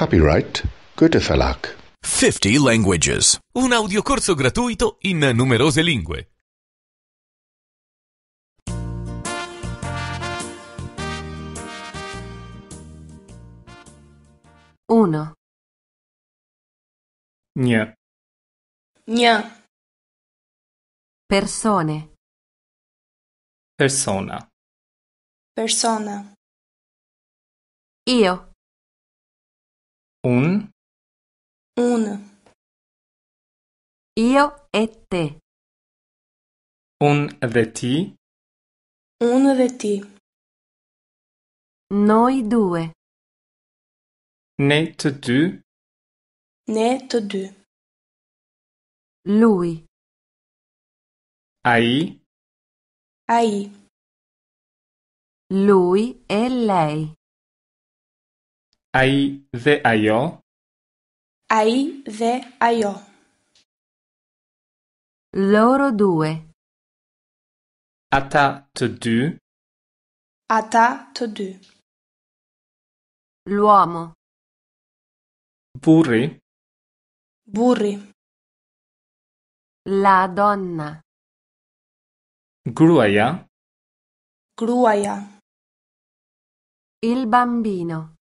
Copyright Goethe Verlag. 50 Languages. Un audiocorso gratuito in numerose lingue. Uno. Nie. Nie. Persone. Persona. Persona. Io. Un. Un. Io e te. Un veti. Un veti. Noi due. Net du. Net du. Lui. Ai. Ai. Lui e lei. Ai ve ajo? Ai dhe ajo. Loro due. Ata të dy? Ata të dy. L'uomo. Burri. Burri. La donna. Gruaia. Gruaia. Il bambino.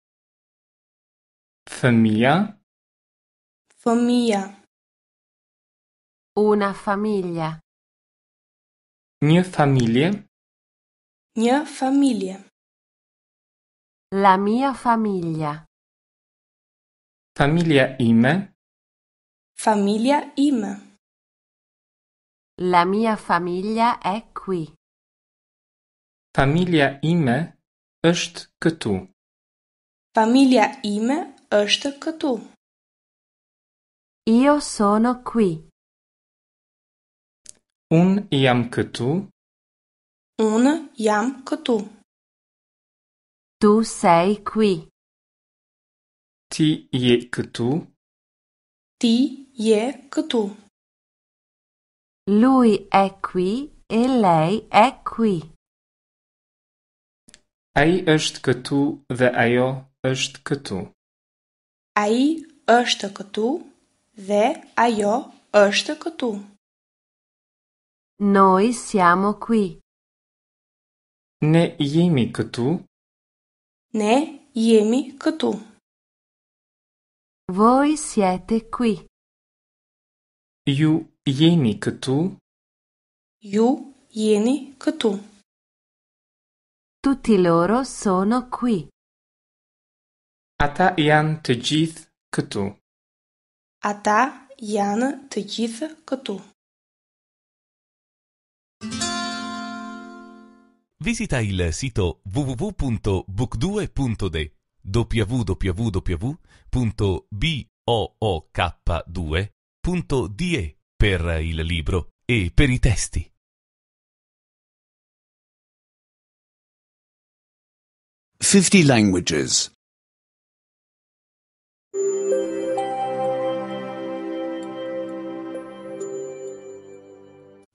Fëmija Fëmija Una familja Një familje Një familje La mia familja Familja ime Familja ime La mia familja e qui Familja ime është këtu Familja ime është këtu. Io sono qui. Un jam këtu. Un jam këtu. Tu sei qui. Ti je këtu. Ti je këtu. Lui è qui e lei è qui. Ai është këtu dhe ajo është këtu. ai është këtu dhe ajo është këtu. Noi siamo qui. Ne jemi këtu. Ne jemi këtu. Voi siete qui. Ju jeni këtu. Ju jeni këtu. Tutti loro sono qui. Ata janë të gjithë këtu. Ata janë të gjithë këtu. Visita il sito www.book2.de www.book2.de per il libro e per i testi. Fifty languages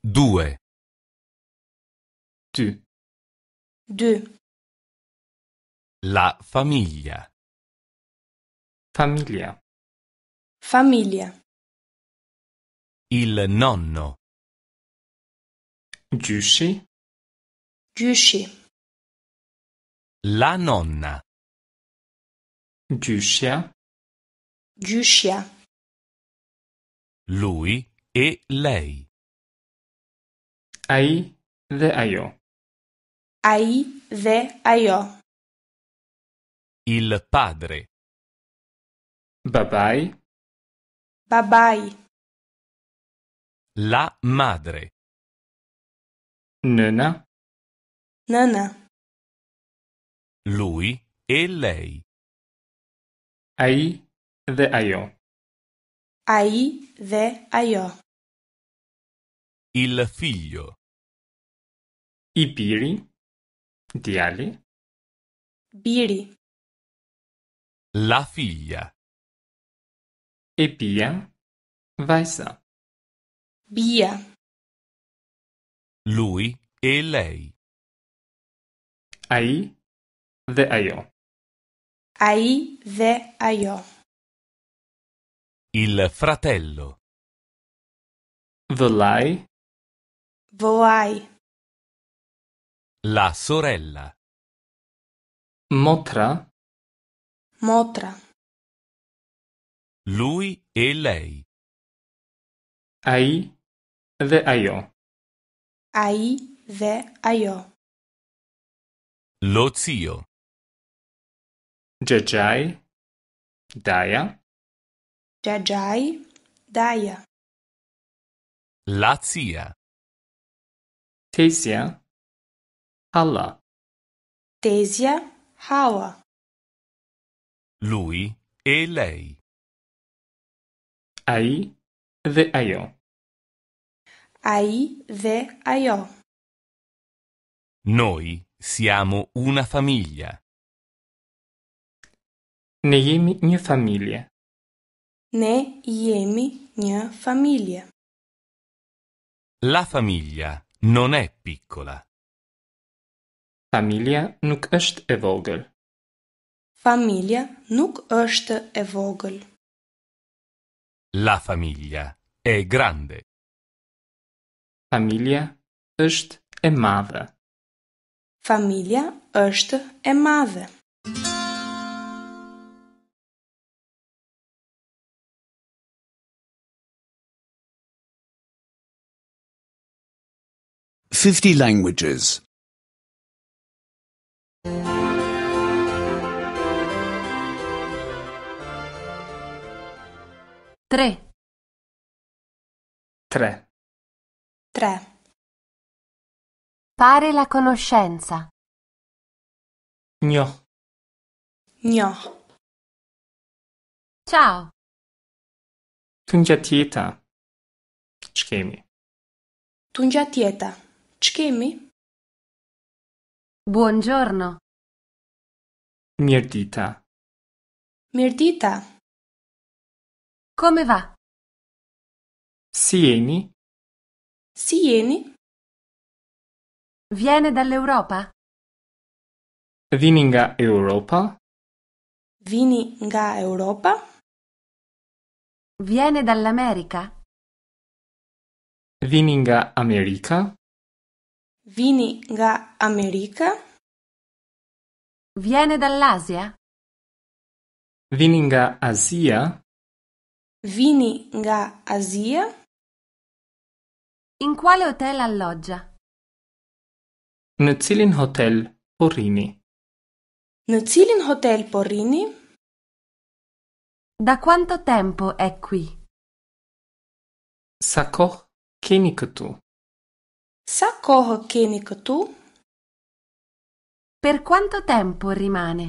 due tu deux la famiglia famiglia famiglia il nonno giusci giusci la nonna giuscia giuscia lui e lei ai dhe ajo. Ai dhe ajo. Il padre. Babai. Babai. La madre. Nena. Nana. Lui e lei. Ai dhe ajo. Ai dhe ajo. Il figlio. I piri. Diali. Biri. La figlia. E pia. Vaisa. Bia. Lui e lei. Ai ve ajo. Ai ve ajo. Il fratello. The Vëllai Voai. La sorella. Motra. Motra. Lui e lei. Ai ve aio. Ai ve aio. Lo zio. Giagiai, Daia. Giagiai, Daia. La zia. Tesia هلا Tesia هوا Lui e lei. Ai dhe ajo. Ai dhe ajo. Noi siamo una famiglia. Ne jemi një familje. Ne jemi një familje. La famiglia non è piccola. Famiglia nuk është e vogël. Famiglia nuk është e vogël. La famiglia è grande. Famiglia është e madhe. Famiglia është e madhe. 50 languages. 3, 3. 3. Fare la conoscenza. Gno. Gno. Ciao, Tunja tieta. Çkemi. Tunca Tieta. Çkemi? Buongiorno. Mirdita. Mirdita. Come va? Sieni. Sieni. Viene dall'Europa? Vininga Europa. Vininga Europa. Viene dall'America? Vininga America. Vini ga America? Viene dall'Asia? Vininga Asia? Vininga Asia? In quale hotel alloggia? Nel Hotel Porrini. Nel Hotel Porrini? Da quanto tempo è qui? Sako Keniktu. Sa kohë keni këtu? Per quanto tempo rimane?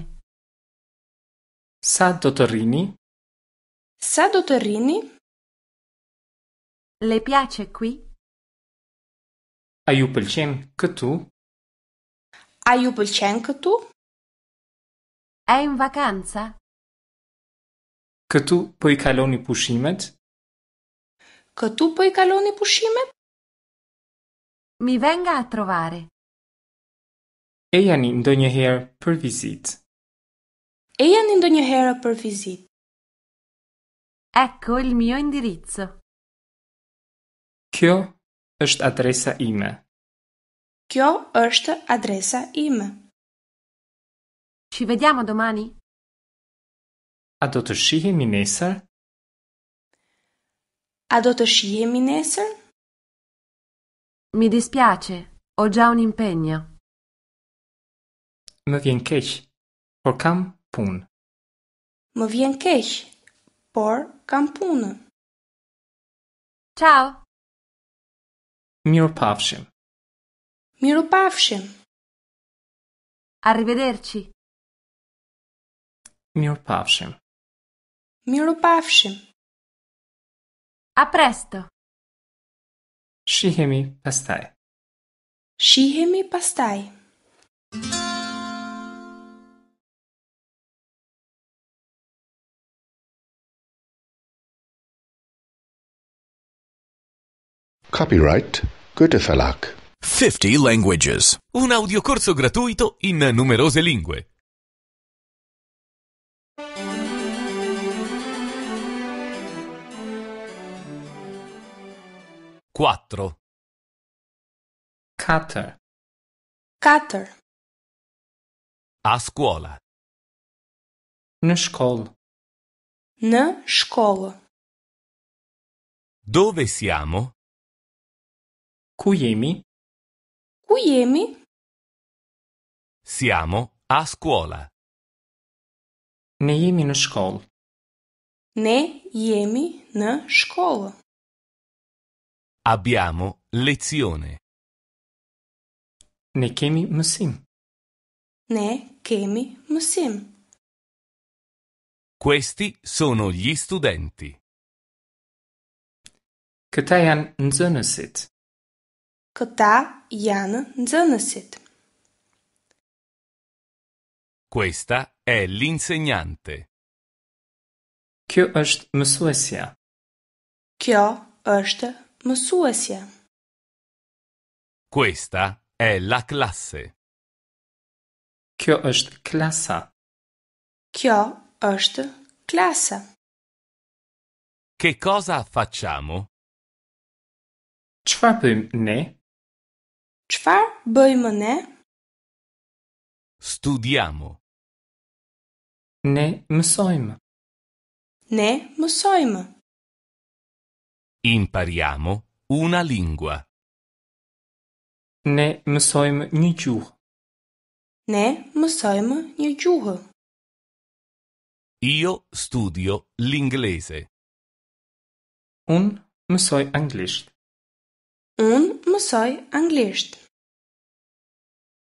Sa do të rini? Sa do të rini? Le piace qui? A ju pëlqen këtu? A ju pëlqen këtu? E in vacanza? Këtu po i kaloni pushimet? Këtu po i kaloni pushimet? Mi venga a trovare. E janë në ndonjë herë për vizitë. E janë në ndonjë herë për vizitë. Ecco il mio indirizzo. Kjo është adresa ime. Kjo është adresa ime. Ci vediamo domani? A do të shihemi nesër? A do të shihemi nesër? Mi dispiace, ho già un impegno. Më vjen keq, por kam punë. Më vjen keq, por kam punë. Ciao. Mirupafshim. Mirupafshim. Arrivederci. Mirupafshim. Mirupafshim. A presto. Шихеми пастай. Шихеми pastai. Copyright Goethe Verlag 50 Languages, un audiocorso gratuito in numerose lingue. Quattro. Quattro. Quattro. A scuola. Në shkollë. Në shkollë. Dove siamo? Ku jemi? Ku jemi? Siamo a scuola. Ne jemi në shkollë. Ne jemi në shkollë. Abbiamo lezione. Ne kemi msim. Ne kemi msim. Questi sono gli studenti. Këta janë nxënësit. Këta janë nxënësit. Questa è l'insegnante. Kjo është mësuesja. Kjo është Mësuesja. Questa è la classe. Kjo është klasa. Kjo është klasa. Che cosa facciamo? Çfarë bëjmë ne? Çfarë bëjmë ne? Studiamo. Ne mësojmë. Ne mësojmë. Impariamo una lingua. Ne mësojmë një gjuhë. Ne mësojmë një gjuhë. Io studio l'inglese. Un mësoj anglisht. Un mësoj anglisht.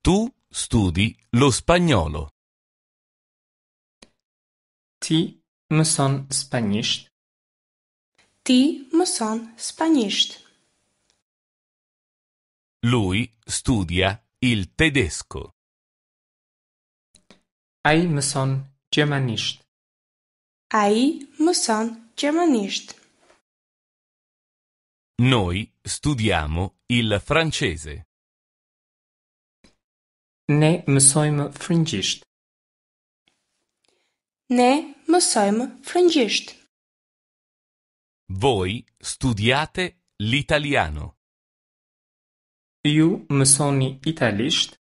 Tu studi lo spagnolo. Ti mëson spanjisht. Ti mëson spanjisht. Lui studia il tedesco. Ai mëson gjermanisht. Ai mëson gjermanisht. Noi studiamo il francese. Ne mësojmë frëngjisht. Ne mësojmë frëngjisht. Voi studiate l'italiano. Ju mësoni italisht?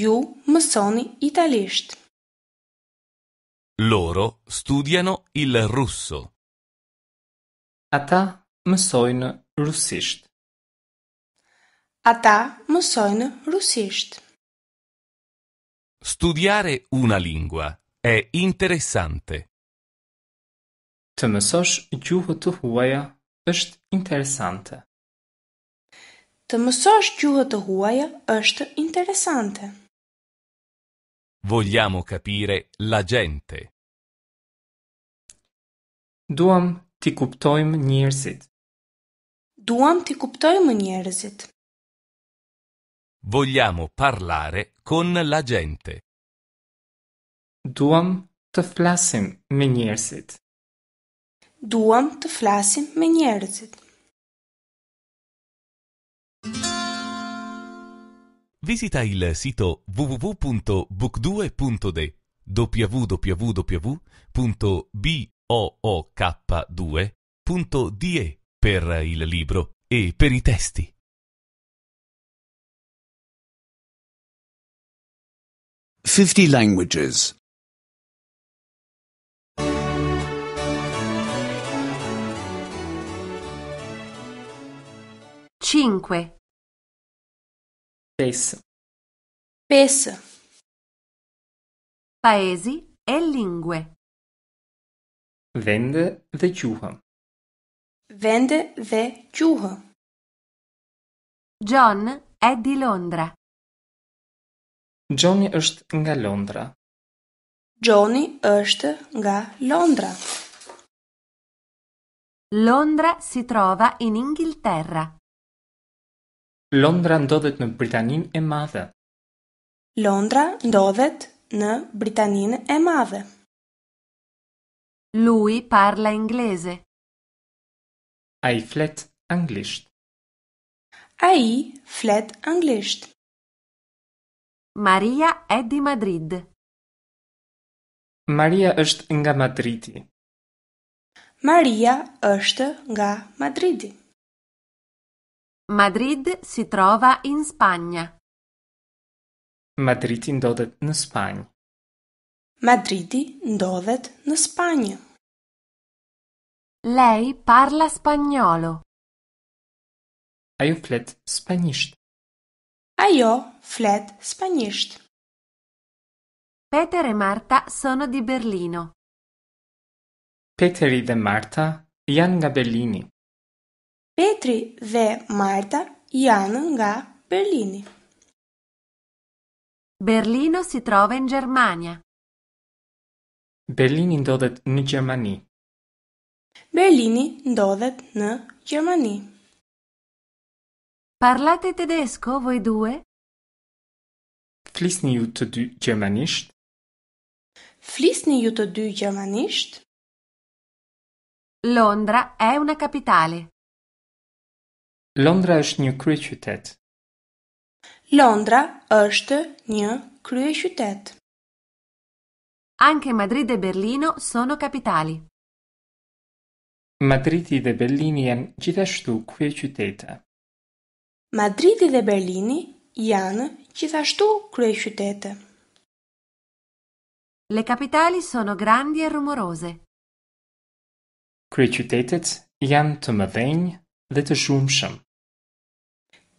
Ju mësoni italisht. Loro studiano il russo. Ata mësojnë rusisht. Ata mësojnë rusisht. Studiare una lingua è interessante. Të mësosh gjuhët të huaja është interesante. Të mësosh gjuhët të huaja është interesante. Vogliamo capire la gente. Duam ti kuptojmë njerëzit. Duam ti kuptojmë njerëzit. Vogliamo parlare con la gente. Duam të flasim me njerëzit. duam të flasim me njerëzit. Visita il sito www.book2.de www.book2.de per il libro e per i testi. Fifty languages cinque. Pes. Pes. Paesi e lingue. Vende vejuha. Vende vejuha. John è di Londra. Johnny është nga Londra. Johnny është nga Londra. Londra si trova in Inghilterra. Londra ndodhet në Britaninë e Madhe. Londra ndodhet në Britaninë e Madhe. Lui parla inglese. Ai flet anglisht. Ai flet anglisht. Maria è di Madrid. Maria është nga Madridi. Maria është nga Madridi. Madrid si trova in Spagna. Madrid ndodhet në Spanjë. Madridi ndodhet në Spanjë. Lei parla spagnolo. Ajo ah, flet spanjisht. Ajo ah, flet spanjisht. Peter e Marta sono di Berlino. Peteri dhe Marta janë nga Berlini. Petri dhe Marta janë nga Berlini. Berlino si trova in Germania. Berlini ndodhet në Gjermani. Berlini ndodhet në Gjermani. Parlate tedesco voi due? Flisni ju të dy gjermanisht? Flisni ju të dy gjermanisht? Londra è una capitale. Londra është një krye qytet. Londra është një krye qytet. Anche Madrid e Berlino sono capitali. Madridi dhe Berlini janë gjithashtu krye qytete. Madridi dhe Berlini janë gjithashtu krye qytete. Le capitali sono grandi e rumorose. Krye qytetet janë të mëdhenjë dhe të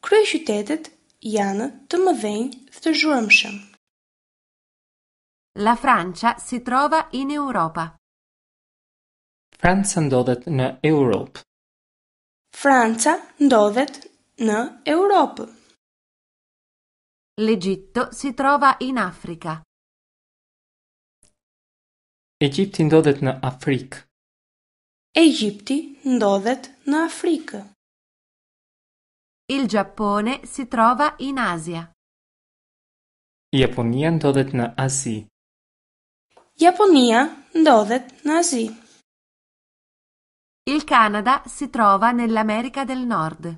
Krye qytetet janë të mëdhenj dhe të zhurëmshëm. La Francia si trova in Europa. Franca ndodhet në Europë. Franca ndodhet në Europë. L'Egitto si trova in Africa. Egjipti ndodhet në Afrikë. Egjipti ndodhet në Afrikë. Il Giappone si trova in Asia. Japonia ndodhet në Azi. Japonia ndodhet në Azi. Il Canada si trova nell'America del Nord.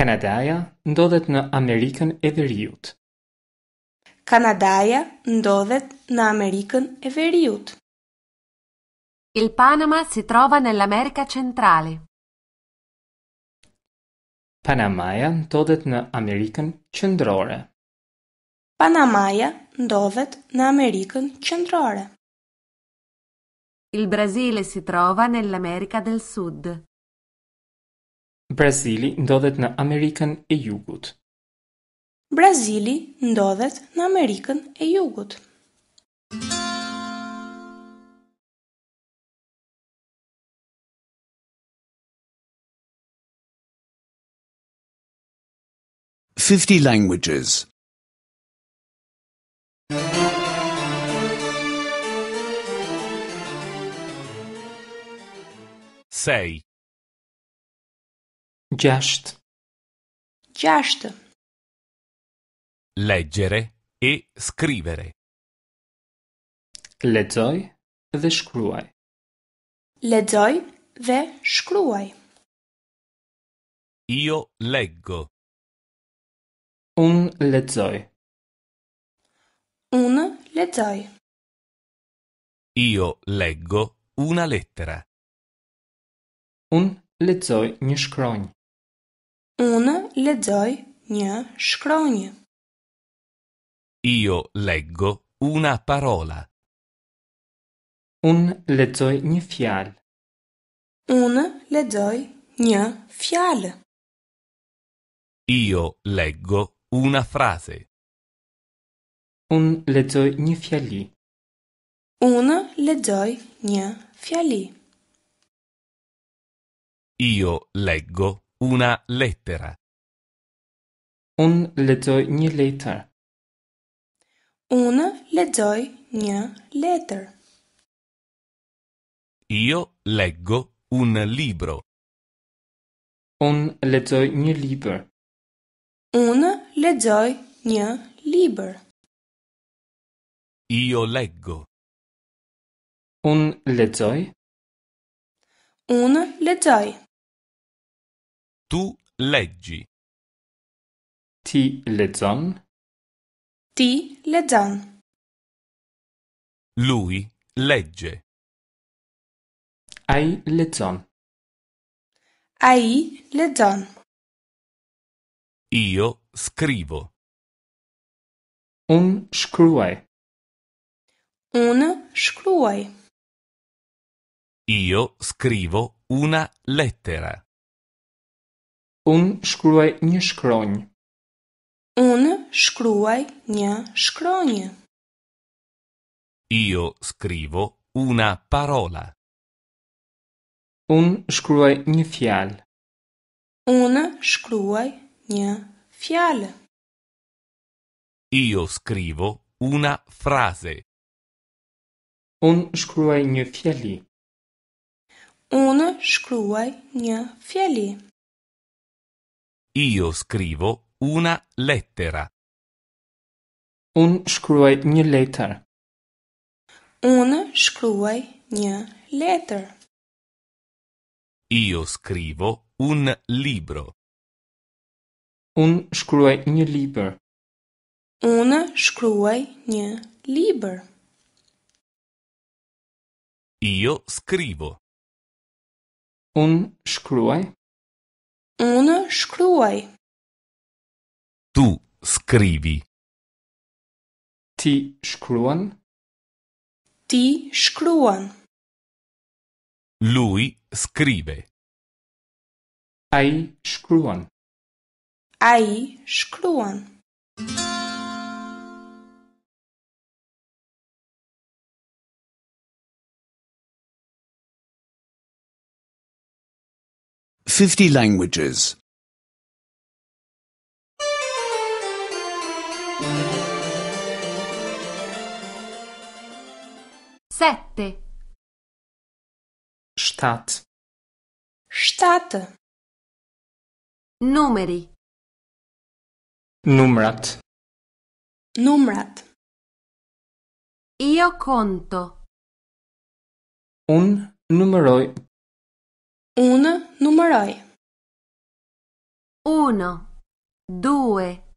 Kanadaja ndodhet në Amerikën e Veriut. Kanadaja ndodhet në Amerikën e Veriut. Il Panama si trova nell'America centrale. Panamaja ndodhet në Amerikën qendrore. Panamaja ndodhet në Amerikën qendrore. Il Brasile si trova nell'America del Sud. Brasili ndodhet në Amerikën e Jugut. Brasili ndodhet në Amerikën e Jugut. Thank you. 50 languages. 6 Just. Just. Leggere e scrivere. Lexoj dhe shkruaj. Lexoj dhe shkruaj. Io leggo. Un lezzoi. Un lezzoi. Io leggo una lettera. Un lezzoi nie shkronj. Un lezzoi nie shkronj. Io leggo una parola. Un ledzoj një fjalë. Un ledzoj një fjalë. Io leggo una frase. Un ledzoj një fjali. Unë ledzoj një fjali. Io leggo una lettera. Un ledzoj një letër. Unë ledzoj një letër. Io leggo un libro. Un ledzoj një libër. Unë ledzoj një liber. Io leggo. Unë ledzoj. Unë ledzoj. Tu leggi. Ti ledzon. Ti ledzon. Lui legge. Ai ledzon. Ai ledzon. Io scrivo. Un shkruaj. Un shkruaj. Io scrivo una lettera. Un shkruaj një shkronjë. Unë shkruaj një shkronjë. Io scrivo una parola. Un shkruaj një fjalë. Unë shkruaj një fjalë. Io scrivo una frase. Un shkruaj një fjali. Unë shkruaj një fjali. Io scrivo una lettera. Un shkruaj një letër. Unë shkruaj një letër. Io scrivo un libro. Un shkruaj një libër. Un shkruaj një libër. Io jo scrivo. Un shkruaj. Un shkruaj. Tu scrivi. Ti shkruan. Ti shkruan. Lui scrive. Ai shkruan. Ai szklułam. Fifty languages. Sette. Stadt. Stadt. Numeri. Numrat. Numrat. Io conto. Un numeroj. Un numeroj. Uno, due,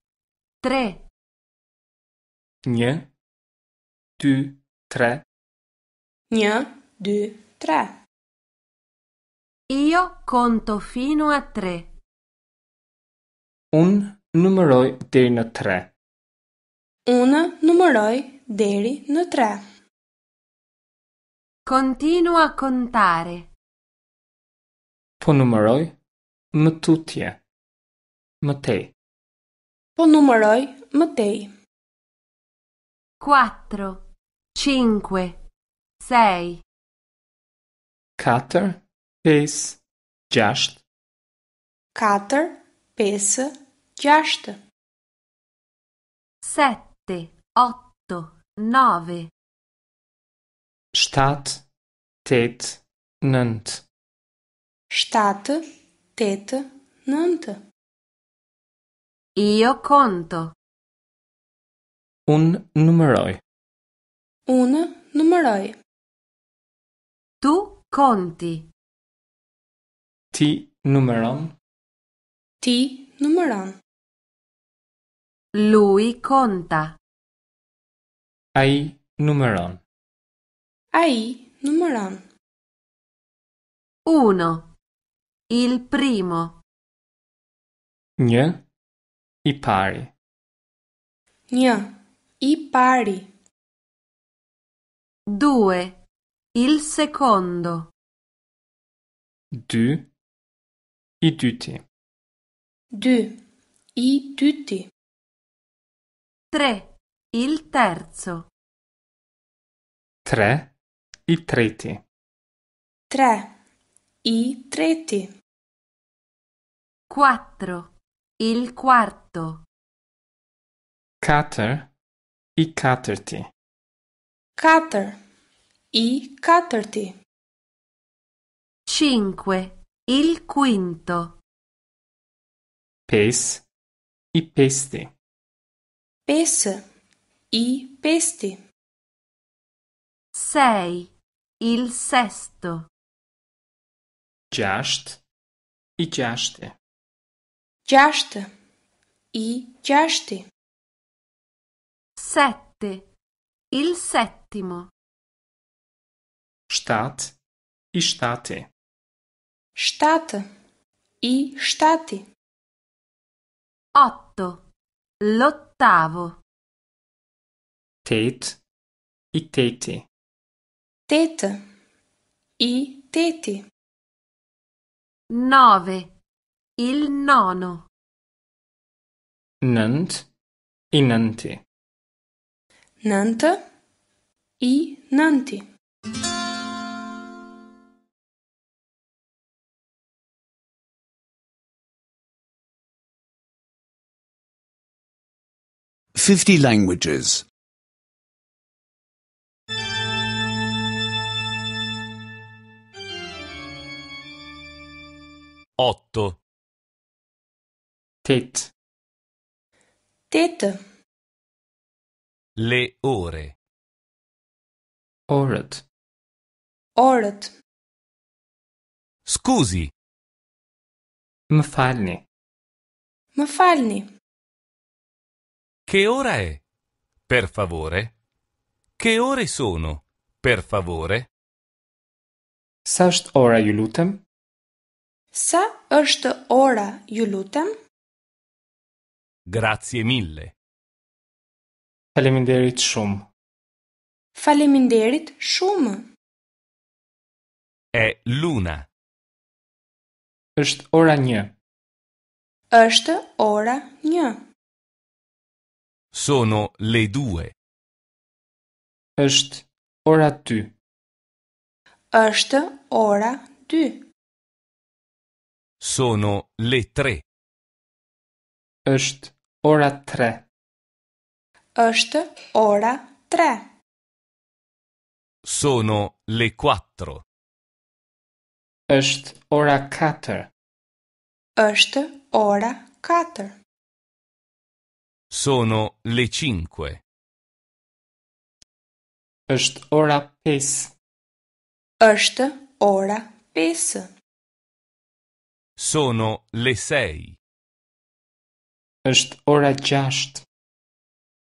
tre. Një, dy, tre. Një, dy, tre. Io conto fino a tre. Un numëroj deri në 3. Unë numëroj deri në 3. Continua contare. Po numëroj më tutje. Më te. Po numëroj më te. 4 5 6 4 5 6 4 5 6 Gjasht. Sette, otto, nove. Shtat, tet, nënt. Shtat, tet, nënt. Io conto. Un numëroj. Un numëroj. Tu conti. Ti numëron. Ti numëron. Lui conta. Ai numeron. Ai numeron. Uno. Il primo. Gna. I pari. Gna. I pari. Due. Il secondo. Du. I tutti. Du. I tutti. Tre. Il terzo. Tre. I treti. Tre. I treti. Quattro. Il quarto. Cater. I caterti. Cater. I caterti. Cinque. Il quinto. Pes. I pesti. Pes, i pesti. 6. Il sesto. Gjasht, i gjashti. Gjasht, i gjashti. 7. Il settimo. Shtat, i shtati. Shtat, i stati. 8. L'ottavo. Tate, i teti. Tet, i teti. Nove, il nono. Nant, i nanti. Nant, i nanti. 50 languages. 8 Tête. Tête. Le ore. Ore. Ore. Scusi. Më falni. Che ora è? Per favore. Che ore sono? Per favore. Sa është ora ju lutem? Sa është ora ju lutem? Grazie mille. Faleminderit shumë. Faleminderit shumë. E luna. Është ora 1. Është ora 1 sono le due. Është ora 2. Është ora 2. Sono le 3. Është ora 3. Është ora 3. Sono le 4. Është ora 4. Është ora 4. Sono le cinque. Është ora 5. Êshtë ora 5. Sono le 6. Êshtë ora 6.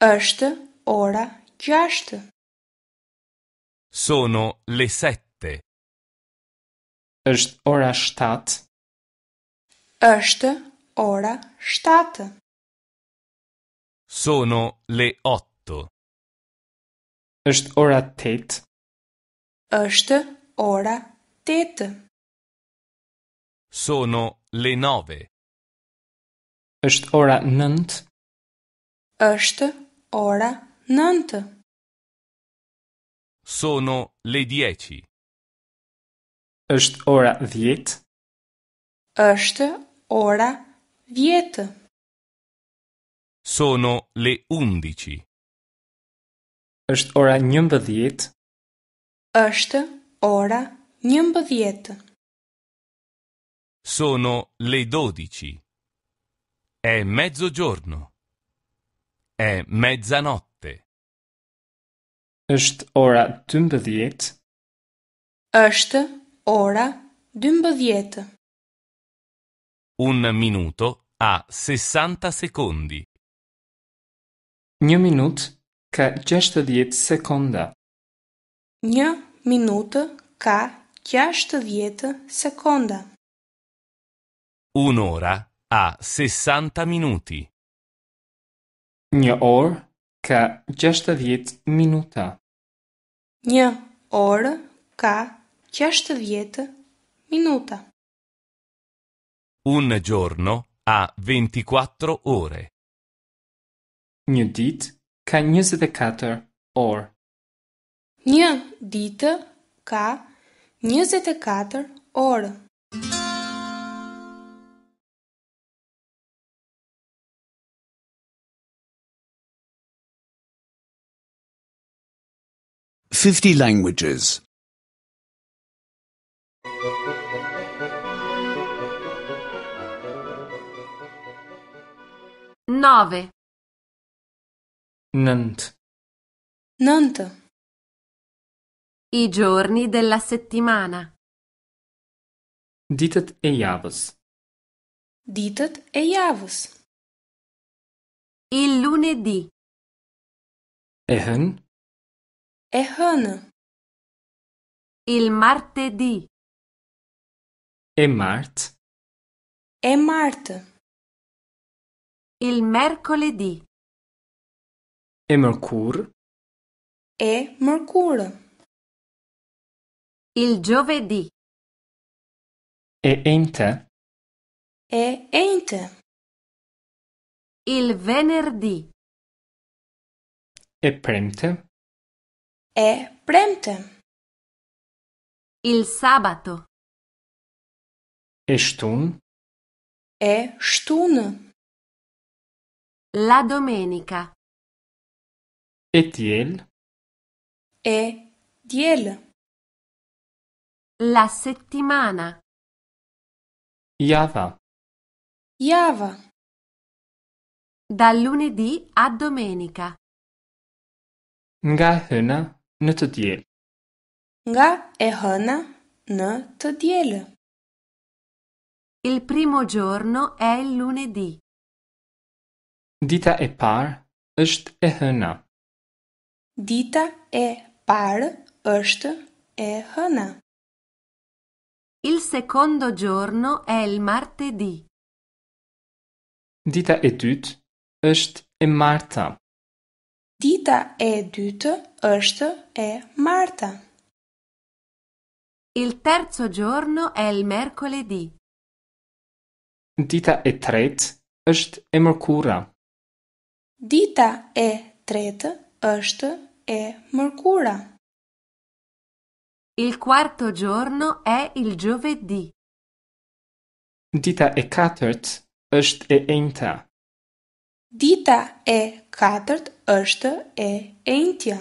Është ora 6. Sono le 7. Është ora 7. Është ora 7. Sono le otto. Është ora tëtë. Është ora tetë. Sono le nove. Është ora nëntë. Është ora nëntë. Sono le dieci. Është ora dhjetë. Është ora dhjetë. Sono le undici. Është ora një mbëdhjet. është ora një mbëdhjet. Sono le dodici. È mezzogiorno. È mezzanotte. Është ora 12. Është ora 12. Un minuto a 60 secondi. Një minutë ka 60 sekonda. Një minutë ka 60 sekonda. ora ha 60 minuti. Një orë ka 60 minuta. Një orë ka 60 minuta. Un giorno ha 24 ore. Një dit ka 24 orë. Një ditë ka 24 orë. Fifty languages. Nove. Nantes. Nantes. I giorni della settimana. Ditët e javës. Ditët e javës. Il lunedì. E hën. E hënë. Il martedì. E martë. E martë. Il mercoledì. É Mercur? È é Mercur. Il giovedì. È é ente? È é ente. Il venerdì. È premte? È premte. Il sabato. È stun? È stun. La domenica. Etiel e Diel. La settimana. Java. Java. Dal lunedì a domenica. Nga hëna në të diel. Nga e hëna në të diel. Il primo giorno è il lunedì. Dita e par është e hëna. Dita e parë është e hëna. Il secondo giorno è il martedì. Dita e dytë është e marta. Dita e dytë është e marta. Il terzo giorno è il mercoledì. Dita e tretë është e mërkurë. Dita e tretë është e mërkura. è Morcura. Il quarto giorno è il giovedì. Dita e katërt është e enjta. Dita e katërt është e enjtja.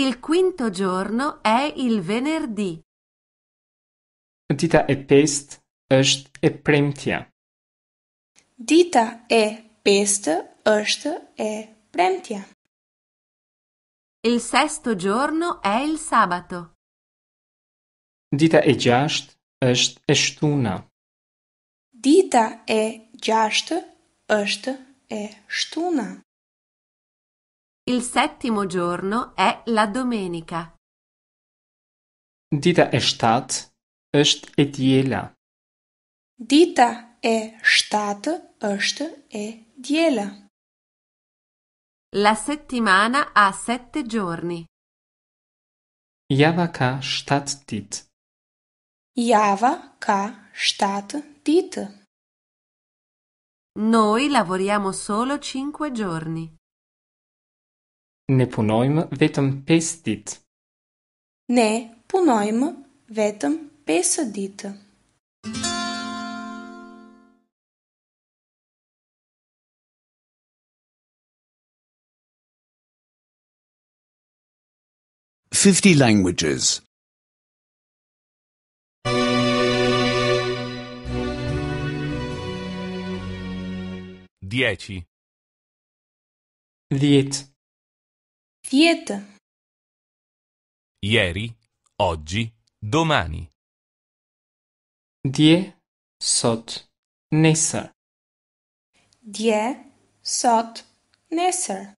Il quinto giorno è il venerdì. Dita e pest është e premtja. Dita e pest është e premtja. Il sesto giorno è il sabato. Dita e gjasht është e shtuna. Dita e gjashtë është e shtuna. Il settimo giorno è la domenica. Dita e shtatë është e diela. Dita e shtatë është e diela. La settimana ha sette giorni. Java ka shtat dit. Java ka shtat dit. Noi lavoriamo solo cinque giorni. Ne punoim vetem 5 ditë. Ne punoim vetem 5 ditë. 50 languages. 10 10 Fiet. Ieri, oggi, domani. Die sot nesser. Die sot nesser.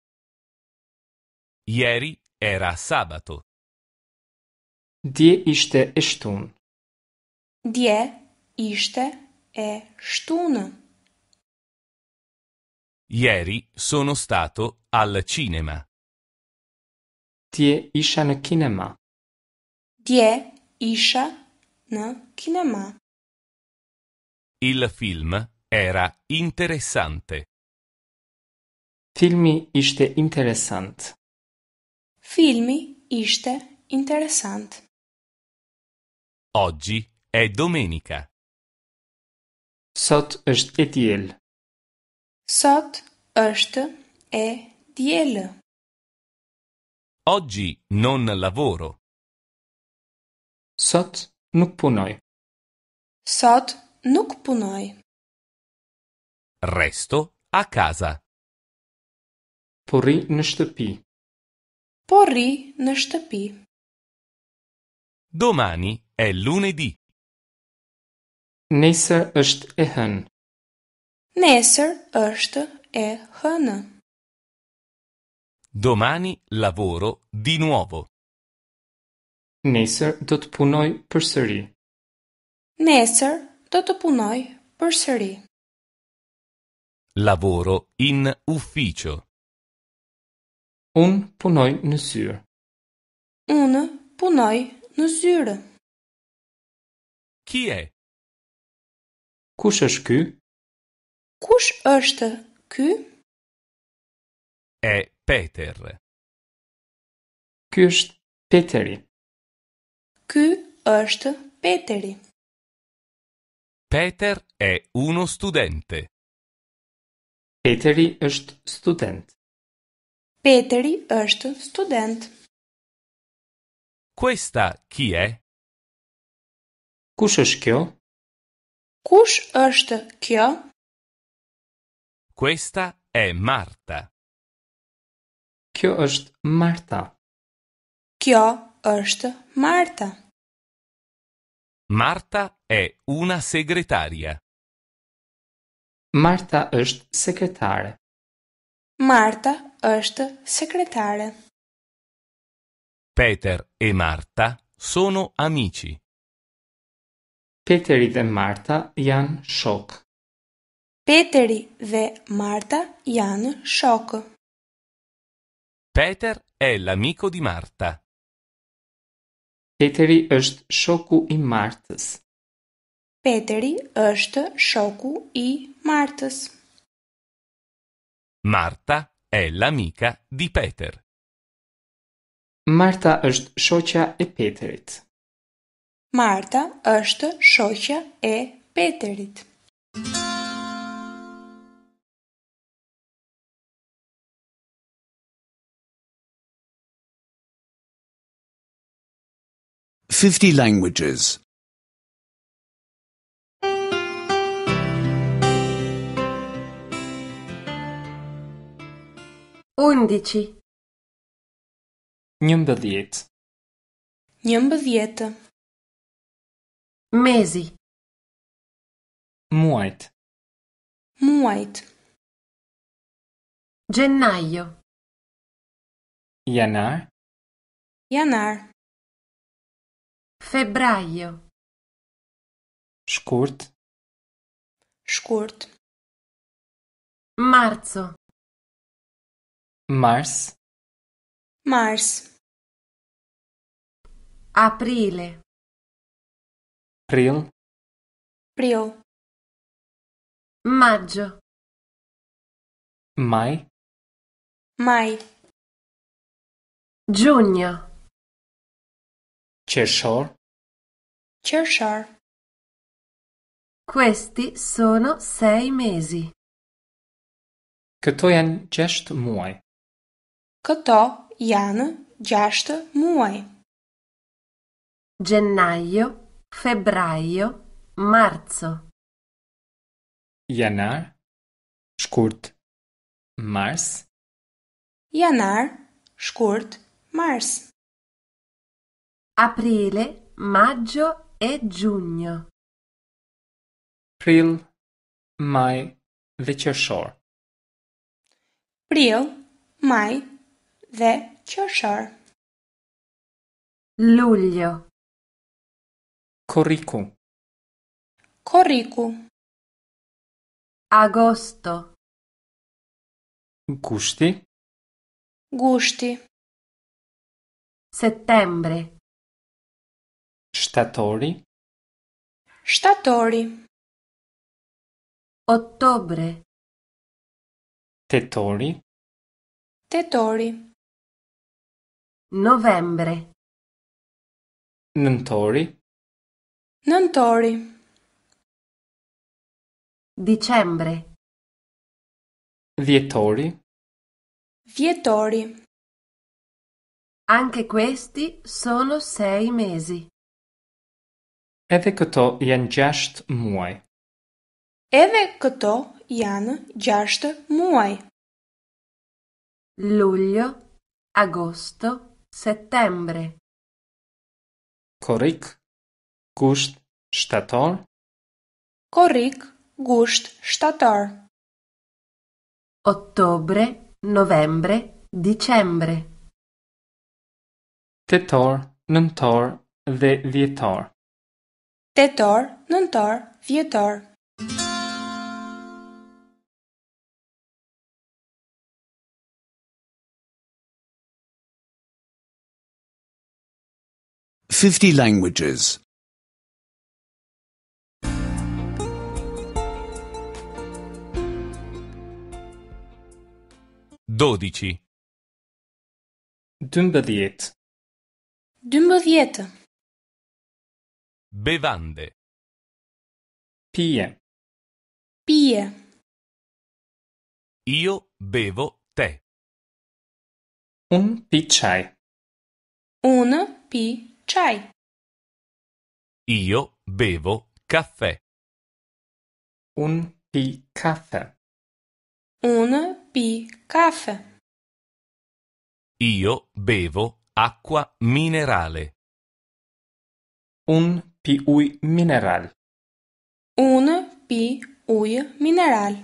Ieri era sabato. Dje ishte e shtunë. Dje ishte e shtunë. Ieri sono stato al cinema. Dje isha në kinema. Dje isha në kinema. Il film era interessante. Filmi ishte interessant. Filmi ishte interessant. Oggi è domenica. Sot është e diel. Sot është e diel. Oggi non lavoro. Sot nuk punoj. Sot nuk punoj. Resto a casa. Porri në shtëpi. Porri në shtëpi. Domani E lunedi. Nesër është e hënë. Nesër është e hënë. Domani lavoro di nuovo. Nesër do të punoj përsëri. Nesër do të punoj përsëri. Lavoro in ufficio. Un punoj në syr. Un punoj në zyrë. Ki e? Kush është ky? Kush është ky? E Peter. Ky është Peteri. Ky është Peteri. Peter è uno studente. Peteri është student. Peteri është student. Questa chi è? Kush është kjo? Kush është kjo? Questa è Marta. Kjo është Marta. Kjo është Marta. Marta è una segretaria. Marta është sekretare. Marta është sekretare. Peter e Marta sono amici. Peteri dhe Marta janë shok. Peteri dhe Marta janë shok. Peter è l'amico di Marta. Peteri është shoku i Martës. Peteri është shoku i Martës. Marta è l'amica di Peter. Marta është shoqja e Peterit. Marta është shoqja e Peterit. Fifty languages. Undici. Njëmbëdhjetë. Njëmbëdhjetë. mesi muajt muajt gennaio janar janar febbraio Scurt. Scurt. marzo mars mars aprile April Prio Maggio Mai Mai Giugno Cershor Cershor Questi sono 6 mesi. Këto janë 6 muaj. Këto janë 6 muaj. Gennaio febbraio, marzo. Janar, shkurt, mars. Janar, shkurt, mars. Aprile, maggio e giugno. Pril, maj, dhe qërshor. Pril, maj, dhe qërshor. Lullio. Koriku Koriku Agosto Gushti Gushti Settembre Shtatori Shtatori Ottobre Tetori Tetori Novembre Nëntori Nantori Dicembre Vietori Vietori Anche questi sono sei mesi. Edhe këto janë gjashtë muaj. Edhe këto janë gjashtë muaj. Luglio, agosto, settembre. Korik, Gusht shtator? Korrik, gusht shtator. Ottobre, novembre, dicembre. Tetor, nëntor dhe vjetor. Tetor, nëntor, vjetor. Fifty languages. dodici. Dümbediet. Dümbediet. Bevande. Pie. Pie. Io bevo tè. Un pichai. Un pi chai Io bevo caffè. Un pi caffè. Un P. Caffè. Io bevo acqua minerale. Un piui mineral. Un piui mineral.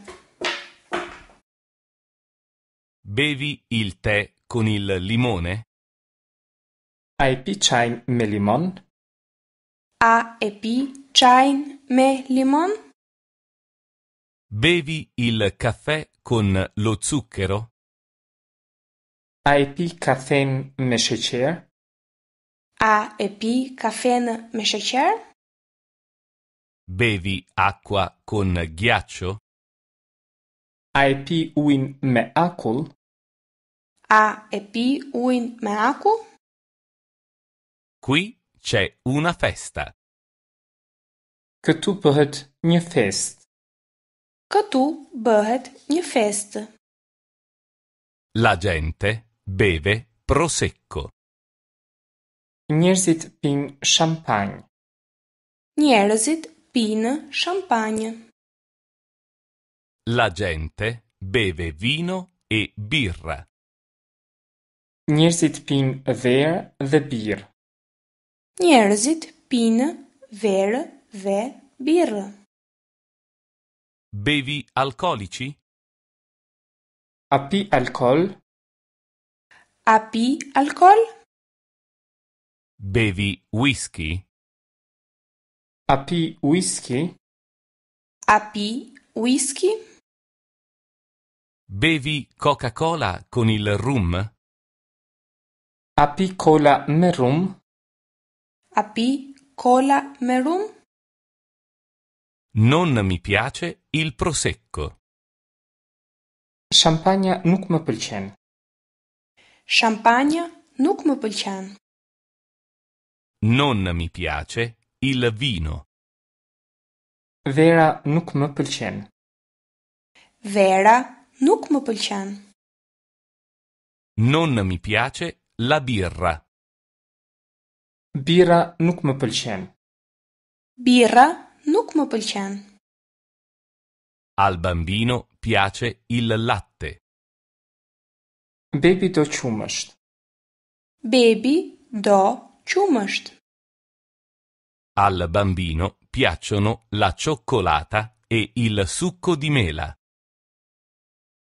Bevi il tè con il limone? Ai pichain me limon? A e P Chain me limon? Bevi il caffè con lo zucchero? AEP caffein meshecer? AEP caffein meshecer? Bevi acqua con ghiaccio? AEP uin meacul? AEP uin meacul? Qui c'è una festa. Këtu bëhet një fest. këtu bëhet një fest. La gente beve prosecco. Njerëzit pinë shampanjë. Njerëzit pinë shampanjë. La gente beve vino e birra. Njerëzit pinë verë dhe birë. Njerëzit pinë verë dhe birë. Bevi alcolici? Api alcol? Api alcol? Bevi whisky? Api whisky? Api whisky? Bevi Coca-Cola con il rum? Api cola merum? Api cola merum? Non mi piace il prosecco. Champagne nuk më pëlqen. Shampanja nuk më pëlqen. Non mi piace il vino. Vera nuk më pëlqen. Vera nuk më pëlqen. Non mi piace la birra. Birra nuk më pëlqen. Birra nuk më pëlqen. Al bambino piace il latte. Bebi do qumësht. Bebi do qumësht. Al bambino piacciono la cioccolata e il succo di mela.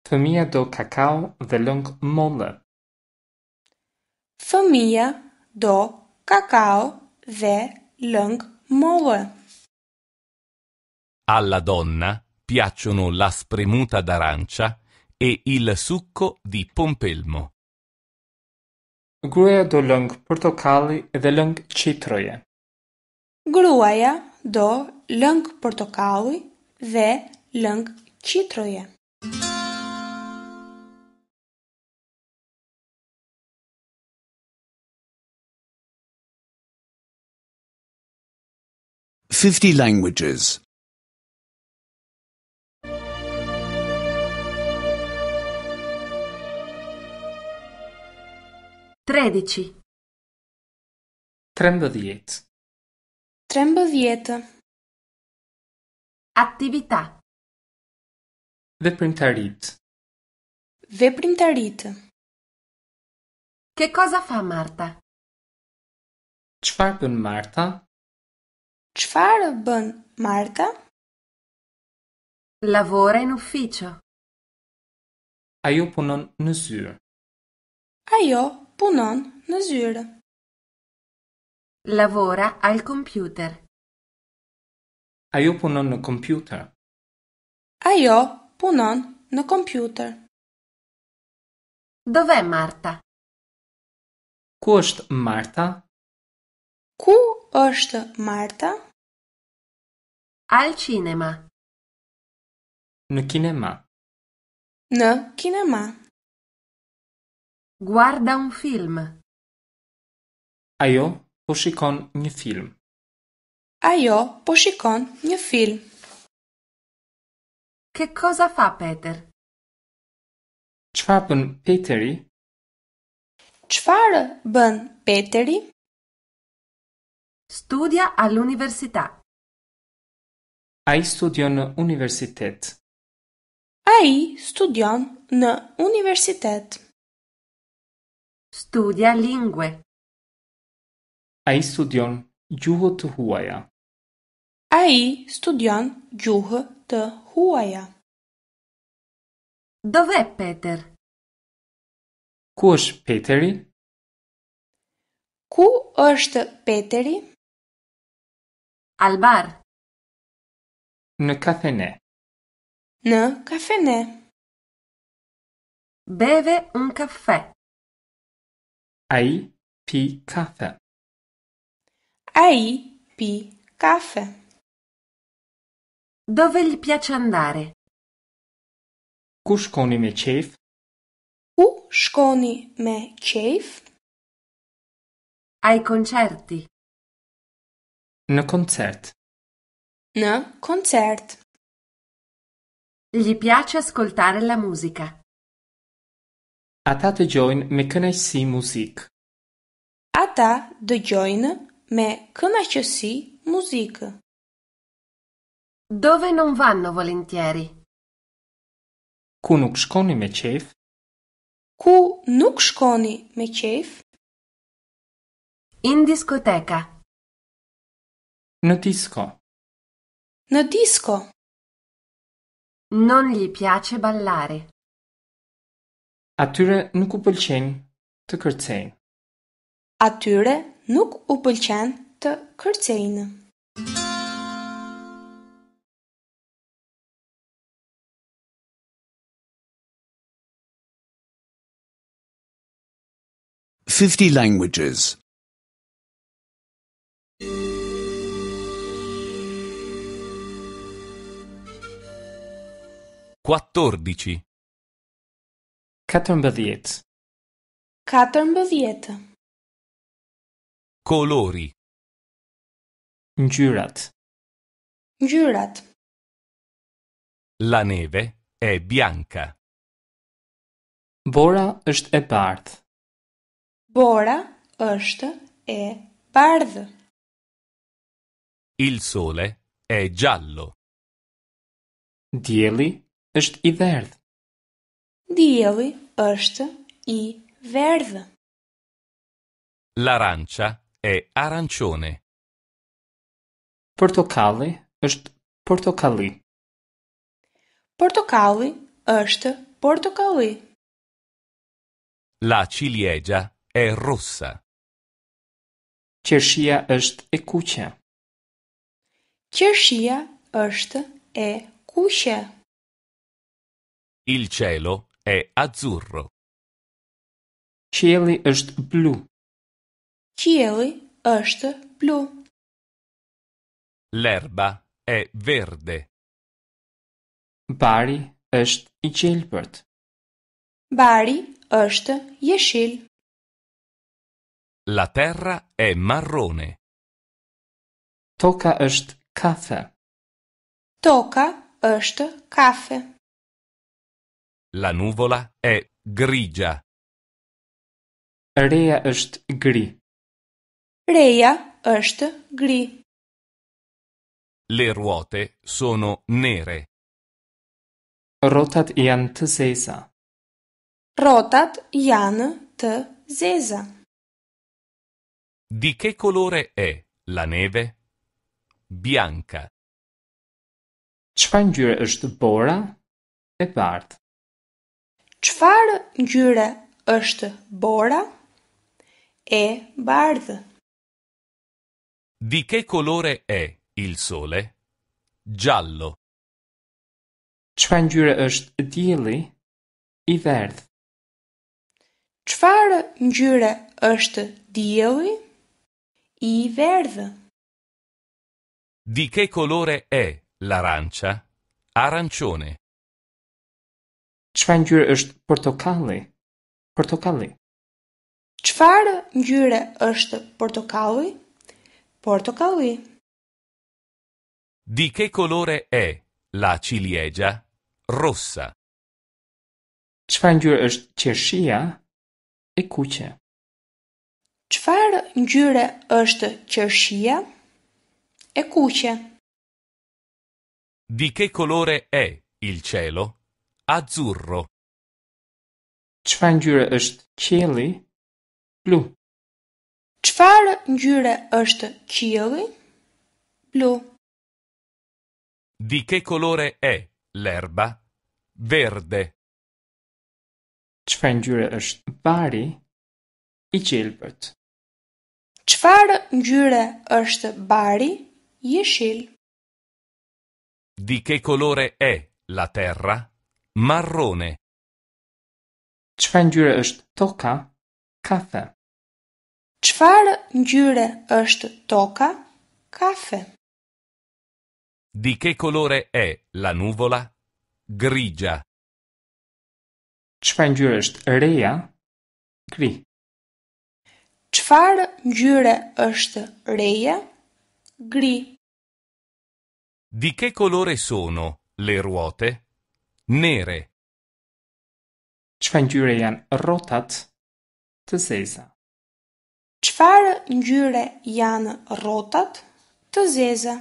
Fëmija do kakao dhe lëng molle. Fëmija do kakao dhe lëng molle. Alla donna piacciono la spremuta d'arancia e il succo di pompelmo. Gruaja do lëng portokalli dhe lëng qitroje. Gruaja do lëng portocalli dhe lëng qitroje. Fifty languages. tredici. Trembo diet. Trembo diet. Attività. Veprim tarit. Che cosa fa Marta? Çfarë bën Marta? Çfarë bën Marta? Lavora in ufficio. Ajo punon në zyrë. Ajo punon në zyrë. Lavora al computer. Ajo punon në computer. Ajo punon në computer. Dove Marta? Ku është Marta? Ku është Marta? Al cinema. Në kinema. Në kinema. Guarda un film. Ajo po shikon një film. Ajo po shikon një film. Che cosa fa Peter? Çfarë bën Peteri? Çfarë bën Peteri? Studia all'università. Ai studion në universitet. Ai studion në universitet. Studia lingue. Ai studion gjuhë të huaja. Ai studion gjuhë të huaja. Dove Peter? Ku është Peteri? Ku është Peteri? Albar. Në kafene. Në kafene. Beve un kafe. A. pi Caffè. A. pi Caffè. Dove gli piace andare? Ku shkoni me qef? Ku shkoni me qef? Ai concerti. Në koncert. Në koncert. Gli piace ascoltare la musica. Ata të gjojnë me kënaqësi muzik. Ata të gjojnë me kënaqësi muzik. Dove non vanno volentieri? Ku nuk shkoni me qef? Ku nuk shkoni me qef? In discoteca. Në disko. Në disko. Non gli piace ballare. Atyre nuk u pëlqen të kërcejnë. Atyre nuk u pëlqen të kërcejnë. Fifty languages. Quattordici. Katër mbëdhjet. Katër mbëdhjet. Kolori. Njyrat. Njyrat. La neve e bianca. Bora është e bardhë. Bora është e bardhë. Il sole e gjallo. Djeli është i verdhë. Dielli është i verdhë. L'arancia è arancione. Portokalli është portokalli. Portokalli është portokalli. La ciliegia è rossa. Qershia është e kuqe. Qershia është e kuqe. Il cielo è azzurro. Cieli është blu. Cieli është blu. L'erba è verde. Bari është i qelbërt. Bari është jeshil. La terra è marrone. Toka është kafe. Toka është kafe. La nuvola è grigia. Reja është gri. Reja është gri. Le ruote sono nere. Rotat janë të zeza. Rotat janë të zeza. Di che colore è la neve? Bianca. Çfarë ngjyre është bora? E bardhë. Çfarë ngjyre është bora e bardhë? Di che colore è il sole? Giallo. Çfarë ngjyre është dielli? I verdh. Çfarë ngjyre është dielli? I verdh. Di che colore è l'arancia? Arancione. Çfarë ngjyre është portokalli? Portokalli. Çfarë ngjyre është portokalli? Portokalli. Di che colore è la ciliegia? Rossa. Çfarë ngjyre është qershia? E kuqe. Çfarë ngjyre është qershia? E kuqe. Di che colore è il cielo? azzurro. Çfarë ngjyre është qielli? Blu. Çfarë ngjyre është qielli? Blu. Di che colore è l'erba? Verde. Çfarë ngjyre është bari i gjelbët? Çfarë ngjyre është bari i jeshil? Di che colore è la terra? marrone Çfarë ngjyre është toka? Kafe. Çfarë ngjyre është toka? Kafe. Di che colore è la nuvola? Grigia. Çfarë ngjyre është reja? Gri. Çfarë ngjyre është reja? Gri. Di che colore sono le ruote? nere. Çfarë ngjyre janë rrotat të zeza? Çfarë ngjyre janë rrotat të zeza?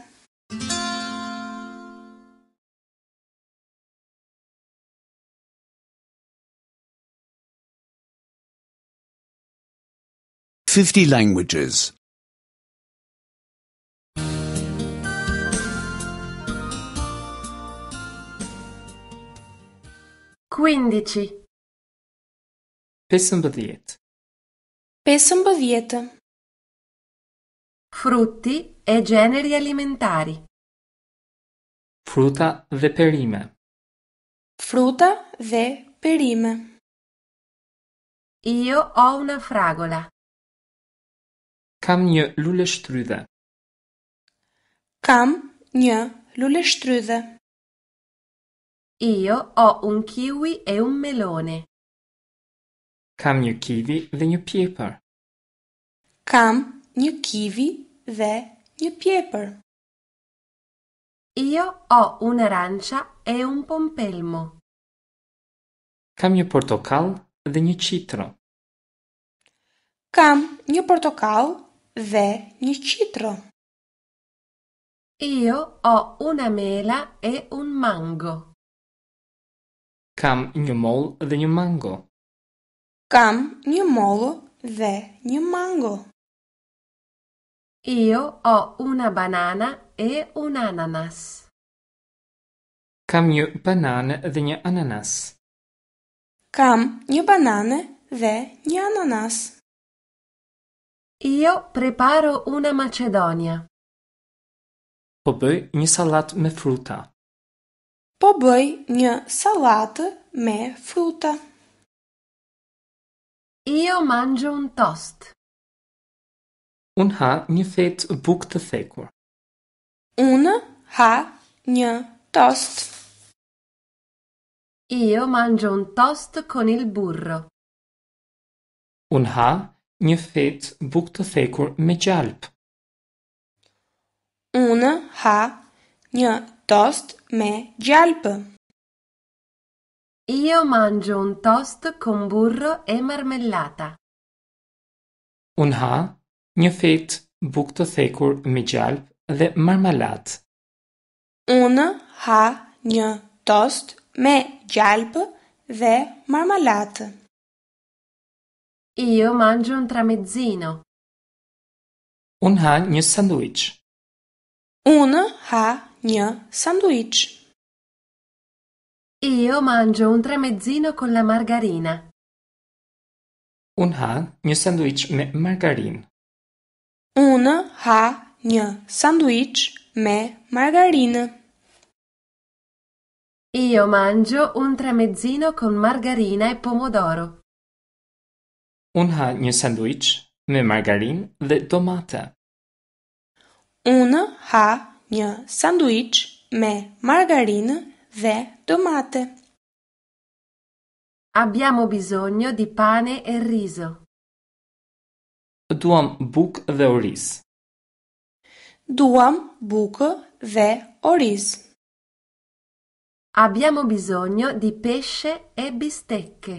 Fifty languages. Quindici. Pesëmbëdhjet. Pesëmbëdhjet. Frutti e generi alimentari. Fruta dhe perime. Fruta dhe perime. Io ho una fragola. Kam një lule shtrydhe. Kam një lule shtrydhe. Io ho un kiwi e un melone. Kam një kiwi dhe një pjepër. Kam një kiwi dhe një pjepër. Io ho un'arancia e un pompelmo. Kam një portokall dhe një qitro. Kam një portokall dhe një citro. Io ho una mela e un mango. Kam një mol dhe një mango. Kam një mol dhe një mango. Io ho una banana e un ananas. Kam një banane dhe një ananas. Kam një banane dhe një ananas. Io preparo una Macedonia. Po bëj një salat me fruta po bëj një salatë me fruta. Io mangio un toast. Un ha një fetë buk të thekur. Un ha një toast. Io mangio un toast con il burro. Un ha një fetë buk të thekur me gjalp. Un ha një tost me gjalpë. Io mangio un tost con burro e marmellata. Un ha një fetë bukë të thekur me gjalpë dhe marmalatë. Unë ha një tost me gjalpë dhe marmalatë. Io mangio un tramezzino. Un ha një sanduiç. Unë ha Një sanduic. Io mangio un tramezzino con la margarina. Un ha një sanduic me margarin. Un ha një sanduic me margarinë. Io mangio un tramezzino con margarina e pomodoro. Un ha një sanduic me margarin dhe domate. Un ha Një sanduiç me margarinë dhe domate. Abbiamo bisogno di pane e riso. Duam bukë dhe oriz. Duam bukë dhe oriz. Abbiamo bisogno di pesce e bistecche.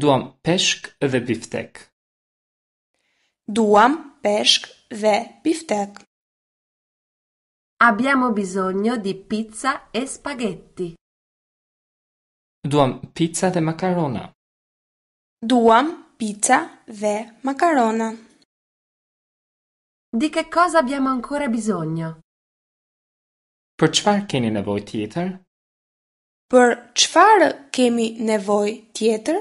Duam peshk dhe biftek. Duam peshk dhe biftek. Abbiamo bisogno di pizza e spaghetti. Duam pizza de macarona. Duam pizza ve macarona. Di che cosa abbiamo ancora bisogno? Për çfarë keni nevojë tjetër? Per çfarë kemi nevojë tjetër?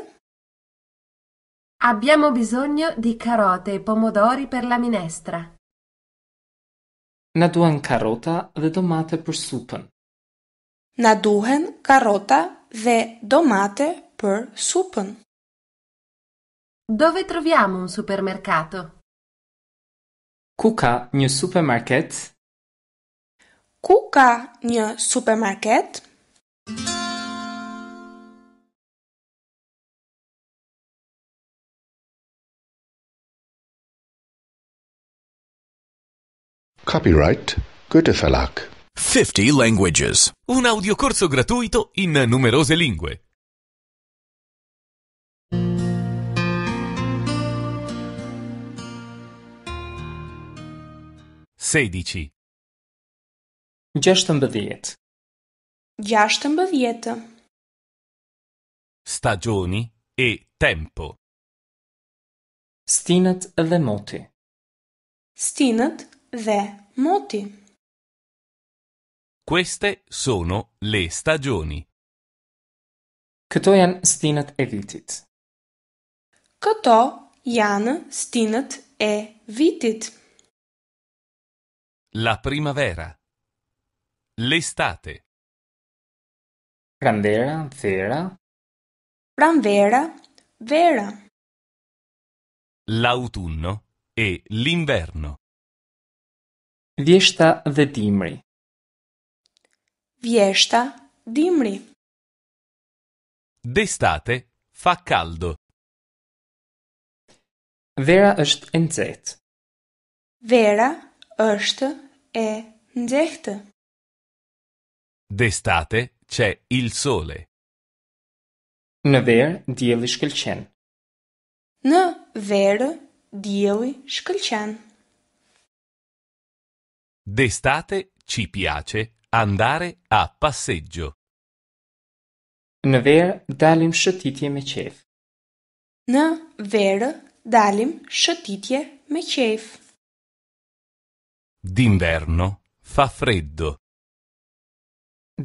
Abbiamo bisogno di carote e pomodori per la minestra. Na duhen karota dhe domate për supën. Na duhen karota dhe domate për supën. Dove troviamo un supermercato? Ku ka një supermarket? Ku ka një supermarket? Copyright Goethe Verlag 50 languages Un audiocorso gratuito in numerose lingue 16 16 16 Stagioni e tempo Stinat dhe moti Stinat ve moti. Queste sono le stagioni. Këto janë stinët e vitit. Këto janë stinët e vitit. La primavera. L'estate. Prandera, thera. Pranvera, vera. L'autunno e l'inverno. Vjeshta dhe dimri. Vjeshta, dimri. D'estate fa caldo. Vera është e nxehtë. Vera është e nxehtë. D'estate c'è il sole. Në ver dielli shkëlqen. Në ver dielli shkëlqen. D'estate ci piace andare a passeggio. Në verë dalim shëtitje me qef. Në verë dalim shëtitje me qef. D'inverno fa freddo.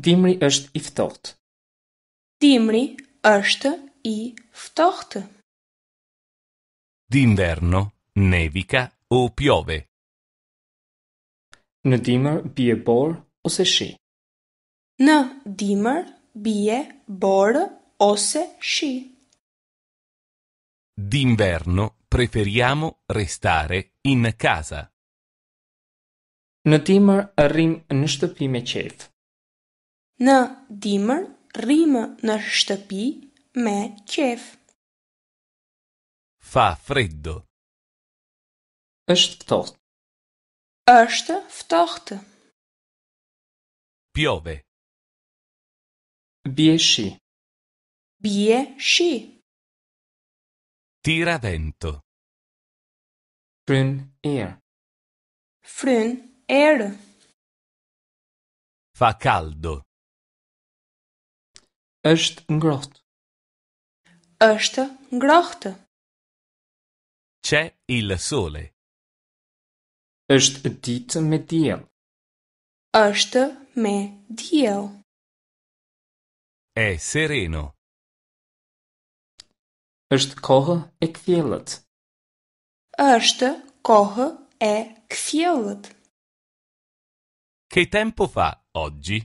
Dimri është i ftoht. Dimri është i ftoht. D'inverno nevica o piove. Në dimër bie borë ose shi. Në dimër bie borë ose shi. D'inverno preferiamo restare in casa. Në dimër rrim në shtëpi me qet. Në dimër rrim në shtëpi me qet. Fa freddo. Është këto? është ftohtë. Piove. Bie sci. Bie sci. Tira vento. Fryn air. Fryn air. Fa caldo. Është ngrohtë. Është ngrohtë. C'è il sole. është ditë me diell. është me diell. È sereno. është kohë e kthjellët. është kohë e kthjellët. Che tempo fa oggi?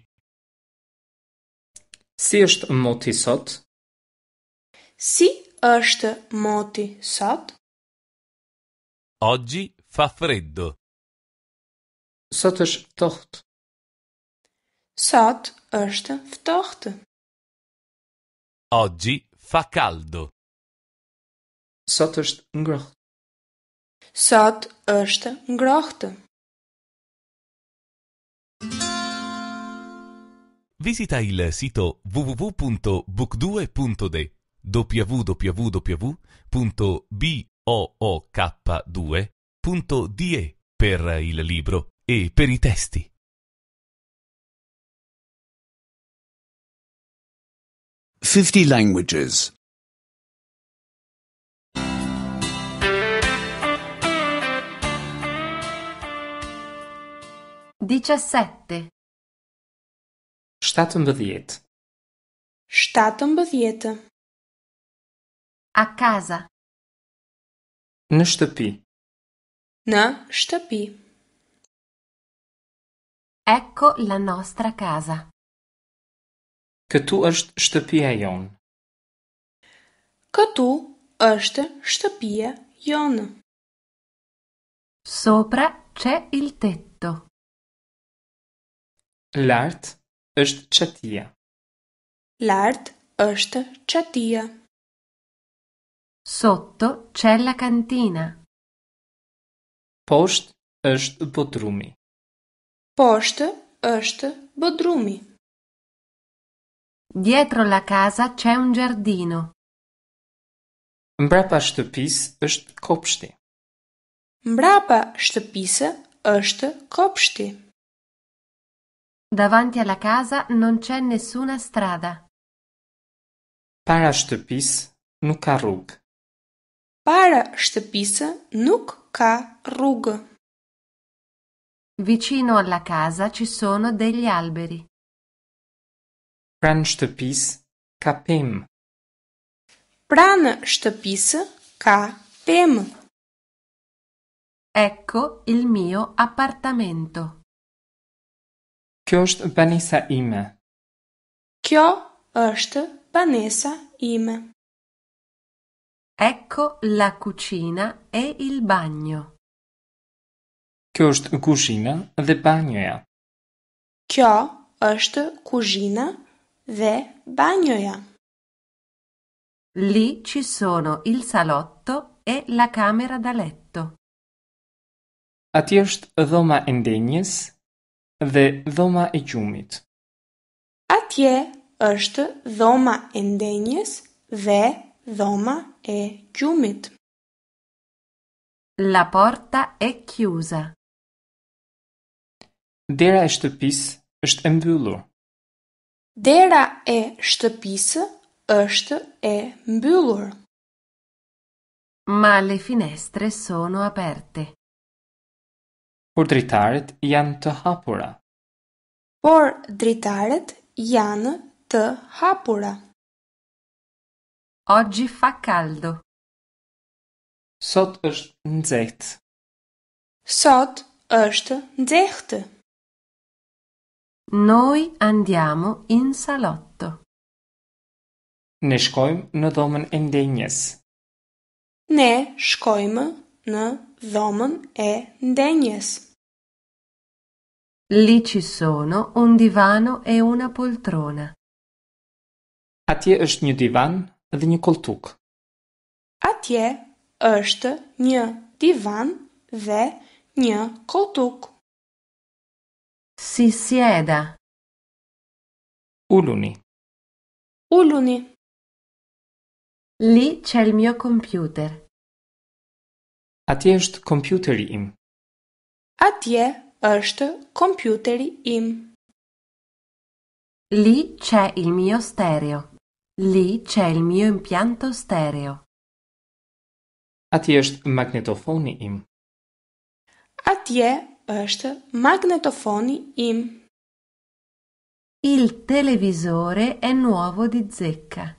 Si është moti sot? Si është moti sot? Oggi fa freddo. Sot është ftohtë. Sot është ftohtë. Oggi fa caldo. Sot është ngrohtë. Sot është ngrohtë. Visita il sito www.book2.de www.book2.de per il libro e per i testi. Fifty languages. 17. 17. 17. A casa. Në shtëpi. Në Ecco la nostra casa. Këtu është shtëpia jonë. Këtu është shtëpia jonë. Sopra c'è il tetto. Lart është çatia. Lart është çatia. Sotto c'è la cantina. Post është botrumi. Poshtë është bodrumi. Dietro la casa c'è un giardino. Mbrapa shtëpis është kopshti. Mbrapa shtëpisë është kopshti. Davanti alla casa non c'è nessuna strada. Para shtëpis nuk ka rrugë. Para shtëpisë nuk ka rrugë. Vicino alla casa ci sono degli alberi. Pranshtëpis ka pemë. Pranë shtëpisë ka pemë. Ecco il mio appartamento. Kjo është banesa ime. Kjo është banesa ime. Ecco la cucina e il bagno. Kjo është kuzhina dhe banjoja. Kjo është kuzhina dhe banjoja. Lì ci sono il salotto e la camera da letto. Atje është dhoma e ndenjes dhe dhoma e gjumit. Atje është dhoma e ndenjes dhe dhoma e gjumit. La porta è chiusa. Dera e shtëpisë është e mbyllur. Dera e shtëpisë është e mbyllur. Ma le finestre sono aperte. Por dritaret janë të hapura. Por dritaret janë të hapura. Oggi fa caldo. Sot është nxehtë. Sot është nxehtë. Noi andiamo in salotto. Ne shkojmë në dhomën e ndenjes. Ne shkojmë në dhomën e ndenjes. Lì ci sono un divano e una poltrona. Atje është një divan dhe një koltuk. Atje është një divan dhe një koltuk. Si sieda. Uluni. Uluni. Lì c'è il mio jo computer. Atje është kompjuteri im. Atje është kompjuteri im. Lì c'è il mio stereo. Lì c'è il mio impianto stereo. Atje është magnetofoni im. Atje është magnetofoni im. Il televisore è nuovo di zecca.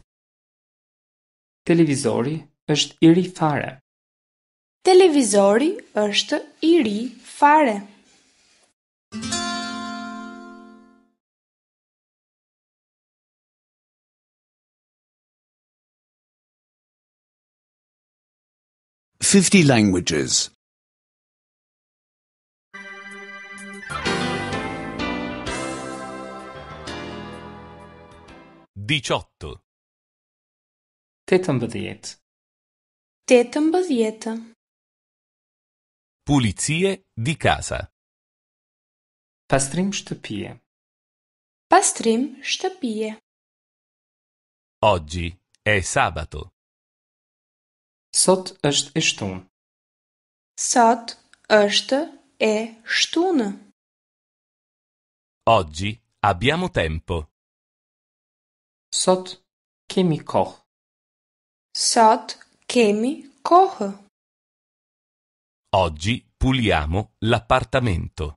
Televizori është i ri fare. Televizori është i ri fare. Fifty languages. Diciotto. Tetëm bëdjetë. Tetëm bëdjetë. Pulizie di casa. Pastrim shtëpije. Pastrim shtëpije. Oggi è sabato. Sot është e shtunë. Sot është e shtunë. Oggi abbiamo tempo. Sot kemi kohë. Sot kemi kohë. Oggi puliamo l'appartamento.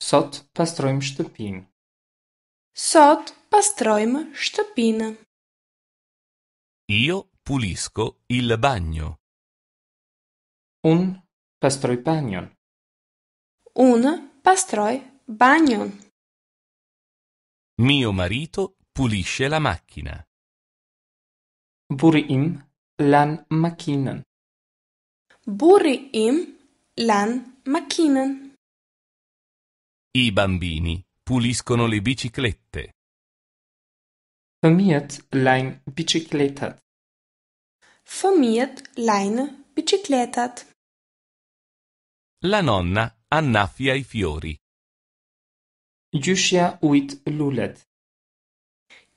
Sot pastrojmë shtëpinë. Sot pastrojmë shtëpinë. Io pulisco il bagno. Un pastroi banjon. Un pastroi banjon. Mio marito pulisce la macchina. Buri im lan macchinen. Buri im lan macchinen. I bambini puliscono le biciclette. Vermiert lein bicicletat. Vermiert lein bicicletat. La nonna annaffia i fiori. Gjyshja ujt lullet.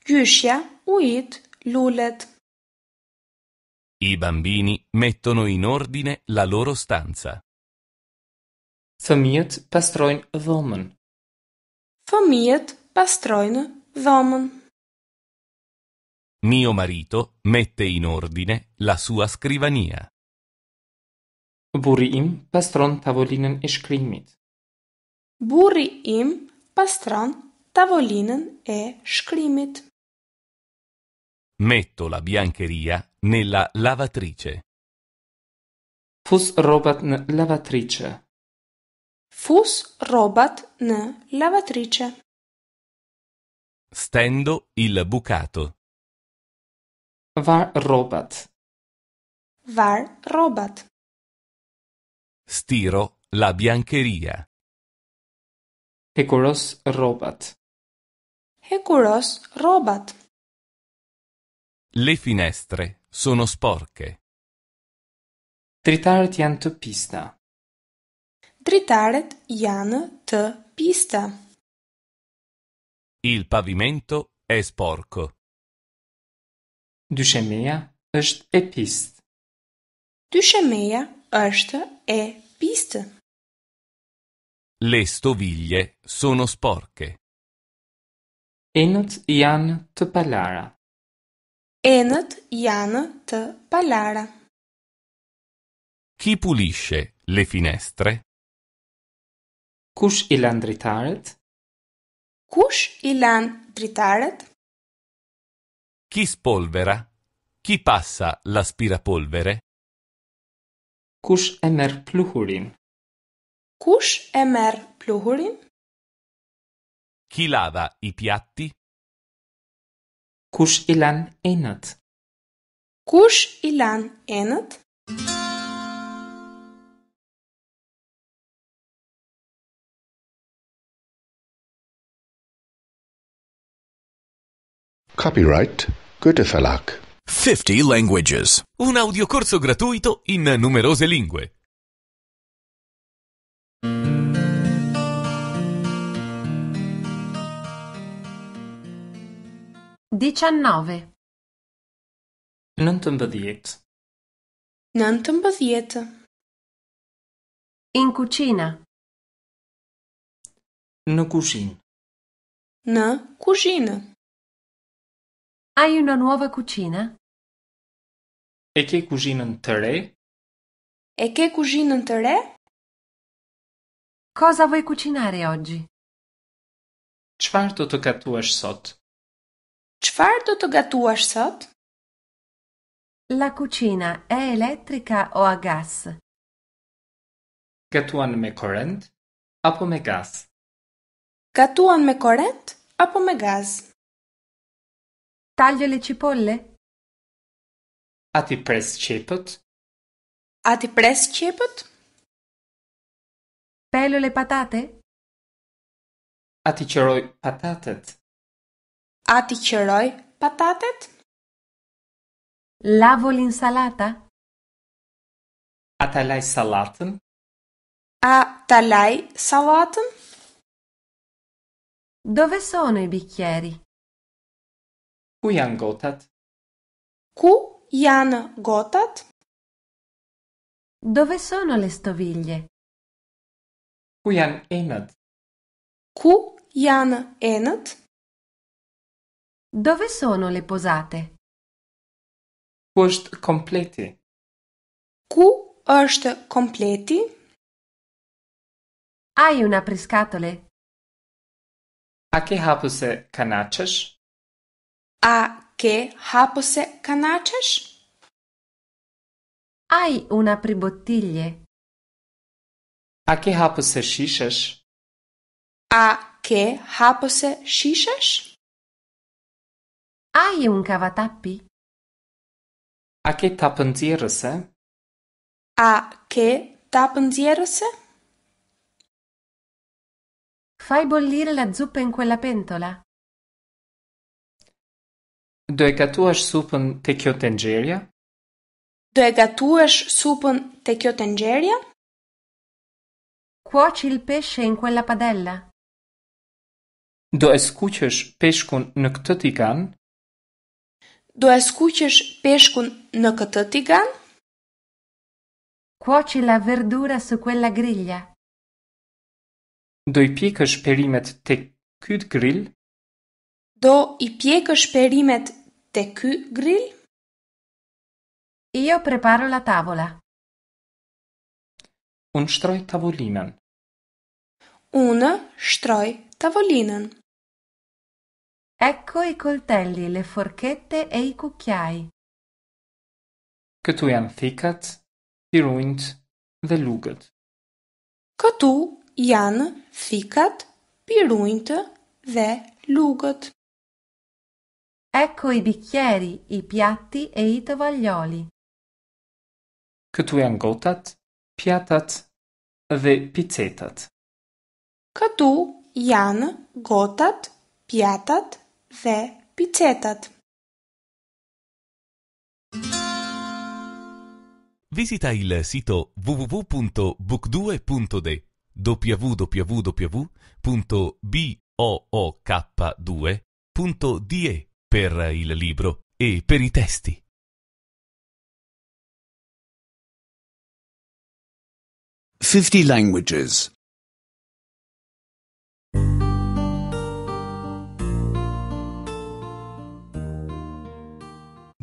Gjyshja ujt lullet. I bambini mettono in ordine la loro stanza. Fëmijët pastrojnë dhomën. Fëmijët pastrojnë dhomën. Mio marito mette in ordine la sua scrivania. Burri im pastron tavolinën e shkrimit. Burri im pastron tavolinën e shkrimit. Metto la biancheria nella lavatrice. Fus rrobat në lavatrice. Fus rrobat në lavatrice. Stendo il bucato. Var rrobat. Var rrobat. Stiro la biancheria. Hekuros rrobat. Hekuros rrobat. Le finestre sono sporche. Dritaret janë të pista. Dritaret janë të pista. Il pavimento è sporco. Dyshemeja është e pistë. Dyshemeja është e pistë. Le stoviglie sono sporche. Enët janë të palara. Enët janë të palara. Chi pulisce le finestre? Kush i lan dritaret? Kush i lan dritaret? Chi spolvera? Chi passa l'aspirapolvere? Kush e merr pluhurin? Kush emer merr pluhurin? Chi lava i piatti? Kush ilan lan Kush ilan lan Copyright Goethe Verlag 50 languages. Un audiocorso gratuito in numerose lingue. Diciannove. Non tëmbëdhjet. Non tëmbëdhjet. In cucina. Në kushin. Në kushin. Ai una nuova cucina? E ke kushinën të re? E ke kushinën të re? Cosa vuoi cucinare oggi? Çfarë do të gatuash sot? Qfar do të gatuash sot? La cucina e elektrika o a gas? Gatuan me korrent apo me gas? Gatuan me korrent apo me gaz? Taglio le cipolle? A ti pres qepët? A ti pres qepët? Pelo le patate? A ti qëroj patatet? A ti qëroj patatet? Lavo l'insalata. A talaj salatën? A talaj salatën? Dove sono i bicchieri? Ku janë gotat? Ku janë gotat? Dove sono le stoviglie? Ku janë enët? Ku janë enët? Dove sono le posate? Kusht kompleti. Ku është kompleti? Hai una priscatole? A ke hapuse kanachesh? A ke hapuse kanachesh? Hai una pribottiglie? A ke hapuse shishesh? A ke hapuse shishesh? Hai un cavatappi? A che tappanziero se? A che tappanziero se? Fai bollire la zuppa in quella pentola. Do e gatuash supën te kjo tenxherja? Do e gatuash supën te kjo tenxherja? Cuoci il pesce in quella padella. Do e skuqesh peshkun në këtë tikan? Do e skuqesh peshkun në këtë tigan? Kuoqi la verdura su quella griglia. Do i pjekësh perimet te kytë grill? Do i pjekësh perimet te ky grill? Io jo, preparo la tavola. Un shtroj tavolinën. Unë shtroj tavolinën. Ecco i coltelli, le forchette e i cucchiai. Këtu janë fikat, pirunjt dhe lugët. Këtu janë fikat, pirunjt dhe lugët. Ecco i bicchieri, i piatti e i tovaglioli. Këtu janë gotat, pjatat dhe picetat. Këtu janë gotat, pjatat Ve piccetat. Visita il sito www.book2.de www.book2.de per il libro e per i testi. Fifty languages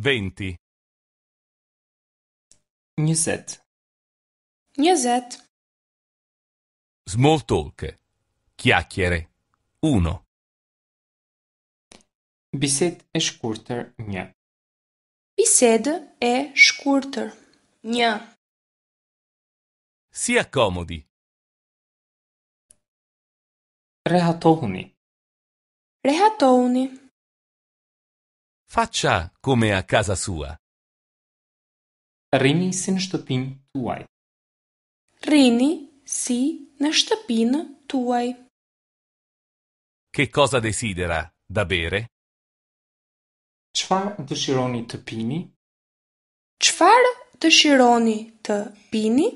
Venti. Njëzet. Njëzet. Small talk. Chiacchiere. Uno. Biset e shkurter një. Bised e shkurter një. Si akomodi. Rehatohuni. Rehatohuni. Faccia come a casa sua. Rini si në shtëpinë tuaj. Rini si në shtëpinë tuaj. Che cosa desidera da bere? Qfar të shironi të pini? Qfar të shironi të pini?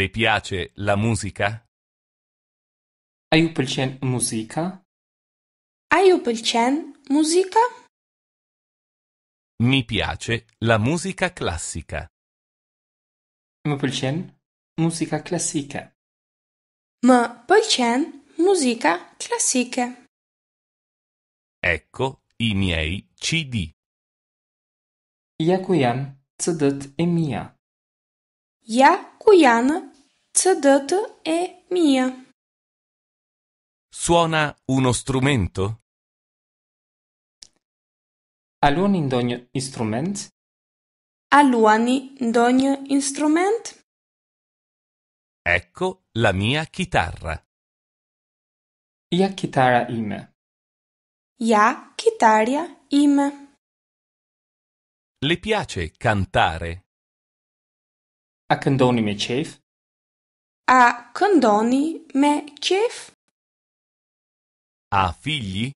Le piace la musica? A ju pëlqen muzika? A ju pëlqen Musica? Mi piace la musica classica. Më musica classica. klasike. Më pëlqen muzika klasike. Ecco i miei CD. Ja ku janë cd e mia. Ja ku janë cd e mia. Suona uno strumento? Aluani ndonjë instrument? Aluani luani ndonjë instrument? Ecco la mia chitarra. Ja chitarra ime. Ja chitarra ime. Le piace cantare? A këndoni me qef? A këndoni me qef? Ha figli?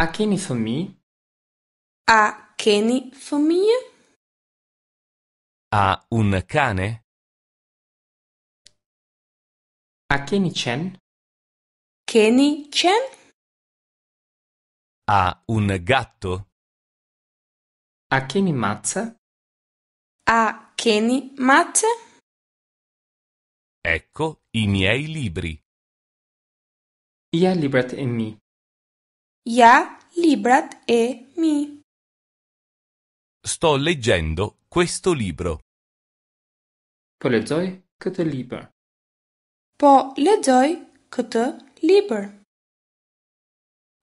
A keni fëmijë? Ha cani famiglia? Ha un cane? Ha cani c'en? Cani c'en? Ha un gatto? Ha cani mazza? Ha cani mazza? Ecco i miei libri. Ja librat e mi. Ja librat e mi. Sto leggendo questo libro. Po Polecoj këtë libër. Po lexoj këtë libër.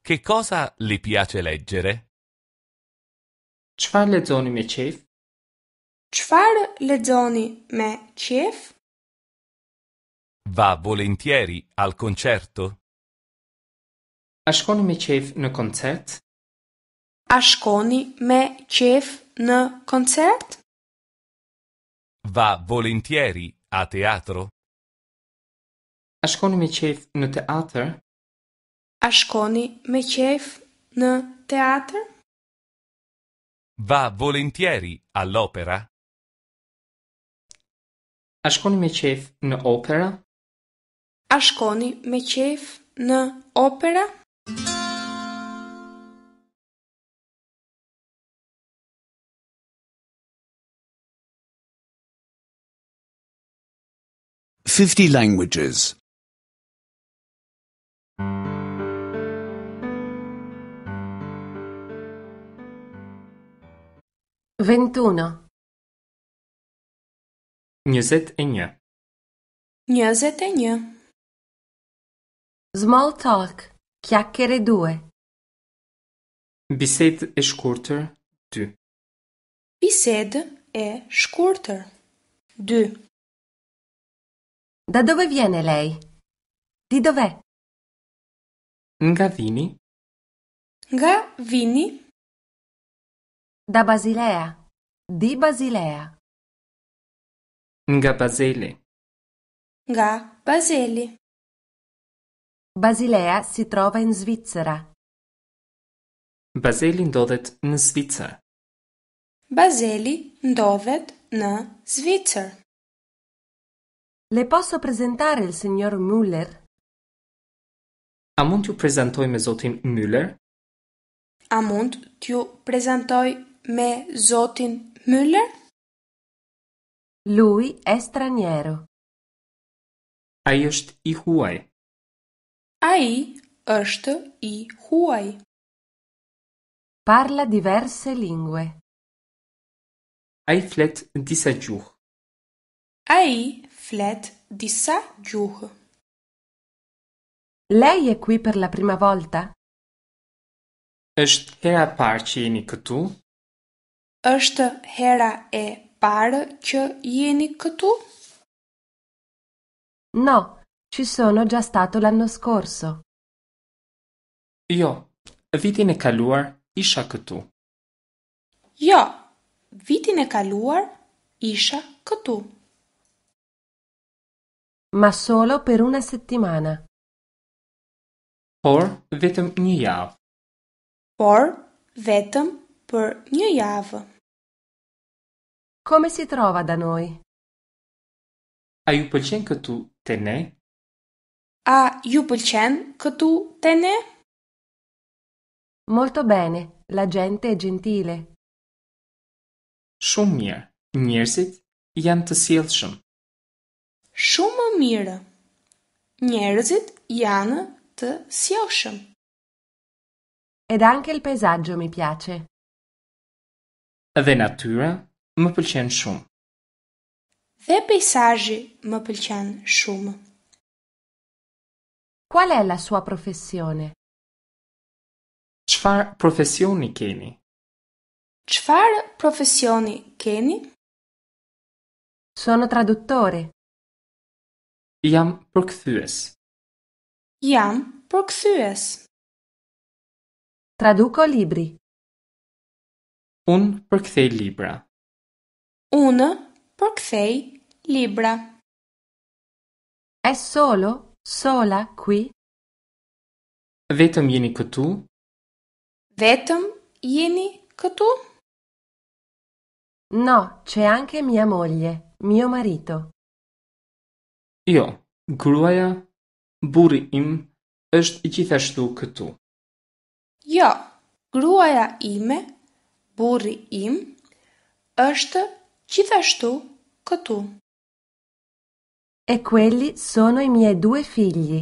Che cosa le piace leggere? Çfarë lexoni me qejf? Çfarë lexoni me qejf? Va volentieri al concerto? A shkoni me qejf në koncert? A shkoni me qef në koncert? Va volentieri a teatro? A shkoni me qef në teatr? A shkoni me qef në teatr? Va volentieri a l'opera? A shkoni me qef në opera? A shkoni me qef në opera? 50 languages. 21 21 Small talk, chiacchiere due Bised e shkurter, 2 Bised e shkurter, 2 Da dove viene lei? Di dov'è? Nga vini? Nga vini? Da Basilea. Di Basilea. Nga Basile. Nga Basile. Basilea si trova in Svizzera. Basile ndodhet në Svicër. Basile ndodhet në Svicër. Le posso presentare il signor Müller? A mund t'ju prezantoj me zotin Müller? A mund t'ju prezantoj me zotin Müller? Lui è straniero. Ai është i huaj. Ai është i huaj. Parla diverse lingue. Ai flet disa gjuhë. Ai Flet disa gjuhë. Lei è qui per la prima volta? Është hera e parë që jeni këtu? Është hera e parë që jeni këtu? No, ci sono già stato l'anno scorso. Jo, vitin e kaluar isha këtu. Jo, vitin e kaluar isha këtu ma solo per una settimana. Por vetëm një javë. Por vetëm për një javë. Come si trova da noi? A ju pëlqen këtu te ne? A ju pëlqen këtu te ne? Molto bene, la gente è gentile. Shumë mirë, njerëzit janë të sjellshëm. Si shumë më mirë. Njerëzit janë të sjellshëm. Ed anche il paesaggio mi piace. Dhe natyra më pëlqen shumë. Dhe peisazhi më pëlqen shumë. Qual è la sua professione? Çfarë profesioni keni? Çfarë profesioni keni? Sono traduttore. Jam përkthyes. Jam përkthyes. Traduko libri. Un përkthej libra. Un përkthej libra. È solo sola qui? Vetëm jeni këtu? Vetëm jeni këtu? No, c'è anche mia moglie, mio marito. Jo, gruaja, buri im është i gjithashtu këtu. Jo, gruaja ime, buri im, është gjithashtu këtu. E quelli sono i miei due figli.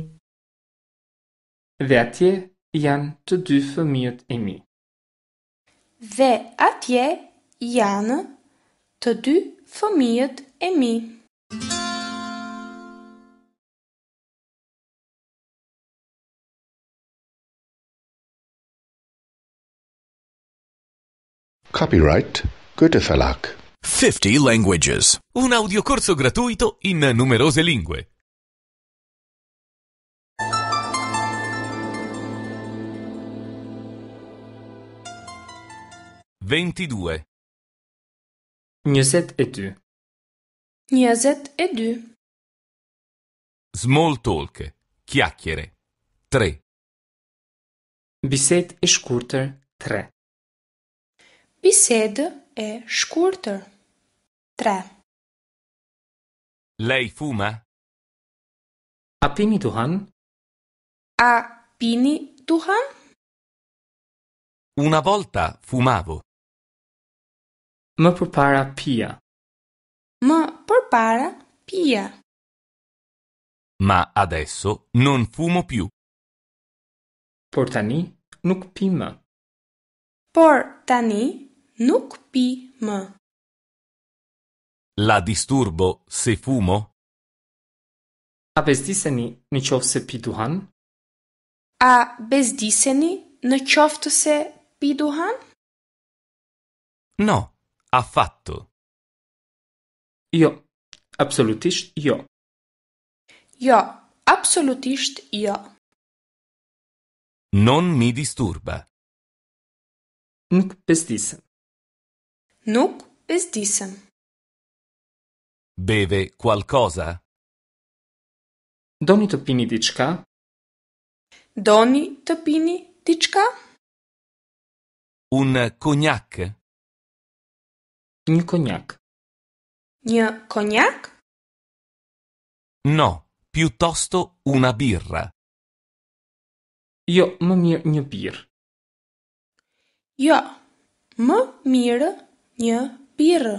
Dhe atje janë të dy fëmijët e mi. Dhe atje janë të dy fëmijët e mi. Copyright Goethe Verlag. 50 Languages. Un audiocorso gratuito in numerose lingue. Ventidue. Njëzet e tu. Njëzet e dy. Small talk. Chiacchiere. 3. Biset e shkurtër 3. Bisedë e shkurtër. 3. Lei fuma? A pini duhan? A pini duhan? Una volta fumavo. Më përpara pia. Më përpara pia. Ma adesso non fumo più. Por tani nuk pi më. Por tani Nuk pi më. La disturbo se fumo? A bezdiseni në qoftë se pi duhan? A bezdiseni në qoftë se pi duhan? No, affatto. Jo, absolutisht jo. Jo, absolutisht jo. Non mi disturba. Nuk bezdisen. Nuk bezdisem. Beve qualcosa? Doni të pini diçka? Doni të pini diçka? Un cognac? Një cognac. Një cognac? No, piuttosto una birra. Jo, më mirë një birrë. Jo, më mirë Një birrë.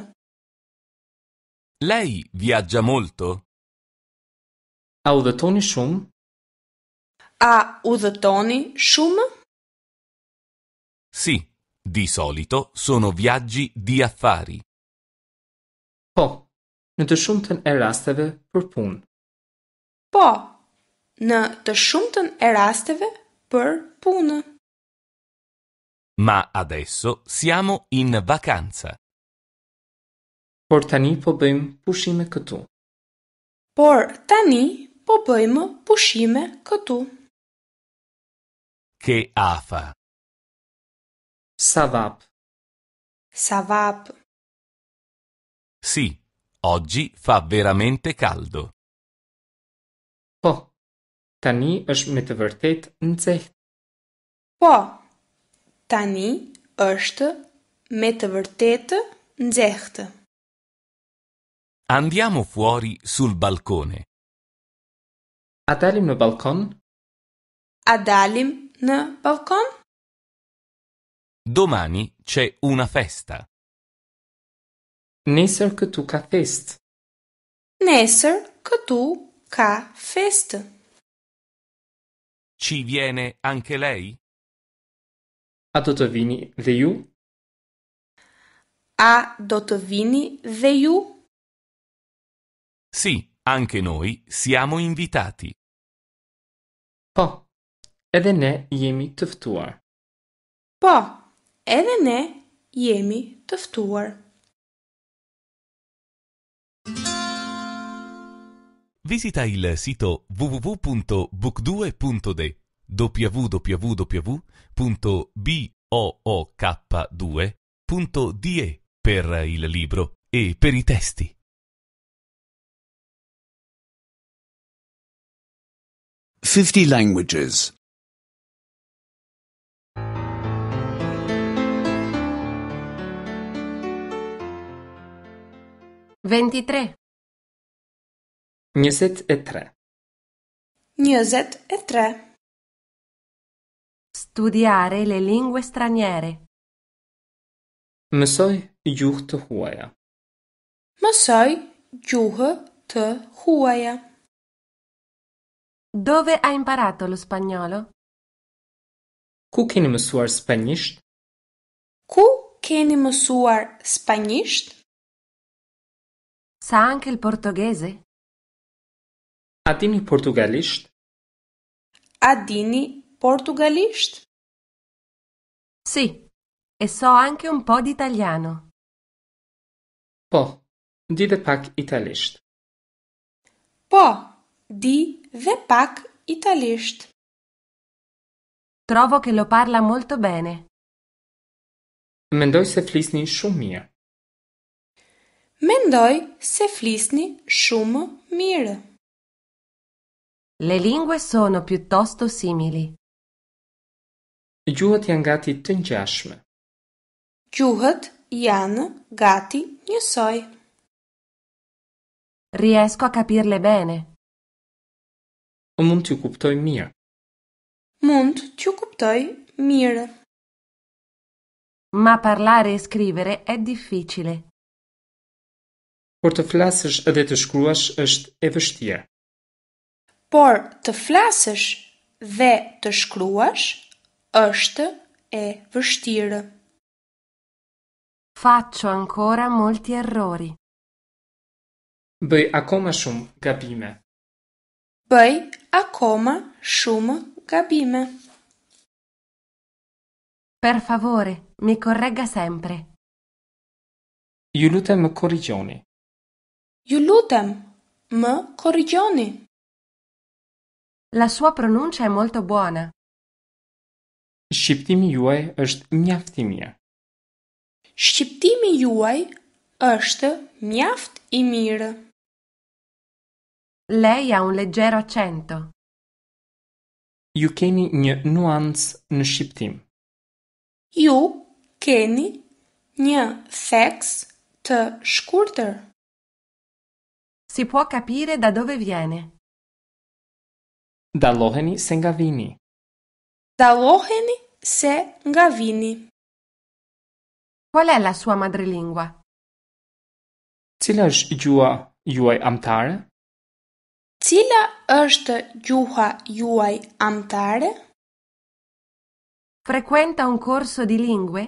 Lei viaggia molto? A udhëtoni shumë? A udhëtoni shumë? Si, di solito sono viaggi di affari. Po, në të shumëtën e rasteve për punë. Po, në të shumëtën e rasteve për punë. Ma adesso siamo in vacanza. Por tani po bëjm pushime këtu. Por tani po bëjm pushime këtu. Che afa? Savap. Savap. Sì, oggi fa veramente caldo. Po. Tani është me të vërtetë nxehtë. Po, tani është me të vërtetë nxehtë. Andiamo fuori sul balcone. A dalim në balkon? A dalim në balkon? Domani c'è una festa. Nesër këtu ka fest. Nesër këtu ka fest. Ci viene anche lei? A Dotovini veio? A Dotovini veio? Sì, anche noi siamo invitati. Po. Edhe ne jemi të ftuar. Po, edhe ne jemi të Visita il sito www.book2.de www.book2.de per il libro e per i testi. Fifty languages. Ventitré. Njëzet e tre. Njëzet e tre. Studiare le lingue straniere. Mësoj gjuhë të huaja. Mësoj gjuhë të huaja. Dove ha imparato lo spagnolo? Ku keni mësuar spanjisht? Ku keni mësuar spanjisht? Sa anche il portoghese? A dini portugalisht? A dini portugalisht? Sì, e so anche un po' d'italiano. Po di Diede pak italisht. Po di dhe pak italisht. Trovo che lo parla molto bene. Mendoj se flisni shumë mirë. Mendoj se flisni shumë mirë. Le lingue sono piuttosto simili. Gjuhët janë gati të ngjashme. Gjuhët janë gati njësoj. Riesko a capirle bene. O mund t'ju kuptoj mirë. Mund t'ju kuptoj mirë. Ma parlare e scrivere è difficile. Por të flasësh edhe të shkruash është e vështirë. Por të flasësh dhe të shkruash Është e vështirë. Faccio ancora molti errori. Bëj akoma shumë gabime. Bëj akoma shumë gabime. Per favore, mi corregga sempre. Ju lutem më korrigjoni. Ju lutem më korrigjoni. La sua pronuncia è molto buona. shqiptimi juaj është mjaft i mirë. Shqiptimi juaj është mjaft i mirë. Lei ha un leggero accento. Ju keni një nuancë në shqiptim. Ju keni një theks të shkurtër. Si po kapire da dove vjene. Daloheni se nga vini. Daloheni Se Gavini. Qual è la sua madrelingua? Cila është gjuha juaj amtare? Cila është gjuha juaj amtare? Frequenta un corso di lingue?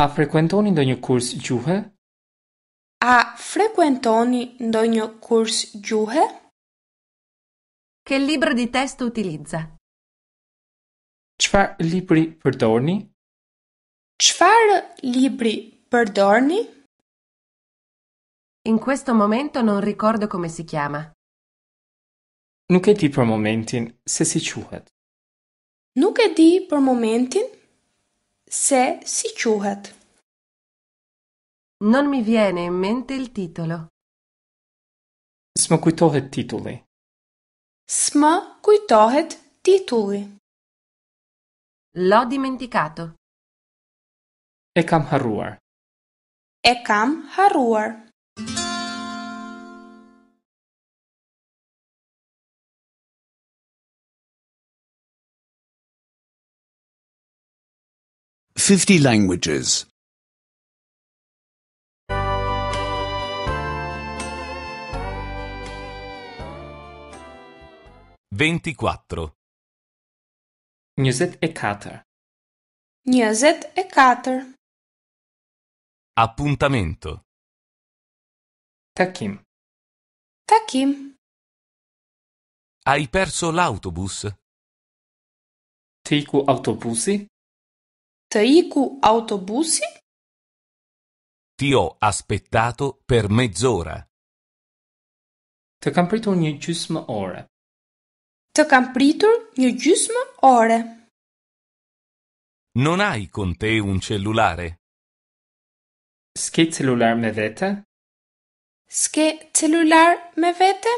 A frequentoni ndonjë kurs gjuhe? A frequentoni ndonjë kurs gjuhe? Che libro di testo utilizza? Qfar libri përdorni? Qfar libri përdorni? In questo momento non ricordo come si chiama. Nuk e di për momentin se si quhet. Nuk e di për momentin se si quhet. Non mi viene in mente il titolo. Smo kujtohet titulli. Smo kujtohet titulli. L'ho dimenticato. Ekam Haruar. Ekam Haruar. Fifty languages. 24 Njëzet e katër. Njëzet e katër. Appuntamento. Takim. Takim. Hai perso l'autobus? Të iku autobusi? Të iku autobusi? Ti ho aspettato per mezz'ora. Të kam pritur një gjysmë ore. Të kam pritur një gjysmë ore. Non hai con te un cellulare? S'ke celular me vete? S'ke celular me vete?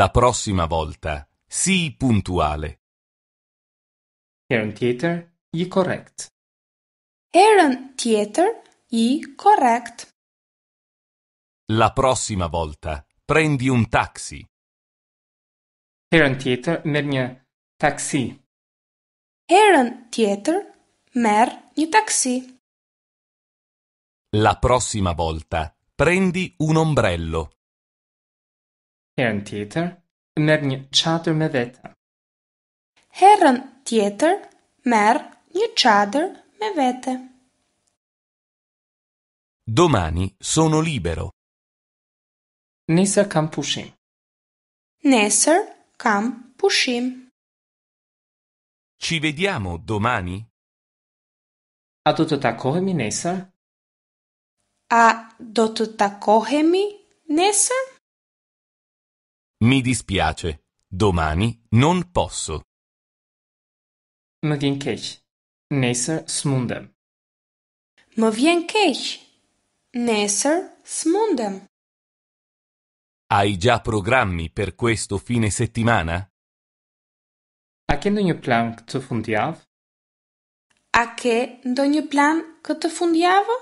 La prossima volta sii puntuale. Herën tjetër, i korrekt. Herën tjetër, i korrekt. La prossima volta prendi un taxi. Herën tjetër merr një taksi. Herën tjetër merr një taksi. La prossima volta prendi un ombrello. Herën tjetër merr një çadër me vete. Herën tjetër merr një çadër me vete. Domani sono libero. Nesër kam pushim. Nesër Kam pushim. Ci vediamo domani? A do të takohemi nesër? A do të takohemi nesër? Mi dispiace, domani non posso. Më vjen keq. Nesër smundem. Më vjen keq. Nesër smundem. Hai già programmi per questo fine settimana? A che plan këtë fundjavë? A che ndonjë plan këtë fundjavë?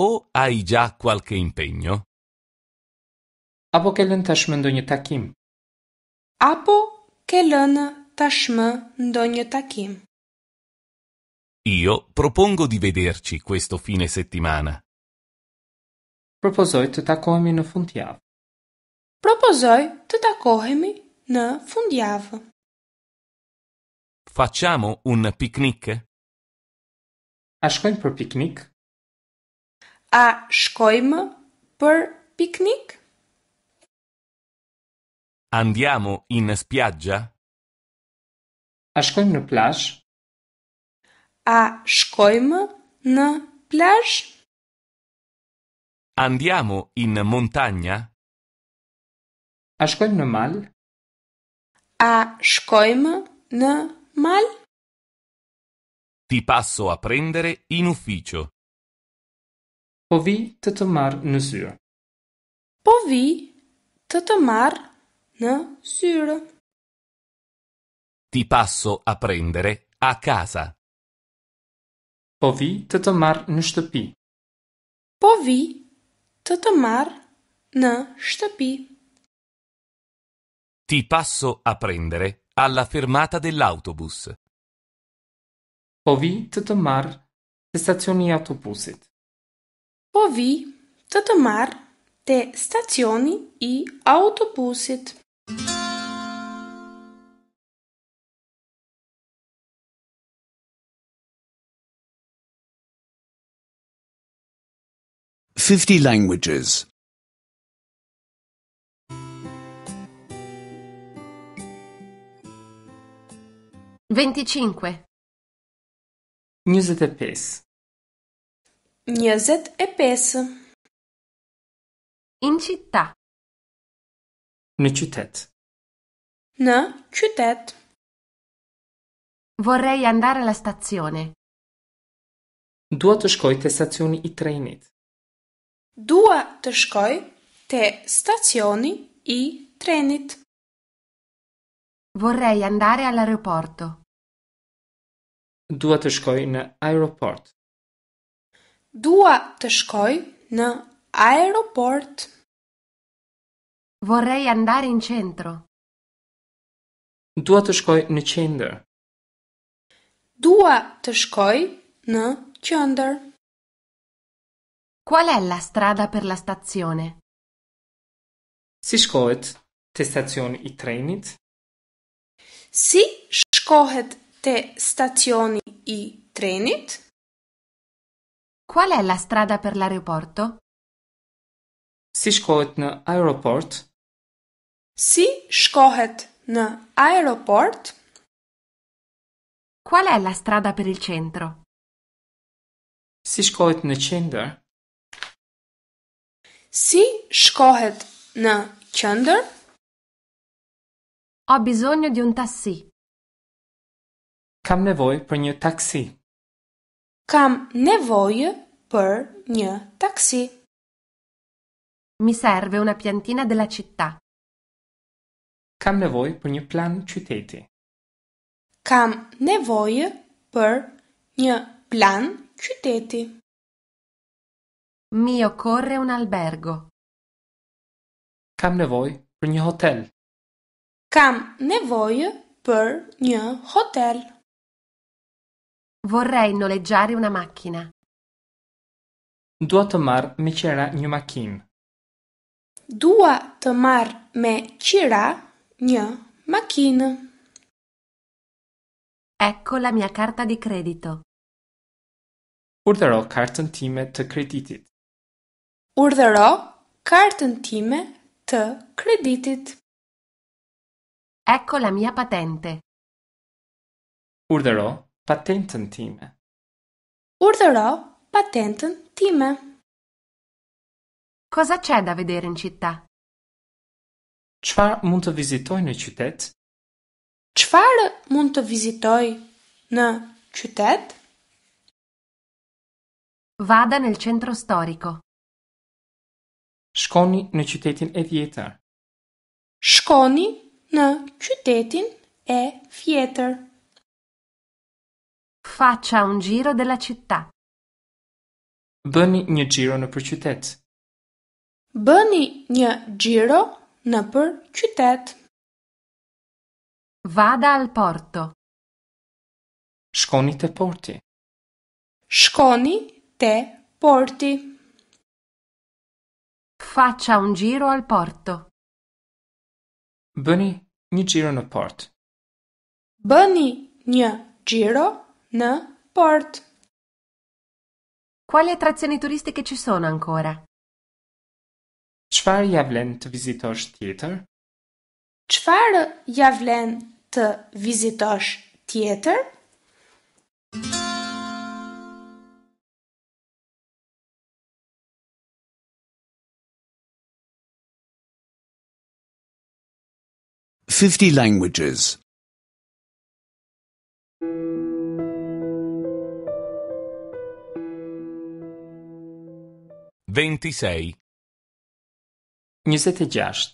O hai già qualche impegno? Apo ke lënë tashmë ndonjë takim? Apo che lënë tashmë ndonjë takim? Io propongo di vederci questo fine settimana. Propozoj të takohemi në fundjavë. Propozoj të takohemi në fundjavë. Facciamo un picnic? A shkojmë për piknik? A shkojmë për piknik? Andiamo in spiaggia? A shkojmë në plazh? A shkojmë në plazh? Andiamo in montagna? A shkojmë në mal? A shkojmë në mal? Ti passo a prendere in ufficio. Po vi të të marrë në syrë. Po vi të të marrë në syrë. Ti passo a prendere a casa. Po vi të të marrë në shtëpi. Po vi të të marrë në shtëpi. të të marr në shtëpi. Ti passo a prendere alla fermata dell'autobus. Po vi të të marr te stacioni i autobusit. Po vi të të marr te stacioni i autobusit. Fifty languages. Venticinque. Njëzet e pes. Njëzet e pes. In città. Në qytet. Në qytet. Vorrei andare alla stazione. Duhet të shkoj të stacioni i trenit. Dua të shkoj te stacioni i trenit. Vorrei andare all'aeroporto. Dua të shkoj në aeroport. Dua të shkoj në aeroport. Vorrei andare in centro. Dua të shkoj në qendër. Dua të shkoj në qendër. Qual è la strada per la stazione? Si shkohet te stacioni i trenit. Si shkohet te stacioni i trenit? Qual è la strada per l'aeroporto? Si shkohet në aeroport. Si shkohet në aeroport? Qual è la strada per il centro? Si shkohet në qendër. Si shkohet në qëndër? Ho bizonjë di un taksi. Kam nevojë për një taksi. Kam nevojë për një taksi. Mi serve una piantina della città. Kam nevojë për një plan qyteti. Kam nevojë për një plan qyteti. Mi occorre un albergo. Cam nevoj për një hotel. Kam nevojë per një hotel. Vorrei noleggiare una macchina. Dua të marr me qira një makinë. Dua të marr me qira një makinë. Ecco la mia carta di credito. Urdhëro kartën time të kreditit. Urdhëro kartën time të kreditit. Ecco la mia patente. Urdhëro patentën time. Urdhëro patentën time. Cosa c'è da vedere in città? Çfarë mund të vizitoj në qytet? Çfarë mund të vizitoj në qytet? Vada nel centro storico. Shkoni në qytetin e vjetër. Shkoni në qytetin e vjetër. Faccia un giro della città. Bëni një giro në për qytet. Bëni një giro në për qytet. Vada al porto. Shkoni te porti. Shkoni te porti. Faccia un giro al porto. Bëni një giro në port. Bëni një giro në port. Quali attrazioni turistiche ci sono ancora? Çfarë ja vlen të vizitosh tjetër? Çfarë ja vlen të vizitosh tjetër? Fifty languages. 26 Njëzet e gjasht.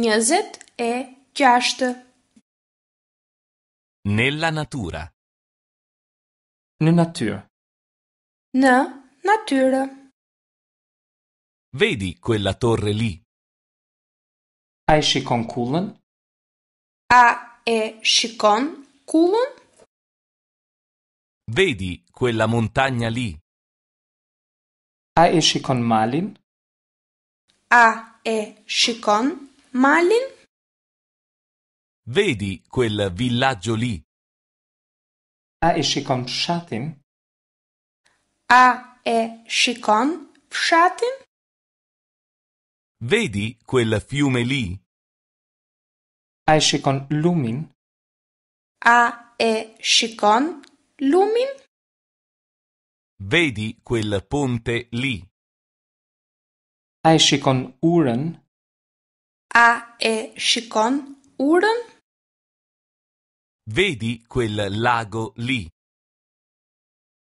Njëzet e gjasht. Nella natura. Në natyrë. Në natyrë. Vedi quella torre lì? A e shikon kullën? A e shikon kullën? Vedi quella montagna lì. A e shikon malin? A e shikon malin? Vedi quel villaggio lì. A e shikon fshatin? A e shikon fshatin? Vedi quel fiume lì? Esce con Lumin? A e Shikon Lumin? Vedi quel ponte lì? Esce con Uren? A e Shikon Uren? Vedi quel lago lì?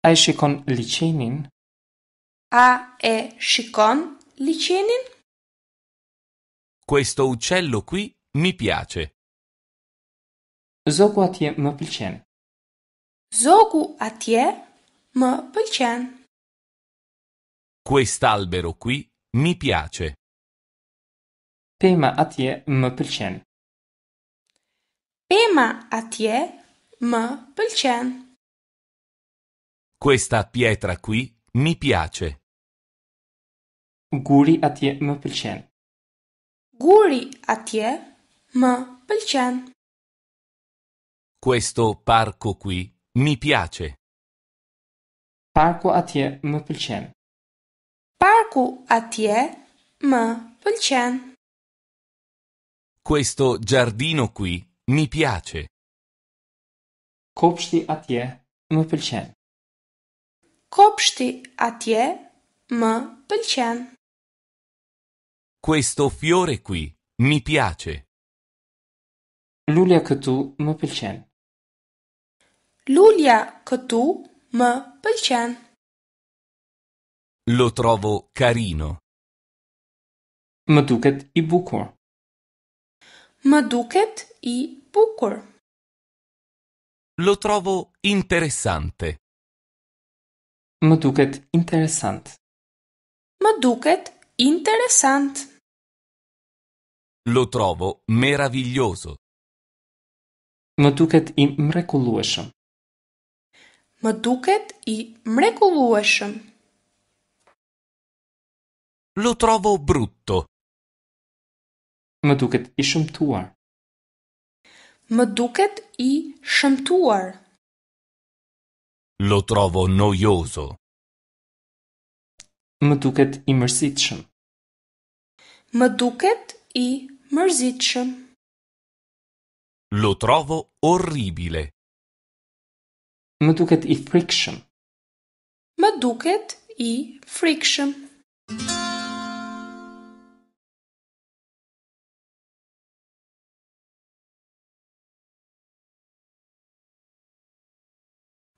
Esce con Licenin? A e Shikon Licenin? Questo uccello qui mi piace. Zogu atje më pëlqen. Zogu atje më pëlqen. Quest'albero qui mi piace. Pema atje më pëlqen. Pema atje më pëlqen. Questa pietra qui mi piace. Guri atje më pëlqen. Guri atje më pëlqen. Questo parco qui mi piace. Parco a Parku atje më pëlqen. Parku atje më pëlqen. Questo giardino qui mi piace. Copsti a Kopshti atje më pëlqen. Kopshti atje më pëlqen. Questo fiore qui mi piace. Lulia këtu më pëlqen. Lulia këtu më pëlqen. Lo trovo carino. Më duket i bukur. Më duket i bukur. Lo trovo interessante. Më duket interessant. Më duket interessant. Lo trovo meraviglioso. Më duket i mrekullueshëm. Më duket i mrekullueshëm. Lo trovo brutto. Më duket i shëmtuar. Më duket i shëmtuar. Lo trovo noioso. Më duket i mërzitshëm. Më duket i Mrsic. Lo trovo orribile. Ma duket i frikshëm. Më duket i frikshëm.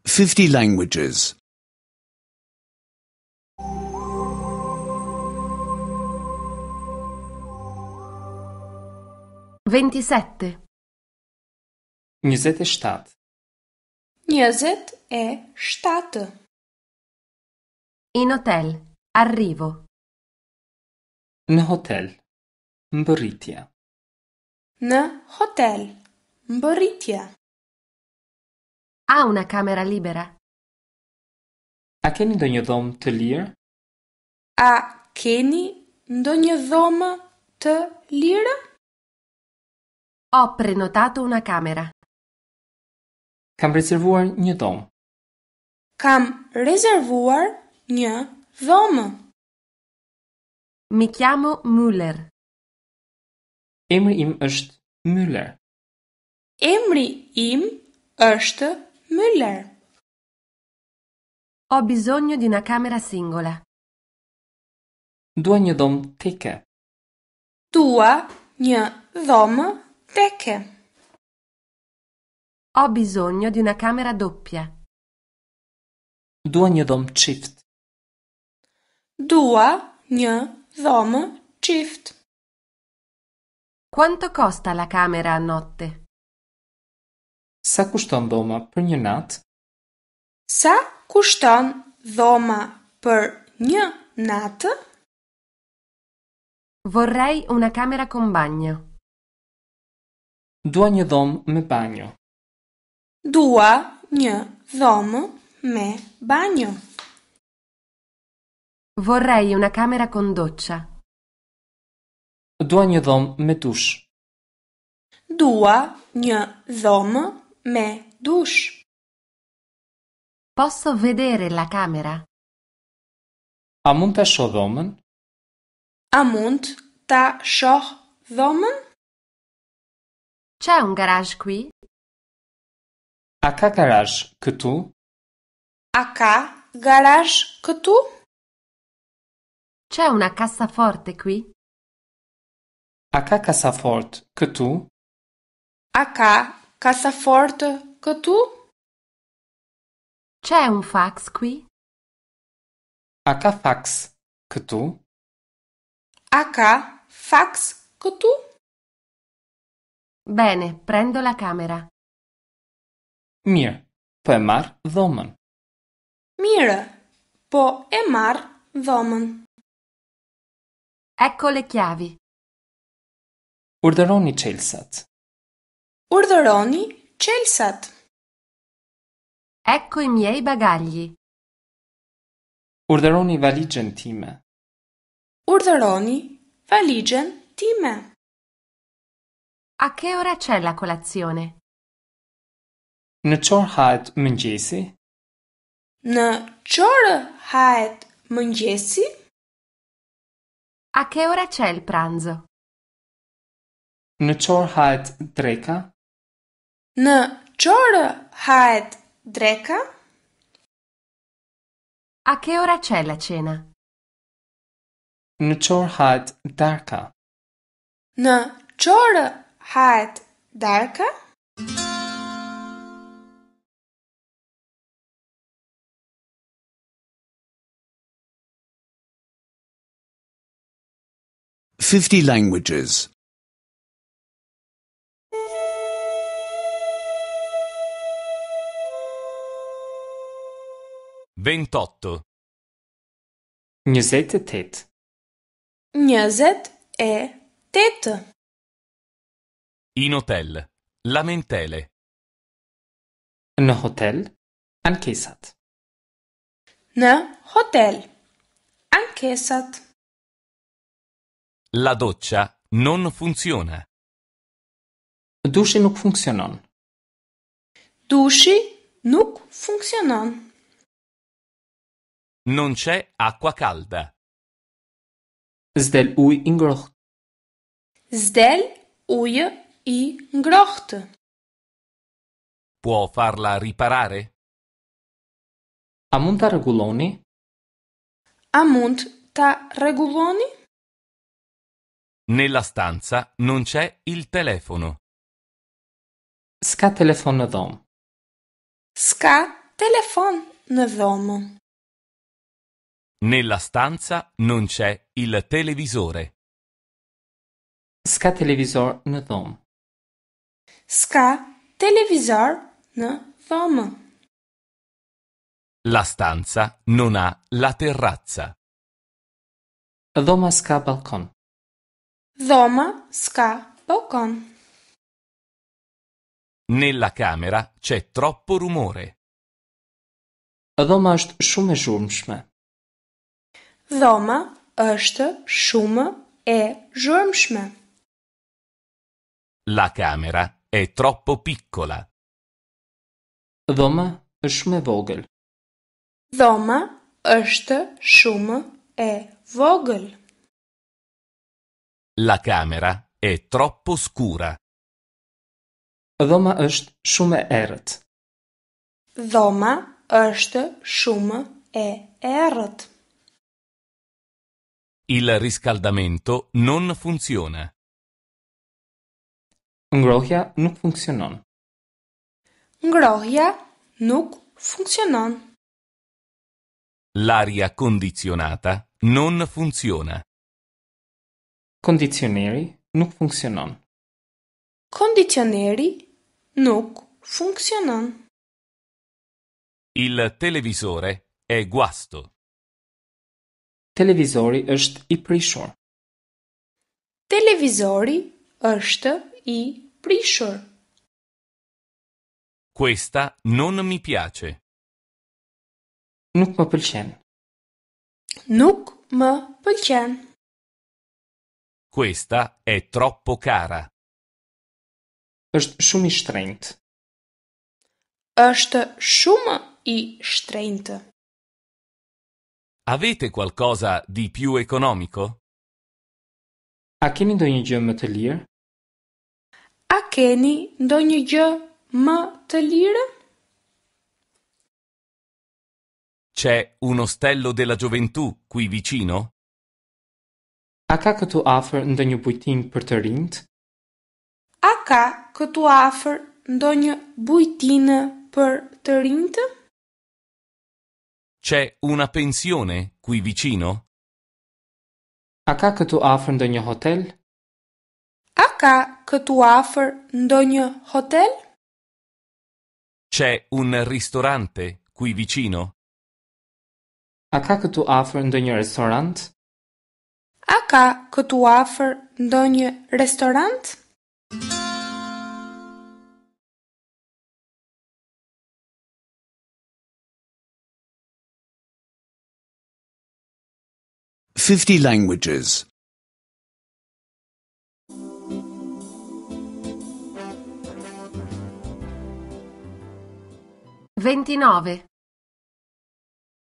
Fifty languages. 27 Njëzet e In hotel, arrivo. Në hotel, mbëritja. Në hotel, mbëritja. A una kamera libera? A keni do një dhomë të lirë? A keni ndonjë dhomë të lirë? Ho prenotato una camera. Kam rezervuar një dhomë. Kam rezervuar një dhomë. Mi chiamo Müller. Emri im është Müller. Emri im është Müller. Ho bisogno di una camera singola. Dua një dhomë tëkë. Dua një dhomë. Perché? Ho bisogno di una camera doppia. Dua një dhomë çift. Dua një dhomë çift. Quanto costa la camera a notte? Sa kushton dhoma për një natë? Sa kushton dhoma për një natë? Vorrei una camera con bagno. Duanje dhomë me banjo. Dua një dhomë me bagno. Vorrei una camera con doccia. Dua një dhomë me tush. Dua një dhomë me dush. Posso vedere la camera? A mund të shoh dhomën? A mund ta shoh dhomën? C'è un garage qui? Aca garaj këtu? A ka garaj tu? C'è una cassaforte qui? A cassaforte kasafort tu? A cassaforte kasafort tu? C'è un fax qui? A fax këtu? A ka fax tu? Bene, prendo la camera. Mirë, po e marr dhomën. Mirë, po e marr dhomën. Ecco le chiavi. Urdhëroni qelsat. Urdhëroni qelsat. Ecco i miei bagagli. Urdhëroni valixhen time. Urdhëroni valixhen time. A che ora c'è la colazione? Në çor hahet mëngjesi? Në çor hahet mëngjesi? A che ora c'è il pranzo? Në çor hahet dreka? Në çor hahet dreka? A che ora c'è la cena? Në çor hahet darka? Në çor hat darka? Fifty languages. Ventotto. Njëzetet e tetë. Njëzet e tèt. In hotel. Lamentele. Në hotel. Ankesat. Në hotel. Ankesat. La doccia non funziona. Dusci nuk funzionon. Dusci nuk funzionon. Non c'è acqua calda. Zdel uj i ngrohtë. Zdel ujë i grocht. Può farla riparare? A Amunta reguloni? Amunta reguloni? Nella stanza non c'è il telefono. Ska telefon dom. Ska telefon dom. Nella stanza non c'è il televisore. Ska televisor në dhomë. Ska televizor në vëmë. La stanza non ha la terrazza. Dhoma ska balkon. Dhoma ska balkon. Nella camera c'è troppo rumore. Dhoma është shumë e zhurmshme. Dhoma është shumë e zhurmshme. La camera È troppo piccola. Dhoma është shumë e vogël. Dhoma është shumë e vogël. La camera è troppo scura. Dhoma është shumë e errët. Dhoma është shumë e errët. Il riscaldamento non funziona. Ngrohja nuk funksionon. Ngrohja nuk funksionon. L'aria condizionata non funziona. Kondicioneri nuk funksionon. Kondicioneri nuk funksionon. Il televizore è guasto. Televizori është i prishur. Televizori është i prishur. i pressure. Questa non mi piace. Nuk më pëlqen. Nuk më pëlqen. Questa è troppo cara. Është shumë i shtrenjtë. Është shumë i shtrenjtë. Avete qualcosa di più economico? A keni ndonjë gjë më të lirë? A keni ndo një gjë më të lirë? C'è un ostello della gioventù qui vicino? A ka këtu afer ndo një bujtim për të rind? A ka këtu afer ndo një bujtim për të rind? C'è una pensione qui vicino? A ka këtu afer ndo një hotel? ka këtu afër ndonjë hotel? C'è un ristorante qui vicino? A ka këtu afër ndonjë restorant? A ka këtu afër ndonjë restorant? Fifty languages. 29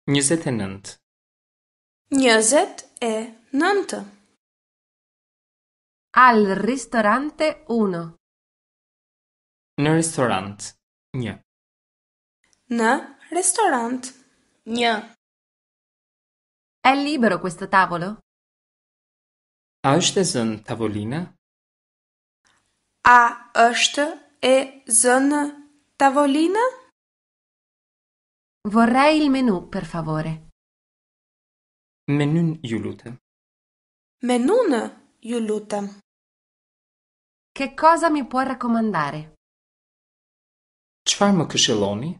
29 Njëzet e nëntë Al ristorante 1 Në ristorant 1 Në ristorant 1 È libero questo tavolo? A është zënë tavolina? A është e zënë tavolina? Vorrei il menù, per favore. Menun ju lutem. Menun ju lutem. Che cosa mi può raccomandare? Çfarë më këshilloni?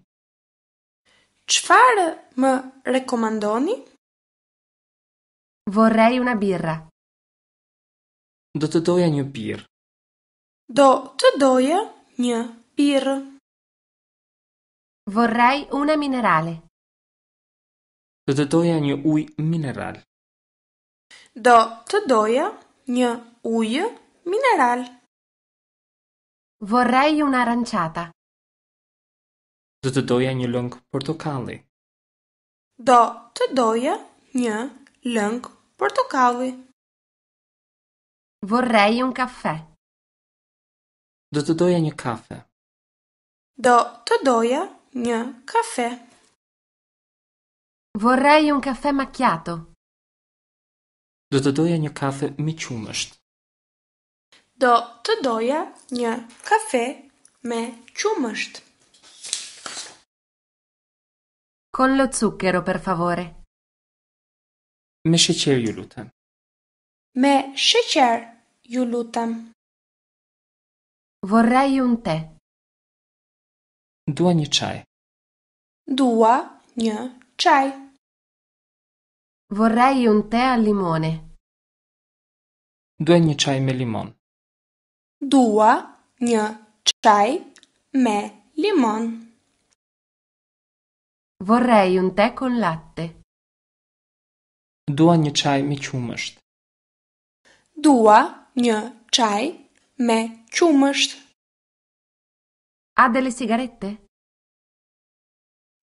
Çfarë më rekomandoni? Vorrei una birra. Do të doja një birrë. Do të doja një birrë. Vorrei una minerale. Do të doja një ujë mineral. Do të doja një ujë mineral. Vorrei un'aranciata. Do të doja një lëng portokalli. Do të doja një lëng portokalli. Vorrei un caffè. Do të doja një kafe. Do të doja Një kafe Vorrei un caffè macchiato. Do të doja një kafe me qumësht. Do të doja një kafe me qumësht. Con lo zucchero, per favore. Me sheqer, ju lutem. Me sheqer, ju lutem. Vorrei un tè. Dua një çaj. Dua një çaj. Vorrei un tè al limone. Dua një çaj me limon. Dua një çaj me limon. Vorrei un tè con latte. Dua një çaj me qumësht. Dua një çaj me qumësht. Ha delle sigarette?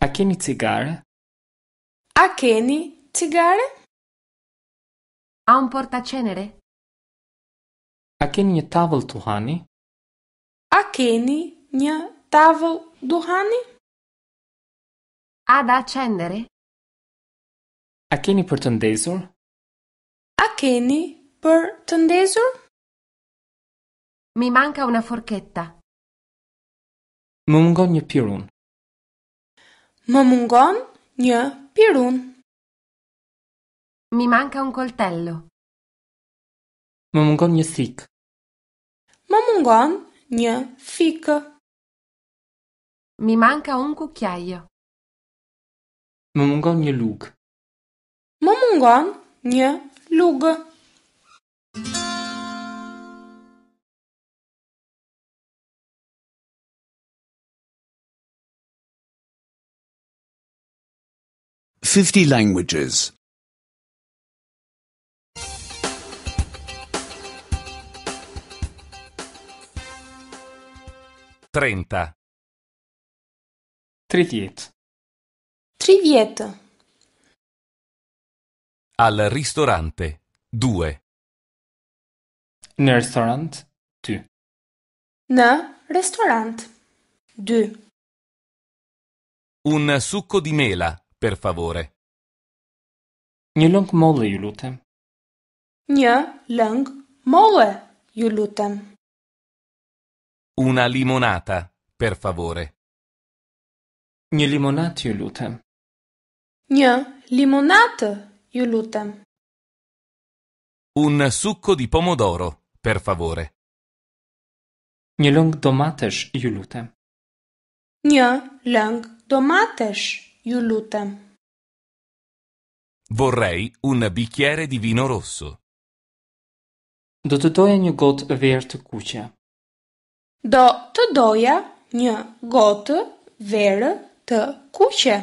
A che ni cigare? A che ni cigare? Ha un portacenere? A che ni tavol tuhani? A che ni tavol duhani? Ha da accendere? A che ni portandesor? A che ni portandesor? Mi manca una forchetta. Më mungon një pirun. Më mungon një pirun. Mi manca un coltello. Më mungon një thik. Më mungon një fikë. Mi manca un cucchiaio. Më mungon një lugë. Më mungon një lugë. 50 languages. 30. 30. Привет. Al ristorante 2. Në restorant 2. Në restorant 2. Un succo di mela per favore. Një lëng molle ju lutem. Një lëng molle ju lutem. Una limonata, per favore. Një limonatë ju lutem. Një limonatë ju lutem. Un succo di pomodoro, per favore. Një lëng domatesh ju lutem. Një lëng domatesh Ju lutem. Vorrei un bicchiere di vino rosso. Do të doja një gotë verë të kuqe. Do të doja një gotë verë të kuqe.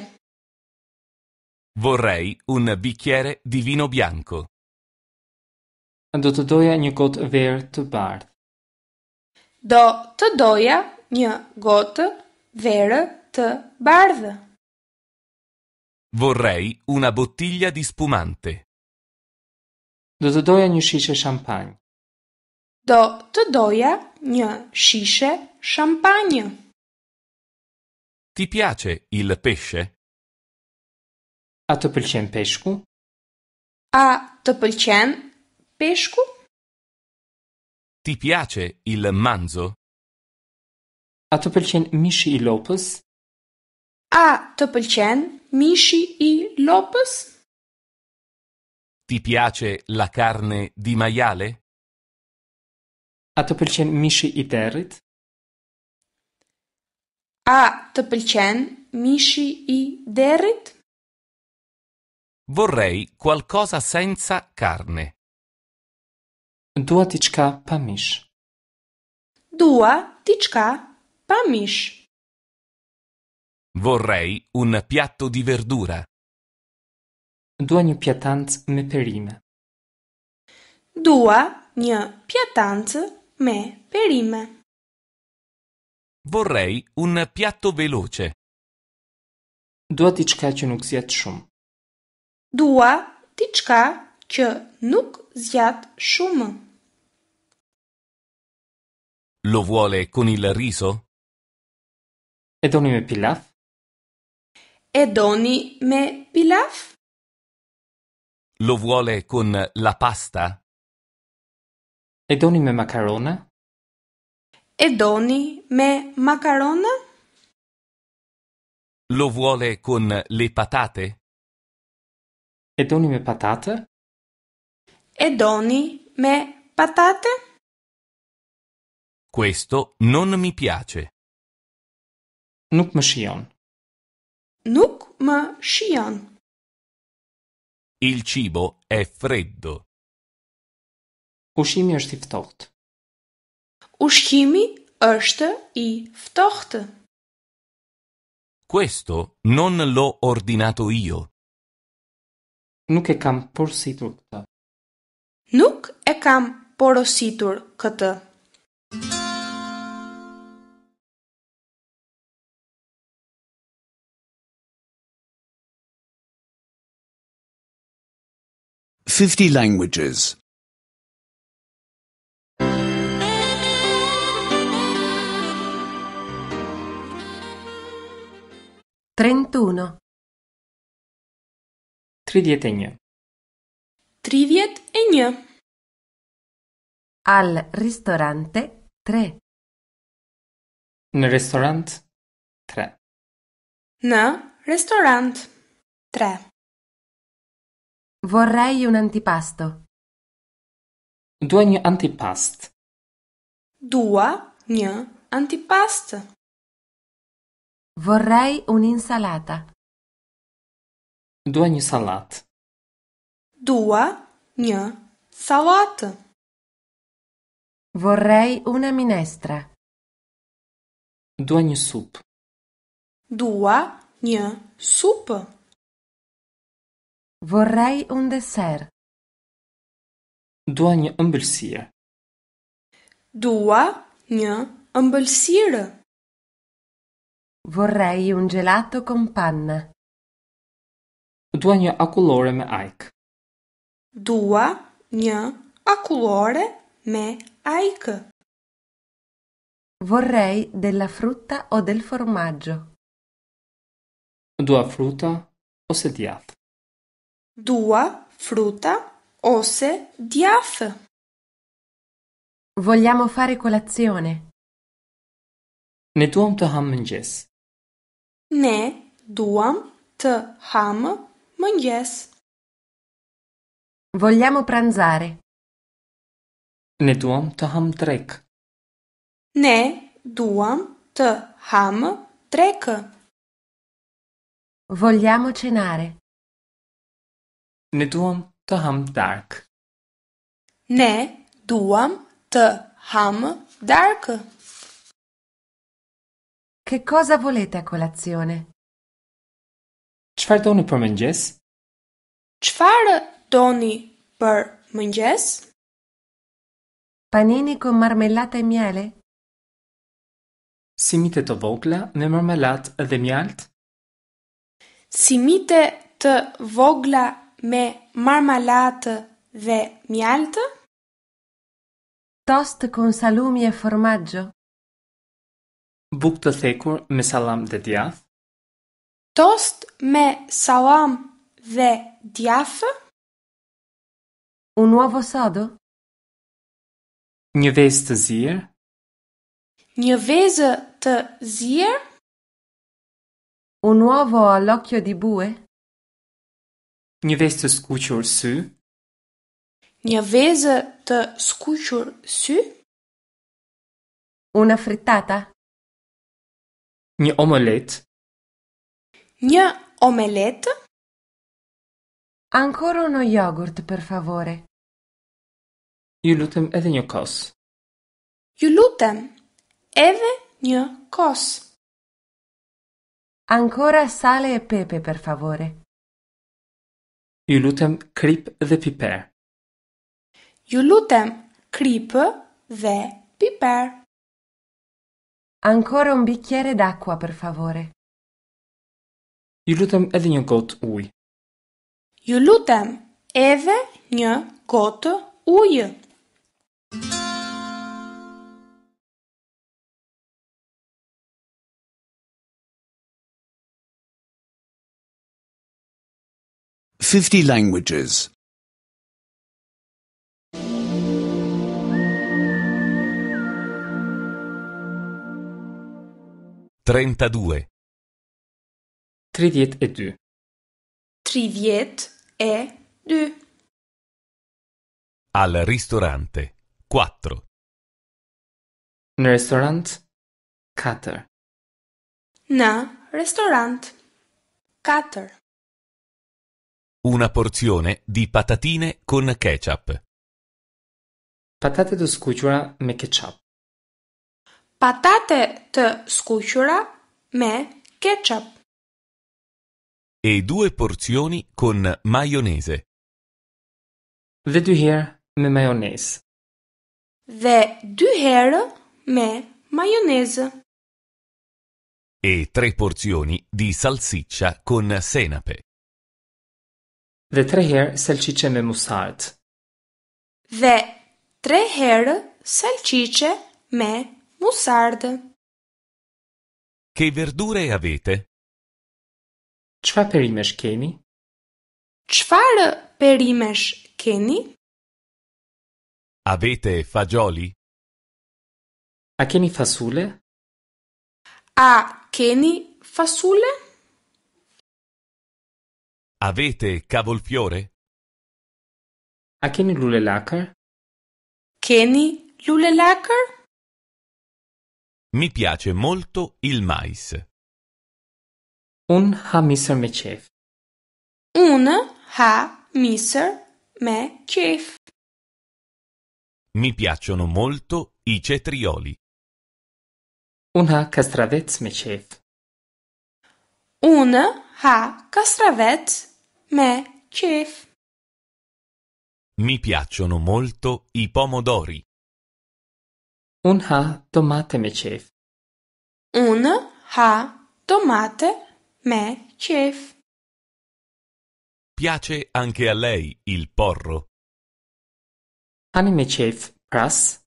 Vorrei un bicchiere di vino bianco. Do të doja një gotë verë të bardhë. Do të doja një gotë verë të bardhë. Vorrei una bottiglia di spumante. Do dodoja nie sziszę szampań. Do dodoja nie sziszę szampania. Ti piace il pesce? A to pëlqen peshku? A të pëlqen peshku? Ti piace il manzo? A të pëlqen mishi i lopës? A Topolcen, Mishi i Lopes? Ti piace la carne di maiale? A Topolcen, Mishi i Territ? A Topolcen, Mishi i Derrit? Vorrei qualcosa senza carne. Dua tička pa Dua tička pa Vorrei un piatto di verdura. Dua një pjatant me perime. Dua një pjatant me perime. Vorrei un piatto veloce. Dua t'i qka që nuk zjat shumë. Dua t'i qka që nuk zjat shumë. Lo vuole con il riso? E doni E doni me pilaf? E doni me pilaf? Lo vuole con la pasta? E doni me macarona? E doni me macarona? Lo vuole con le patate? E doni me patate? E doni me patate? Questo non mi piace. Nuk më shion. Nuk më shian. Il cibo è freddo. Ushimi është i ftohtë. Ushimi është i ftohtë. Questo non l'ho ordinato io. Nuk e kam porositur këtë. Nuk e kam porositur këtë. 50 languages. 31. Tridietenje. Triviet e një. Al ristorante tre. Në restorant 3. Në restorant 3. Vorrei un antipasto. Duegno antipast. Dua gna antipast. Vorrei un'insalata. Duegno salat. Dua gna salat. Vorrei una minestra. Duegno sup. Dua gna sup. Vorrei un dessert. Dua një ëmbëlsirë. Dua një ëmbëlsirë. Vorrei un gelato con panna. Dua një akullore me ajk. Dua një akullore me ajk. Vorrei della frutta o del formaggio. Dua frutta ose djath. Dua fruta ose diaf. Vogliamo fare colazione. Ne duam të ham mëngjes. Ne duam të ham mëngjes. Vogliamo pranzare. Ne duam të ham trek. Ne duam të ham trek. Vogliamo cenare. ne duam të ham dark. Ne duam të ham dark. Che cosa volete a colazione? Çfarë doni për mëngjes? Çfarë doni për mëngjes? Panini con marmellata e miele? Simite të vogla me marmelat dhe mjalt? Simite të vogla me marmalatë dhe mjaltë? Tost kun salumi e formaggio. Buk të thekur me salam dhe djath. Tost me salam dhe djath. Un uovo sado. Një vezë të zier. Një vezë të zier. Un uovo all'occhio di bue një vezë të skuqur sy? Një vezë të skuqur sy? Una frittata. Një omelet. Një omelet? Ancora uno yogurt, per favore. Ju lutem edhe një kos. Ju lutem edhe një kos. Ancora sale e pepe, per favore. Ju lutem krip dhe piper. Ju lutem krip dhe piper. Ancora un bicchiere d'acqua, per favore. Ju lutem edhe një got ujë. Ju lutem edhe një got ujë. 50 languages. 32. Trivjet e Al ristorante. 4. Në restorant 4. Në restorant 4. Una porzione di patatine con ketchup. Patate të skuqura me ketchup. Patate të skuqura me ketchup. E due porzioni con maionese. Dhe dy herë me maionese. Dhe dy herë me maionese. E tre porzioni di salsiccia con senape. dhe tre herë selqiqe me musart. Dhe tre herë selqiqe me musart. Che verdure avete? Qfa perimesh keni? Qfar perimesh keni? Avete fagioli? A keni fasule? A keni fasule? Avete cavolfiore? A keni lulelakar? Keni lulelakar? Mi piace molto il mais. Un ha miser me chef. Un ha miser me chef. Mi piacciono molto i cetrioli. Un ha castravez me chef. Un ha castravez Me, chef. Mi piacciono molto i pomodori. Un ha tomate me chef. Un ha tomate me chef. Piace anche a lei il porro? Hani me chef pras?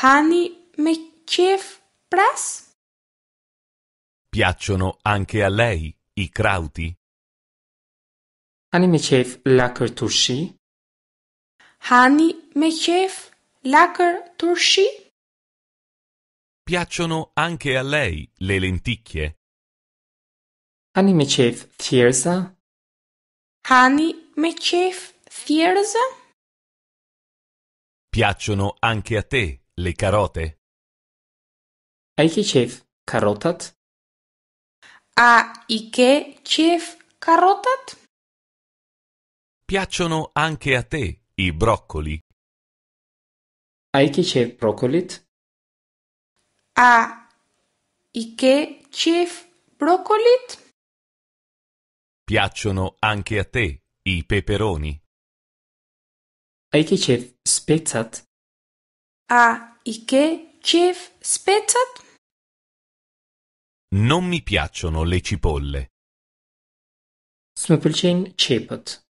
Hani me chef pras? Piacciono anche a lei i crauti? Hani me qef lakër turshi? Hani me qef lakër turshi? Piacciono anche a lei le lenticchie? Hani me qef thjerza? Hani me qef thjerza? Piacciono anche a te le carote? A i ke qef karotat? A i ke qef karotat? Piacciono anche a te i broccoli? Ai che c'è broccolit? A i che chef broccolit? Piacciono anche a te i peperoni? Ai che c'è spezzat? A i che chef spezzat? Non mi piacciono le cipolle. Smuppelcin cepot.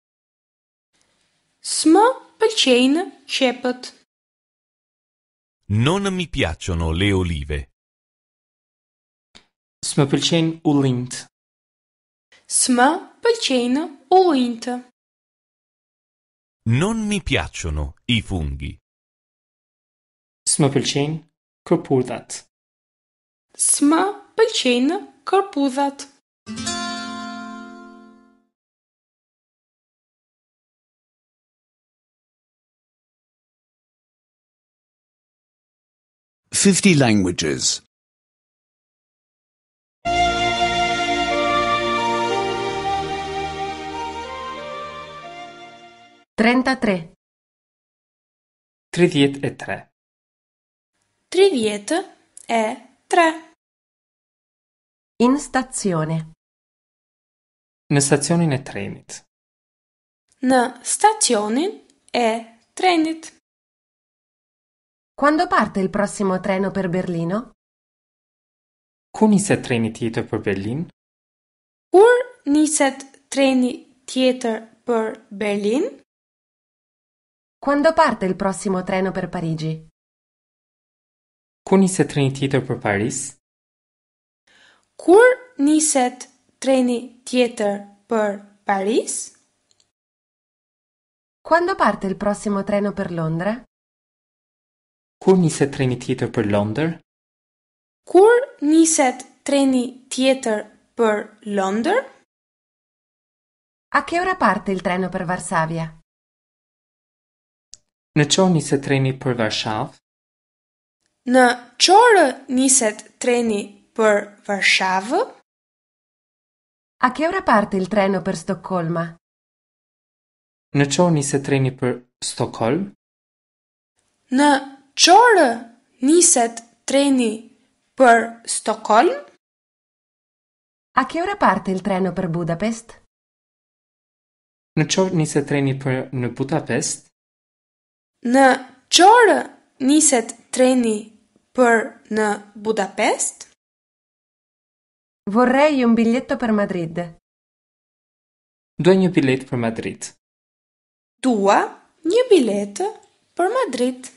Smo pëlqejnë qepët. Non mi piacciono le olive. Smo pëlqejnë ullint. Smo pëlqejnë ullint. Non mi piacciono i funghi. Smo pëlqejnë kërpudhat. Smo pëlqejnë kërpudhat. Smo pëlqejnë kërpudhat. 50 languages. Trenta tre. Tri e tre. Tri e tre. In stazione. Në stacionin e trenit. Në stacionin e trenit. Quando parte il prossimo treno per Berlino? Kun treni tieter per Berlin? Kur niset treni tieter per Berlin? Quando parte il prossimo treno per Parigi? Kur treni tieter per Paris? Kur niset treni tieter per Paris? Quando parte il prossimo treno per Londra? Kur niset treni tjetër për Londër? Kur niset treni tjetër për Londër? A ke ora parte il treno për Varsavia? Në qorë niset treni për Varshav? Në qorë niset treni për Varshav? A ke ora parte il treno për Stokolma? Në qorë niset treni për Stokolm? Në qërë niset treni për Stokholm? A kje ure parte il treno për Budapest? Në qërë niset treni për në Budapest? Në qërë niset treni për në Budapest? Vorrej un biglietto për Madrid. Dua një bilet për Madrid. Dua një bilet për Madrid.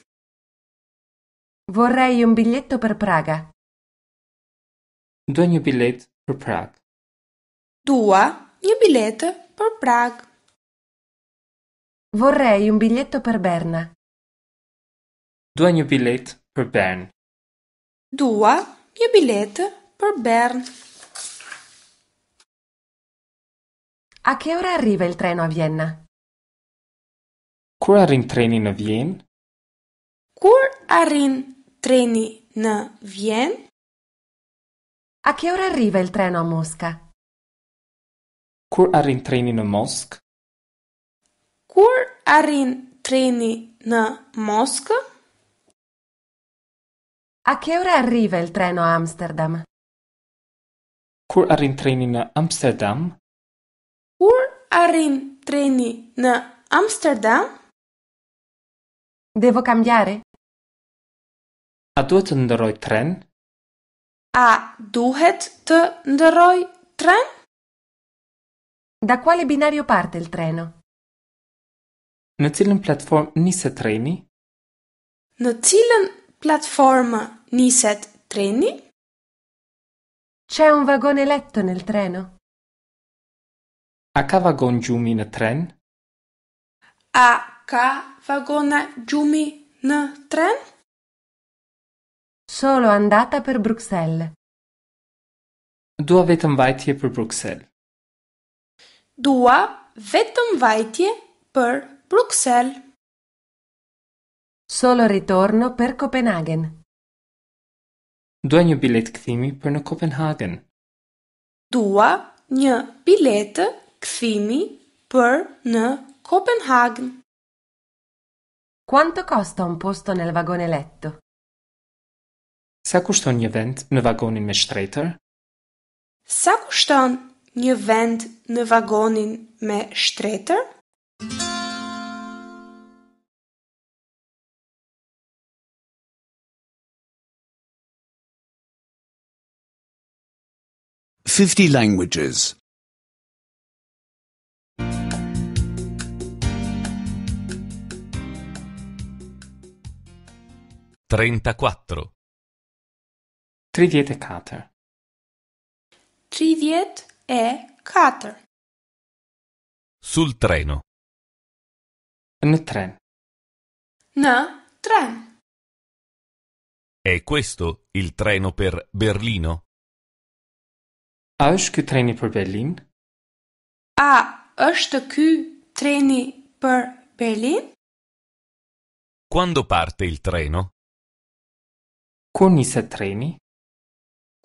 Vorrei un biglietto per Praga. Due bilet per Praga. Due bilet per Praga. Vorrei un biglietto per Berna. Due bilet per Bern. Due bilet per Bern. A che ora arriva il treno a Vienna? Kur er een trein in Kur er treni na Vien? A che ora arriva il treno a Mosca? Kur arrin treni na Mosk? Kur arrin treni na Mosca? A che ora arriva il treno a Amsterdam? Kur arrin treni na Amsterdam? Kur arrin treni na Amsterdam? Devo cambiare? A duhet të ndërroj tren? A duhet të ndërroj tren? Da quale binario parte il treno? Në cilën platformë niset treni? Në cilën platformë niset treni? C'è un vagone letto nel treno? A ka vagon gjumi në tren? A ka vagona gjumi në tren? Solo andata per Bruxelles. Dua vetenwijtje per Bruxelles. Dua vetenwijtje per Bruxelles. Solo ritorno per Copenaghen. Dua një bilet këthimi për në Kopenhagen. Dua një bilet këthimi për në Kopenhagen. Quanto costa un posto nel vagone letto? Sa kushton një vend në vagonin me shtretër? Sa kushton një vend në vagonin me shtretër? Fifty languages Trenta Tridjet e katër. Tridjet e katër. Sul treno. Në tren. Në tren. E questo il treno per Berlino? A është kë treni për Berlin? A është kë treni për Berlin? Quando parte il treno? Kur nisi treni?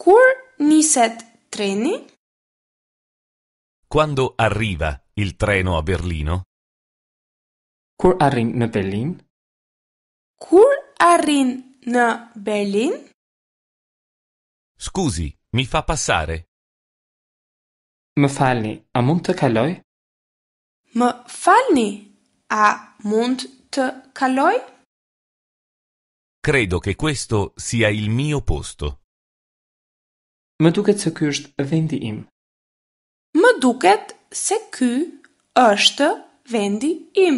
Kur niset treni? Quando arriva il treno a Berlino? Kur arrin në Berlin? Kur arrin në Berlin? Scusi, mi fa passare. Më falni, a mund të kaloj? Më falni, a mund të kaloj? Credo che questo sia il mio posto. Më duket se ky është vendi im. Më duket se ky është vendi im.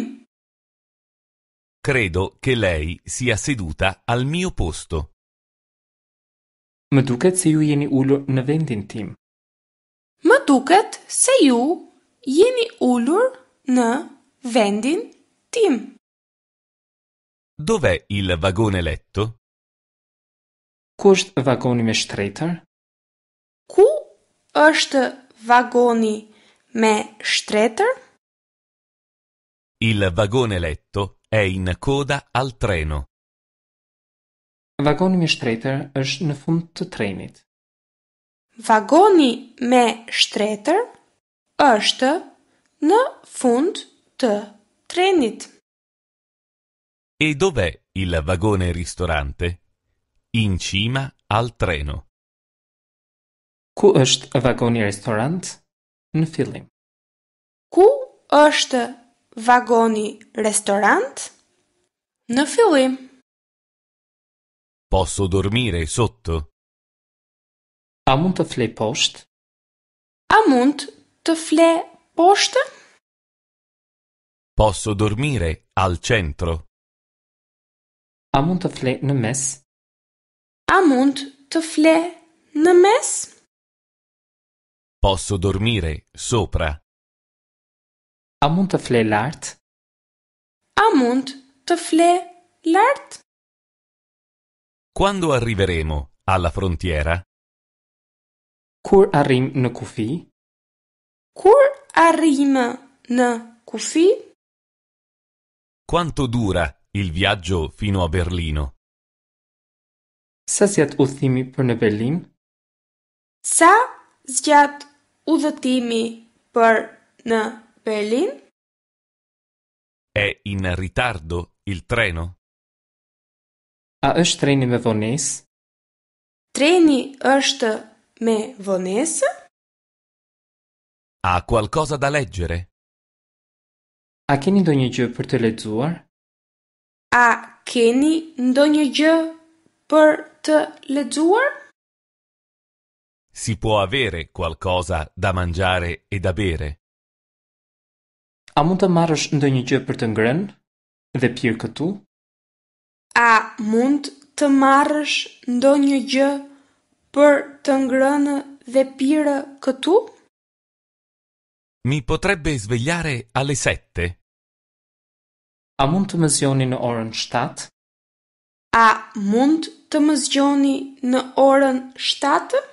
Credo che lei sia seduta al mio posto. Më duket se ju jeni ulur në vendin tim. Më duket se ju jeni ulur në vendin tim. Dov'è il vagone letto? Ku është vagoni me shtretër? Ku është vagoni me shtretër? Il vagone letto è in coda al treno. Vagoni me shtretër është në fund të trenit. Vagoni me shtretër është në fund të trenit. E dov'è il vagone ristorante? In cima al treno. Ku është vagoni restorant në fillim? Ku është vagoni restorant në fillim? Posso dormire sotto? A mund të flej poshtë? A mund të flej poshtë? Posso dormire al centro? A mund të fle në mes? A mund të flej në mes? posso dormire sopra? A mund të fle lart? A mund të fle lart? Quando arriveremo alla frontiera? Kur arrim në kufi? Kur arrim në kufi? Quanto dura il viaggio fino a Berlino? Sa zgjat udhimi për në Berlin? Sa zgjat udhëtimi për në Berlin? E in ritardo il treno? A është treni me vones? Treni është me vones? A qualcosa da leggere? A keni ndonjë gjë për të lexuar? A keni ndonjë gjë për të lexuar? Si può po avere qualcosa da mangiare e da bere? A mund të marrësh ndonjë gjë për të ngrënë dhe pirë këtu? A mund të marrësh ndonjë gjë për të ngrënë dhe pirë këtu? Mi potrebbe svegliare alle 7? A mund të më zgjoni në orën 7? A mund të më zgjoni në orën 7?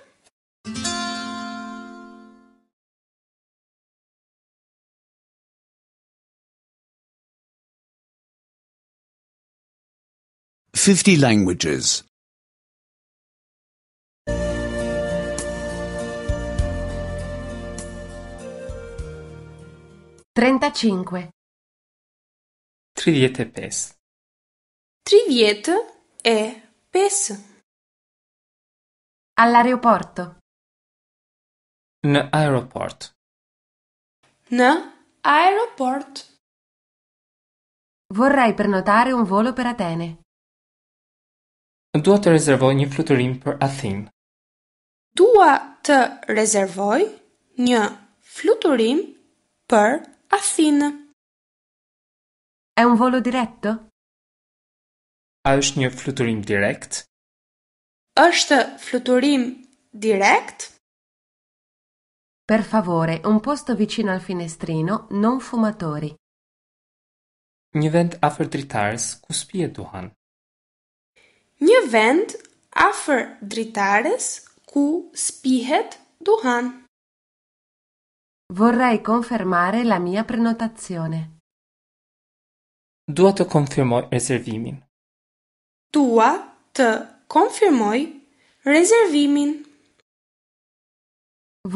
50 languages. 35. Triviet e pes. Triviet e pes. All'aeroporto. N aeroport. N aeroport. Vorrei prenotare un volo per Atene. Dua të rezervoj një fluturim për Athinë. Dua të rezervoj një fluturim për Athinë. È un volo diretto? A është një fluturim direkt? Është fluturim direkt? Per favore, un posto vicino al finestrino, non fumatori. Një vend afër dritares ku spihet duhan. Një vend afër dritares ku spihet duhan. Vorrei confermare la mia prenotazione. Dua të konfirmoj rezervimin. Dua të konfirmoj rezervimin.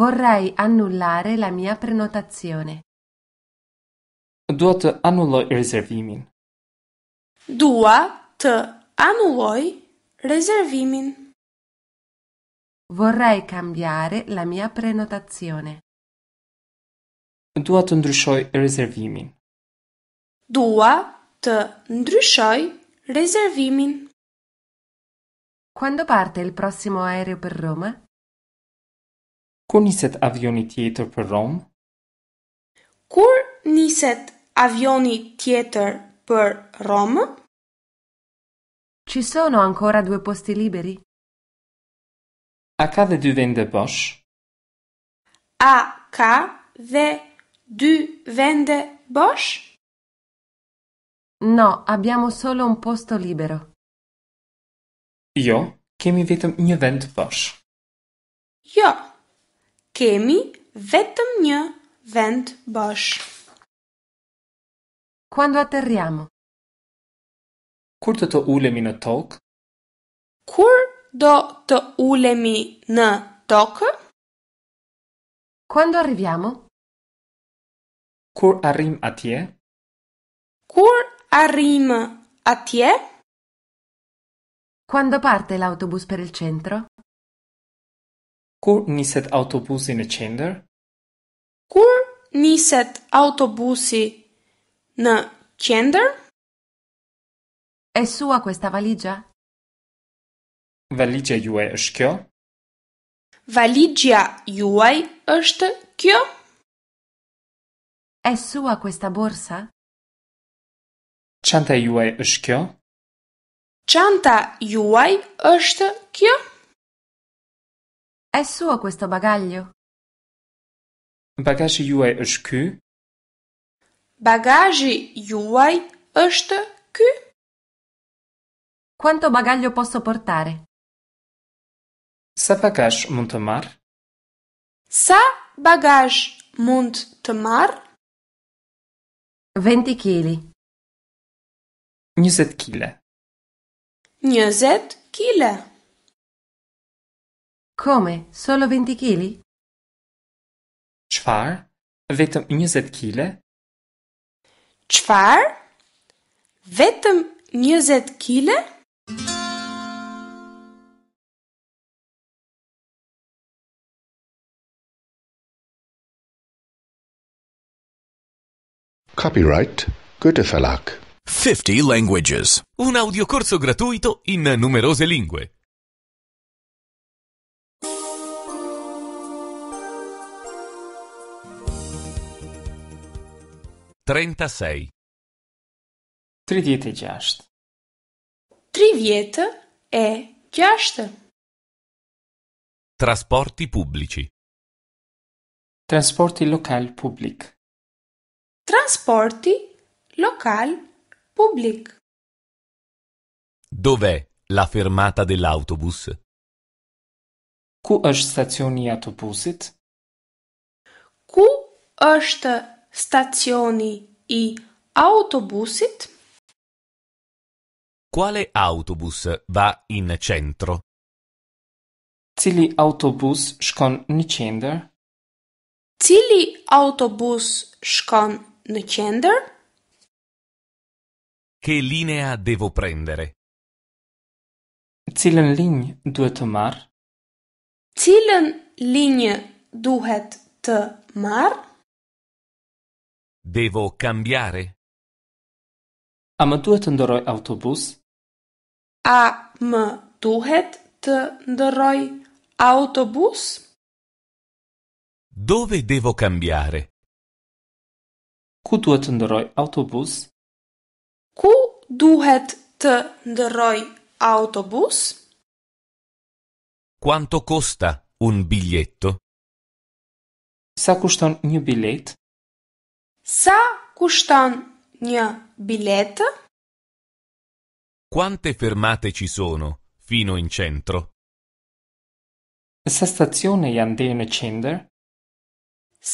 Vorrei annullare la mia prenotazione. Dua të annulloj rezervimin. Dua të Anulloj rezervimin. Vorrei cambiare la mia prenotazione. Dua të ndryshoj rezervimin. Dua të ndryshoj rezervimin. Quando parte il prossimo aereo per Roma? Kur niset avioni tjetër për Romë? Kur niset avioni tjetër për Romë? Ci sono ancora due posti liberi? Accade du vende Bosch? Accade du vende Bosch? No, abbiamo solo un posto libero. Io kemi vetëm një vend bosh. Jo, kemi vetëm një vend bosh. Quando atterriamo? Kur të të ulemi në tokë? Kur do të ulemi në tokë? Quando arriviamo? Kur arrim atje? Kur arrim atje? Quando parte l'autobus per il centro? Kur niset autobusi në qendër? Kur niset autobusi në qendër? È sua questa valigia? Valigia juaj është kjo? Valigja juaj është kjo? È sua questa borsa? Çanta juaj është kjo? Çanta juaj është kjo? È suo questo bagaglio? Bagazhi juaj është ky? Bagazhi juaj është ky? Quanto bagaglio posso portare? Sa bagaj mund të marr? Sa bagaj mund të marr? 20 kg. 20 kg. 20 kg. Come? Solo 20 kg? Çfar? Vetëm 20 kg? Çfar? Vetëm 20 kg? Copyright Goethe Verlag. 50 Languages. Un audiocorso gratuito in numerose lingue. Trentasei. Tridhjetë e gjashtë. Trivjetë e Trasporti pubblici. Trasporti locali publik. Transporti lokal publik. Dove la fermata dell'autobus? Ku është stacioni i autobusit? Ku është stacioni i autobusit? Quale autobus va in centro? Cili autobus shkon në qendër? Cili autobus shkon në qendër? Che linea devo prendere? Cilën linjë duhet të marr? Cilën linjë duhet të marr? Devo cambiare? A më duhet të ndërroj autobus? A më duhet të ndërroj autobus? Dove devo cambiare? Ku duhet të ndëroj autobus? Ku duhet të ndëroj autobus? Quanto costa un biglietto? Sa kushton një bilet? Sa kushton një bilet? Quante fermate ci sono fino in centro? Sa stazione janë deri në qendër?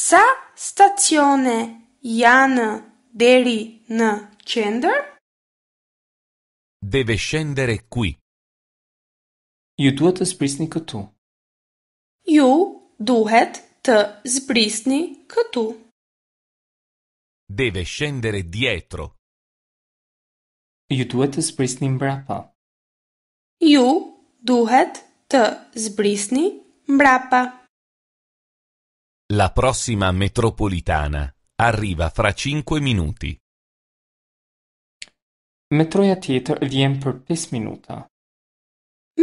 Sa stazione Jan deri në qendër? Deve scendere qui. Ju duhet të zbrisni këtu. Ju duhet të zbrisni këtu. Deve scendere dietro. Ju duhet të zbrisni mbrapa. Ju duhet të zbrisni mbrapa. La prossima metropolitana arriva fra 5 minuti. Metroja Theater vien per 5 minuta.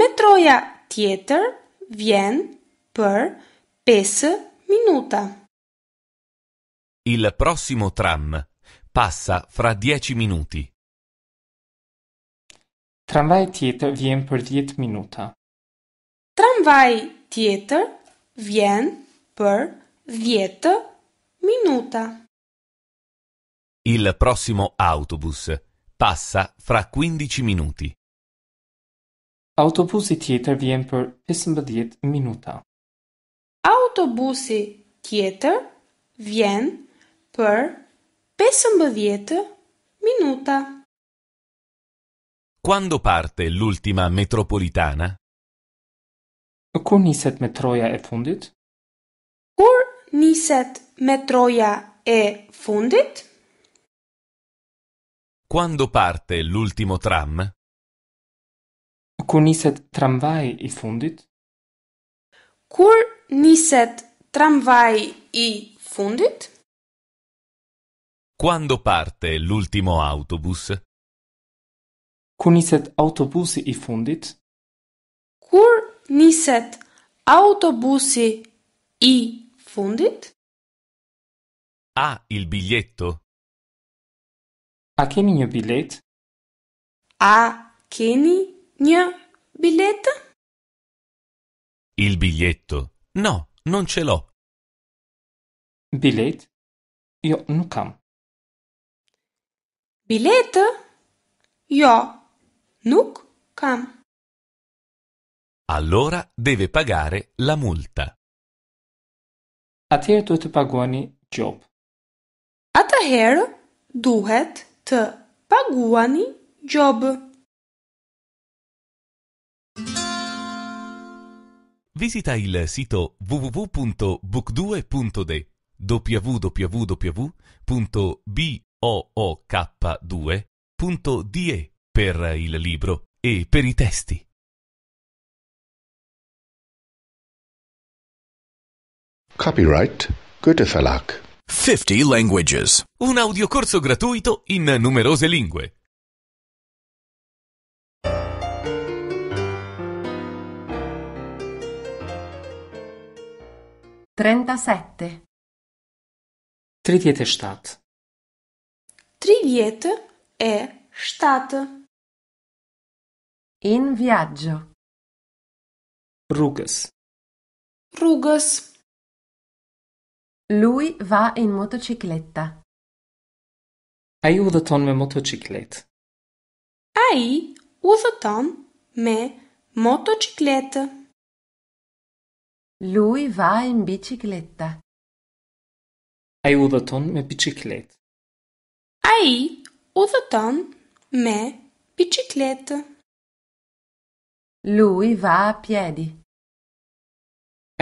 Metroja Theater vien per 5 minuta. Il prossimo tram passa fra 10 minuti. Tramvai tjetër vien per 10 minuta. Tramvai tjetër vien per 10 minuta. Il prossimo autobus passa fra 15 minuti. Autobusi tieter vjen për 15 minuta. Autobusi tjetër vjen për 15 minuta. Quando parte l'ultima metropolitana? Kur niset metroja e er fundit? Kur niset metroja e er fundit? Quando parte l'ultimo tram? Kunitet tramvaj i fundit? Kur niset tramvaji i fundit? Quando parte l'ultimo autobus? Kunitet autobusi i fundit? Kur niset autobusi i fundit? Ha il biglietto? A keni një bilet? A keni një bilet? Il biglietto. No, non ce l'ho. Bilet? Jo, nuk kam. Bilet? Jo, nuk kam. Allora deve pagare la multa. Atëherë duhet të paguani gjop. Atëherë duhet të t paguani job. Visita il sito www.book2.de www.book2.de per il libro e per i testi. Copyright Goethe Verlag 50 languages. Un audiocorso gratuito in numerose lingue. Trentasette. Tridjete shtatë. Tridjetë e shtatë. In viaggio. Rugas. Rugas. Lui va in motocicletta. Ai udhëton me motociklet. Ai udhëton me motociklet. Lui va in bicicletta. Ai udhëton me biciklet. Ai udhëton me biciklet. Lui va a piedi.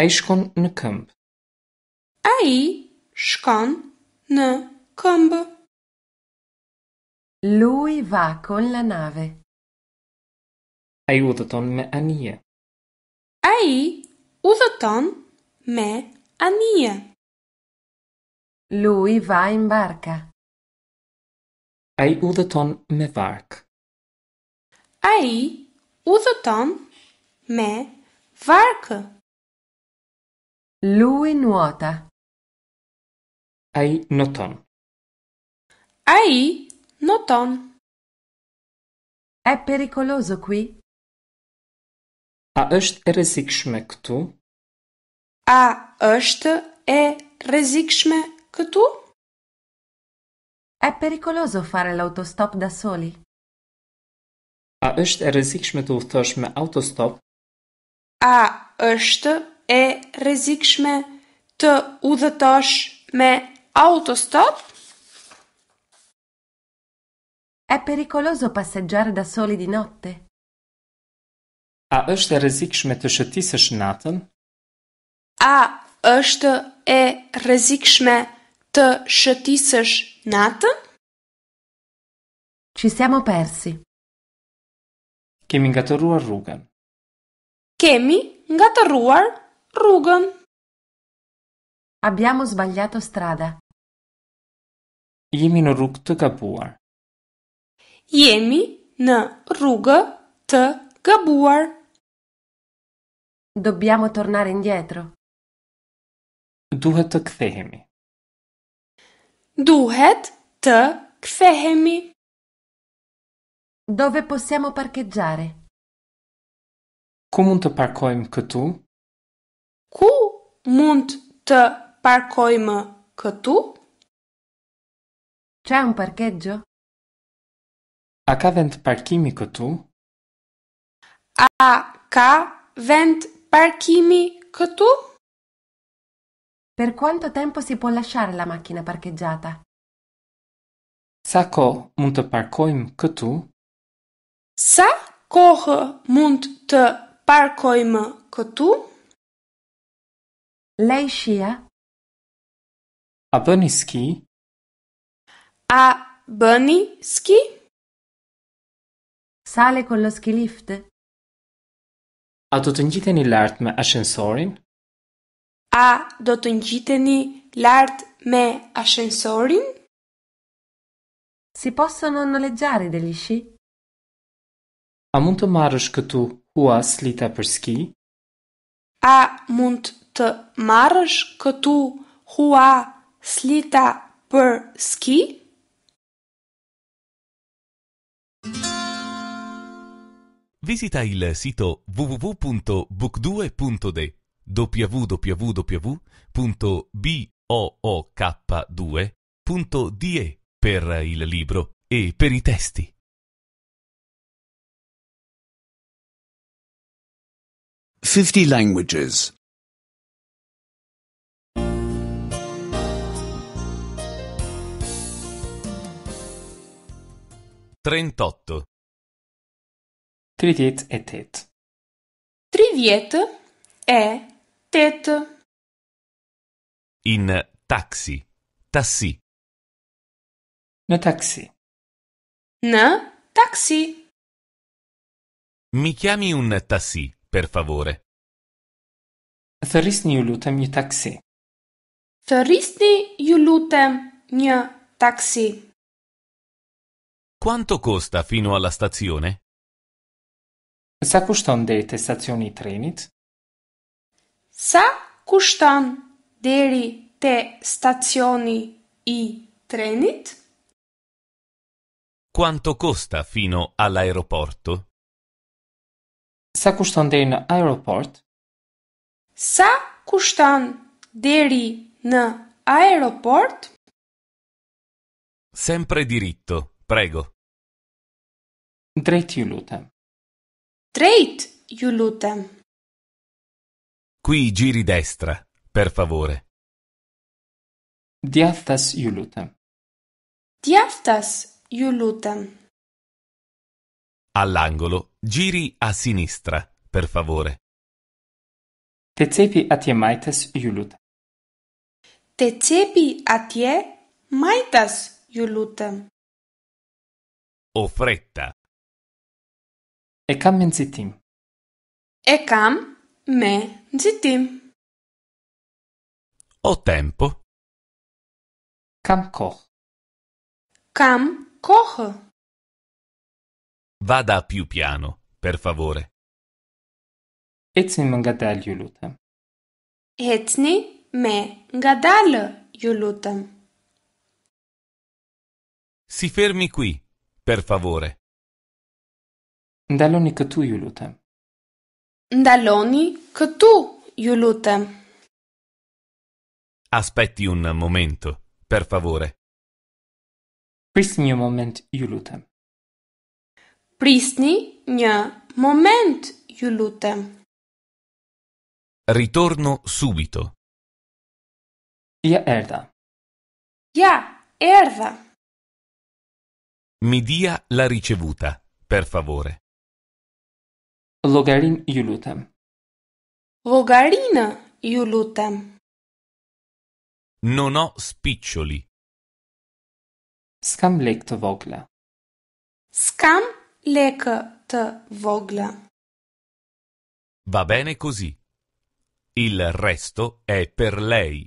Ai shkon në këmbë. A i shkon në këmbë. Lui va con la nave. A i udhëton me anje. A i udhëton me anje. Lui va in barca. A i udhëton me vark. A i udhëton me varkë. Lui nuota. Ai noton. Ai noton. È pericoloso qui? A është e rrezikshme këtu? A është e rrezikshme këtu? È pericoloso fare l'autostop da soli? A është e rrezikshme të udhësh me autostop? A është e rrezikshme të udhëtosh me autostop È pericoloso passeggiare da soli di notte? A është e rrezikshme të shëtisësh natën? A është e rrezikshme të shëtisësh natën? Ci siamo persi. Kemi ngatëruar rrugën. Kemi ngatëruar rrugën. Abbiamo sbagliato strada. Jemi në rrugë të gabuar. Jemi në rrugë të gabuar. Dobbiamo tornare indietro. Duhet të kthehemi. Duhet të kthehemi. Dove possiamo parcheggiare? Ku mund të parkojmë këtu? Ku mund të parkojmë këtu? C'è un parcheggio? A ka vend parkimi këtu? A ka vend parkimi këtu? Per quanto tempo si può lasciare la macchina parcheggiata? Sa ko mund të parkojmë këtu? Sa ko mund të parkojmë këtu? Lei shia A bëni ski? A bëni ski? Sale con lo ski lift. A do të ngjiteni lart me ashensorin? A do të ngjiteni lart me ashensorin? Si possono noleggiare degli sci? A mund të marrësh këtu hua slita për ski? A mund të marrësh këtu hua Slitaperský? Visita il sito www.book2.de www.book2.de per il libro e per i testi. Fifty languages Trentotto. Triviet e tet. Triviet e tet. In taxi, tassi. Na taxi. Na taxi. Mi chiami un tassi, per favore. Tharisni lutem një taksi. Tharisni ju lutem një taksi. Quanto costa fino alla stazione? Sa custon deri te stazioni trenit? Sa custon deri te stazioni i trenit? Quanto costa fino all'aeroporto? Sa kushton deri në aeroport? Sa kushton deri në aeroport? Sempre diritto, prego. Drejt ju lutem. Drejt ju lutem. Qui giri destra, per favore. Djathtas ju lutem. Djathtas ju lutem. All'angolo, giri a sinistra, per favore. Te cepi atje majtas ju lutem. Te cepi atje majtas ju lutem. O fretta, e E cam me menzitim. Ho tempo. Cam koch. Cam koch. Vada più piano, per favore. Etni mengadal julutem. Etni mengadal julutem. Si fermi qui, per favore. Ndaloni këtu ju lutem. Ndaloni këtu ju lutem. Aspetti un momento, per favore. Prisni një moment ju lutem. Prisni një moment ju lutem. Ritorno subito. Ja erda. Ja erda. Mi dia la ricevuta, per favore. Logarin ju lutem. Logarina ju lutem. Non ho spiccioli. Skam lek të vogla. Skam lek të vogla. Va bene così. Il resto è per lei.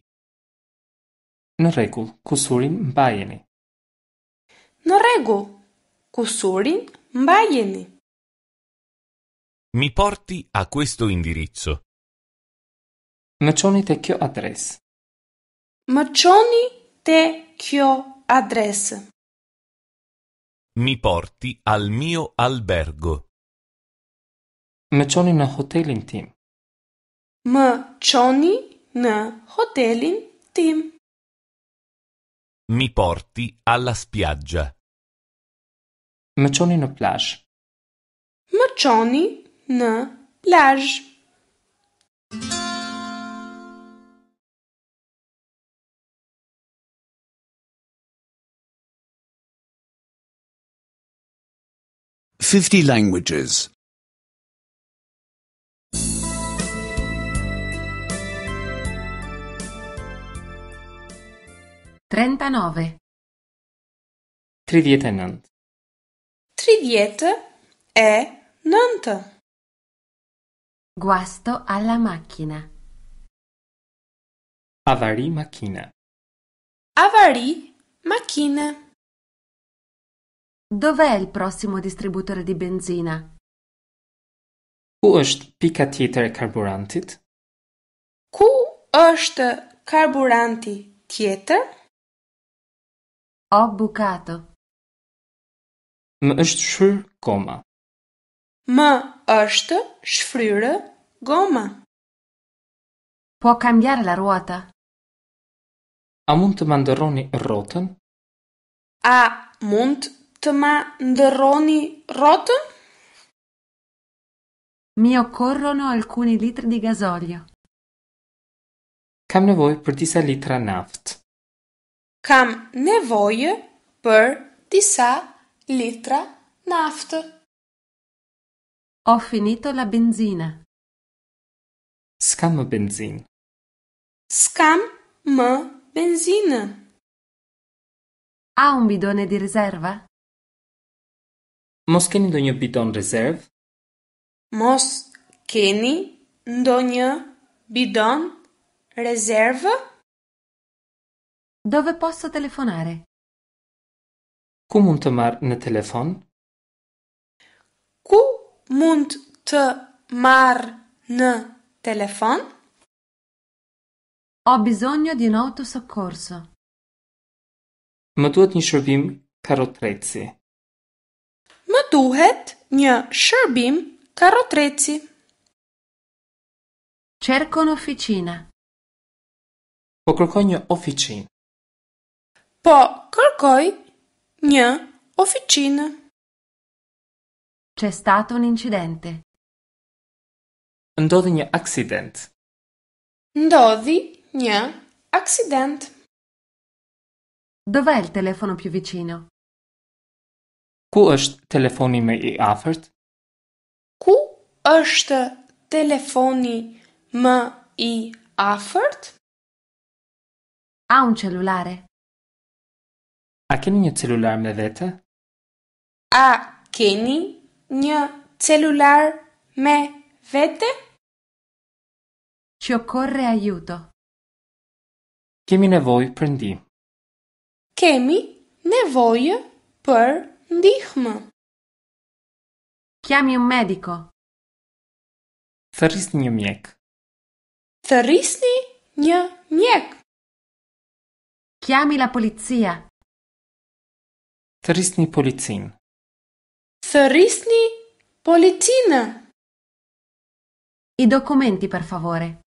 Në rregull, kusurin mbajeni. Në rregull, kusurin mbajeni. Mi porti a questo indirizzo. te Mecioni Tecchio Address. te Tecchio Address. Mi porti al mio albergo. Mecioni na hotelin tim. Mecioni na hotelin tim. Mi porti alla spiaggia. Mecioni na plage. Mecioni na plage Fifty languages. 39. Trivietenant. Triviet è Nantes. Guasto alla macchina. Avari macchina. Avari macchina. Dov'è il prossimo distributore di benzina? Ku është pika tjetër e karburantit? Ku është karburanti tjetër? O bucato. Më është shur koma. Më është shfryrë goma. Po kam gjarë la ruota? A mund të mandëroni rotën? A mund të mandëroni rotën? Mi okorrono alkuni litrë di gasolio. Kam nevojë për disa litra naftë. Kam nevojë për disa litra naftë. Ho finito la benzina. Scam benzin. Scam ma benzina. Ha un bidone di riserva? Mos Moskeni ndonjë bidon rezerv? Mos keni ndonjë bidon rezerv? Dove posso telefonare? Ku mund të marr në telefon? Ku mund të marr në telefon? Ho bisogno di un autosoccorso. Më duhet një shërbim karotreci. Më duhet një shërbim karotreci. Cerco un'officina. Po kërkoj një oficinë. Po kërkoj një oficinë. C'è stato un incidente. Ndodhi një aksident. Ndodhi një aksident. Dov'è il telefono più vicino? Ku është telefoni më i afërt? Ku është telefoni më i afërt? Ha un cellulare? A keni një celular me vete? A keni? një celular me vete? Që korre ajuto. Kemi nevoj për ndim. Kemi nevojë për ndihmë. Kjam un mediko. Thërisni një mjek. Thërisni një mjek. Kjami la policia. Thërisni policinë. Сырисни Politina. I documenti, per favore.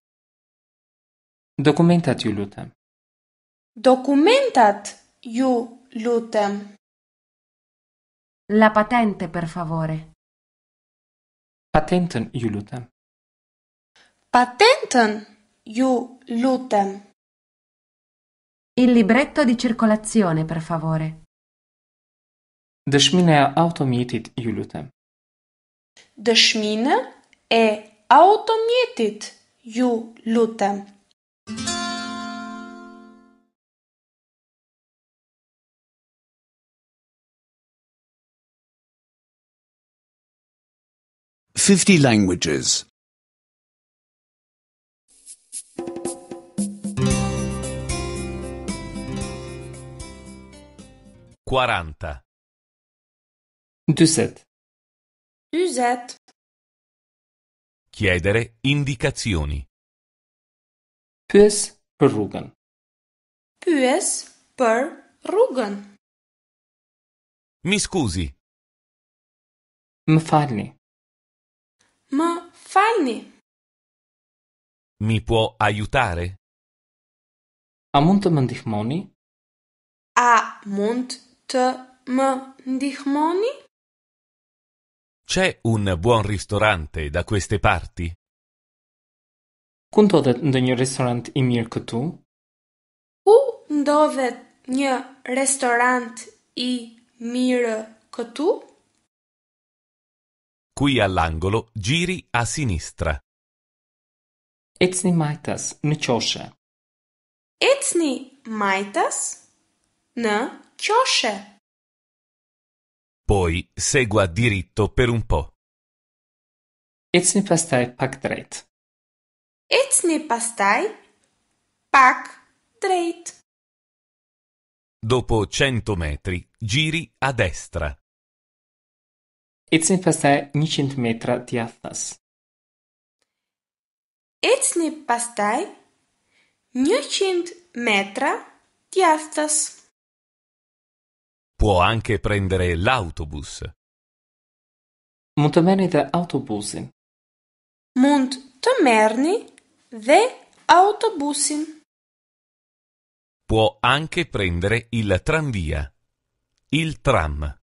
Documentat ju lutem. Documentat ju lutem. La patente, per favore. Patenten ju lutem. Patenten ju lutem. Il libretto di circolazione, per favore. Dëshmina e automjetit ju lutem. Dëshmina e automjetit ju lutem. Fifty languages. Quaranta. Dyset. Dyset. Chiedere indicazioni. Pyes për rrugën. Pyes për rrugën. Mi scusi. Më falni. Më falni. Mi può aiutare? A mund të më ndihmoni? A mund të më ndihmoni? C'è un buon ristorante da queste parti? Kuntodet ndë një restorant i mirë këtu? Ku ndodhet një restorant i mirë këtu? Qui all'angolo giri a sinistra. Etni Maitas në qoshe. Etni Maitas në qoshe. Poi segua diritto per un po'. Jetzt ne pastaj pak drejt. Jetzt ne pastaj pak drejt. Dopo cento metri, giri a destra. Jetzt ne pastaj 100 metra djathas. Jetzt ne pastaj 100 metra djathas. Può anche prendere l'autobus. Muntamenni de autobusin. Muntamenni de autobusin. Può anche prendere il tramvia. Il tram.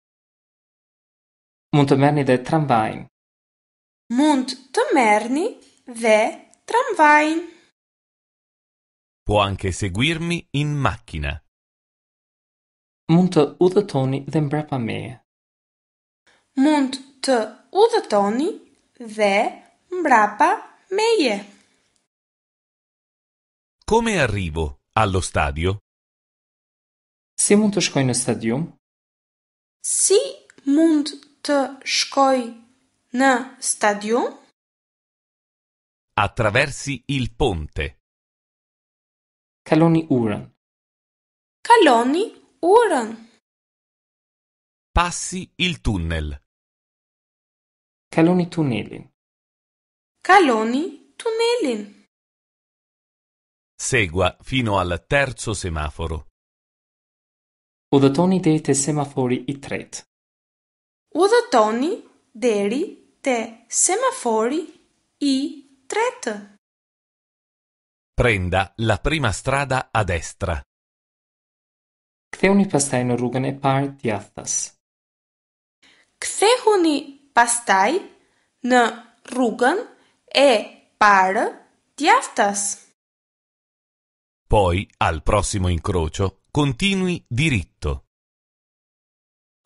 Muntamenni de tramvain. Muntamenni de tramvain. Può anche seguirmi in macchina. mund të udhëtoni dhe mbrapa meje. Mund të udhëtoni dhe mbrapa meje. Come arrivo allo stadio? Si mund të shkoj në stadium? Si mund të shkoj në stadium? Attraversi il ponte. Kaloni urën. Kaloni urën. Uran. Passi il tunnel. Caloni tunnelin. Caloni tunnelin. Segua fino al terzo semaforo. Udatoni dei te semafori i tret. Udatoni deri te semafori i tret. Prenda la prima strada a destra. Ktheuni pastaj në rrugën e parë të jathtas. Ktheuni pastaj në rrugën e parë të jathtas. Poi, al prossimo incrocio, continui diritto.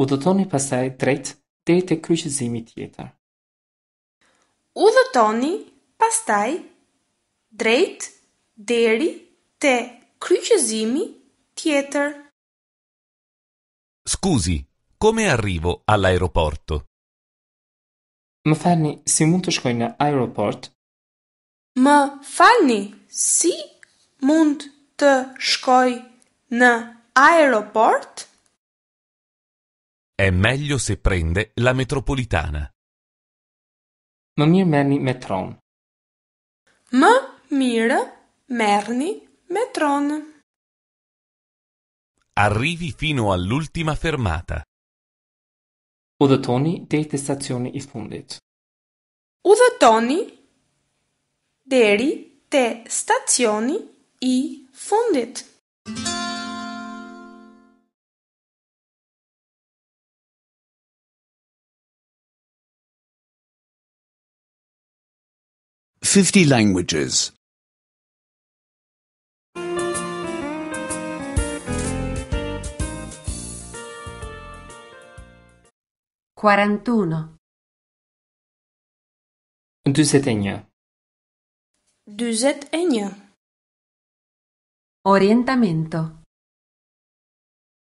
Udhëtoni pastaj drejt deri te kryqëzimi tjetër. Udhëtoni pastaj drejt deri te kryqëzimi tjetër. Scusi, come arrivo all'aeroporto? Ma fanni si muntos in aeroport? Ma fanni si mund të shkoj në aeroport? È meglio se prende la metropolitana. Më mirë merrni metron. Më mirë merrni metron arrivi fino all'ultima fermata. Oder Toni delte stazione ifundet. Oder Toni deri te stazioni i fundet. Fifty languages. quarantuno düzenleniyor düzenleniyor orientamento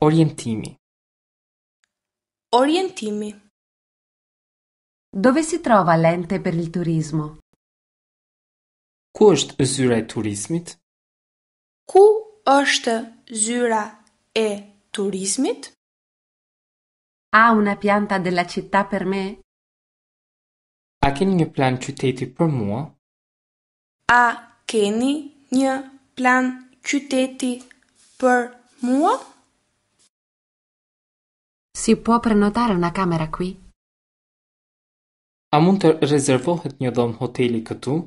orientimi orientimi dove si trova l'ente per il turismo ku është zyra e turismit? ku është zyra e turismit? Ha una pianta della città per me? A keni një plan qyteti për mua? A keni një plan qyteti për mua? Si po prenotare una camera qui? A mund të rezervohet një dhomë hoteli këtu?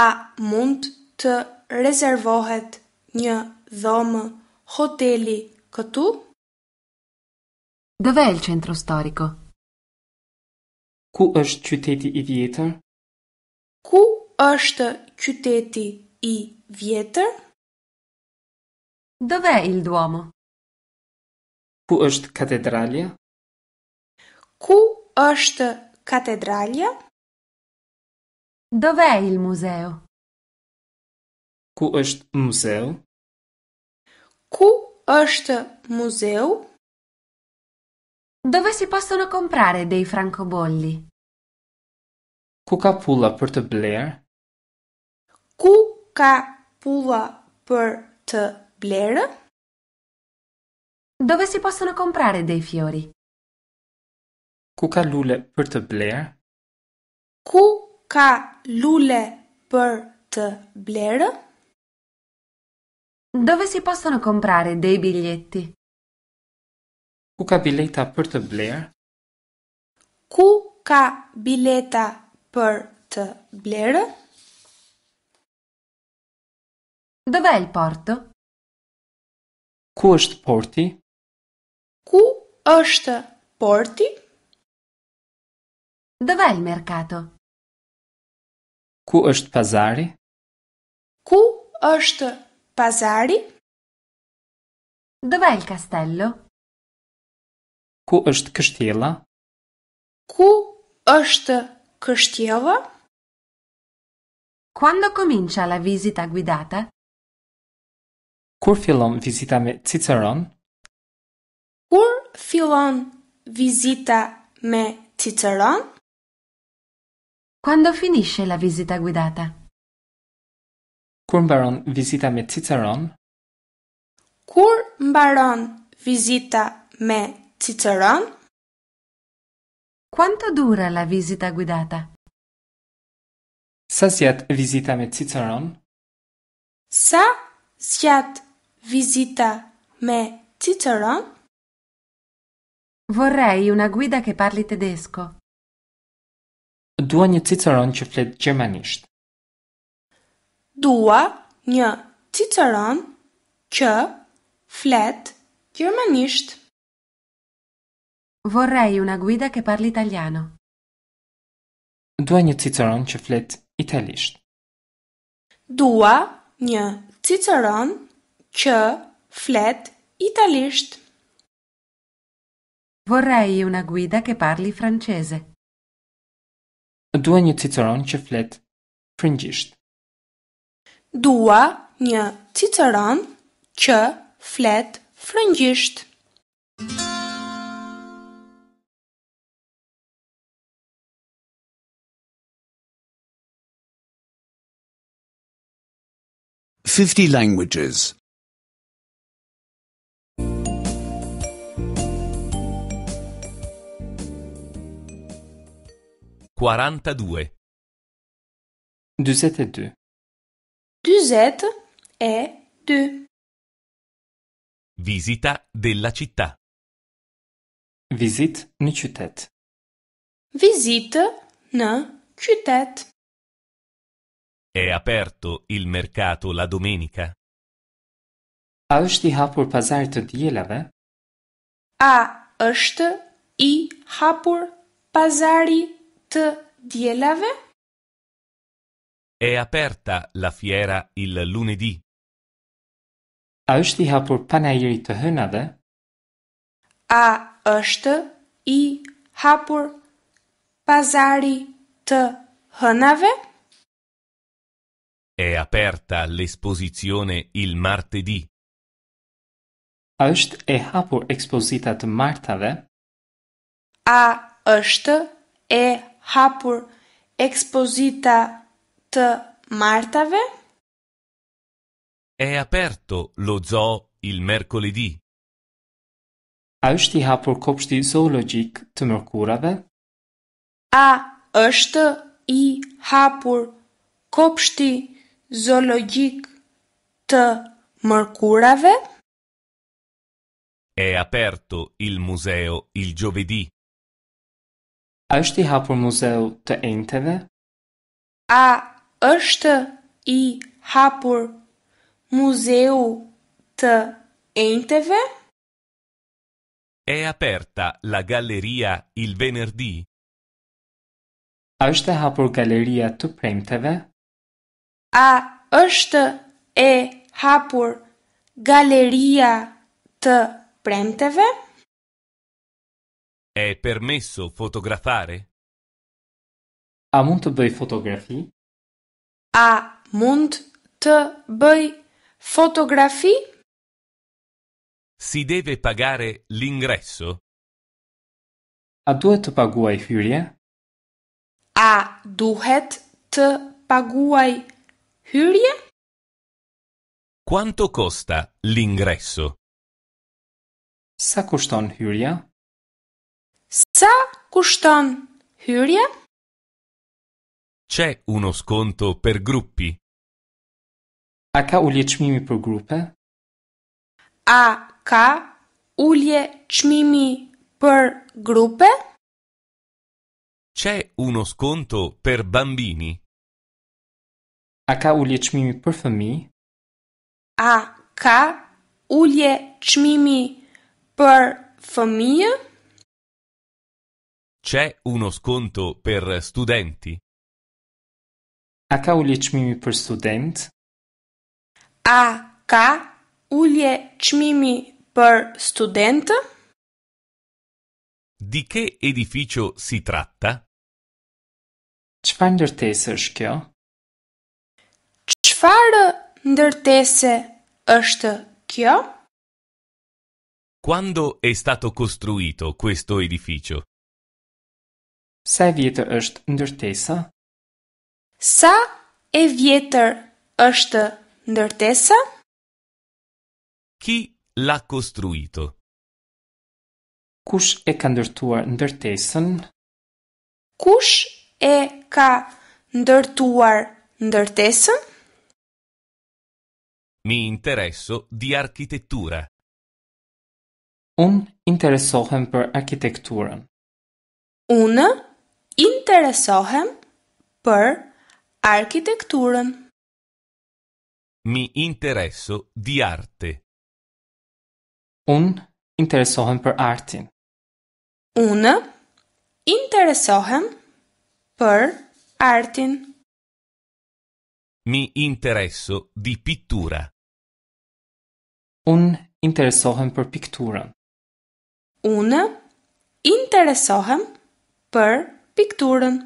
A mund të rezervohet një dhomë hoteli këtu? Dove è il centro storico? Ku është qyteti i vjetër? Ku është qyteti i vjetër? Dove è il Duomo? Ku është katedralja? Ku është katedralja? Dove è il Museo? Ku është muzeu? Ku është muzeu? Dove si possono comprare dei francobolli? Cucapula për të bler. Ku ka pula për të blerë? Dove si possono comprare dei fiori? Ku ka lule për të blerë? Ku ka lule për të blerë? Dove si possono comprare dei biglietti? Ku ka bileta për të bler? Ku ka bileta për të bler? Dove è il porto? Ku është porti? Ku është porti? Dove è il mercato? Ku është pazari? Ku është pazari? Dove è il castello? Ku është kështjela? Ku është kështjela? Kuando komincia la vizita guidata? Kur fillon vizita me Ciceron? Kur fillon vizita me Ciceron? Quando finisce la visita guidata? Kur mbaron vizita me Ciceron? Kur mbaron vizita me Ciceron? Ciceron? Quanto dura la visita guidata? Sa sjat vizita me Ciceron? Sa sjat vizita me Ciceron? Vorrei una guida che parli tedesco. Dua një Ciceron që flet gjermanisht. Dua një Ciceron që flet gjermanisht. Vorrei una guida che parli italiano. Dua një ciceron që flet italisht. Dua një ciceron që flet italisht. Vorrei una guida che parli francese. Dua një ciceron që flet frëngjisht. Dua një ciceron që flet frëngjisht. Dua një ciceron që flet frëngjisht. 50 languages. 42. 17 et 2. Duzette e due. Visita della città. Visit, në qytet. Visit, në qytet. È aperto il mercato la domenica? A është i hapur pazar të djelave? A është i hapur pazari të djelave? È aperta la fiera il lunedì? A është i hapur panajiri të hënave? A është i hapur pazari të hënave? È aperta l'esposizione il martedì. A është e hapur ekspozita të martave? A është e hapur ekspozita të martave? È aperto lo zoo il mercoledì. A është i hapur kopshti zoologjik të mërkurave? A është i hapur kopshti zoologjik të mërkurave? E aperto il museo il giovedì. A është i hapur muzeu të enteve? A është i hapur muzeu të enteve? E aperta la galleria il venerdì. A është e hapur galleria të premteve? A është e hapur galeria të premteve? E permesso fotografare? A mund të bëj fotografi? A mund të bëj fotografi? Si deve pagare l'ingresso? A duhet të paguaj hyrje? A duhet të paguaj hyrje? Hyrje Quanto costa l'ingresso? Sa kushton hyrja? Sa kushton hyrja? C'è uno sconto per gruppi? A ka ulje çmimi për grupe? A ka ulje çmimi për grupe? C'è uno sconto per bambini? Akka ulječmimi përfëmijë? A ka ulje çmimi për fëmijë? C'è uno sconto per studenti? A ka ulje çmimi për student? A ka ulje çmimi per student? Di che edificio si tratta? Çfarë ndërtesë është kjo? Çfarë ndërtese është kjo? Quando è stato costruito questo edificio? Sa vjetër është ndërtesa? Sa e vjetër është ndërtesa? Chi l'ha costruito? Kush e ka ndërtuar ndërtesën? Kush e ka ndërtuar ndërtesën? Mi intereso di architettura. Un interesohem për arkitekturën. Unë interesohem për arkitekturën. Mi intereso di arte. Un interesohem për artin. Unë interesohem për artin. Mi intereso di pittura. Unë interesohem për pikturën. Unë interesohem për pikturën.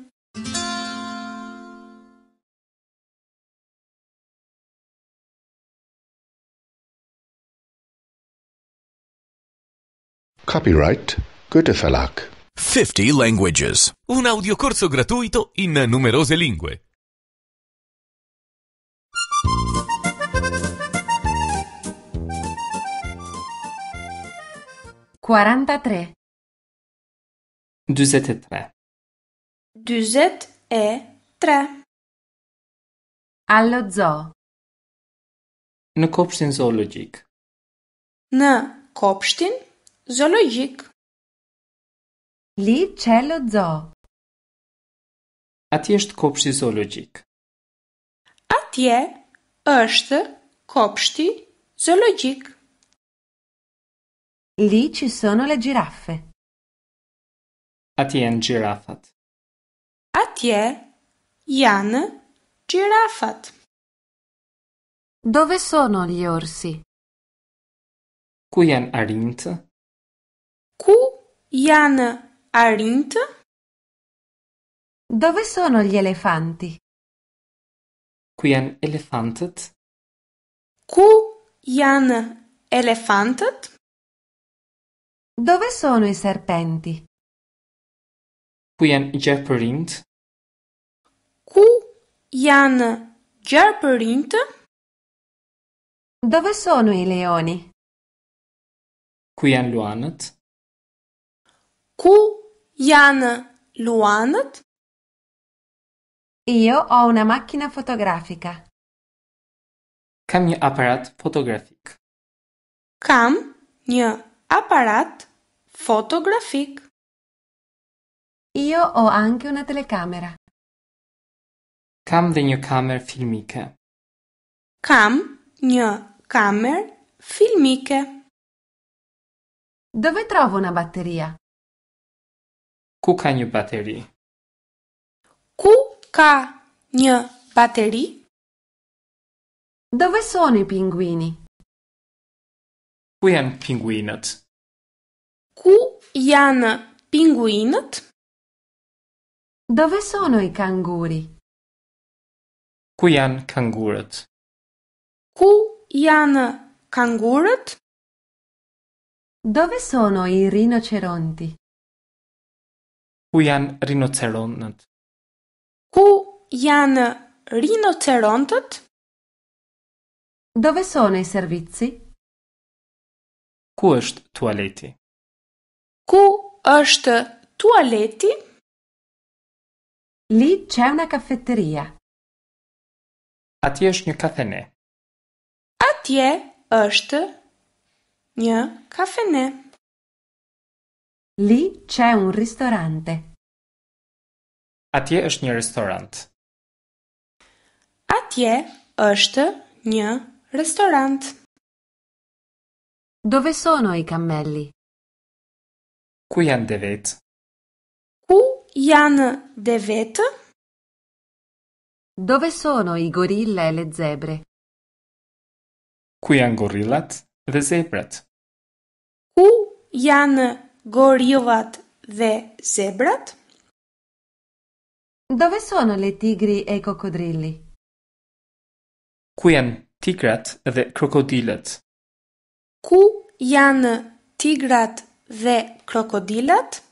Copyright Goethe Verlag 50 languages Un audiocorso gratuito in numerose lingue 43 43 40 Allo zoo Në kopshtin zoologjik Në kopshtin zoologjik Li cello zoo Atje është kopshti zoologjik Atje është kopshti zoologjik Lì ci sono le giraffe. Atjen giraffat. Atje Jan giraffat. Dove sono gli orsi? Kujan arint. Ku jan arint? Dove sono gli elefanti? Kujan elefantet. Ku jan elefantet? Dove sono i serpenti? Ku janë gjerpërinjt? Ku janë gjerpërinjt? Dove sono i leoni? Ku janë luanët? Ku janë luanët? Io ho una macchina fotografica. Kam një aparat fotografik. Kam një aparat fotografik. Apparat fotografic. Io ho anche una telecamera. Kam një kamer filmike. Kam një kamer filmike. Dove trovo una batteria? Ku ka një bateri? Ku ka një bateri? Dove sono i pinguini? Quian janë Ku janë pinguinët? Dove sono i canguri? Quian janë Ku janë kangurët? Dove sono i rinoceronti? Quian janë Ku janë rinocerontët? Dove sono i servizi? Ku është tualeti? Ku është tualeti? Li c'è una caffetteria. Atje është një kafene. Atje është një kafene. Li c'è un ristorante. Atje është një restorant. Atje është një restorant. Dove sono i cammelli? Ku janë devet? Ku janë devet? Dove sono i gorilla e le zebre? Ku janë gorillat dhe zebrat? Ku janë gorillat dhe zebrat? Dove sono le tigri e i kokodrilli? Ku janë tigrat dhe krokodilet? Ku janë tigrat dhe krokodilat?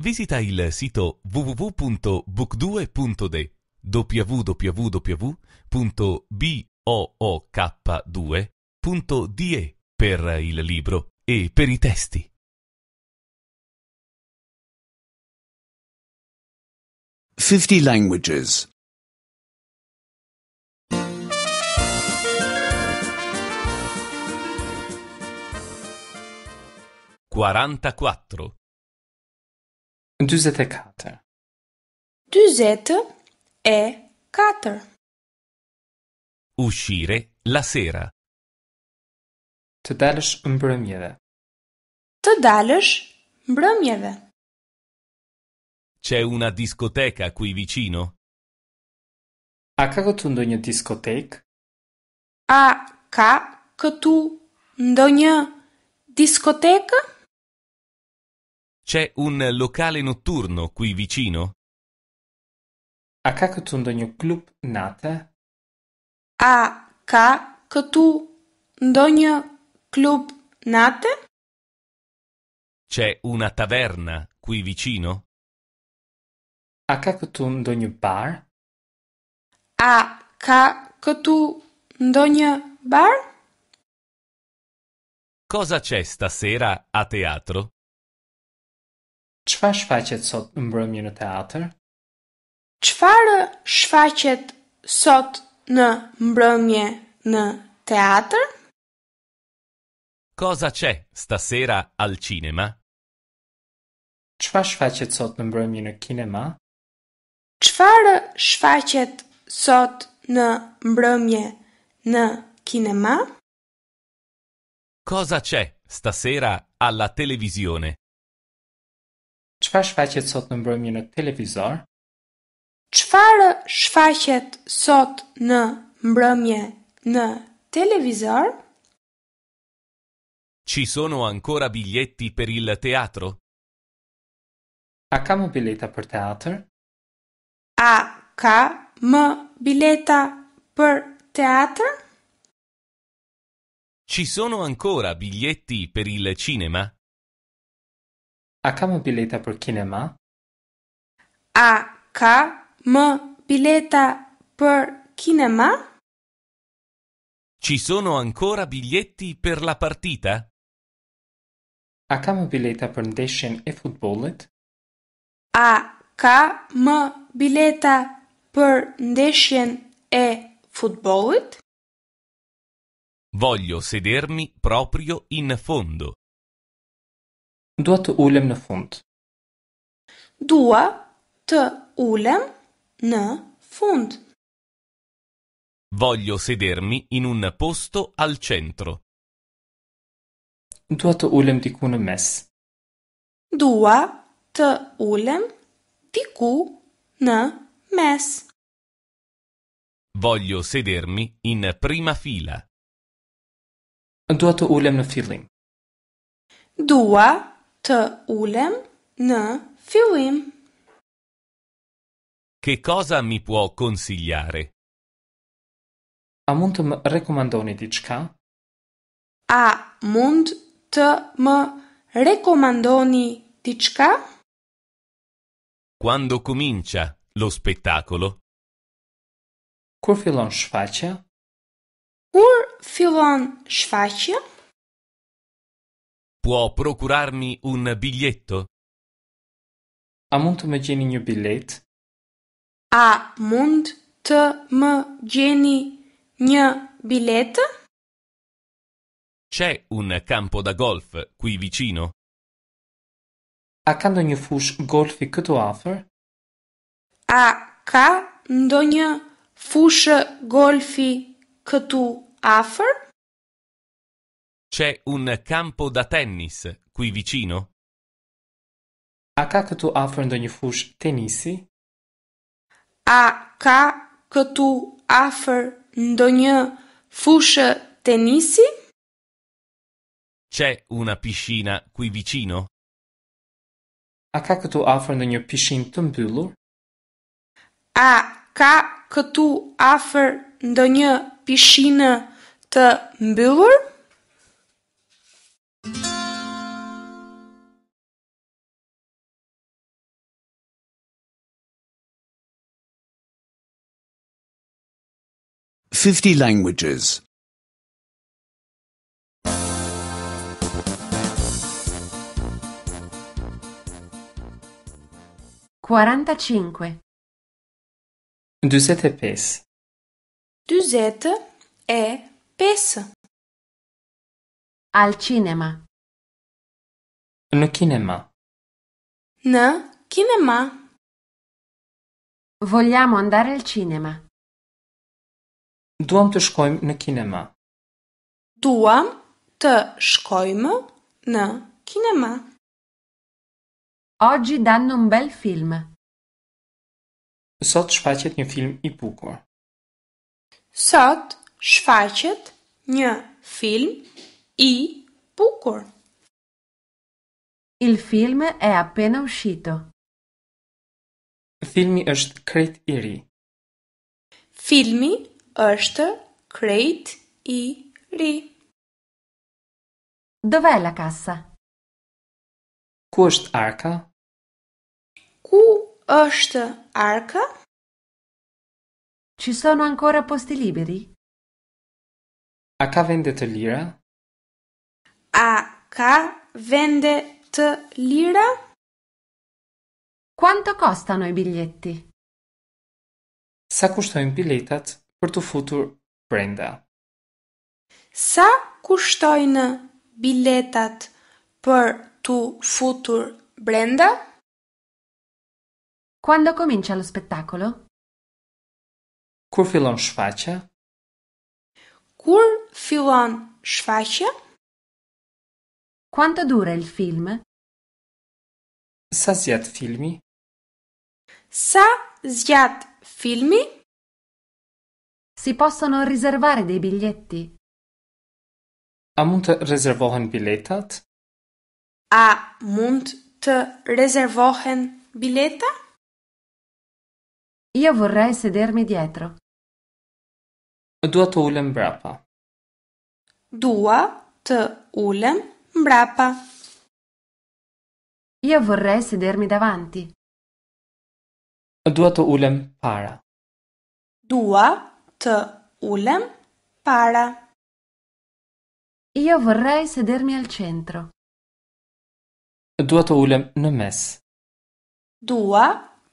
Visita il sito www.book2.de www.book2.de per il libro e per i testi. Fifty languages 44 44 40 e 4 Uscire la sera Të dalësh mbrëmjeve Të dalësh mbrëmjeve C'è una discoteca qui vicino? A ka këtu ndonjë diskotek? A ka këtu ndonjë diskotekë? C'è un locale notturno qui vicino? A kako ndonjë klub nate? A ka klub nate? C'è una taverna qui vicino? A ka bar? A ka bar? Cosa c'è stasera a teatro? Çfarë shfaqet sot në mbrëmje në teatr? Çfarë shfaqet sot në mbrëmje në teatr? Cosa c'è stasera al cinema? Çfarë shfaqet sot në mbrëmje në kinema? Çfarë shfaqet sot në mbrëmje në kinema? Cosa c'è stasera alla televisione? Çfarë shfaqet sot në mbrëmje në televizor? Çfarë shfaqet sot në mbrëmje në televizor? Ci sono ancora biglietti per il teatro? A ka më bileta për teatr? A ka më bileta për teatr? Ci sono ancora biglietti per il cinema? A kam bileta por kinema? A ka më bileta për kinema? Ci sono ancora biglietti per la partita? A ka më bileta për ndeshjen e futbollit? A ka më bileta për ndeshjen e futbollit? Voglio sedermi proprio in fondo. Dua të ulem në fund. Dua të ulem në fund. Voglio sedermi in un posto al centro. Dua të ulem diku në mes. Dua të ulem diku në mes. Voglio sedermi in prima fila. Dua të ulem në fillim. Dua të ulem në fillim të ulem në fillim. Che cosa mi può consigliare? A mund të më rekomandoni diçka? A mund të më rekomandoni diçka? Quando comincia lo spettacolo? Kur fillon shfaqja? Kur fillon shfaqja? Può procurarmi un biglietto? A mund të më gjeni një bilet? A mund të më gjeni një bilet? C'è un campo da golf qui vicino? A ka ndonjë fushë golfi këtu afër? A ka ndonjë fushë golfi këtu afër? C'è un campo da tennis qui vicino? A ka këtu afër ndonjë fushë tenisi? A ka këtu afër ndonjë fushë tenisi? C'è una piscina qui vicino? A ka këtu afër ndonjë pishinë të mbyllur? A ka këtu afër ndonjë pishinë të mbyllur? 50 languages. 45 Düzete pes. Düzete e pes. Al cinema. Në cinema. Në cinema. Vogliamo andare al cinema. Duam të shkojmë në kinema. Duam të shkojmë në kinema. Oggi danno un bel film. Sot shfaqet një film i bukur. Sot shfaqet një film i bukur. Il film è appena uscito. Filmi është krejt i ri. Filmi është krejt i ri. Dove la kassa? Ku është arka? Ku është arka? Ci sono ancora posti liberi? A ka vende të lira? A ka vende të lira? Quanto costano i biglietti? Sa kushtojnë biletat? për të futur brenda Sa kushtojnë biletat për të futur brenda Quando comincia lo spettacolo Kur fillon shfaqja Kur fillon shfaqja Quanto dura il film Sa zgjat filmi Sa zgjat filmi Si possono riservare dei biglietti? A Amund reservohen bilettat? Amund reservohen biletta? Io vorrei sedermi dietro. Dua të ulem brapa. Dua të ulem brapa. Io vorrei sedermi davanti. Dua të ulem para. Dua të ulem para. Io vorrei sedermi al centro. Dua të ulem në mes. Dua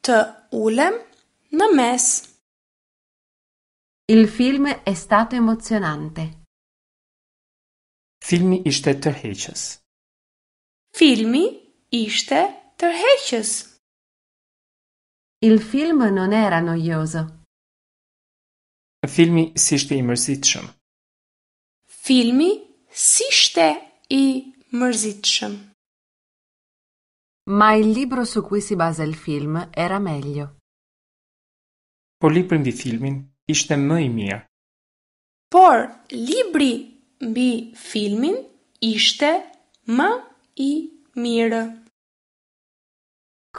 të ulem në mes. Il film è stato emozionante. Filmi ishte tërheqës. Filmi ishte tërheqës. Il film non era noioso. Filmi si shte i mërzitëshëm? Filmi si shte i mërzitëshëm? Ma il libro su cui si baza il film era meglio. Por libri mbi filmin ishte më i mirë. Por libri mbi filmin ishte më i mirë.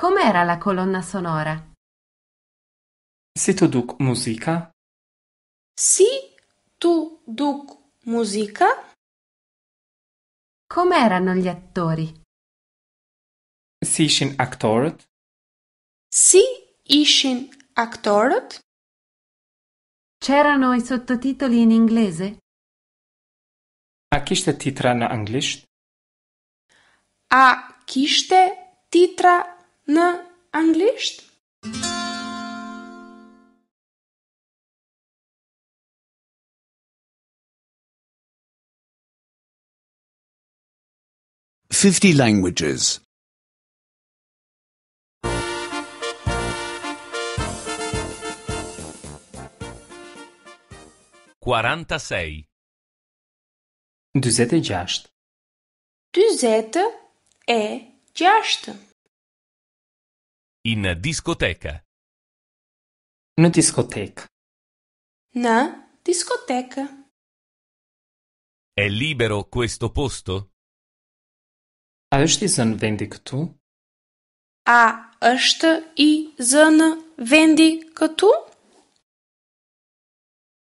Com'era la colonna sonora? Si të duk muzika? Si tu duk muzika? Kom eran në gli attori? Si ishin aktorët? Si ishin aktorët? C'erano i sottotitoli in inglese? A kishte titra në anglisht? A kishte titra në anglisht? Thank you. Fifty languages. Quarantasei. Duzete jasht. Duzete e jasht. In discoteca. Në diskotekë. Në diskotekë. È libero questo posto? A është i zënë vendi këtu? A është i zënë vendi këtu?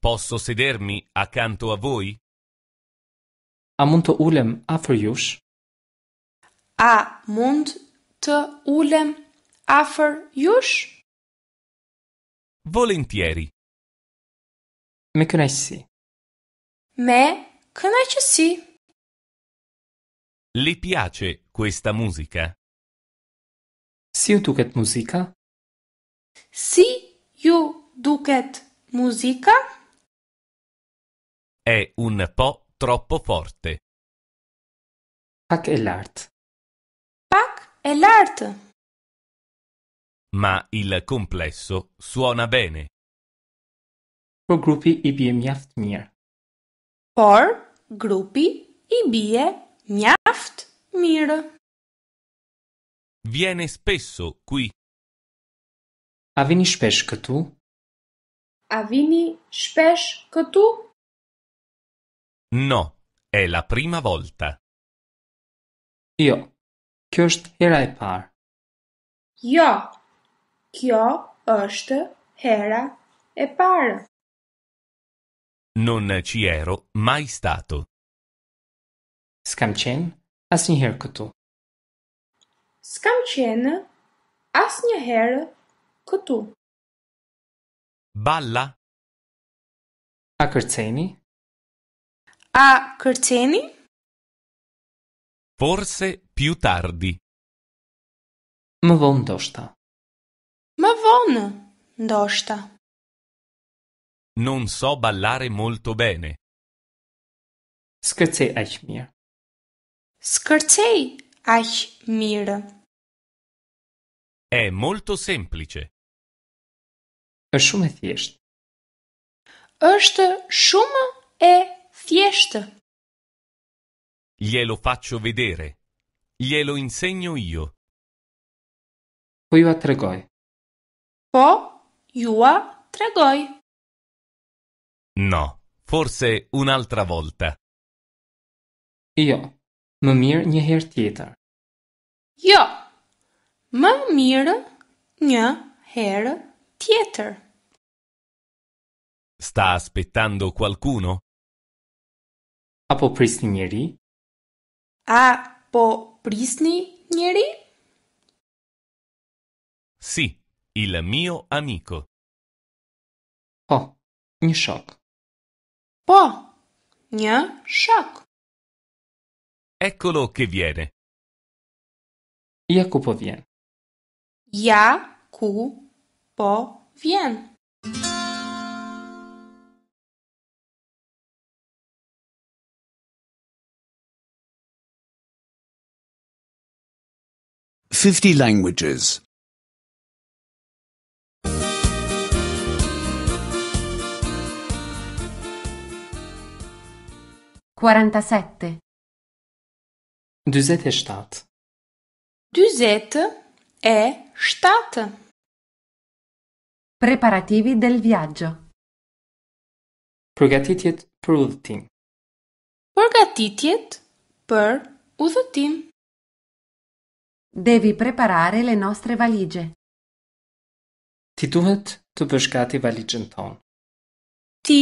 Posso sedermi accanto a voi? A mund të ulem afër jush? A mund të ulem afër jush? Volentieri. Me kënaqësi. Me kënaqësi. Le piace questa musica? Si Си дукет музика? Си ю дукет музика? È un po' troppo forte. Pak è l'art. Pak è l'art. Ma il complesso suona bene. Por gruppi i bie mjaft mirë. Por gruppi i bie mjaft Venire? Viene spesso qui. A veni spesh këtu? A vini spesh këtu? No, è la prima volta. Jo, kjo është hera e parë. Jo, kjo është hera e parë. Non ci ero mai stato. Scamcen? asnjëherë këtu. S'kam qenë asnjëherë këtu. Balla. A kërceni? A kërceni? Forse più tardi. Më vonë ndoshta. Më vonë ndoshta. Non so ballare molto bene. Scherzi, ich mirë. Skërcej aq mirë. È molto semplice. Ës shumë e thjeshtë. Është shumë e thjeshtë. Glielo faccio vedere. Glielo insegno io. Po ju tregoj. Po jua tregoj. No, forse un'altra volta. Io. Jo më mirë një herë tjetër. Jo. Më mirë një herë tjetër. Sta aspettando qualcuno? A po prisni njëri? A po prisni njëri? Si, il mio amico. Po, oh, një shok. Po, një shok. Eccolo che viene. Jacopo vien. Jacopo vien. Fifty languages. 47 Dyzet e shtatë. Dyzet e shtatë. Preparativi del viaggio. Përgatitjet për udhëtim. Përgatitjet për udhëtim. Devi preparare le nostre valigje. Ti duhet të bësh gati valigjen tonë. Ti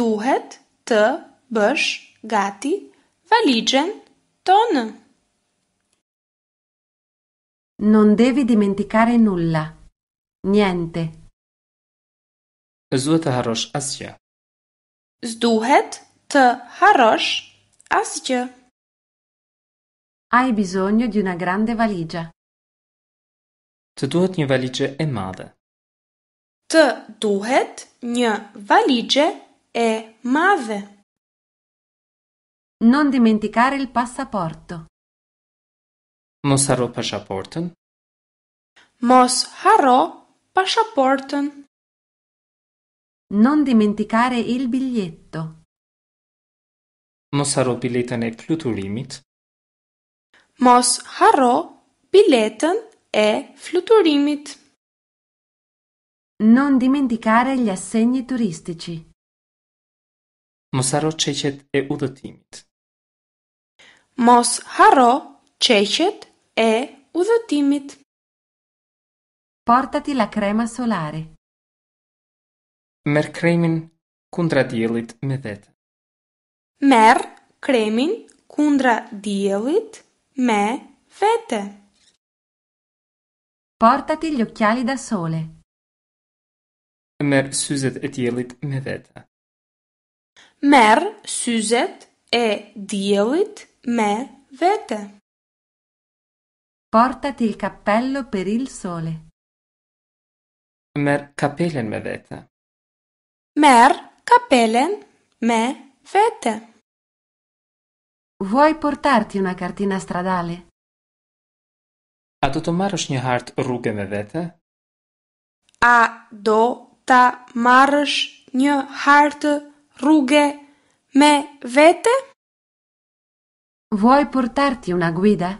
duhet të bësh gati valigjen tonë tonë. Non devi dimenticare nulla. Niente. Zduhet të harrosh asgjë. Zduhet të harrosh asgjë. Hai bisogno di una grande valigia. Të duhet një valigje e madhe. Të duhet një valigje e madhe. Non dimenticare il passaporto. Muss haro passaporten? Mos haro passaporten. Non dimenticare il biglietto. Mos haro bileten e fluturimit? Mos haro bileten e fluturimit. Non dimenticare gli assegni turistici. Mos haro qeqet e udhëtimit. Mos haro çeqet e udhëtimit. Portati la crema solare. Mer kremin kundra diellit me vetë. Mer kremin kundra diellit me vete. Portati gli occhiali da sole. Mer syzet e diellit me vetë. Mer syzet e diellit me vete. Portati il cappello per il sole. Mer kapelen me vete. Mer kapelen me vete. Vuoi portarti una cartina stradale? A do të marrësh një hartë rrugë me vete? A do të marrësh një hartë rrugë me vete? rrugë me vete? Vuoi portarti una guida?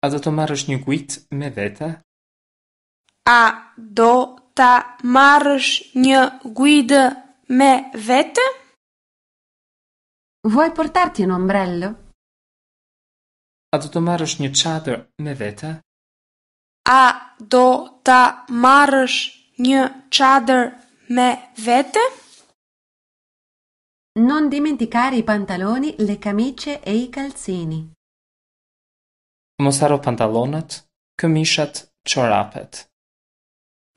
A do të marrësh një guidë me vete? A do të marrësh një guidë me vete? Vuoi portarti un ombrello? A do të marrësh një çadër me vete? A do të marrësh një çadër me vete? Non dimenticare i pantaloni, le camicie e i calzini. Mos haru pantalonat, camishat, çorapet.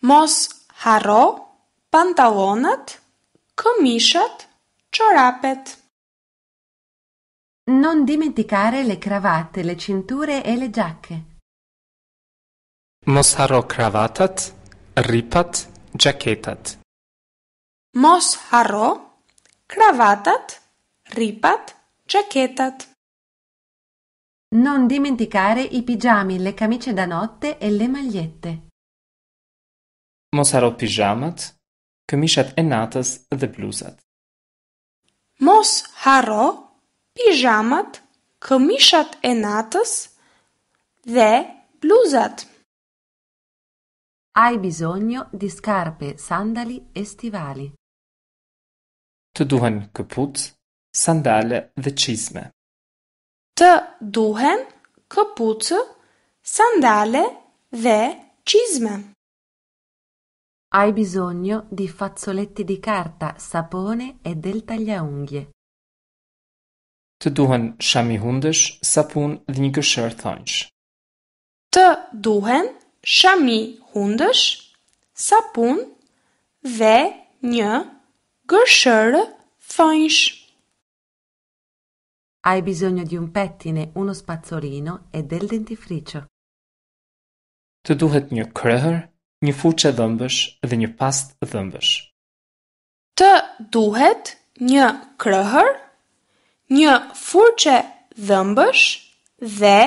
Mos haru pantalonat, camishat, çorapet. Non dimenticare le cravatte, le cinture e le giacche. Mos haru cravatat, ripat, giacchetat. Mos haru cravatat, ripat, giacchetat. Non dimenticare i pigiami, le camicie da notte e le magliette. Mos haro pijamat, këmishat e natës dhe bluzat. Mos haro pijamat, këmishat e natës dhe bluzat. Hai bisogno di scarpe, sandali e stivali. të duhen këput, sandale dhe qizme. Të duhen këput, sandale dhe qizme. Ai bisogno di fazzoletti di carta, sapone e del tagliaunghie. Të duhen shami hundësh, sapun dhe një këshërë thonjsh. Të duhen shami hundësh, sapun dhe një gërshërë fëjsh. Ai bisogno di un pettine, uno spazzolino e del dentifricio. Të duhet një krehër, një fuqe dhëmbësh dhe një past dhëmbësh. Të duhet një krehër, një fuqe dhëmbësh dhe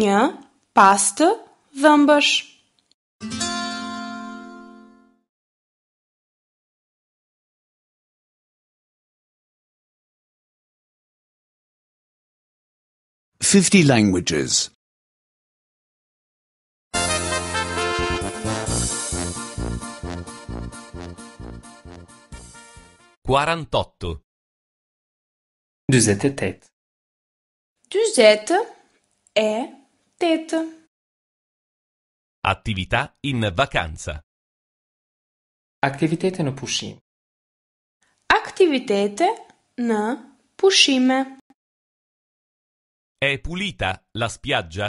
një pastë dhëmbësh. 50 languages. 48 Giuseppe Tet. Giuseppe è tete. Attività in vacanza. Aktivitete no pushim. Aktivitete në pushime. È pulita la spiaggia?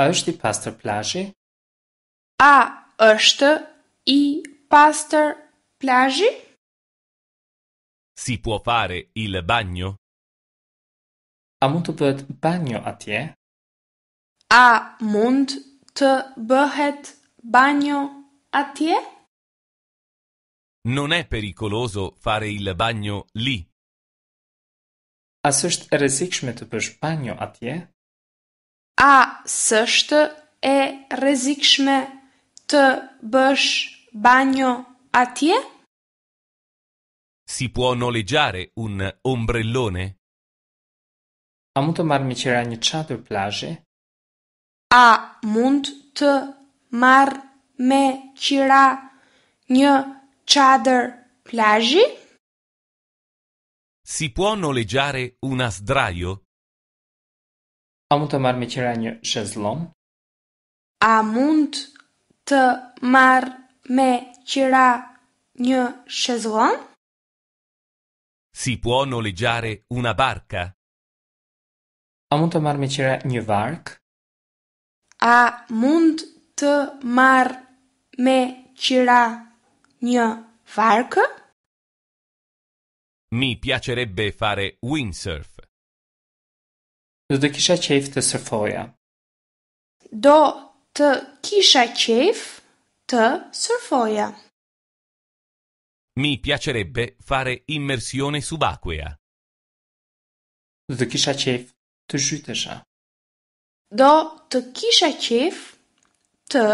A është i pastër plazhi? A është i pastër plazhi? Si può fare il bagno? A mund të bëhet banjo atje? A mund të bëhet bagno atje? Non è pericoloso fare il bagno lì. A sështë e rezikshme të bësh banjo atje? A sështë e rezikshme të bësh banjo atje? Si può noleggiare un ombrellone? A mund të marrë me qera një qatër plajë? A mund të marrë me qira një qadër plajë? si può po noleggiare un asdraio? A mund të marr me qira një shezlong? A mund të marr me qira një shezlong? Si può po noleggiare una barca? A mund të marr me qira një bark? A mund të marr me qira një bark? Mi piacerebbe fare windsurf. Do të kisha qejf të surfoja. Do të kisha qejf të surfoja. Mi piacerebbe fare immersione subacquea. Do të kisha qejf të zhytesha. Do të kisha qejf të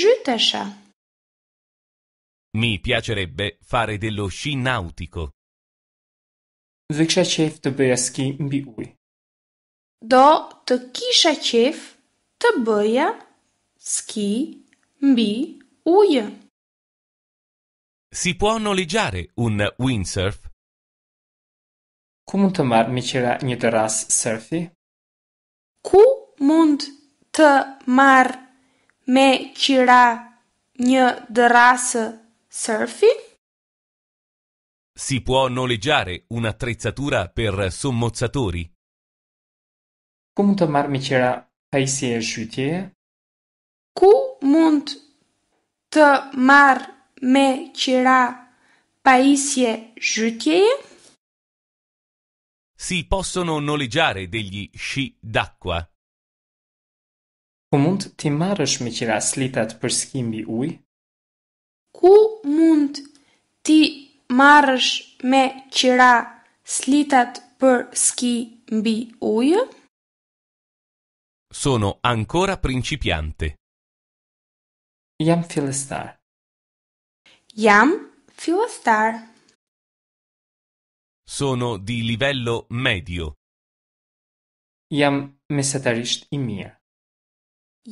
zhytesha. Mi piacerebbe fare dello sci nautico dhe kisha qef të bëja ski mbi uj. Do të kisha qef të bëja ski mbi uj. Si può noleggiare un windsurf? Ku mund të marr me qira një terras surfi? Ku mund të marr me qira një dërrasë surfi? Si può po noleggiare un'attrezzatura per sommozzatori? Ku mund të marr me qira e shytje? Ku mund të marr me qira pajisje shytje? Si possono noleggiare degli sci d'acqua? Ku mund të marrësh me qira slitat për skimbi uj? Ku mund të me slitat për skimbi ujë? Ku mund ti Marrësh me qira slitat për ski mbi ujë? Sono ancora principiante. Jam filestar. Jam filestar. Sono di livello medio. Jam mesatarisht i mirë.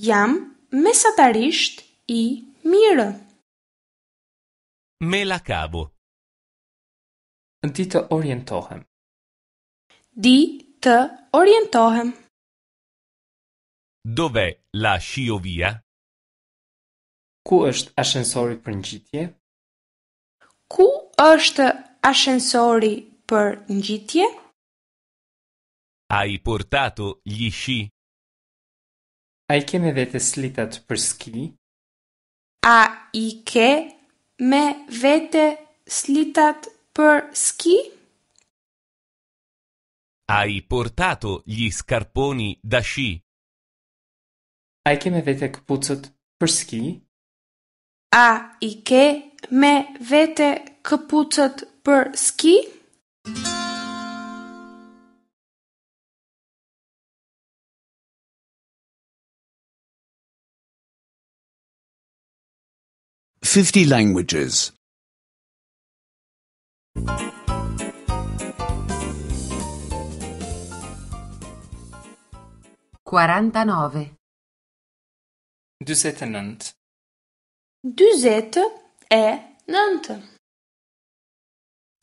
Jam mesatarisht i mirë. Me la cavo. Di të orientohem. Di të orientohem. Dove la shiovia? Ku është ashensori për ngjitje? Ku është ashensori për ngjitje? Ai portato gli sci? Ai ke vete slitat për ski? A i ke me vete slitat për ski? Ai portato gli scarponi da sci? Ai che me vete këpucët për ski? A i ke me vete këpucët për ski? Fifty languages. Quarantanove. Duzette Nantes. Duzette è Nantes.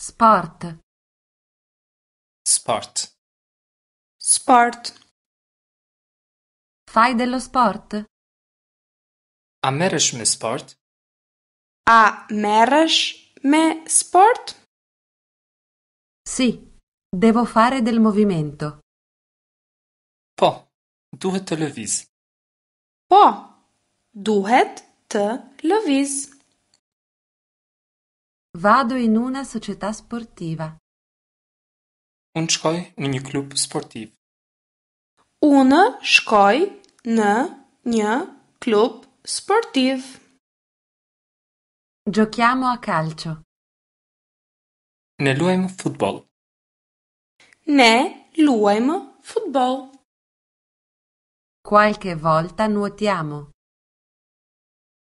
Sport. Sport. Sport. Fai dello sport? A me sport? A me sport? Si, devo fare del movimento. Po, duhet të lëviz. Po, duhet të lëviz. Vado in una società sportiva. Unë shkoj në një klub sportiv. Unë shkoj në një klub sportiv. Gjokjamo a calcio. Nell'Uem Football. Ne l'Uem Football. Qualche volta nuotiamo.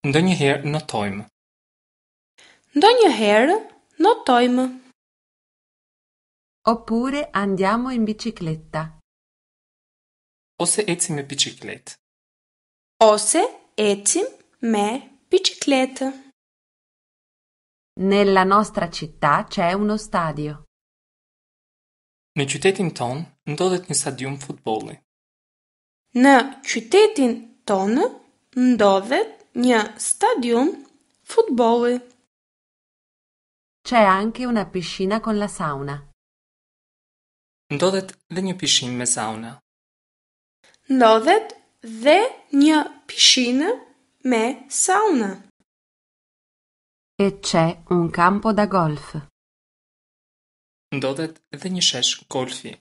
Ndonjëherë notojmë. Ndonjëherë notojmë. Oppure andiamo in bicicletta. Ose ecim me bicikletë. Ose ecim me bicikletë. Nella nostra città c'è uno stadio. Në qytetin ton ndodhet një stadium futbolli. Në qytetin tonë ndodhet një stadium futbolli. C'è anche una piscina con la sauna. Ndodhet dhe një pishinë me sauna. Ndodhet dhe një pishinë me sauna. e c'è un campo da golf. Ndodhet dhe një shesh golfi.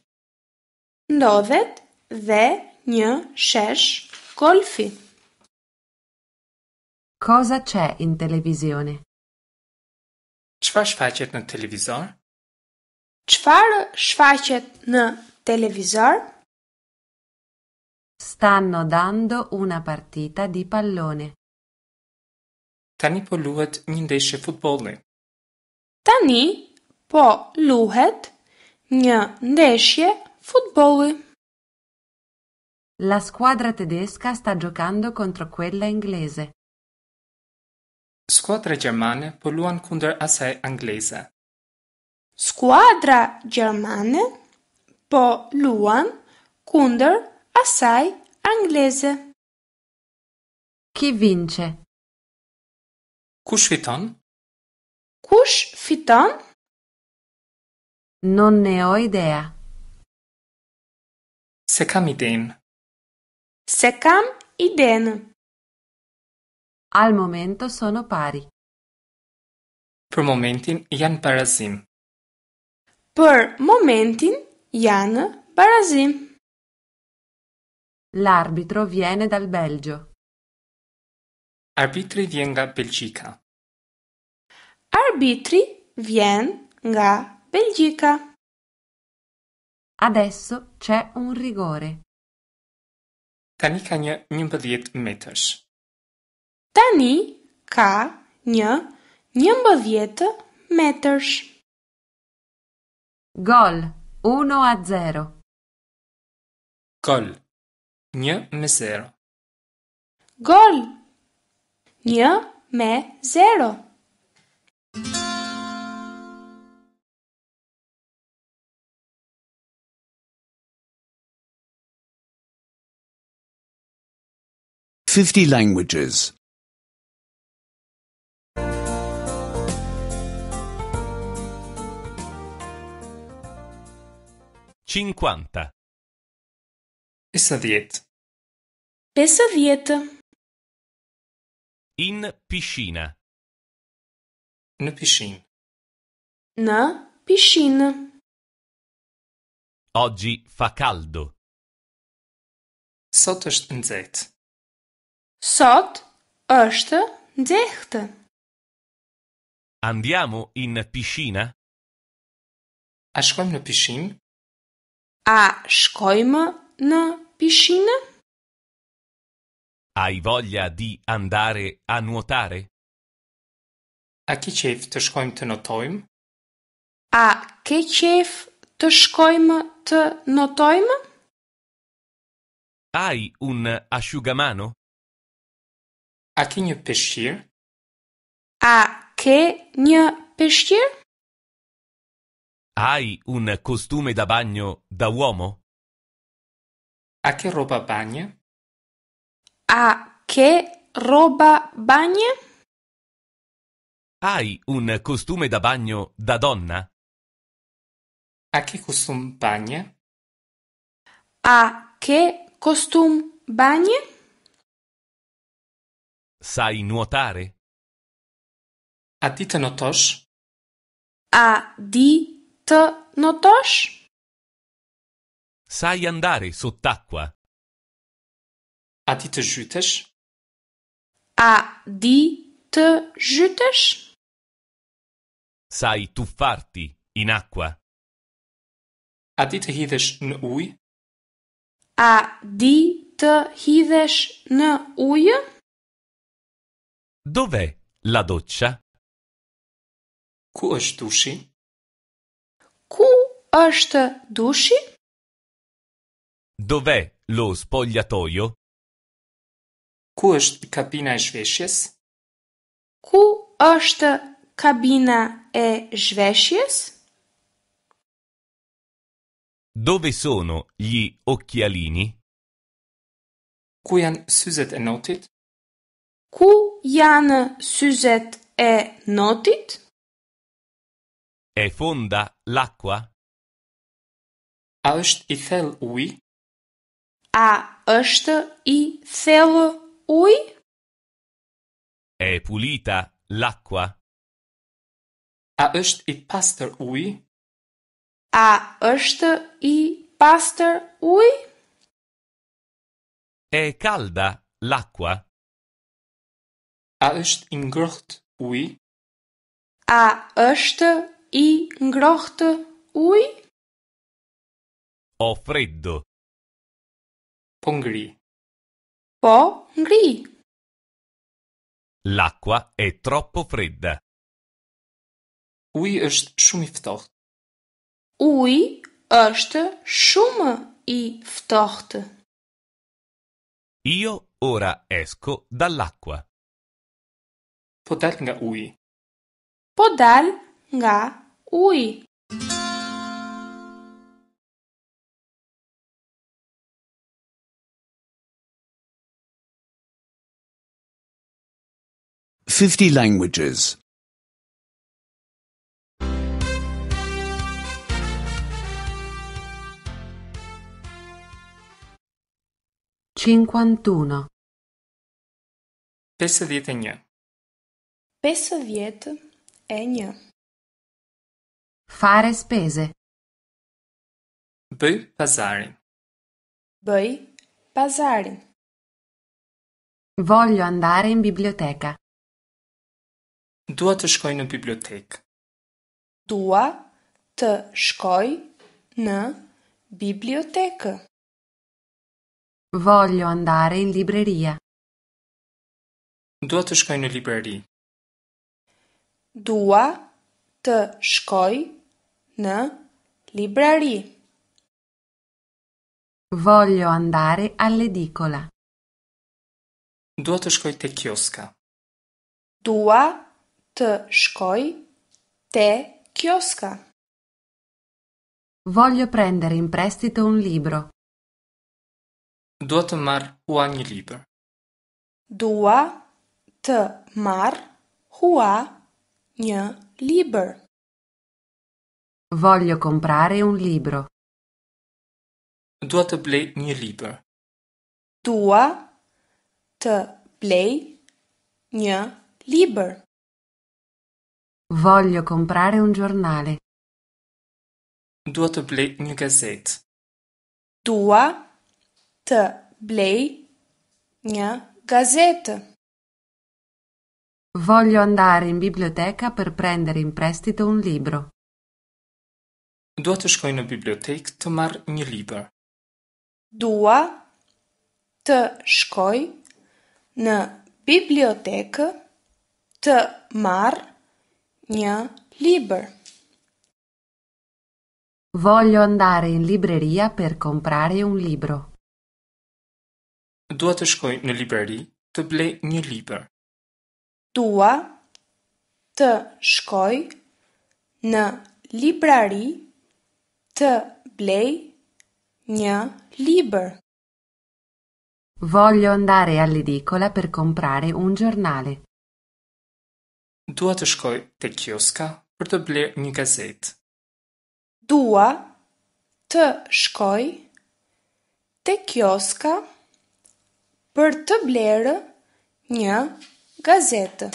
Ndodhet dhe një shesh golfi. Cosa c'è in televisione? Çfarë shfaqet në televizor? Çfarë shfaqet në televizor? Stanno dando una partita di pallone tani po luhet një ndeshje futbolli. Tani po luhet një ndeshje futbolli. La squadra tedesca sta giocando contro quella inglese. Squadra germane po luan kundër asaj angleze. Squadra germane po luan kundër asaj angleze. Chi vince? Kush fiton? Kush fiton? Non ne ho idea. Se kam ideen? Se kam ideen? Al momento sono pari. Per momentin janë barazim. Per momentin janë barazim. L'arbitro viene dal Belgio. Arbitri venga Belgica. Arbitri venga Belgica. Adesso c'è un rigore. Tanikanje 11 metësh. Tani ka një 11 metërsh. Gol 1 a 0. Gol 1 me 0. Gol Nie me zero. Fifty languages. 50 50 diet? in piscina Në pishinë Në pishinë Oggi fa caldo Sot është nxehtë Sot është nxehtë Andiamo in piscina? A shkojmë në pishinë? A shkojmë në pishinë? Hai voglia di andare a nuotare? A che chef të shkojmë të notojmë? A che chef të shkojmë të notojmë? Hai un asciugamano? A che një peshqir? A che një peshqir? Hai un costume da bagno da uomo? A che roba bagno? A che roba bagna? Hai un costume da bagno da donna? A che costume bagna? A che costume bagna? Sai nuotare? A ti te notosh? A di te notosh? Sai andare sott'acqua? A ti të zhytesh? A di të zhytesh? Sai tu farti in acqua. A ti të hidhesh në uj? A di të hidhesh në uj? Dov'è la doccia? Ku është dushi? Ku është dushi? Dov'è lo spogliatoio? Ku është kabina e zhveshjes? Ku është kabina e zhveshjes? Dove sono gli occhialini? Ku janë syzet e notit? Ku janë syzet e notit? E fonda l'acqua? A është i thell uji? A është i thellë uji? Ui? È pulita l'acqua? A është i pastër uji? A është i pastër uji? È calda l'acqua? A është i ngrohtë uji? A është i ngrohtë uji? Ho freddo. Pongri. Po' gri. L'acqua è troppo fredda. Ui është shumë i ftohtë. Uji është shumë i ftohtë. Io ora esco dall'acqua. Po dal nga ui. Po dal nga uji. 50 languages. 51 51. 50 një. Fare spese. Bëj pazarin. Bëj pazarin. Voglio andare in biblioteca. Dua të shkoj në bibliotekë. Dua të shkoj në bibliotekë. Voglio andare in libreria. Dua të shkoj në libreri. Dua të shkoj në librari. Voglio andare all'edicola. Dua të shkoj te kioska. Dua të shkoj në libreri të shkoj te kioska. Voglio prendere in prestito un libro. Dua të marr hua një libër. Dua të marr hua një libër. Voglio comprare un libro. Dua të blej një libër. Dua të blej një libër. Voglio comprare un giornale. Dua të blej një gazet. Dua të blej një gazet. Voglio andare in biblioteca per prendere in prestito un libro. Dua të shkoj në bibliotek të marr një libër. Dua të shkoj në bibliotek të marr një libër një liber. Voglio andare in libreria per comprare un libro. Dua të shkoj në libreri të blej një liber. Dua të shkoj në libreri të blej një liber. Voglio andare all'edicola per comprare un giornale. Dua të shkoj të kioska për të blerë një gazet. Dua të shkoj të kioska për të blerë një gazetë.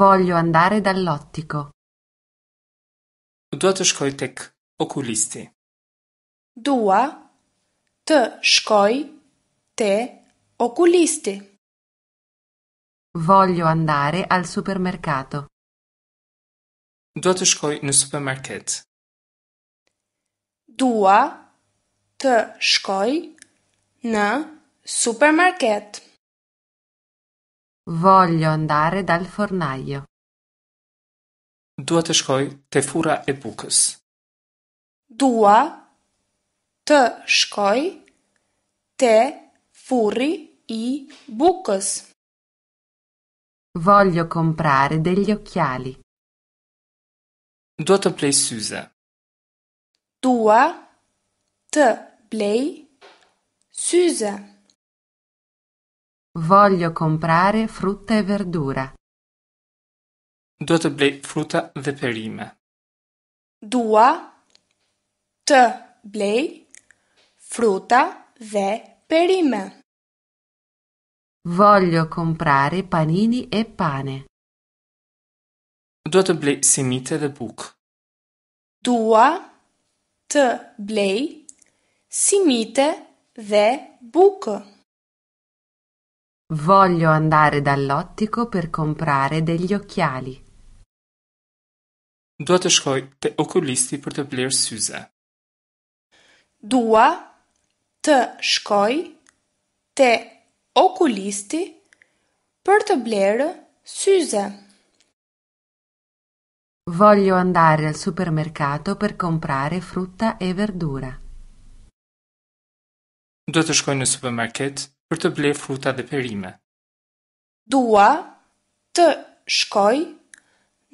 Voglio andare dall'ottico. Dua të shkoj tek okulisti. Dua të shkoj te okulisti. Voglio andare al supermercato. Do të shkoj në supermarket. Dua të shkoj në supermarket. Voglio andare dal fornaio. Dua të shkoj te furra e bukës. Dua të shkoj te furri i bukës. Voglio comprare degli occhiali. Doar plej Susa. Dua te plej Susa. Voglio comprare frutta e verdura. Doar plej fruta dhe perime. Dua te plej frutta dhe perime. Voglio comprare panini e pane. Do të blej semite dhe buk. Dua të blej simite dhe buk. Voglio andare dall'ottico per comprare degli occhiali. Dua të shkoj të okulisti për të blej syze. Dua të shkoj të okulisti për të blerë syze. Voglio andare al supermercato per comprare frutta e verdura. Do të shkoj në supermarket për të blerë fruta dhe perime. Dua të shkoj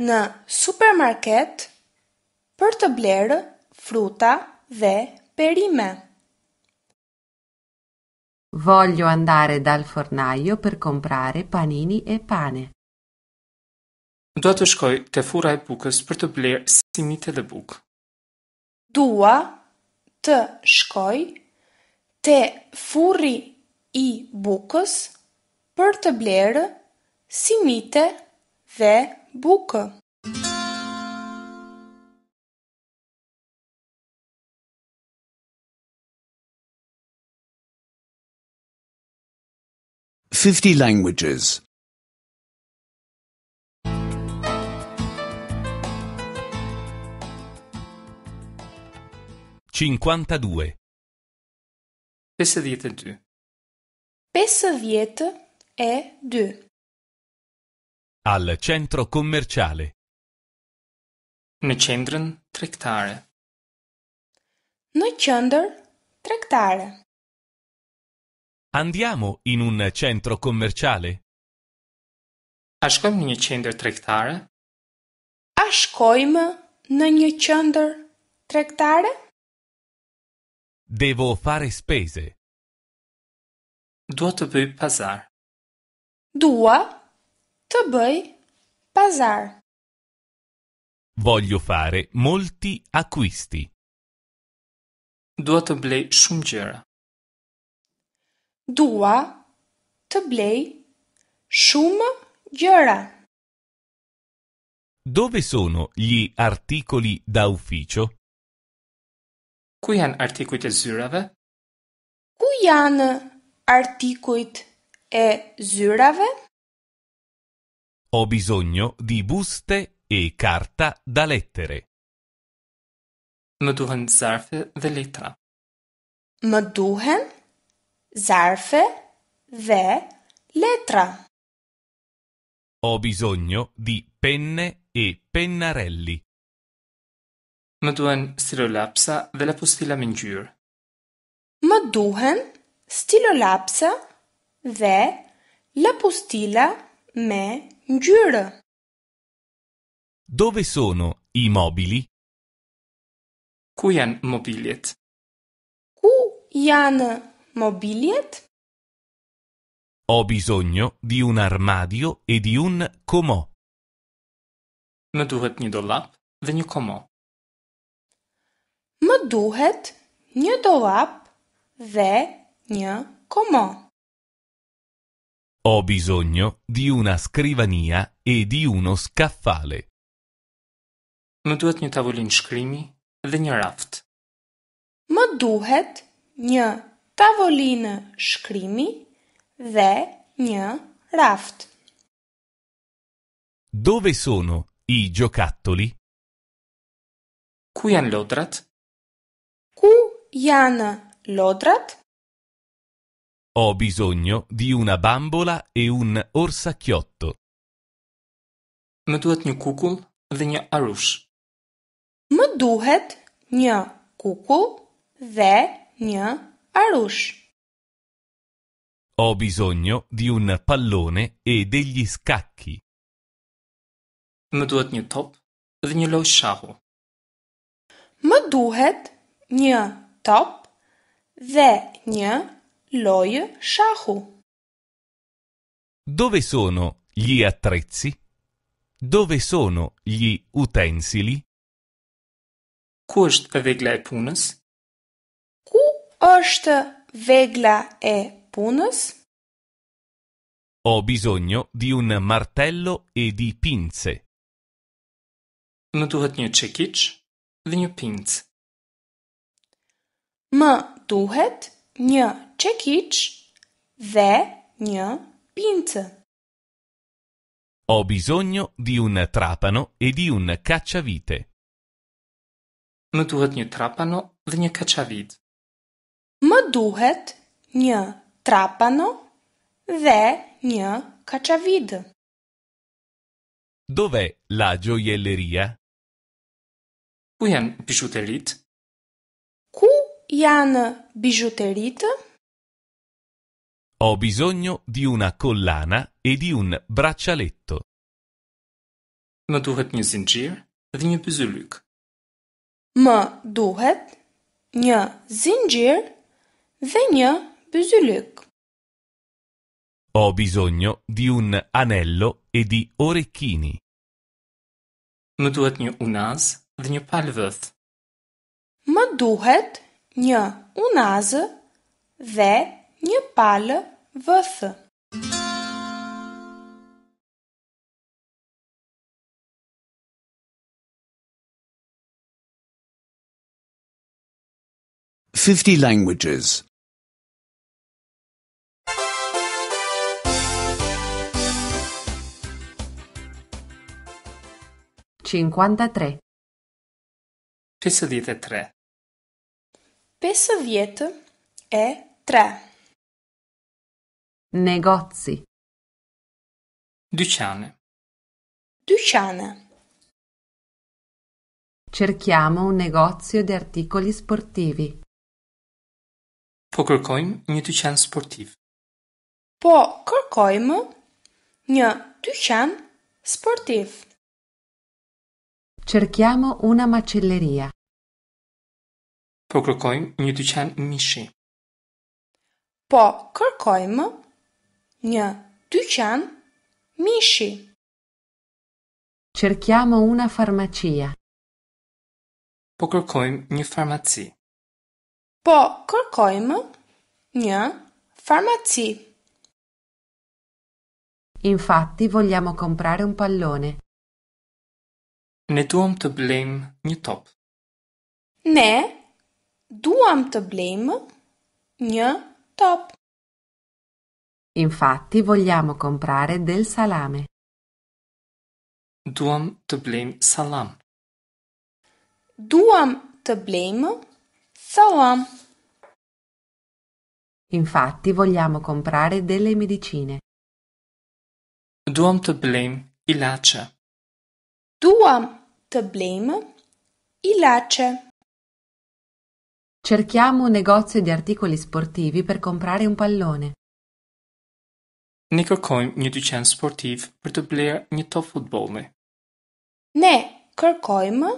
në supermarket për të blerë fruta dhe perime. Voglio andare dal fornaio per comprare panini e pane. Do të shkoj të fura e bukës për të simit Dua të shkoj te furri i bukës për të blerë simite dhe bukë. 50 languages. 52. Pe së vjetë dy. e dy. Al centro commerciale. Në qendrën tregtare. Në qendër tregtare. Andiamo in un centro commerciale? A shkojmë në një qendër tregtare? A shkojmë në një qendër tregtare? Devo fare spese. Dua të bëj pazar. Dua të bëj pazar. Voglio fare molti acquisti. Dua të blej shumë gjëra dua të blej shumë gjëra. Dove sono gli articoli da ufficio? Ku janë artikujt e zyrave? Ku janë artikujt e zyrave? Ho bisogno di buste e carta da lettere. Më duhen zarfe dhe letra. Më duhen dhe letra. zarfe ve letra. Ho bisogno di penne e pennarelli. مدوهن ستيلولابسا la postilla منجور. مدوهن ستيلولابسا و la postilla me منجور. Dove sono i mobili? Kujan mobiliet. Kujan mobiliet? Ho bisogno di un armadio e di un comò. Më duhet një dollap dhe një komo. Më duhet një dollap dhe një komo. Ho bisogno di una scrivania e di uno scaffale. Më duhet një tavolinë shkrimi dhe një raft. Më duhet një tavolinë shkrimi dhe një raft. Dove sono i giocattoli? Ku janë lodrat? Ku janë lodrat? Ho bisogno di una bambola e un orsacchiotto. Më duhet një kukull dhe një arush. Më duhet një kukull dhe një arush. Arush. Ho bisogno di un pallone e degli scacchi. Më duhet një top dhe një lojë shahu. Më duhet një top dhe një lojë shahu. Dove sono gli attrezzi? Dove sono gli utensili? Ku është vegla e punës? është vegla e punës? Ho bisogno di un martello e di pinze. Më duhet një çekiç dhe një pincë. Më duhet një çekiç dhe një pincë. Ho bisogno di un trapano e di un cacciavite. Më duhet një trapano dhe një cacciavite më duhet një trapano dhe një kaçavid. Dove la gioielleria? Ku janë bijuterit? Ku janë bijuterit? Ho bisogno di una collana e di un braccialetto. Më duhet një zinxhir dhe një pyzylyk. Më duhet një zinxhir dhe një byzylyk. Ho bisogno di un anello e di orecchini. Më duhet një unaz dhe një palvëth. Më duhet një unaz dhe një palvëth. Fifty languages. 53 Pesovete 3 Pesovieto è tre. Negozi. Duciane. Duciane. Cerchiamo un negozio di articoli sportivi. Pokercoim një dyqan sportiv. Po, kërkojmë një dyqan sportiv. Cerchiamo una macelleria. Pokrokojm një dyqan mishi. Po kërkojmë një dyqan mishi. Cerchiamo una farmacia. Po kërkojmë një farmaci. Po kërkojmë një farmaci. Infatti vogliamo comprare un pallone. Ne duam të blejmë një top. Ne duam të blejmë një top. Infatti vogliamo comprare del salame. Duam të blejmë salam. Duam të blejmë salam. Infatti vogliamo comprare delle medicine. Duam të blejmë ilaçe. Duam të blejmë ilaçe. Cerchiamo un negozio di articoli sportivi per comprare un pallone. Ne kërkojmë një dyqen sportiv për të blerë një top futbolli. Ne kërkojmë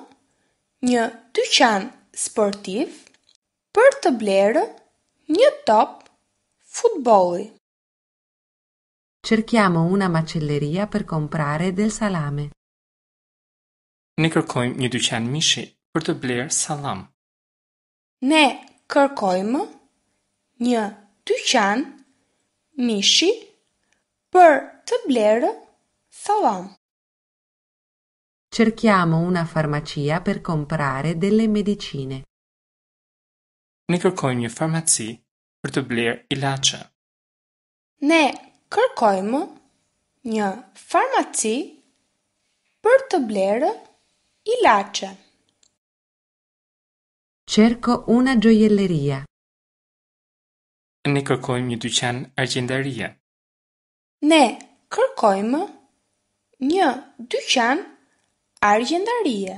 një dyqen sportiv për të blerë një top futbolli. Cerchiamo una macelleria per comprare del salame. Ne kërkojmë një dyqan mishi për të blerë sallam. Ne kërkojmë një dyqan mishi për të blerë sallam. Cerchiamo una farmacia per comprare delle medicine. Ne kërkojmë një farmaci për të blerë ilaçe. Ne kërkojmë një farmaci për të blerë Ilace Cerco una gioielleria. Ne kërkojmë një dyqan argjendarie. Ne kërkojmë një dyqan argjendarie.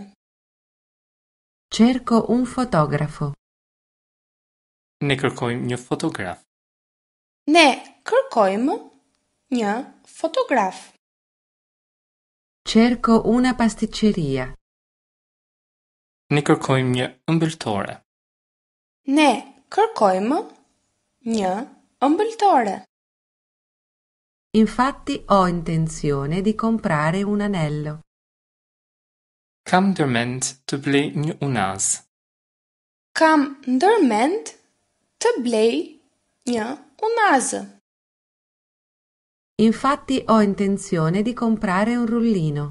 Cerco un fotografo. Ne kërkojmë një fotograf. Ne kërkojmë një fotograf. Cerco una pasticceria. Një ëmbëltore Ne kërkojmë një ëmbëltore. Infatti ho intenzione di comprare un anello. Kam ndërmend të blej një unaz. Kam ndërmend të blej një unaz. Infatti ho intenzione di comprare un rullino.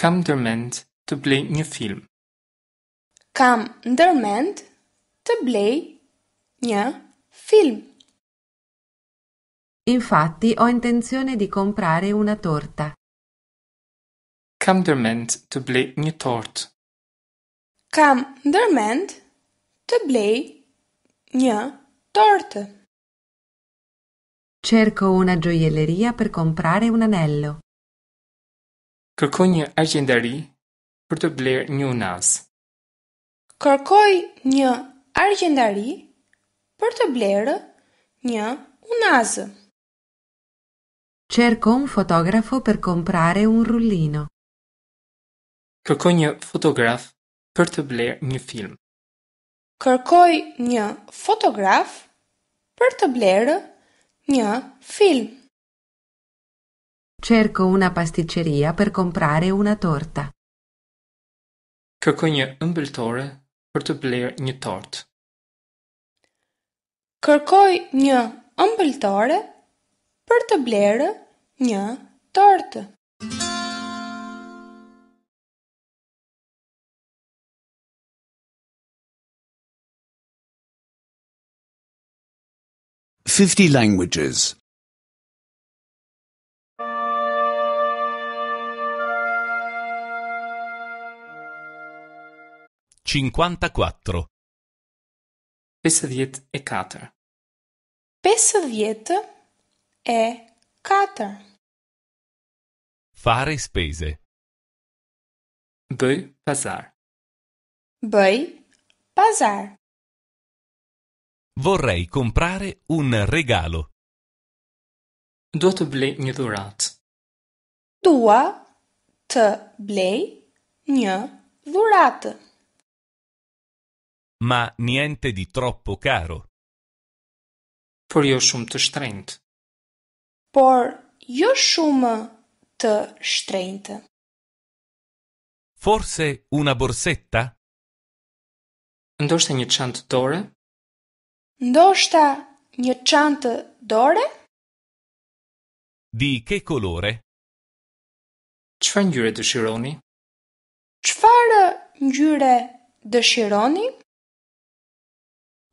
Kam ndërmend të blej një film. Kam ndërmend të blej një film. Infatti ho intenzione di comprare una torta. Kam ndërmend të blej një tortë. Kam ndërmend të blej një tortë. Cerco una gioielleria per comprare un anello. Kërkoj një argjendari për të bler një unaz. Kërkoj një argjendari për të blerë një unazë. Cerco un fotografo per comprare un rullino. Kërkoj një fotograf për të blerë një film. Kërkoj një fotograf për të blerë një film. Cerco una pasticceria per comprare una torta. Kërkoj një ëmbëltore për të bler një tortë. Kërkoj një ëmbëltore për të bler një tortë. Fifty languages. 54. Pessoviet e Kater. Pessoviet e Kater. Fare spese. Böj pazar. Böj pazar. Vorrei comprare un regalo. Dua të blej një dhurat. Dua të blej një dhuratë. ma niente di troppo caro. Por jo shumë të shtrenjt. Por jo shumë të shtrenjt. Forse una borsetta? Ndoshta një çantë dore? Ndoshta një çantë dore? Di che colore? Çfarë ngjyre dëshironi? Çfarë ngjyre dëshironi?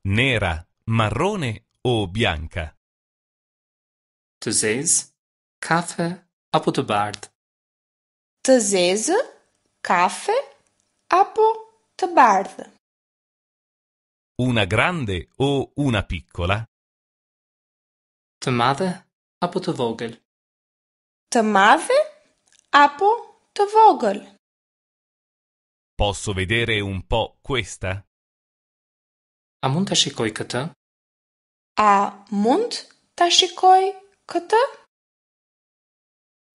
Nera, marrone o bianca? Të zezë, kafe apo të bardhë? Të zezë, kafe apo të bardhë? Una grande o una piccola? Të madhe apo të vogël? Të madhe apo të vogël? Posso vedere un po' questa? A mund të shikoj këtë? A mund të shikoj këtë?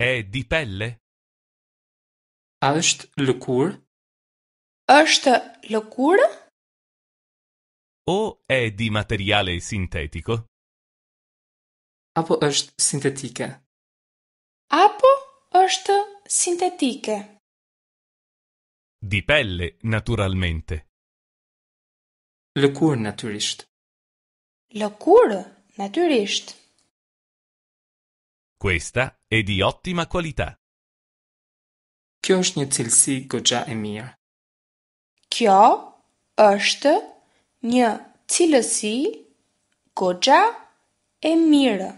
E di pelle. A është lëkur? është lëkur? O e di materiale sintetiko? Apo është sintetike? Apo është sintetike? Di pelle, naturalmente. Lëkurë natyrisht. Lëkurë natyrisht. Questa è di ottima qualità. Kjo është një cilësi goxha e mirë. Kjo është një cilësi goxha e mirë.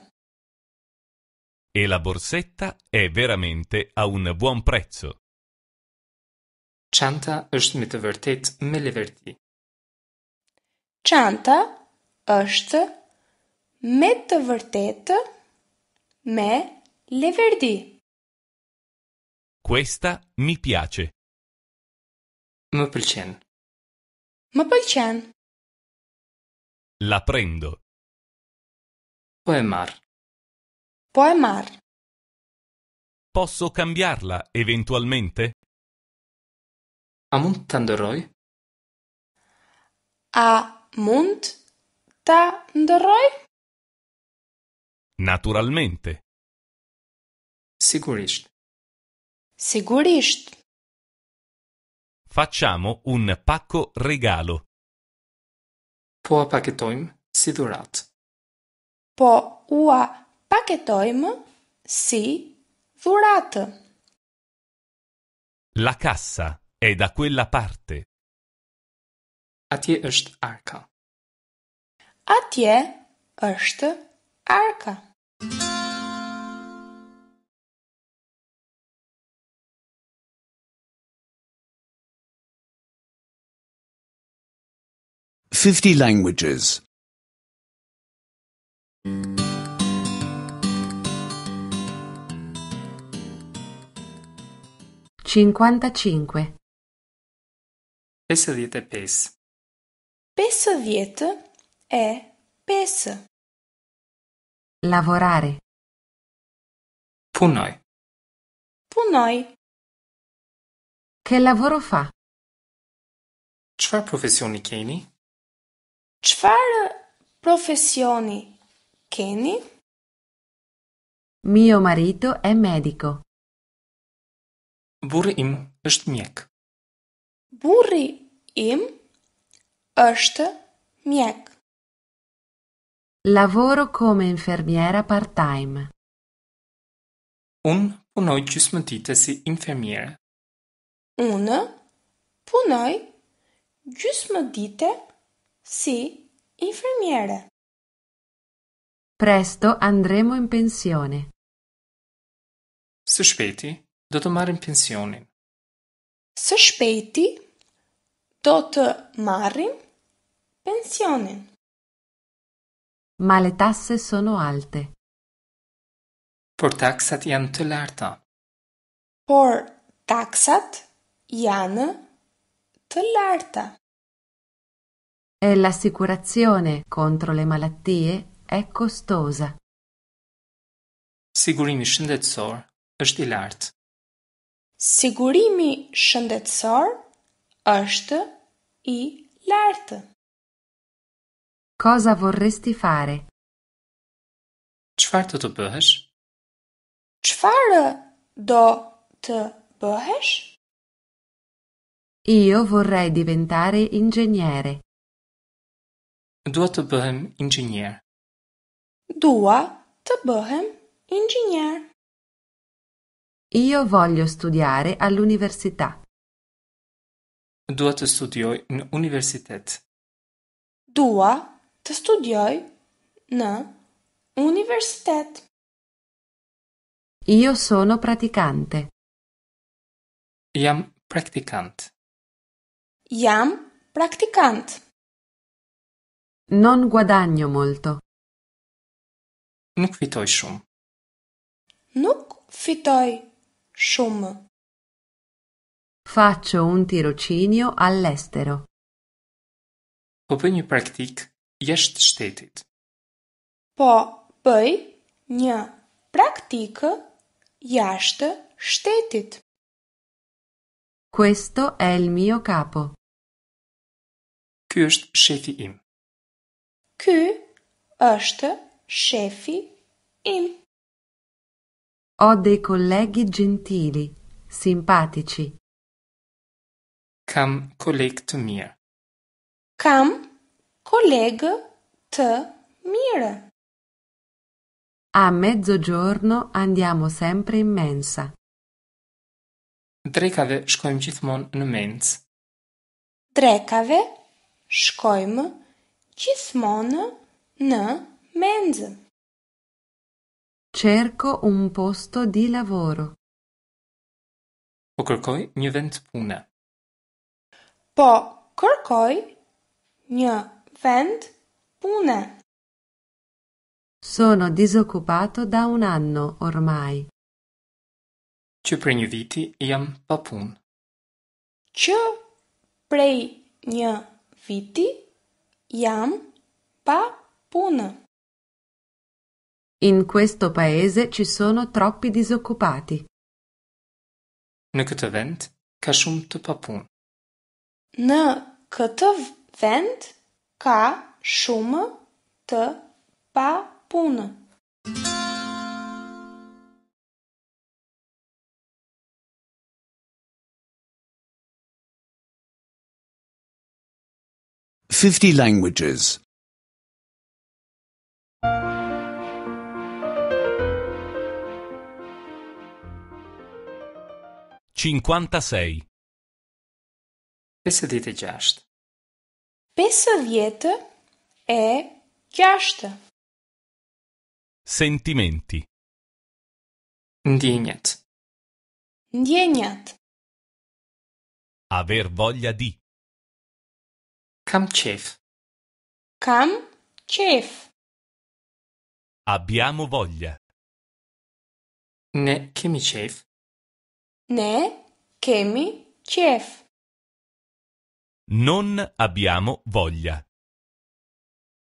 E la borsetta è veramente a un buon prezzo. Çanta është me të vërtetë me leverti. Çanta është me të vërtetë me leverdi. Questa mi piace. Më pëlqen. Më pëlqen. La prendo. Po e marr. Po e marr. Posso cambiarla eventualmente? A mund të ndërroj? A Mund ta ndërroj? Naturalmente. Sigurisht. Sigurisht. Facciamo un pacco regalo. Po a paketojmë si durat. Po ua paketojmë si durat. La cassa è da quella parte. Atje është arka. Atje është arka. Fifty languages. Cinquantacinque. Pesadiete pes. Pesë vjetë e pesë. Lavorare. Punoj. Punoj. Che lavoro fa? Çfarë profesioni keni? Çfarë profesioni keni? Mio marito è medico. Burri im është mjek. Burri im është është mjek. Lavoro come infermiera part-time. Un punoj gjysmë dite si infermiere. Unë punoj gjysmë dite si infermiere. Presto andremo in pensione. Së shpeti do të marrim pensionin. Së shpeti do të marrim pensionin pensionin. Ma le tasse sono alte. Por taksat janë të larta. Por taksat janë të larta. E l'assicurazione contro le malattie è costosa. Sigurimi shëndetësor është i lartë. Sigurimi shëndetësor është i lartë. Cosa vorresti fare? Çfarë do të bëhesh? Çfarë do të bëhesh? Io vorrei diventare ingegnere. Dua të bëhem inxhinier. Dua të bëhem inxhinier. Io voglio studiare all'università. Dua të studioj në universitet. Dua Të studioj në universitet. Io sono praticante. Jam praktikant. Jam praktikant. Non guadagno molto. Nuk fitoj shumë. Nuk fitoj shumë. Faccio un tirocinio all'estero. Ho një praktik jeshtë shtetit. Po, bëj një praktikë jashtë shtetit. Questo è il mio capo. Ky është shefi im. Ky është shefi im. Ho dei colleghi gentili, simpatici. Kam kolleg të mirë. Kam kolegë të mirë. A mezzogiorno andiamo sempre in mensa. trekave shkojmë gjithmonë në mens. Trekave shkojmë gjithmonë në mens. Cerco un posto di lavoro. Po kërkoj një vend pune. Po kërkoj një vend pune. vent pune. Sono disoccupato da un anno ormai. Që prej viti jam pa punë. Që viti jam pa In questo paese ci sono troppi disoccupati. Në këtë vend ka shumë të papunë. Në këtë vend ka shumë të pa punë. Fifty languages. Cinquantasei. Pesedite gest. Pesëdhjetë e gjashtë. Sentimenti. Ndjenjat. Ndjenjat. Aver voglia di. Kam qef. Abbiamo voglia. Ne kemi qef. Ne kemi chef. Non abbiamo voglia.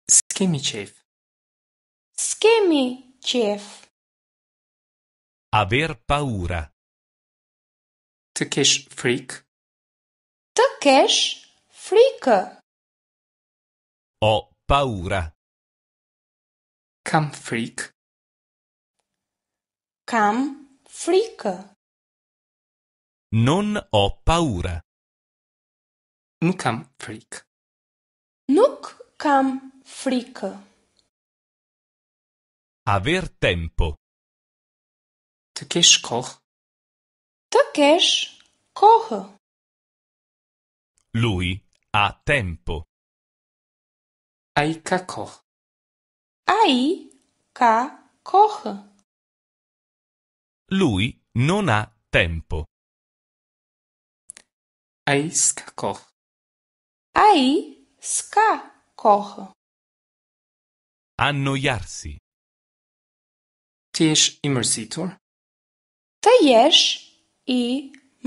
Schemi Skimicev. Aver paura. Tkesh freak. Tkesh freak. Ho paura. Cam freak. Cam freak. Non ho paura. nukam freak nukam freak haver Aver tempo. Të kesh kohë. Të Lui ha tempo. Ai ka kohë. Ai ka Lui non ha tempo. Ai ska Ai ska kohë. Annojarsi. Ti jesh i mërzitur? Të jesh i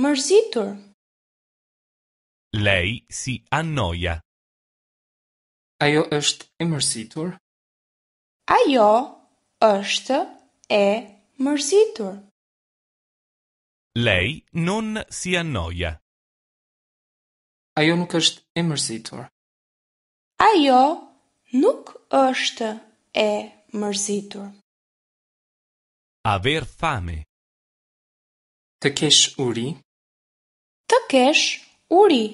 mërzitur. Lei si annoja. Ajo është i mërzitur. Ajo është e mërzitur. Lei non si annoja. Ajo nuk është e mërzitur. Ajo nuk është e mërzitur. Aver fame. Të kesh uri. Të kesh uri.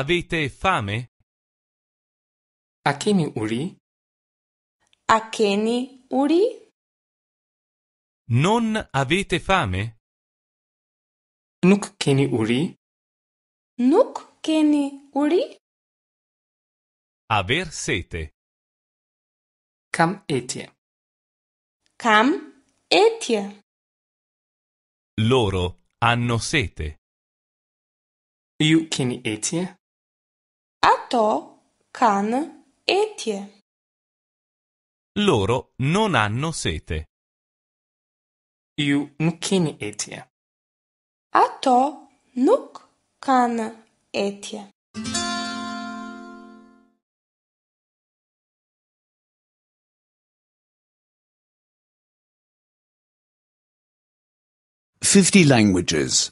Avete fame? A keni uri? A keni uri? Non avete fame? Nuk keni uri? Nuk keni uri? keni uri? Aver sete. Kam etie? Kam etie? Loro hanno sete. Iu keni etie? Ato kan etie. Loro non hanno sete. Iu nuk keni etie. Ato nuk kan etie. Έθια Fifty languages.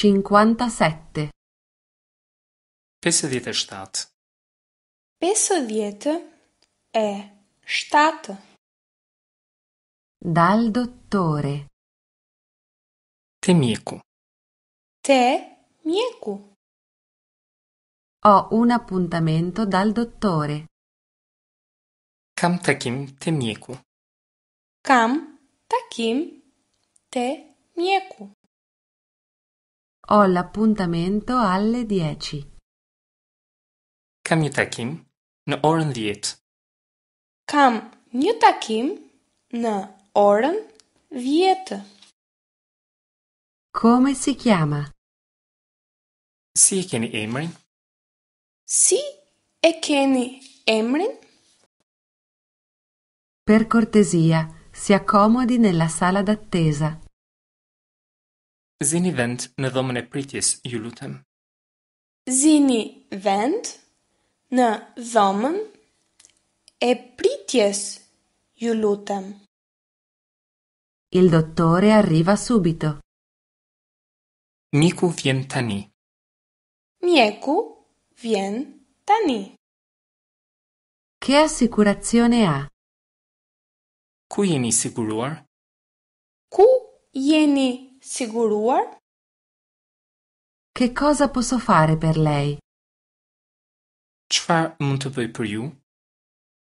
Cinquantasette. Pesëdhjetë e shtatë. Pesëdhjetë e stata. Dal dottore. Te Temico. Te mieco. Ho un appuntamento dal dottore. Kam takim temieku. Kam takim te mieku. Ho l'appuntamento alle 10. Kam takim na orn liet. Kam takim na orën 10. Come si chiama? Si e keni emrin? Si e keni emrin? Per cortesia, si accomodi nella sala d'attesa. Zini vend në dhomën e pritjes, ju lutem. Zini vend në dhomën e pritjes, ju lutem. Il dottore arriva subito. Miku vien tani. Mieku vien tani. Che assicurazione ha? Ku jeni siguruar? Ku jeni siguruar? Che cosa posso fare per lei? Çfarë mund të bëj për ju?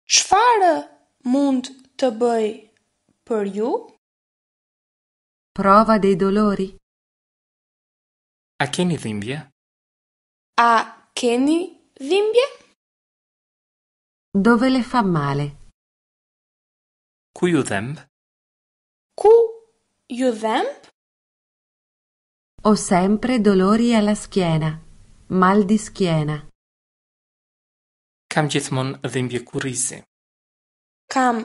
Çfarë mund të bëj për ju? prova dei dolori? A che ne vimbie? A che ne vimbie? Dove le fa male? Cu judemb? Cu judemb? Ho sempre dolori alla schiena, mal di schiena. Kam gjithmon dhimbje kurrizi? Kam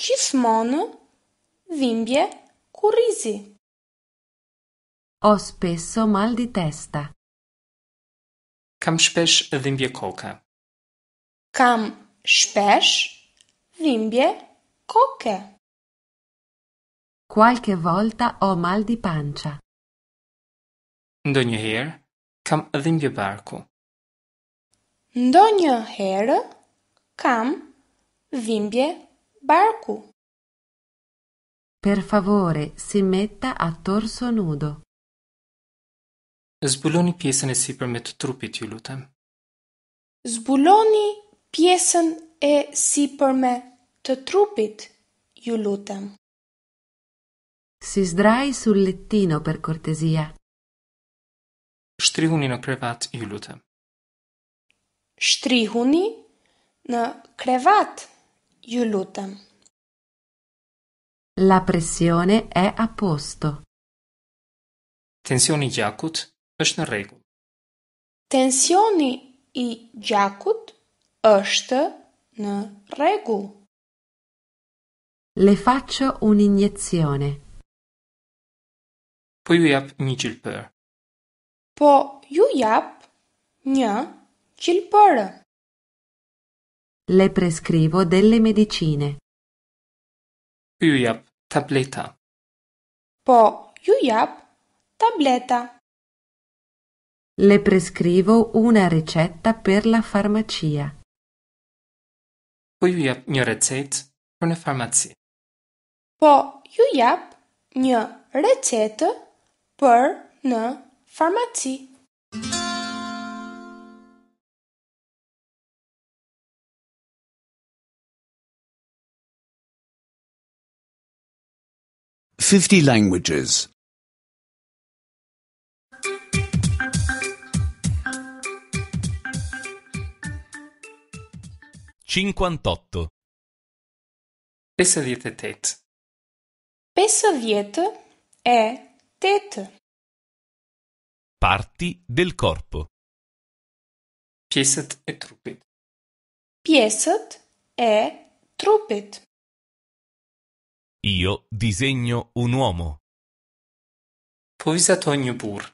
gjithmonë dhimbje kurrizi. Ho spesso mal di testa. Kam spesh dhimbje koke. Kam spesh dhimbje koke. Qualche volta ho mal di pancia. Ndonjëherë kam dhimbje barku. Ndonjëherë kam dhimbje barku. Per favore, si metta a torso nudo. Zbuloni pjesën e si të trupit, ju lutem. Zbuloni pjesën e si të trupit, ju lutem. Si zdraj sul lettino per cortesia. Shtrihuni në krevat, ju lutem. Shtrihuni në krevat, ju lutem. La pressione è a posto. Tensioni gjakut është në rregull. Tensioni i gjakut është në rregull. Le faccio un'iniezione. Po ju jap një çilpër. Po ju jap një çilpër. Le prescrivo delle medicine. Po ju jap tableta. Po ju jap tableta. Le prescrivo una ricetta per la farmacia. Koju jap një recetë për në farmaci? Po, ju jap një recetë për në farmaci. Fifty languages. 58 Peserietet. Peseriet è tet. Parti del corpo. Pieset e trupet. Pieset è trupet. Io disegno un uomo. Povisatoj një burr.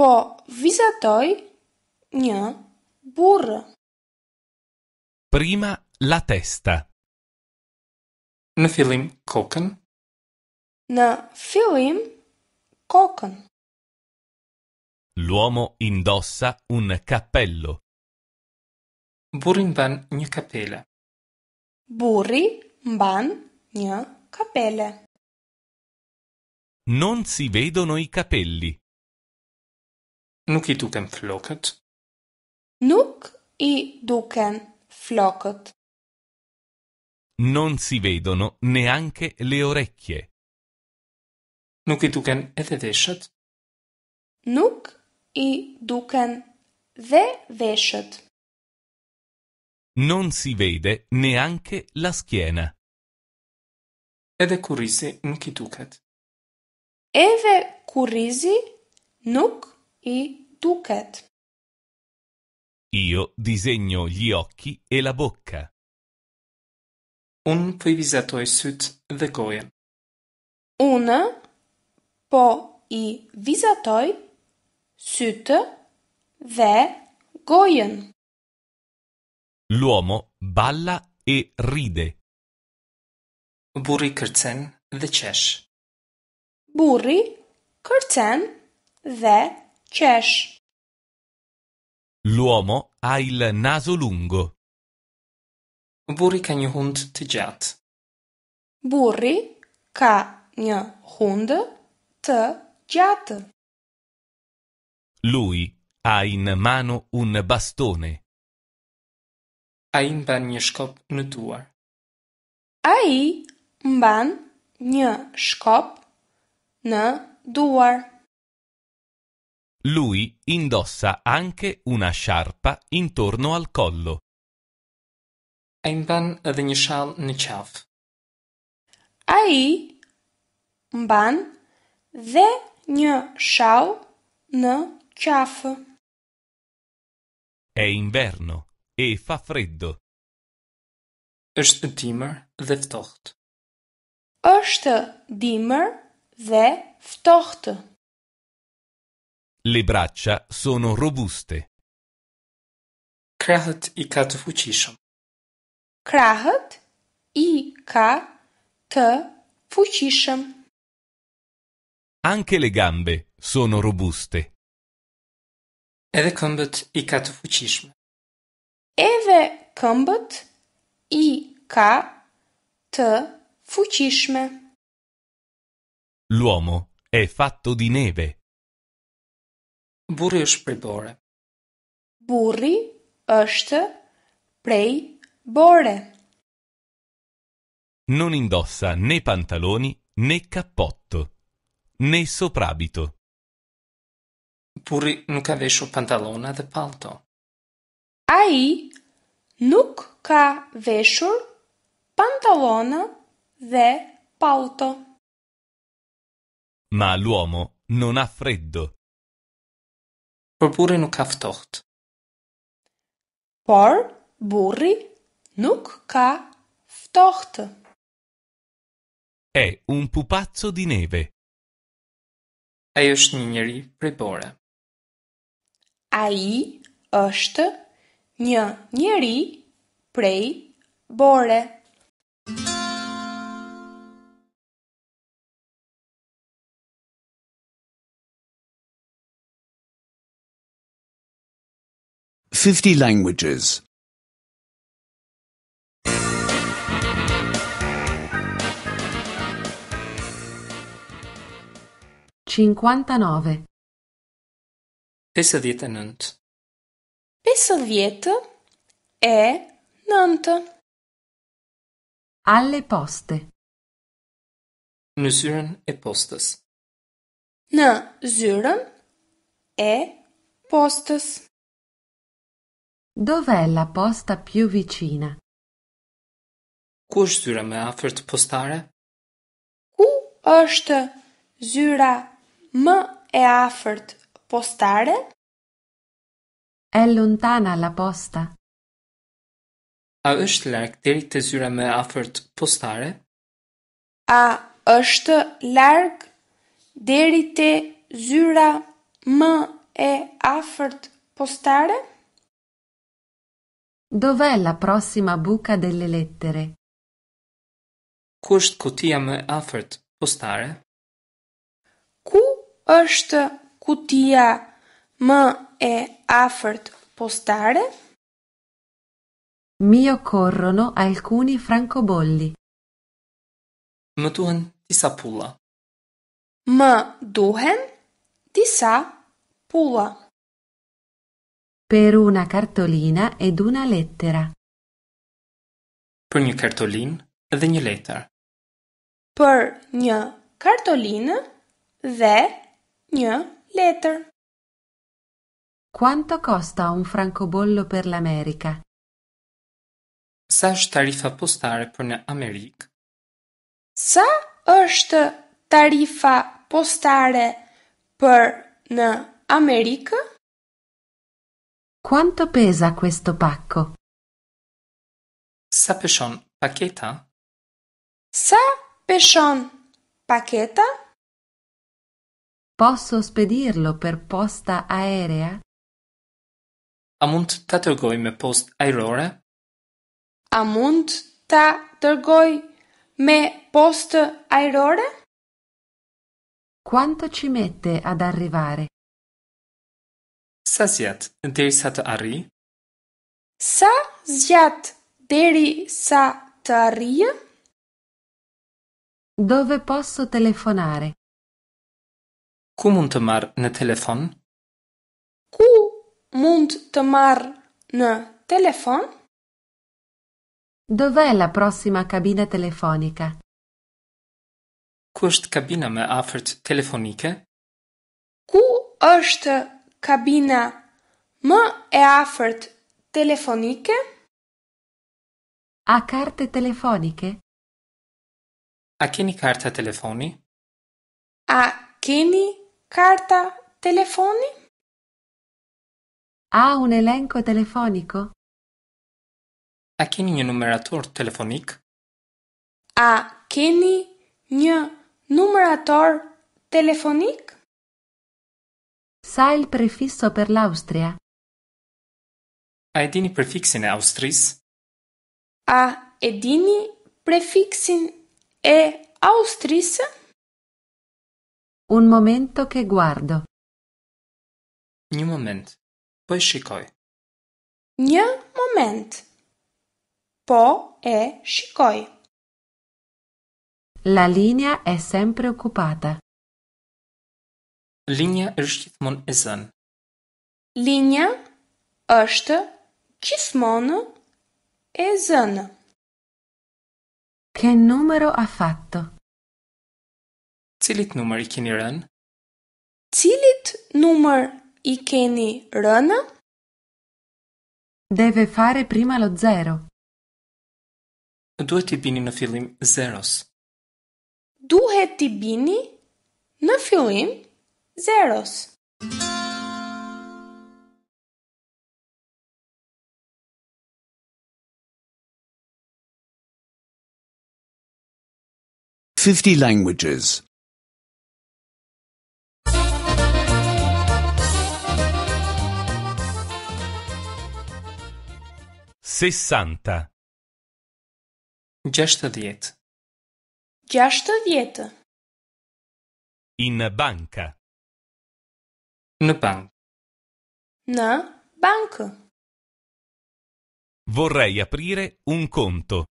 Po, vizatoj një burr. Prima la testa. Na fillim koken? Na fillim koken. L'uomo indossa un cappello. Burin ban një kapele. Burri mban një kapele. Non si vedono i capelli. Nuk i duken flokët. Nuk i duken Flocot. Non si vedono neanche le orecchie. Nuk i duken edhe veshët. Nuk i duken dhe veshët. Non si vede neanche la schiena. Edhe kurrizi nuk i duket. Edhe kurrizi nuk i duket. Io disegno gli occhi e la bocca. Un po i dhe gojen. Unë po i vizatoj syt dhe gojen. L'uomo balla e ride. Burri kërcen dhe qesh. Burri kërcen dhe qesh l'uomo ha il naso lungo. Burri ka një hund të gjatë. Burri ka një hund të gjatë. Lui ha in mano un bastone. A i mban një shkop në duar. A i mban një shkop në duar. Lui indossa anche una sciarpa intorno al collo. Ein ad initial nichav. Ai ban dhe një shau në qafë. È inverno e fa freddo. Është dimër dhe ftohtë. Është dimër dhe ftohtë. Le braccia sono robuste. Крахът и катов учишъм. Крахът и ката фучишъм. Anche le gambe sono robuste. Еве къмбът и катов учишме. Еве къмбът и ката фучишме. L'uomo è fatto di neve. Burri është prej bore. Burri është prej bore. Non indossa né pantaloni né cappotto né soprabito. Burri nuk ka veshur pantallona dhe palto. Ai nuk ka veshur pantallona dhe palto. Ma l'uomo non ha freddo. Por burri nuk ka ftoht. Por burri nuk ka ftoht. È un pupazzo di neve. Ai është një njerëz prej bore. Ai është një njerëz prej bore. 50 languages. 59. Pesovietenant. Pesovieto è Nanto. Alle poste. Nusuren e postas. Nusuren e postas. Dov'è la posta più vicina? Ku është zyra më afër të postare? Ku është zyra më e afërt postare? È lontana la posta. A është larg deri te zyra më e afërt postare? A është larg deri te zyra më e afërt postare? Dov'è la prossima buca delle lettere? Kusht kutia më afert postare? Ku është kutia më e afert postare? Mi okorrono alkuni frankobolli. Më duhen pulla. Më duhen tisa pulla. Per una cartolina ed una lettera. Per një kartolinë dhe një letër. Për një kartolinë dhe një letër. Quanto costa un francobollo per l'America? Sa është tarifa postare për në Amerikë? Sa është tarifa postare për në Amerikë? Quanto pesa questo pacco? Ça pêchon paqueta? Ça pêchon paqueta? Posso spedirlo per posta aerea? Amund ta dërgoj me post aerore? Amund ta dërgoj me post aerore? Quanto ci mette ad arrivare? Sa zjat deri sa të arri? Sa zjat deri sa të arri? Dove posso telefonare? Ku mund të marr në telefon? Ku mund të marr në telefon? Dove è la prossima cabina telefonica? Ku është kabina më afërt telefonike? Ku është cabina ma e offert telefoniche? A carte telefoniche? A cheni carta telefoni? A cheni carta telefoni? Ha un elenco telefonico? A keni një numerator telefonik? A keni një numerator telefonik? Sa il prefisso per l'Austria? A edini prefixin Austris? A edini prefixin e Austris? Un momento che guardo. Një moment. Po e shikoj. Një moment. Po e shikoj. La linea è sempre occupata. Linja është gjithmonë e zënë. Linja është gjithmonë e zënë. Kë numero a fatto? Cilit numër i keni rënë? Cilit numër i keni rënë? Deve fare prima lo zero. Duhet i bini në fillim zeros. Duhet i bini në fillim zeros zeros. Fifty languages. Sessanta. Gjashtë djetë. Gjashtë djetë. In banka në bank. Në bank. Vorrei aprire un conto.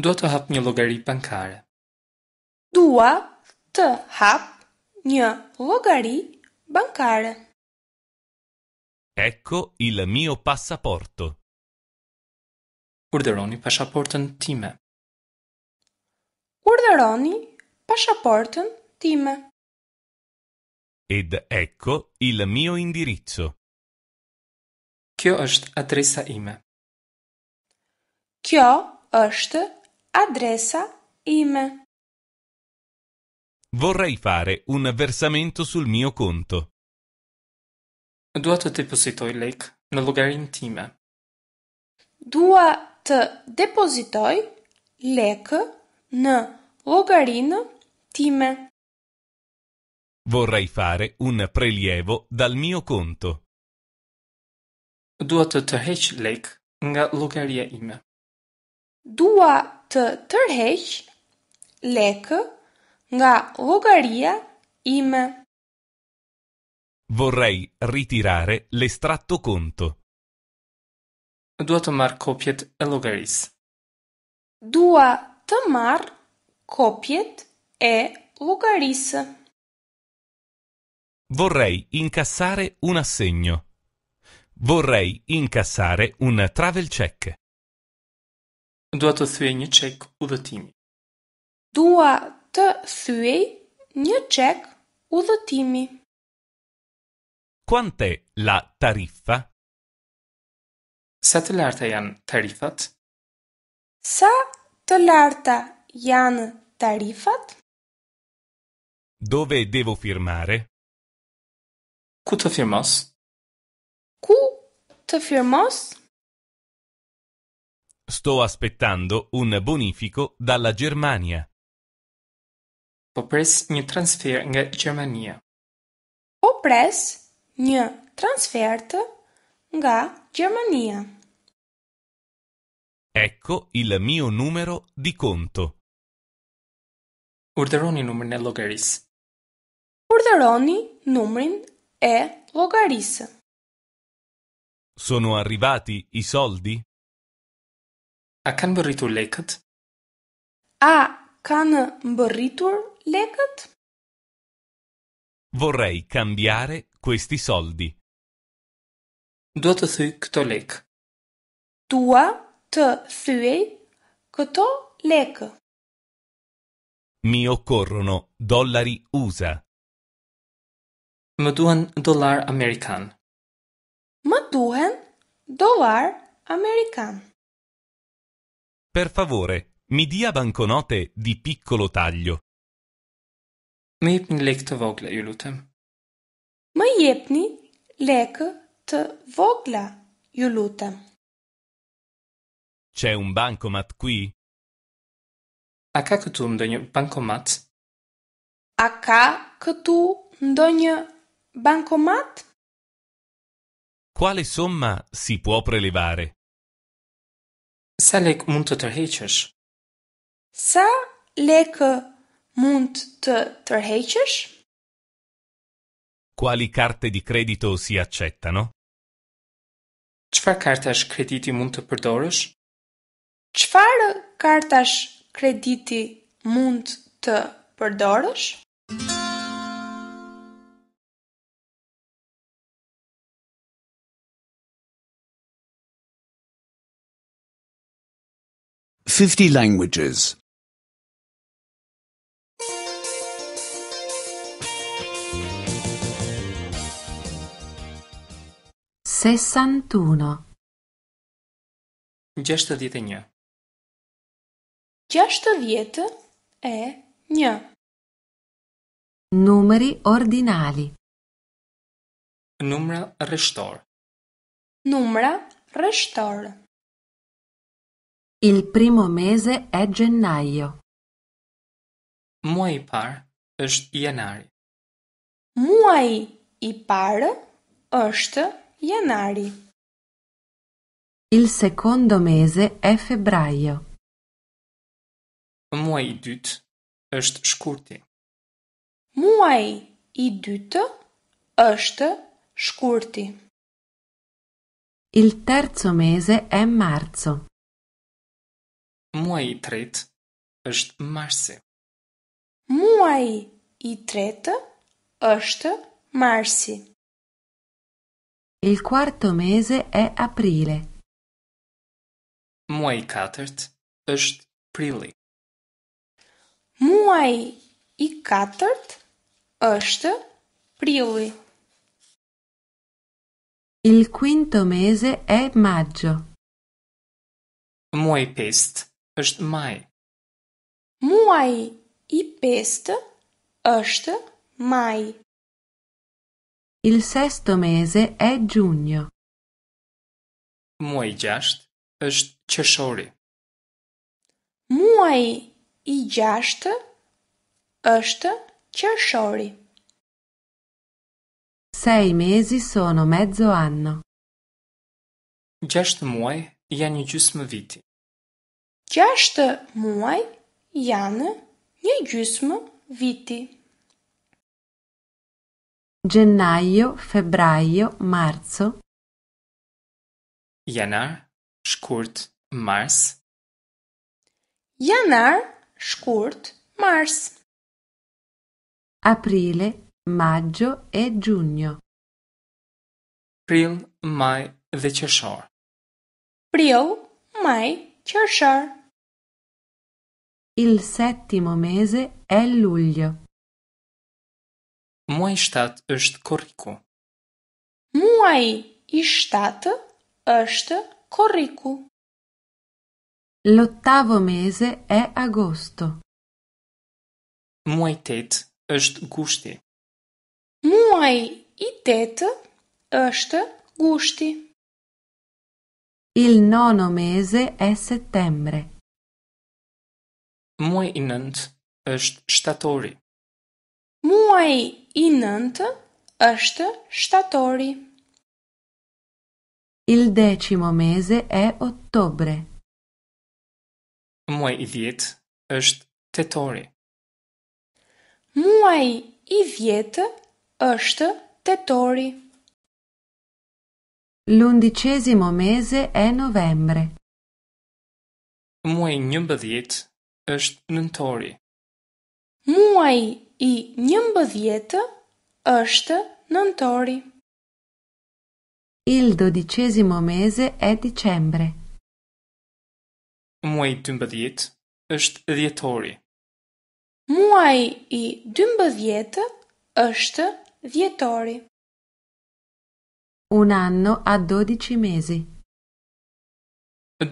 Dua të hap një llogari bankare. Dua të hap një llogari bankare. Ecco il mio passaporto. Urderoni pasaportën time. Urderoni pasaportën time. Ed ecco il mio indirizzo. Kjo është adresa ime. Kjo është adresa ime. Vorrei fare un versamento sul mio conto. Dua të depozitoj lek në llogarinë time. Dua të depozitoj lek në llogarinë time. Vorrei fare un prelievo dal mio conto. Dua të tërheq lek nga llogaria ime. Dua të tërheq lek nga llogaria ime. Vorrei ritirare l'estratto conto. Dua të marr kopjet e llogaris. Dua të marr kopjet e llogaris. Vorrei incassare un assegno. Vorrei incassare un travel check. Dua të thyej një çek udhëtimi. Dua të thyej një çek udhëtimi. Quant'è la tariffa? Sa të larta janë tarifat? Sa të larta janë tarifat? Dove devo firmare? Ku të firmos? Ku të firmos? Sto aspettando un bonifico dalla Germania. Po pres një transfer nga Gjermania. Po pres një transfer të nga Gjermania. Ecco il mio numero di conto. Urderoni numrin e llogaris. Urderoni numrin è logaritmo. Sono arrivati i soldi? A can borritur leket? A can borritur leket? Vorrei cambiare questi soldi. Dua të thyj këto lek. Dua të thyej këto lek. Mi occorrono dollari USA. Më duhen dollar amerikan. Më duhen dollar amerikan. Per favore, mi dia banconote di piccolo taglio. Më jepni lekë të vogla, ju lutem. Më jepni lekë të vogla, ju lutem. C'è un bancomat qui? A ka këtu ndonjë bankomat? A ka këtu ndonjë bankomat? Bancomat? Quale somma si può prelevare? Sa lek mund të tërheqësh? Sa lek mund të tërheqësh? Quali carte di credito si accettano? Çfarë kartash krediti mund të përdorësh? Çfarë kartash krediti mund të përdorësh? Çfarë kartash krediti mund të përdorësh? 50 languages 61 61 60 e 1 numëri ordinali numra rështor. numra rështor. Il primo mese è gennaio. Muaj par parë është janari. Muaji i par është janari. Il secondo mese è febbraio. Muaji i dytë është shkurti. Muaji i dytë është shkurti. Il terzo mese è marzo. Muaji i tretë është Marsi. Muaji i tretë është Marsi. Il quarto mese è aprile. Muaji i katërt është Prilli. Muaji i katërt është Prilli. Il quinto mese è maggio. Muaji pesë është maj. Muaj i pestë është maj. Il sesto mese è giugno. Muaj i gjashtë është qëshori. Muaj i gjashtë është qëshori. Sei mesi sono mezzo anno. Gjashtë muaj janë një gjusë më viti. Gjashtë muaj janë një gjysmë viti. Gjenajo, febrajo, marco. Janar, shkurt, mars. Janar, shkurt, mars. Aprile, maggio e giugno. Pril, maj dhe qershor. Pril, maj, qershor. Il settimo mese è luglio. Muaji i shtat është korriku. Muaji i shtat është korriku. L'ottavo mese è agosto. Muaji i tet është gushti. Muaji i tet është gushti. Il nono mese è settembre. muaj i nënt është shtatori. Muaj i nënt është shtatori. Il decimo mese è ottobre. Muaj i dhjetë është tetori. Muaj i dhjetë është tetori. L'undicesimo mese è novembre. Muaj i njëmbëdhjetë është nëntori. Muaj i një mbëdhjetë është nëntori. Il dodicesimo mese e dicembre. Muaj të mbëdhjetë është dhjetori. Muaj i dy mbëdhjetë është dhjetori. Un anno a dodici mesi.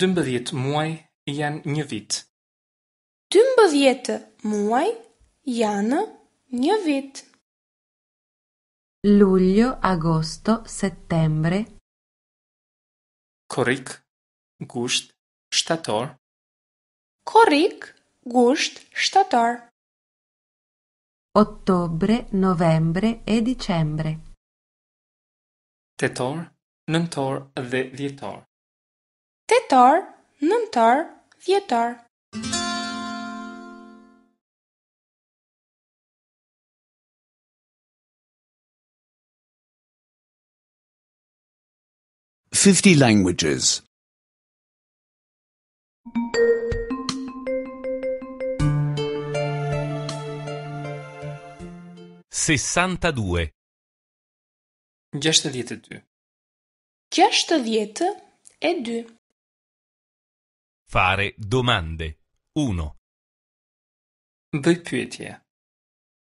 Dëmbëdhjet muaj janë një vitë. Tymbëdhjetë muaj janë një vit. Lullo, agosto, settembre. Korik, gusht, shtator. Korik, gusht, shtator. Ottobre, novembre e dicembre. Tetor, nëntor dhe dhjetor. Tetor, nëntor, dhjetor. Tetor, nëntor, dhjetor. 50 languages 62 62 62 e 2 Fare domande 1 Bëj pyetje. e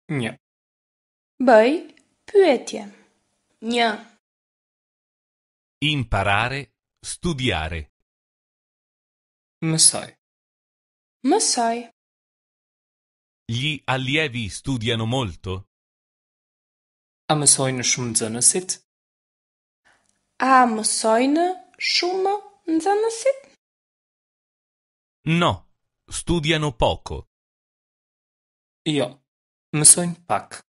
tje 1 Bëj për e tje Imparare, studiare. Masai. Masai. Gli allievi studiano molto? A mësojnë shumë nxënësit? A mësojnë shumë nxënësit? No, studiano poco. Jo, mësojnë pak.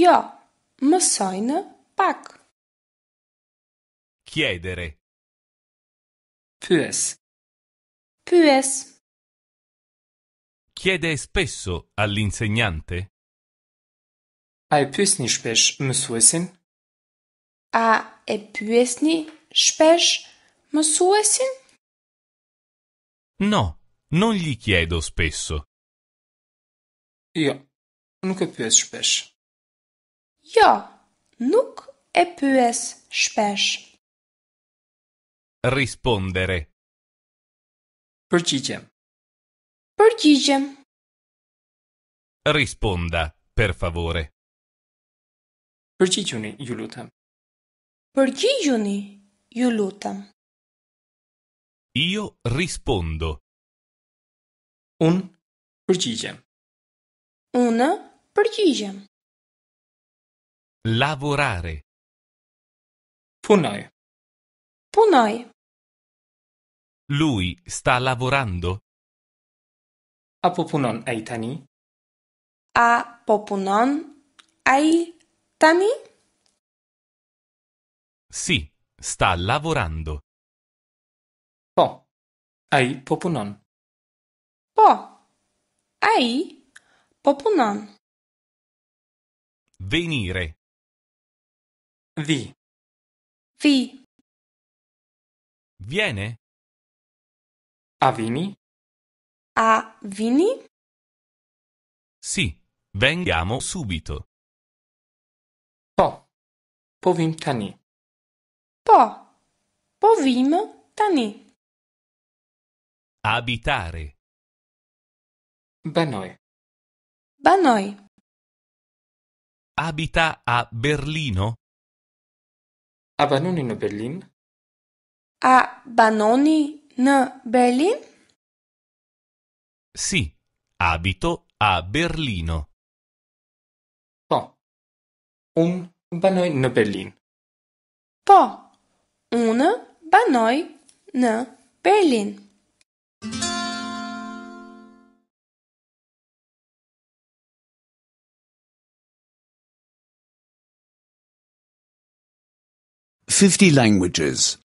Jo, mësojnë pak chiedere. Pues. Pues. Chiede spesso all'insegnante? Ai püsni spes mësuesin? A e püsni spes mësuesin? No, non gli chiedo spesso. Io, nuk e pyes shpesh. Io, nuk e pyes shpesh. rispondere. Përgjigjem. Përgjigjem. Risponda, per favore. Përgjigjuni, ju lutem. Përgjigjuni, ju lutem. Io rispondo. Un përgjigjem. Un përgjigjem. Lavorare. Punoj. Punoj. Bu Lui sta lavorando? A popunon aitani? A popunon aitani? Sì, sta lavorando. Po. Ai popunon. Po. Ai popunon. Venire. Vi. Vi viene? A Vini? A Vini? Sì, vengiamo subito. Po. Povim tani. Po. Povim tani. Abitare. Banoi. Banoi. Abita a Berlino? A Banonino Berlin? a Banoni in Berlin? Sì, abito a Berlino. Po. Un Banoi in Berlin. Po. Un Banoi in Berlin. Fifty languages.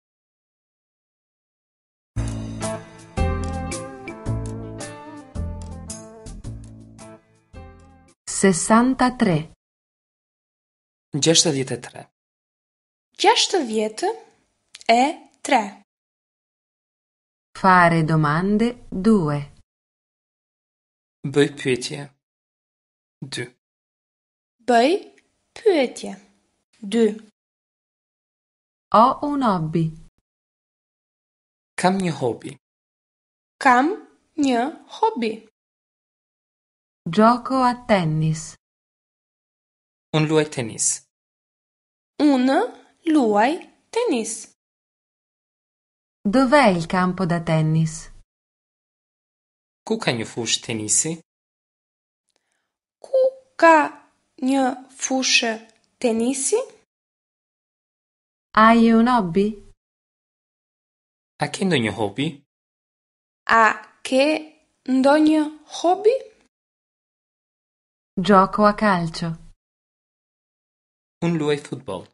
Gjeshtë dhjetë e tre. Gjeshtë dhjetë e tre. Fare domande due. Bëj pëtje. Dë. Bëj pyetje. Dë. O un hobby. Kam një hobi. Kam një hobi. Gioco a tennis. Un luaj tenis. Un luaj tenis. Dov'è il campo da tennis? Ku ka një fushë tenisi? Ku ka një fushë tenisi? Hai un hobby? A ke ndonjë hobby? A ke ndonjë hobby? Gioco a calcio. Un luaj football.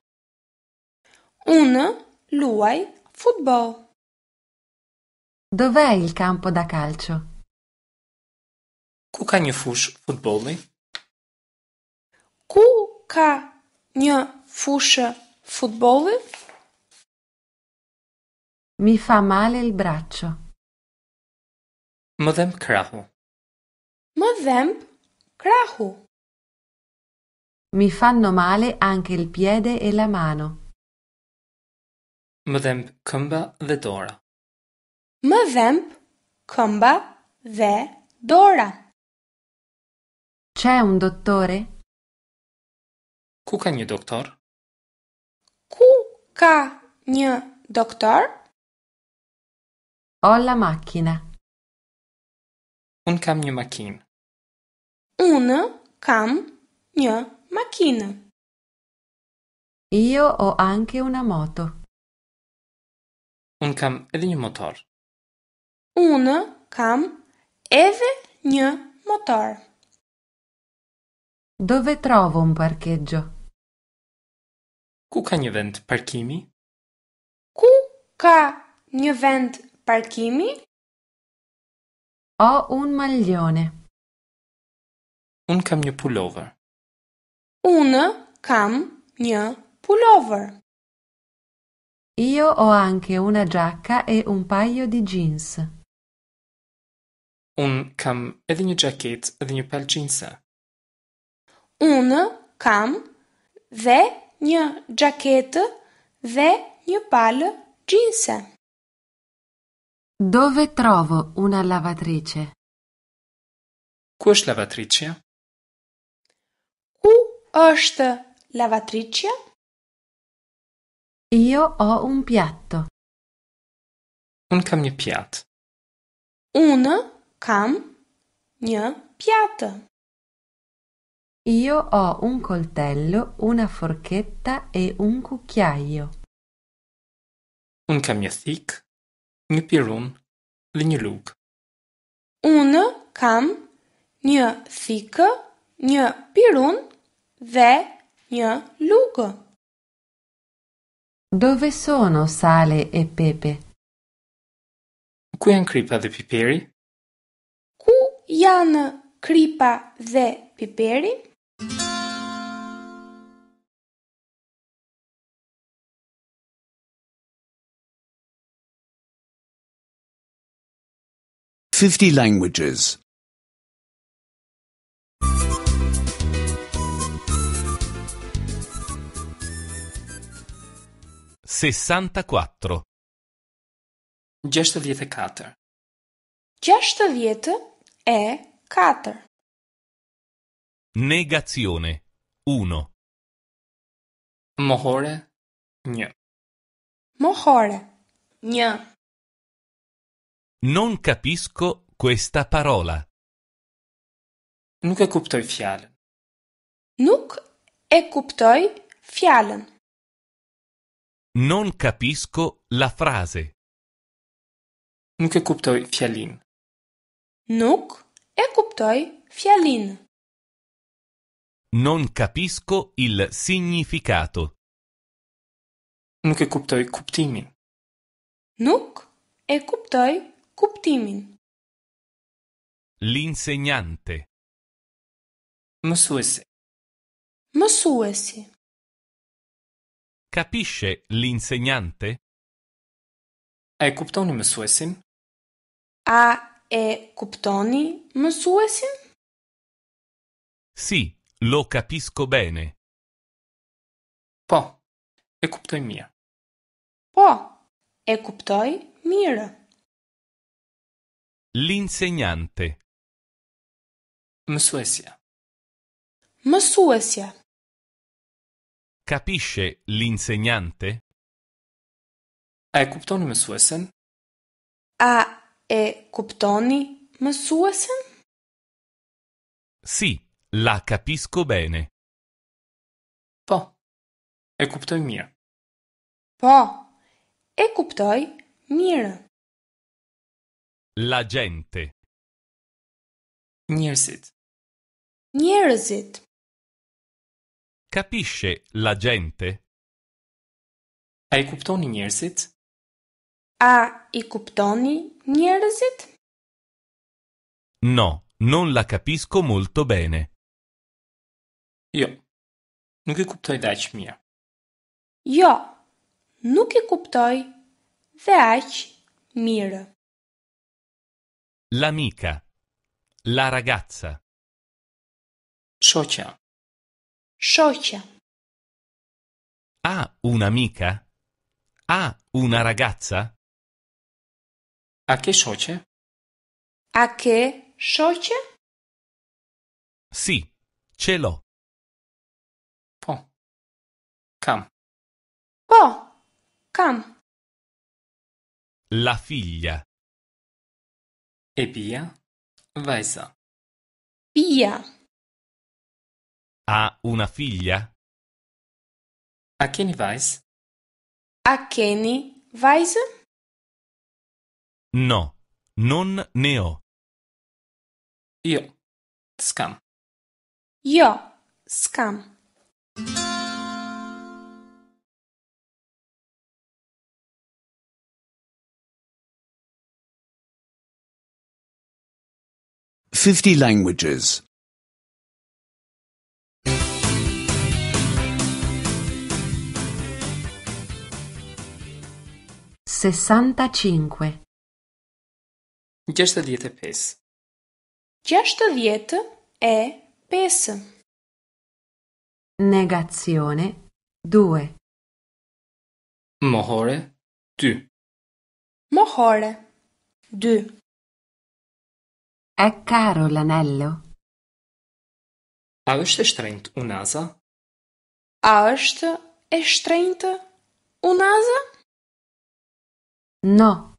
Un luaj football. Dov'è il campo da calcio? Куканьфуш футболный. Куканьфуша футболы. Mi fa male il braccio. Më dhem krahu. Më dhem Krahu. Mi fanno male anche il piede e la mano. Më dhemb këmba dhe dora. Më dhemb këmba dhe dora. C'è un dottore? Ku ka një doktor? Ku ka një doktor? Ho la macchina. Un kam një makinë. Unë kam një makinë. Io jo, ho anche una moto. Un kam edhe një motor. Un kam edhe një motor. Dove trovo un parcheggio? Ku ka një vend parkimi? Ku ka një vend parkimi? Ho un maglione. Unë kam një pullover. Unë kam një pullover. Io ho anche una giacca e un paio di jeans. Un kam edhe një jacket edhe një pel jeansa. Un kam dhe një jacket dhe një pal jeansa. Dove trovo una lavatrice? Ku është lavatricia? është lavatriçja? Io jo, ho un piatto. Un kam një pjat. Un kam një pjat. Io jo, ho un coltello, una forchetta e un cucchiaio. Un kam një sik, një pirun dhe një lug. Un kam një sik, një pirun V'è një lugë. Dove sono sale e pepe? Ku janë kripa dhe piperi? Ku janë kripa dhe piperi? Fifty languages. 64 64 60 e 4 negazione 1 mohore 1 mohore 1 non capisco questa parola nuk e kuptoj fjalën nuk e kuptoj fjalën Non capisco la frase. Nuk e kuptoj fjalin. Nuk e kuptoj fjalin. Non capisco il significato. Nuk e kuptoj kuptimin. Nuk e kuptoj kuptimin. L'insegnante. Mësuesi. Mësuesi. Capisce l'insegnante? A e kuptoni mësuesin? A e kuptoni mësuesin? Si, lo capisco bene. Po, e kuptoj mirë. Po, e kuptoj mirë. L'insegnante. Mësuesia. Mësuesia. Capisce l'insegnante? E cuptoni mësuesen? A e kuptoni mësuesen? Sì, la capisco bene. Po. E kuptoj mirë. Po. E kuptoj mirë. La gente. Njerëzit. Njerëzit. Capisce la gente? A i kuptoni njërësit? A i kuptoni njërësit? No, non la capisco molto bene. Jo, nuk i kuptoj dhe aqë mirë. Jo, nuk i kuptoj dhe aqë mirë. L'amica, la ragazza. Shoqa. Socia. Ha un'amica? Ha una ragazza? A che socia? A che socia? Sì, ce l'ho. Po. Cam. Po. Cam. La figlia. E via. Vaisa. Via. Ha una figlia? A Kenny Weiss? A Kenny Weiss? No, non ne ho. Io. Scam. Io. Scam. Fifty languages. Sesanta cinque. Gjeshtë djetë e pesë. Gjeshtë djetë e pesë. Negacione. due. Mohore, dy. Mohore, dy. E karo l'anello? A është e shtrejnët unaza? A është e shtrejnët unaza? A është e shtrejnët unaza? No,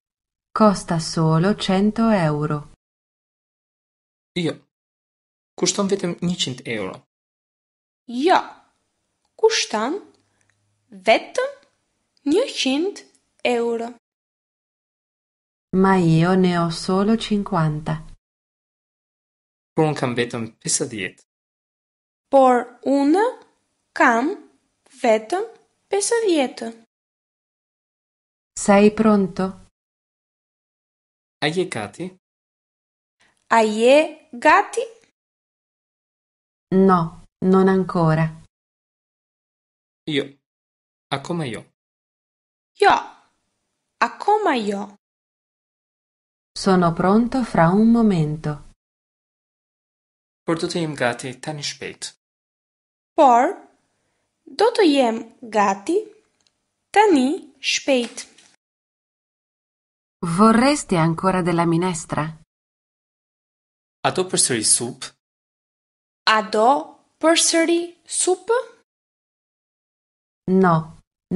costa solo 100 euro. Jo, kushton vetëm 100 euro. Jo, kushton vetëm 100 euro. Ma io ne ho solo 50. Por un kam vetëm 50. Por un kam vetëm 50. Sei pronto? Aie gati? Aie gati? No, non ancora. Io. A come io? Io. A come io? Sono pronto fra un momento. Portatemi gati tani spät. Por. jem gati tani spät. Vorresti ancora della minestra? A do përsëri supë? A do përsëri supë? No,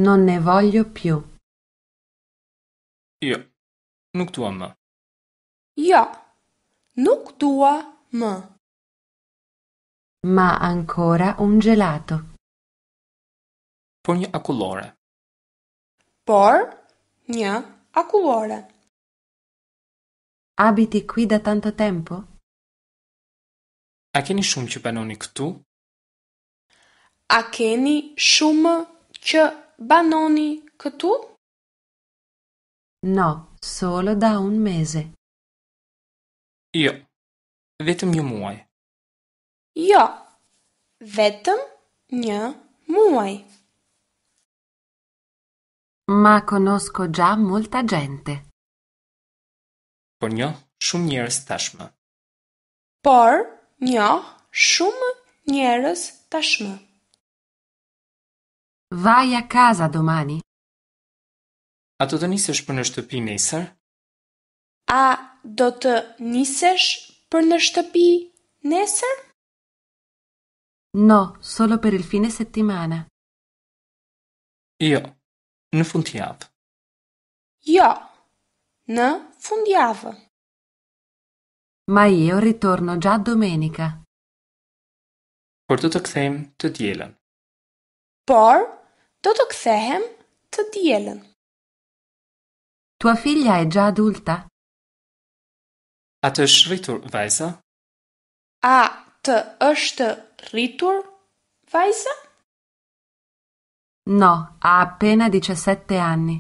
non ne voglio più. Jo, nuk dua më. Jo, nuk dua më. Ma ancora un gelato. Por një akullore. Por një akullore. Abiti qui da tanto tempo? A keni shumë që banoni këtu? A keni shumë që banoni këtu? No, solo da un mese. Jo, vetëm një muaj. Jo, vetëm një muaj. Ma conosco già molta gente. por një shumë njerës tashmë. Por një shumë njerës tashmë. Vaj a kaza, domani. A do të nisesh për në shtëpi nesër? A do të nisesh për në shtëpi nesër? No, solo per il fine settimana. Jo, në fund të javë. Jo, në fundjavë. Ma io ritorno già domenica. Por do të kthehem të dielën. Por do të kthehem të dielën. Tua figlia è già adulta? A të është rritur vajza? A të është rritur vajza? No, ha appena 17 anni.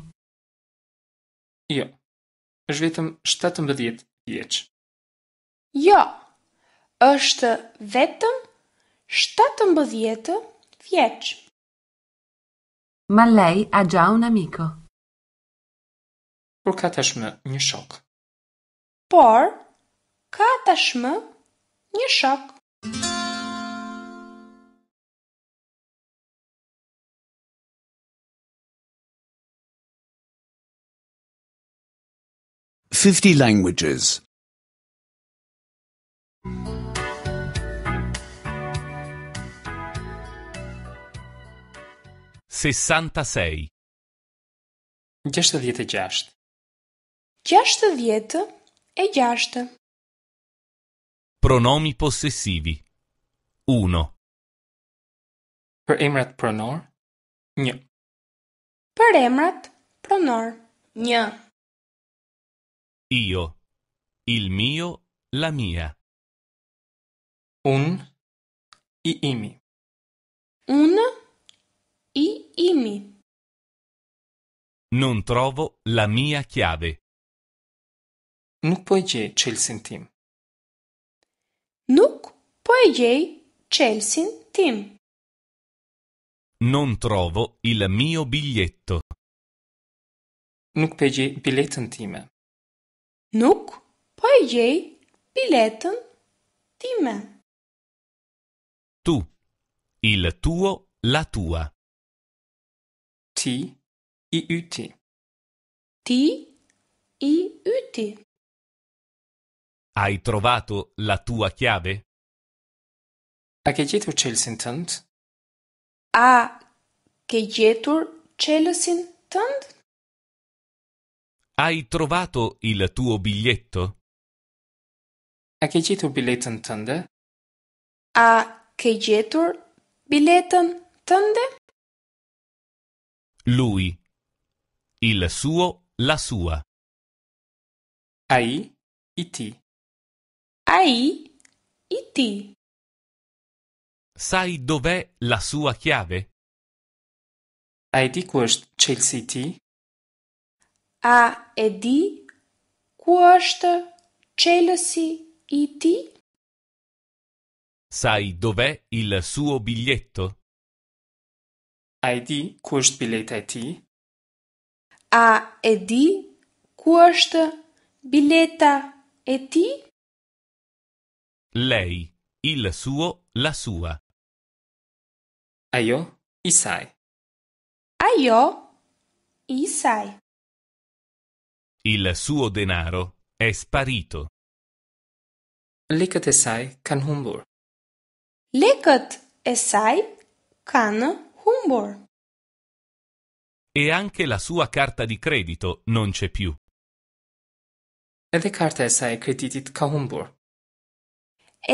Jo, është vetëm 17 vjeç. Jo. Është vetëm 17 vjeç. Ma lei ha già un amico. Por ka tashmë një shok. Por ka tashmë një shok. 50 languages. 66 sei. Gjeshtë dhjetë e gjashtë. Gjeshtë dhjetë e gjashtë. Pronomi possessivi. Uno. Për emrat pronor, një. Për emrat pronor, një. Io. Il mio, la mia. Un. I imi. Un. I imi. Non trovo la mia chiave. Nuk po e gjej Chelsea tim. Nuk po e Chelsea tim. Non trovo il mio biglietto. Nuk po e biletën time. Nuk po e gjej biletën time. Tu, il tuo, la tua. Ti, i yti. Ti, i yti. Hai trovato la tua chiave? A che gjetur qelsin tëndë? A che gjetur qelsin tënd? Hai trovato il tuo biglietto? Ha găsit biletten tënde? A ke gjetur biletën tënde? Lui. Il suo, la sua. Ai, iti. Ai, iti. Sai dov'è la sua chiave? Ai di quest Chelsea ti? a e di, ku është Chelsea i ti? Sai dov'è il suo biglietto? Ai di ku është bileta e ti? A e di ku është bileta e ti? Lei, il suo, la sua. Ajo, i sai. Ajo, i sai. Il suo denaro è sparito. Likët esai kan humbur. Lekët esai kan humbur. E anche la sua carta di credito non c'è più. Edhe karta e saj e kreditit ka humbur.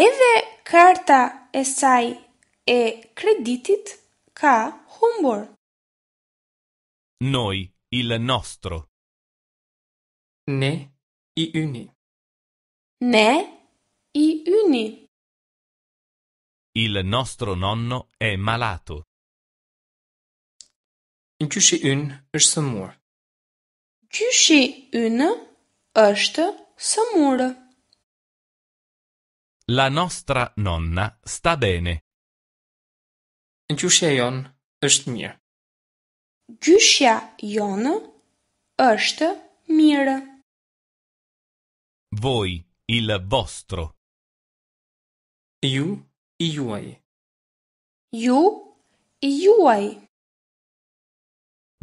Edhe karta e saj e kreditit ka humbur. Noi, il nostro. Ne i uni. Ne i yni. Il nostro nonno è malato. In qyshi un është sëmur. Qyshi yn është sëmur. La nostra nonna sta bene. In qyshi jon është mirë. Gjyshja jonë është mirë. Voi, il vostro. Ju, i juoi. Ju, i juoi.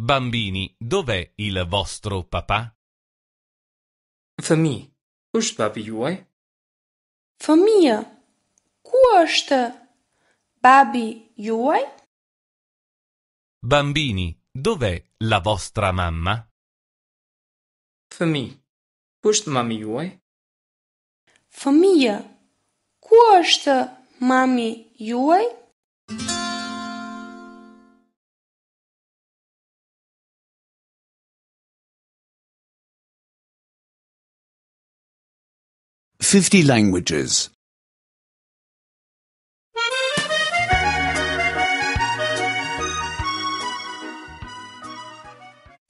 Bambini, dov'è il vostro papà? Fëmi, është papi juaj? Famia, ku është babi juaj? Bambini, dov'è la vostra mamma? Fëmi, është mami juaj? Fëmija, ku është mami juaj? Fifty languages.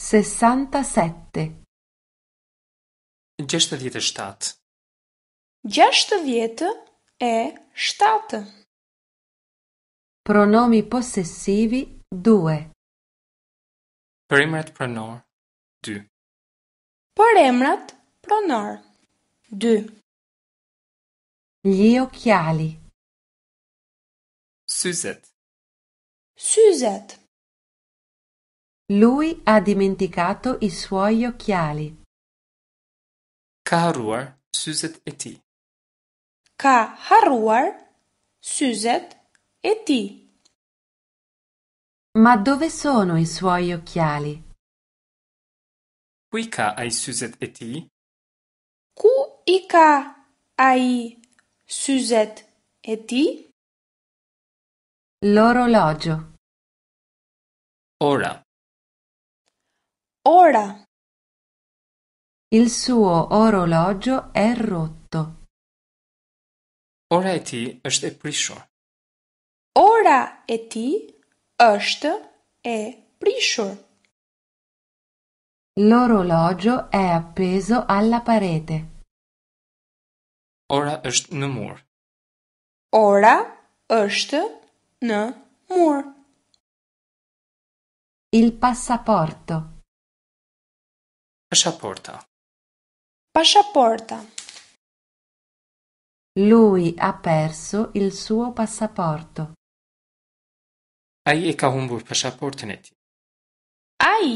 Sessantasette gjeshtë dhjetë shtatë. Gjeshtë dhjetë e shtatë. Pronomi posesivi due. Për emrat pronor, dy. Për emrat pronor, dy. Gli occhiali. Syzet. Syzet. Lui ha dimenticato i suoi occhiali. Kaharuar, Suzette e T. Kaharuar, Suzette e T. Ma dove sono i suoi occhiali? Kuika ai Suzette e T. Kuika ai Suzette e T. L'orologio. Ora. Ora. Il suo orologio è rotto. Ora e ti është e prishur. Ora e ti është e prishur. L'orologio è appeso alla parete. Ora është në mur. Ora është në mur. Il passaporto. Passaporta. Passaporta. Lui ha perso il suo passaporto. Ai e kahumbur passaporto neti. Ai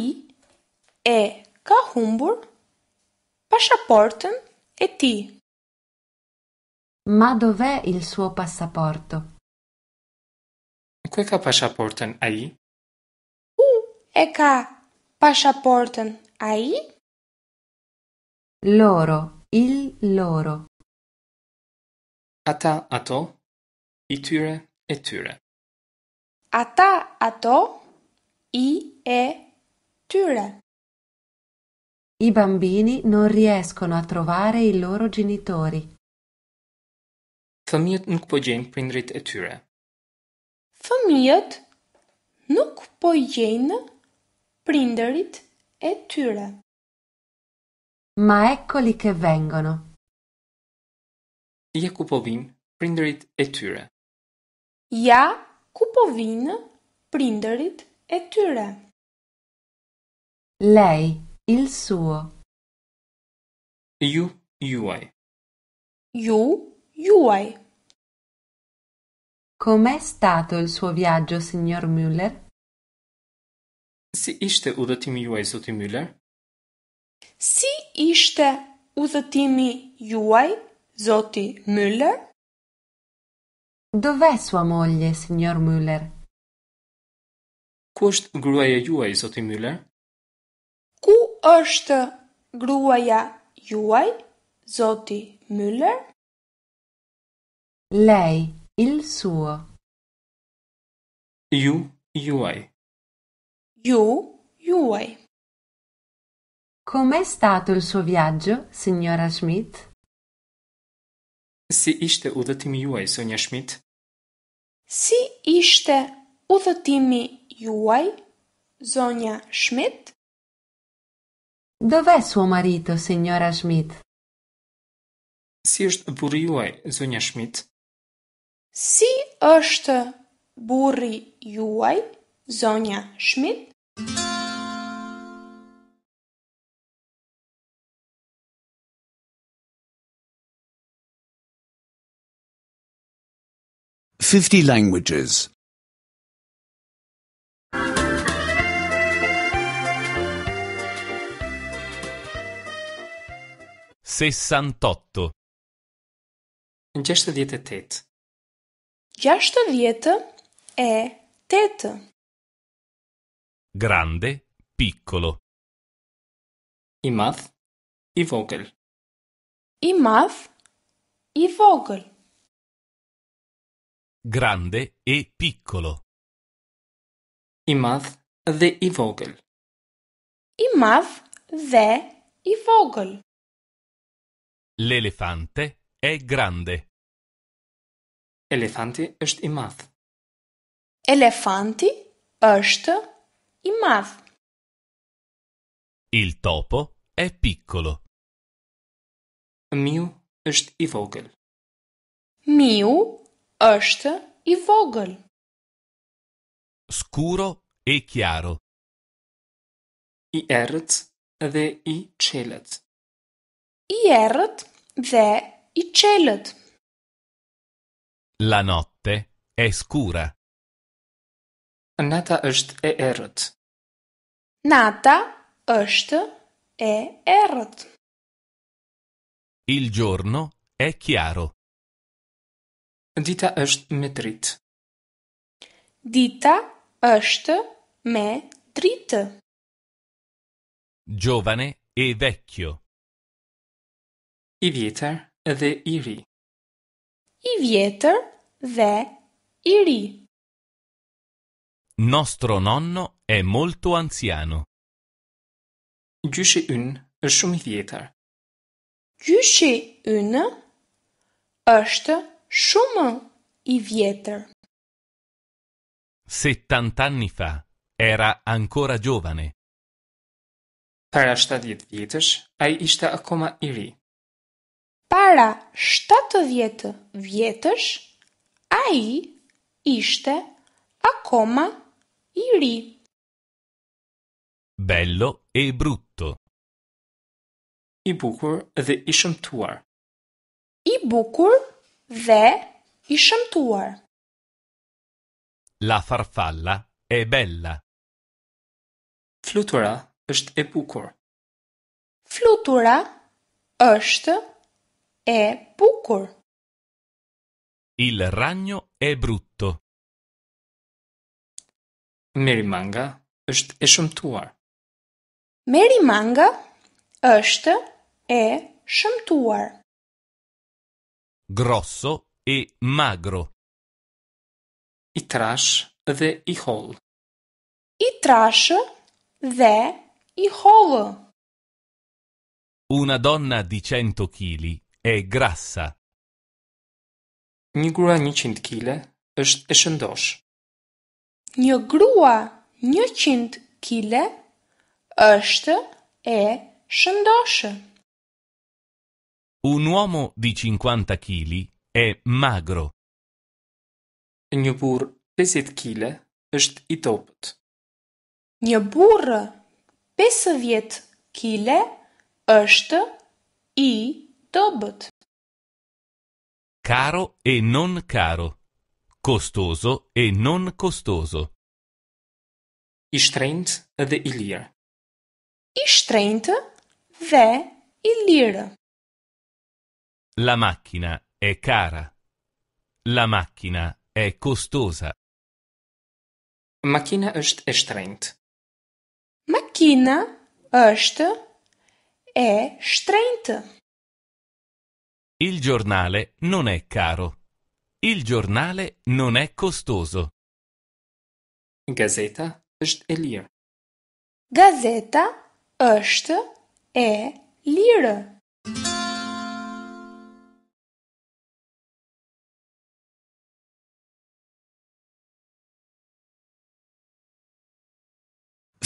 e kahumbur passaporten e Ma dov'è il suo passaporto? Ku ka passaporten ai? U e ka passaporten ai? loro il loro ata ato i tyre e tyre ata ato i e tyre i bambini non riescono a trovare i loro genitori Fëmijët nuk po gjejnë prindrit e tyre. Fëmijët nuk po gjejnë prindrit e tyre. Ma eccoli che vengono. Ja ku po vin prindërit e tyre. Ja ku po vin prindërit e tyre. Lei il suo. Ju juaj. Ju juaj. Com'è stato il suo viaggio, signor Müller? Si ishte udhëtimi juaj, zoti Müller? si ishte udhëtimi juaj, zoti Müller? Dove sua moglie, signor Müller? Ku është gruaja juaj, zoti Müller? Ku është gruaja juaj, zoti Müller? Lei, il suo. Ju, juaj. Ju, juaj. Come è stato il suo viaggio, signora Schmidt? Si ishte udhëtimi juaj, Sonja Schmidt? Si ishte udhëtimi juaj, Sonja Schmidt? Dove suo marito, signora Schmidt? Si është burri juaj, Sonja Schmidt? Si është burri juaj, Sonja Schmidt? 50 languages 68 68 68 e 8 Grande, piccolo. I math, i vogël I math, i vogël grande e piccolo i madh dhe i vogël i madh dhe i vogël l'elefante è grande elefanti është i madh elefanti është i madh il topo è piccolo miu është i vogël miu është i vogël. Scuro e chiaro. I errët dhe i qelët. I errët dhe i qelët. La notte è scura. Nata është e errët. Nata është e errët. Il giorno è chiaro. Dita është me dritë. Dita është me drit. Giovane e vecchio. I vjetër dhe i ri. I vjetër dhe i ri. Nostro nonno è molto anziano. Gjyshi un është shumë i vjetër. Gjyshi un është shumë i vjetër. 70 anni fa, era ancora giovane. Para 70 vjetësh, a i ishte akoma i ri. Para 70 vjetësh, a i ishte akoma i ri. Bello e brutto. I bukur dhe i shëmtuar. I bukur dhe i shëmtuar dhe i shëmtuar. La farfalla e bella. Flutura është e bukur. Flutura është e bukur. Il ragno è brutto. Merimanga është e shëmtuar. Merimanga është e shëmtuar grosso e magro. I trash dhe i hol. I trash dhe i hol. Una donna di 100 kg è grassa. Një grua 100 kg është e shëndosh. Një grua 100 kg është e shëndosh. Un uomo di 50 kg è magro. Një burr 50 kg është i topt. Një burr 50 kg është i topt. Caro e non caro. Costoso e non costoso. I shtrenjt dhe i lirë. I shtrenjt dhe i lirë. La macchina è cara. La macchina è costosa. Makina është e Macchina Makina është e shtrenjtë. Il giornale non è caro. Il giornale non è costoso. Gazeta është e lirë. Gazeta është e lirë.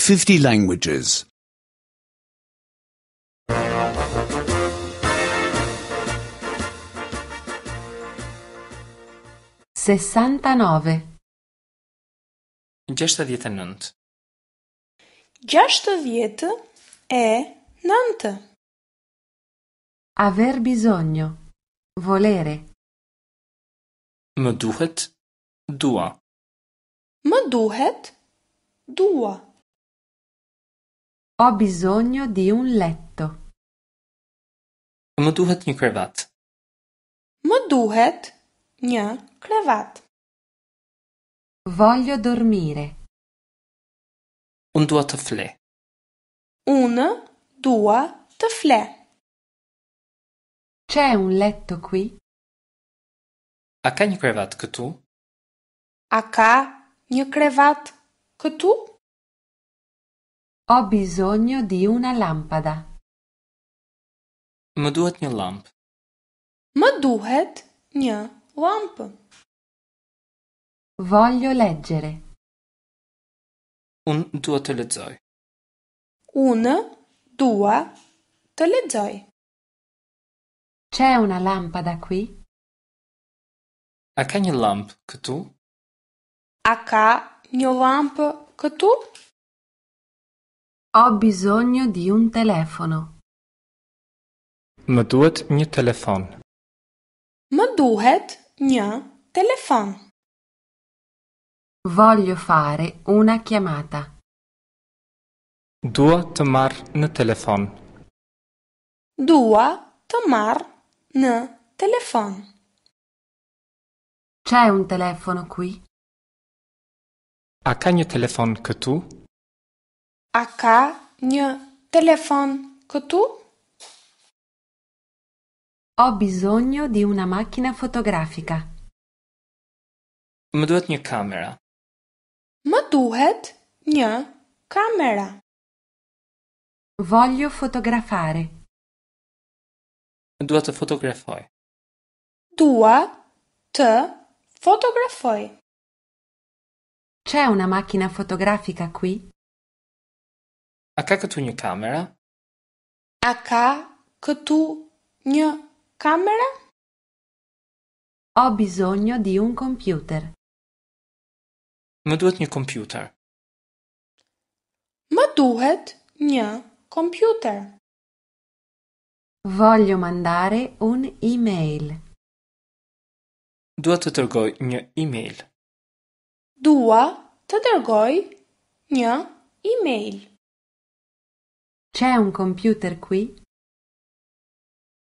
50 languages 69 69 69 e nëntë e nëntë Aver bizonjo Volere Më duhet Dua Më duhet Dua Ho bisogno di un letto. Më duhet një krevat. Më duhet një krevat. Voglio dormire. Un dua të fle. Un dua të fle. C'è un letto qui? A ka një krevat këtu? A ka një krevat këtu? Ho bisogno di una lampada. Më duhet një llampë. Më duhet një lampë. Voglio leggere. Un dua të lexoj. Unë dua të lexoj. C'è una lampada qui? A ka një lampë këtu? A ka një lampë këtu? Ho bisogno di un telefono. Më një telefon. Më duhet një telefon. Voglio fare una chiamata. Dua të marr në telefon. Dua të marr në telefon. C'è un telefono qui? A ka një telefon këtu? A ka një telefon këtu? Ho bisogno di una macchina fotografica. Më duhet një kamera. Më duhet një kamera. Voglio fotografare. Dua të fotografoj. Dua të fotografoj. C'è una macchina fotografica qui? A ka këtu një kamera? A ka këtu një kamera? Ho bisogno di un computer. Më duhet një kompjuter. Më duhet një kompjuter. Voglio mandare un email. Dua të dërgoj një email. Dua të dërgoj një email. C'è un computer qui?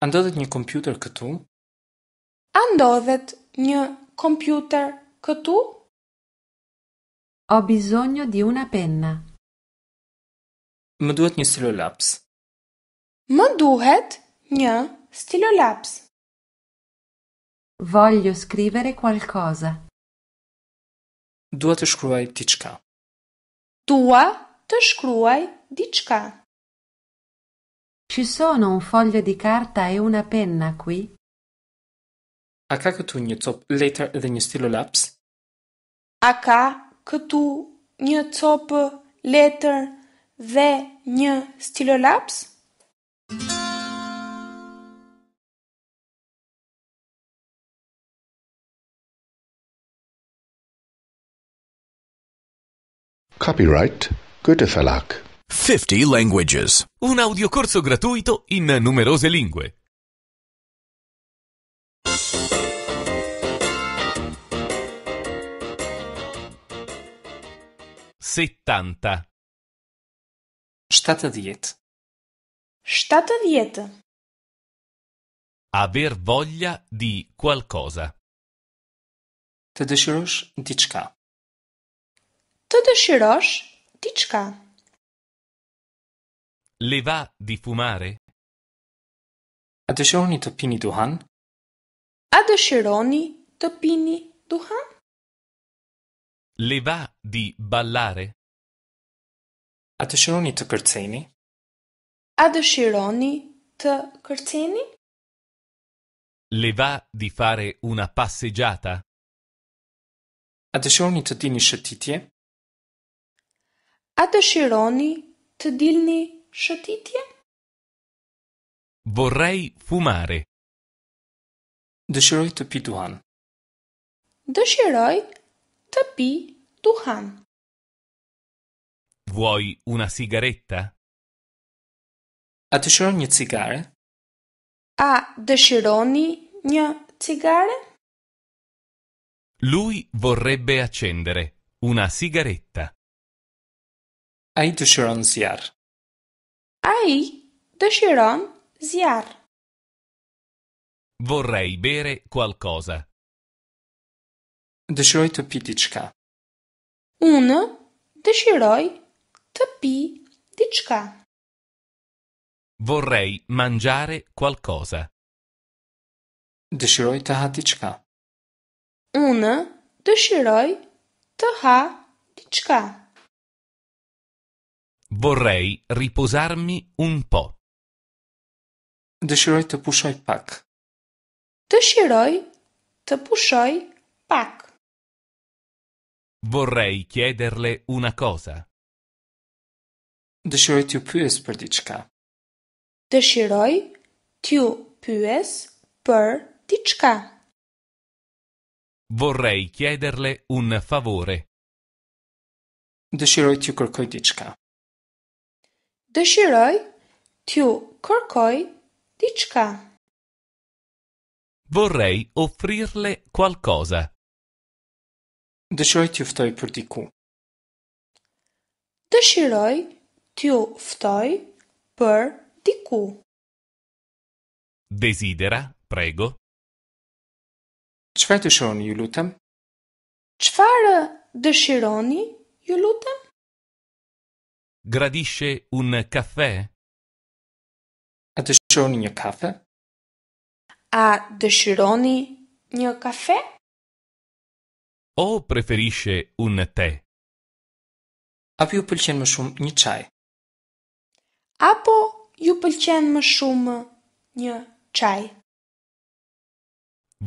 Andodhet një kompjuter këtu? Andodhet një kompjuter këtu? Ho bisogno di una penna. Më duhet një stilolaps. Më duhet një stilolaps. Voglio scrivere qualcosa. Dua të shkruaj diçka. Dua të shkruaj diçka. Ci sono un foglio di carta e una penna qui? A ka këtu një copë letër dhe një stilolaps? A ka këtu një copë letër dhe një stilolaps? Copyright Goethe Verlag 50 languages. Un audiocorso gratuito in numerose lingue. Settanta. Stata diet. Aver voglia di qualcosa. Të dëshirosh diçka. Të dëshirosh diçka. Le va di fumare? A dëshironi të pini duhan? A dëshironi të pini duhan? Le va di ballare? A dëshironi të kërceni? A dëshironi të kërceni? Le va di fare una passeggiata? A dëshironi të dini shëtitje? A dëshironi të dilni shëtitje? Šotitie? Vorrei fumare. Dëshiroj të pi duhan. Dëshiroj të pi duhan. Vuoi una sigaretta? A dëshiron një cigare? A dëshironi një cigare? Lui vorrebbe accendere una sigaretta. Ai dëshiron zjarë. A i dëshiron zjarë. Vorrei bere qualcosa. Dëshiroj të pi diçka. Unë dëshiroj të pi diçka. Vorrei mangiare qualcosa. Dëshiroj të ha diçka. Unë dëshiroj të ha diçka. Vorrei riposarmi un po. Dëshiroj të pushoj pak. Dëshiroj të pushoj pak. Vorrei chiederle una cosa. Dëshiroj t'u pyes për diçka. Dëshiroj t'u pyes për diçka. Vorrei chiederle un favore. Dëshiroj t'ju kërkoj diçka dëshiroj t'ju kërkoj diçka. Vorrei offrirle qualcosa. Dëshiroj t'ju ftoj për diku. Dëshiroj t'ju ftoj për diku. Desidera, prego. Çfarë dëshironi, ju lutem? Çfarë dëshironi, ju lutem? Gradisce un caffè? A dëshironi një kafe? A dëshironi një caffè? O preferisce un tè? A più pëlqen më shumë një çaj? Apo ju pëlqen më shumë një çaj?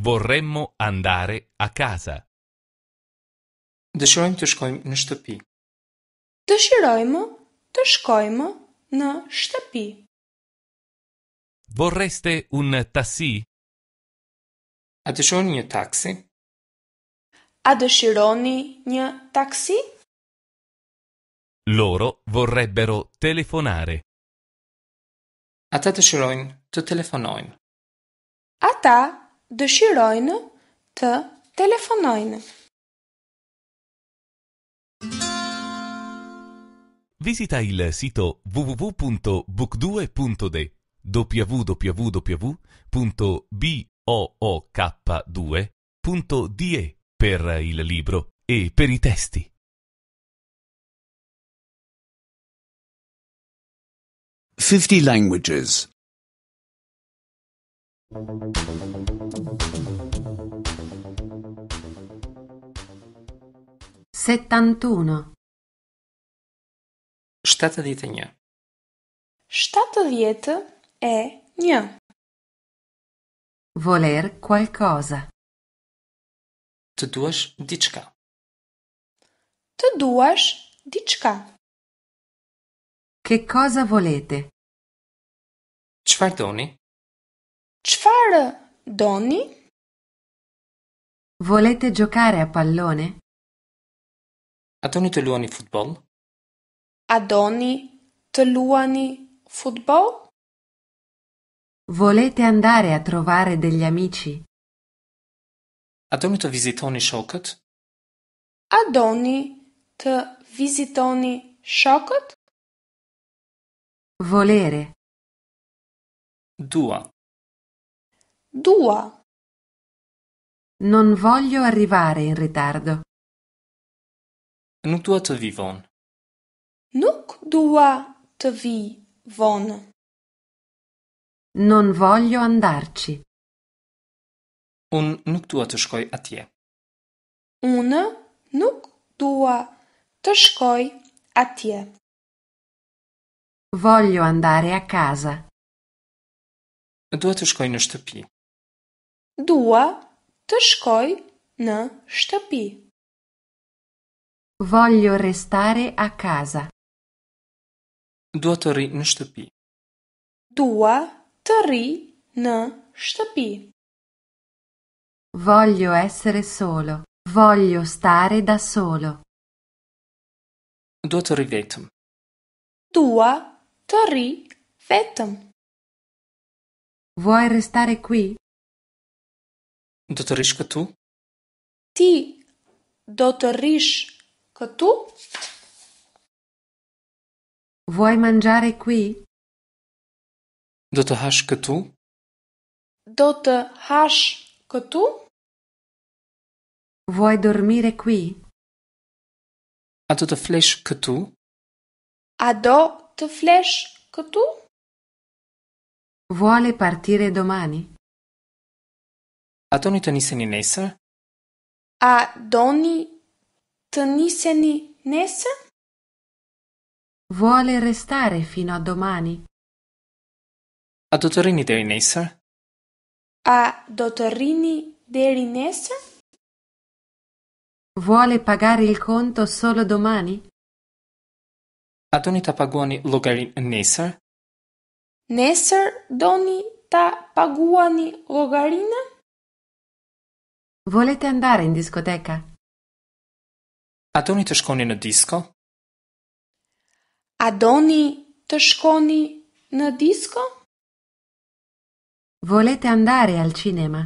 Vorremmo andare a casa. Dëshirojmë të shkojmë në shtëpi. Dëshirojmë të shkojmë në shtëpi. Vorreste un taksi? A dëshironi një taksi? A dëshironi një taksi? Loro vorrebbero telefonare. A ta dëshirojnë të telefonojnë? A ta dëshirojnë të telefonojnë? Visita il sito www.book2.de www.book2.de per il libro e per i testi. Fifty languages. Settantuno. Shtatë dhjetë një. Shtatë dhjetë e një. Voler qualcosa. Të duash diçka. Të duash diçka. Che cosa volete? Çfarë doni? Çfarë doni? Volete giocare a pallone? A toni të luani futbol? A Donny Tluani Football? Volete andare a trovare degli amici? A Donny të vizitoni shokët? A Donny të vizitoni shokët? Volere. Dua. Dua. Non voglio arrivare in ritardo. Nuk dua vivon. dua të vi vonë. Non voglio andarci. Un nuk dua të shkoj atje. Un nuk dua të shkoj atje. Voglio andare a casa. Dua të shkoj në shtëpi. Dua të shkoj në shtëpi. Voglio restare a casa. Dua të rri në shtëpi. Dua të rri në shtëpi. Voglio essere solo. Voglio stare da solo. Dua të rri vetëm. Dua të rri vetëm. Vuoi restare qui? Do të rrish këtu? Ti do të rrish këtu? Vuoi mangiare qui? Do të hash këtu? Do të hash këtu? Vuoi dormire qui? A do të flesh këtu? A do të flesh këtu? Vuole partire domani? A doni të niseni nesër? A doni të niseni nesër? Vuole restare fino a domani. A do të deri nesër? A do të deri nesër? Vuole pagare il conto solo domani? A doni ta paguani llogarin nesër? Nesër doni ta paguani llogarinë? Volete andare in discoteca? A doni të shkoni në disco? A doni të shkoni në disko? Volete andare al cinema?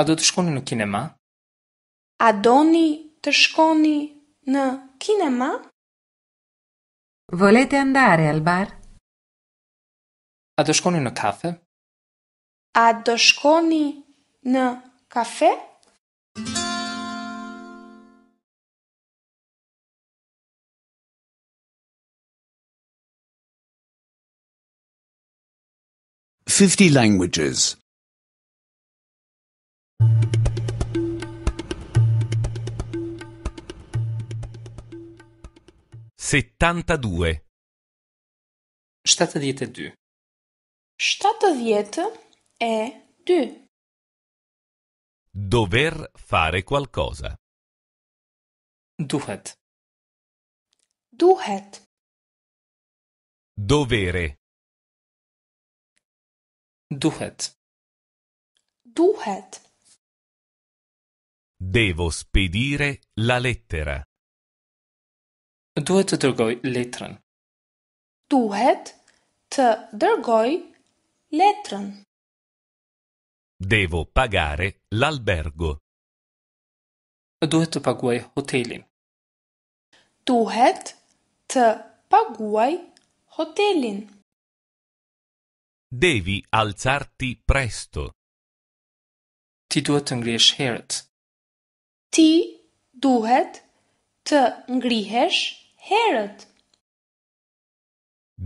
A do të shkoni në kinema? A doni të shkoni në kinema? Volete andare al bar? A do shkoni në kafe? A do shkoni në kafe? 50 languages. 72 72 70 e 2. Dover fare qualcosa. Duhet. Duhet. Dovere. Duhet. Duhet. Devo spedire la lettera. Duhet të dërgoj letrën. Duhet të dërgoj letrën. Devo pagare l'albergo. Duhet të paguaj hotelin. Duhet të paguaj hotelin devi alzarti presto. Ti duhet të ngrihesh herët. Ti duhet të ngrihesh herët.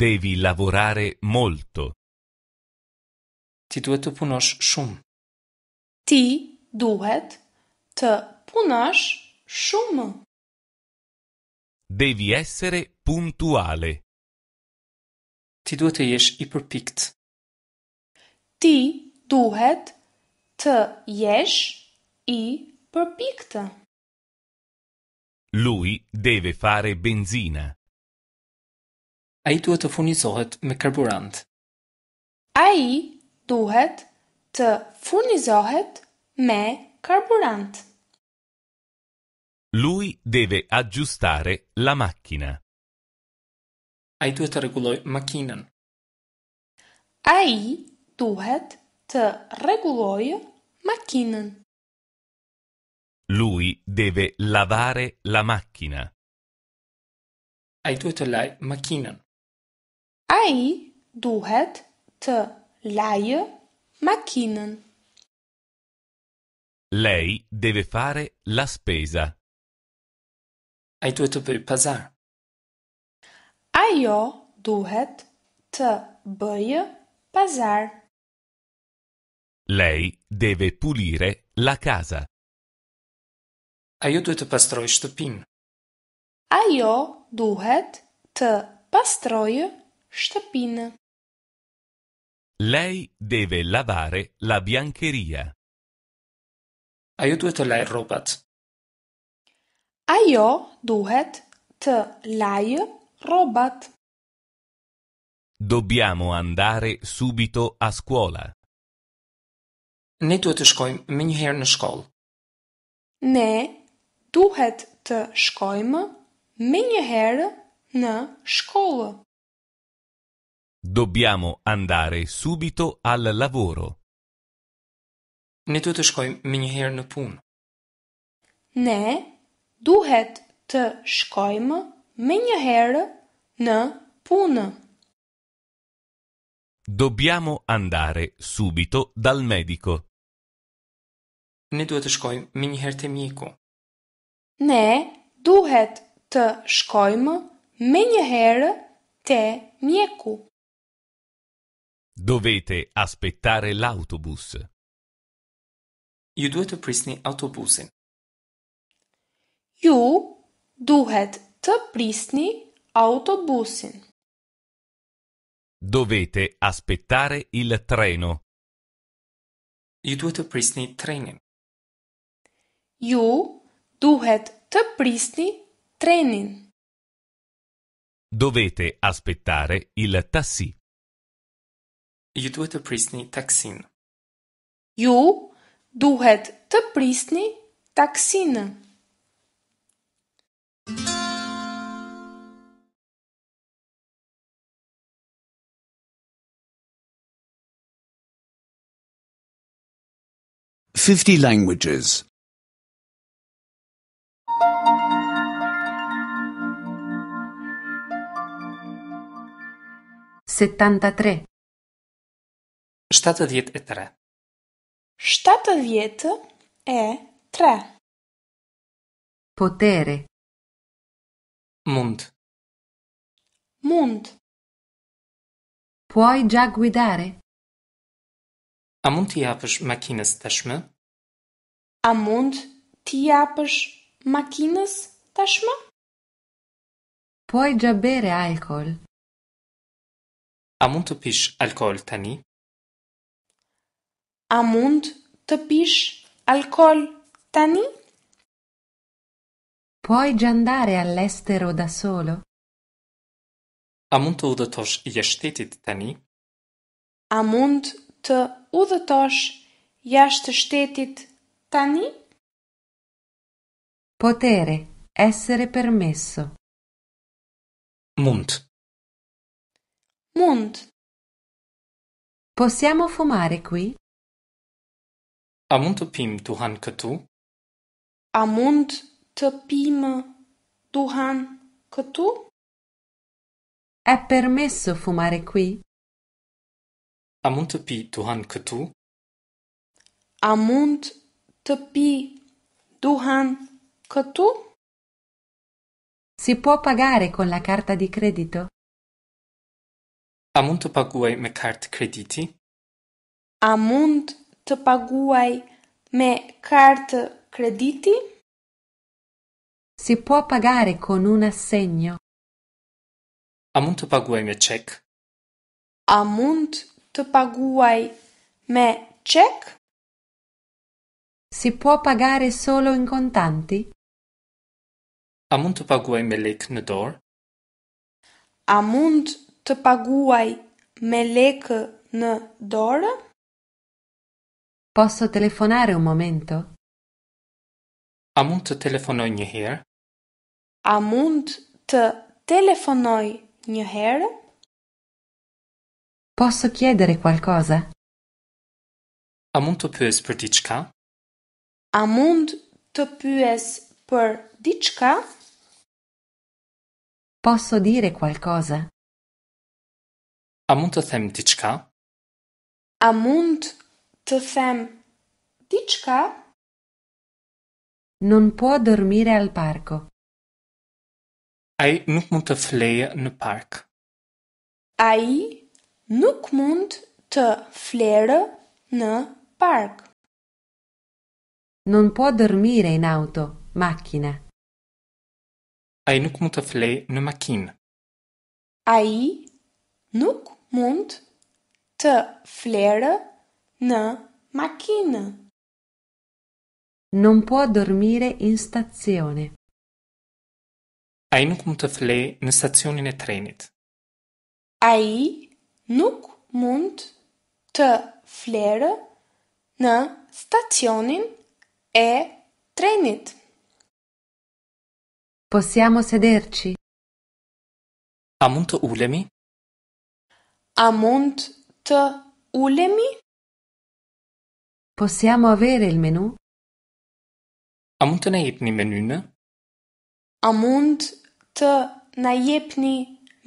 Devi lavorare molto. Ti duhet të punosh shumë. Ti duhet të punosh shumë. Devi essere puntuale. Ti duhet të jesh i përpikt ti duhet të jesh i përpikta. Lui deve fare benzina. A i duhet të furnizohet me karburant. A i duhet të furnizohet me karburant. Lui deve aggiustare la macchina. A i duhet të rregulloj makinën. A i duhet të Duhet të rregullojë makinën. Lui deve lavare la macchina. Ai duhet të laj makinën. Ai duhet të lajë makinën. Lei deve fare la spesa. Ai duhet të bëj pazar. Ajo duhet të bëjë pazar. Lei deve pulire la casa. A ju duhet të pastroj shtëpinë. Ajo duhet të pastrojë shtëpinë. Lei deve lavare la biancheria. Ajo duhet të lajë rrobat. Ajo duhet të lajë rrobat. Dobbiamo andare subito a scuola. Ne duhet të shkojmë më njëherë në shkollë. Ne duhet të shkojmë më në shkollë. Dobbiamo andare subito al lavoro. Ne duhet të shkojmë më njëherë në punë. Ne duhet të shkojmë më njëherë në punë. Dobbiamo andare subito dal medico ne duhet të shkojmë më një herë te mjeku. Ne duhet të shkojmë më një herë te mjeku. Dovete aspettare l'autobus. Ju duhet të prisni autobusin. Ju duhet të prisni autobusin. Dovete aspettare il treno. Ju duhet të prisni trenin. Ju duhet të prisni trenin. Dovete aspettare il tassi. Ju duhet të prisni taksin. Ju duhet të prisni taksin. Fifty languages. 73 73 70 e 3 Potere Mund Mund Puoi già guidare? A mund ti apësh makinës tashmë? A mund ti apësh makinës tashmë? Puoi già bere alcol? A mund të pish alkohol tani? A mund të pish alkohol tani? Poi gi andare all'estero da solo? A mund të udhëtosh shtetit tani? A mund të udhëtosh jashtë shtetit tani? Potere, essere permesso. Mund. Mund. Possiamo fumare qui? A mund të pimë duhan këtu? A mund të pimë È permesso fumare qui? A mund të pi duhan këtu? A mund pi duhan këtu? Si può pagare con la carta di credito? A mund të paguaj me kartë krediti? A mund të paguaj me cartë crediti? Si può pagare con un assegno? A mund të paguaj me çek? A mund të paguaj me çek? Si può pagare solo in contanti? A mund të paguaj me lek në dorë? A mund të paguaj me lekë në dorë? Posso telefonare un momento? A mund të telefonoj një herë? A mund të telefonoj një herë? Posso chiedere qualcosa? A mund të pyes për diçka? A mund të pyes për diçka? Posso dire qualcosa? A mund të them diçka? A mund të them diçka? Non può po dormire al parco. Ai nuk mund të flejë në park. Ai nuk mund të flerë në park. Non può po dormire in auto, macchina. Ai nuk mund të flejë në makinë. Ai nuk mund të flerë në makinë. Non può po dormire in stazione. Ai nuk mund të fle në stacionin e trenit. Ai nuk mund të flerë në stacionin e trenit. Posiamo sederci? A mund të ulemi? A mund të ulemi? Possiamo avere il menu? A mund të na jepni menynë? A mund të na jepni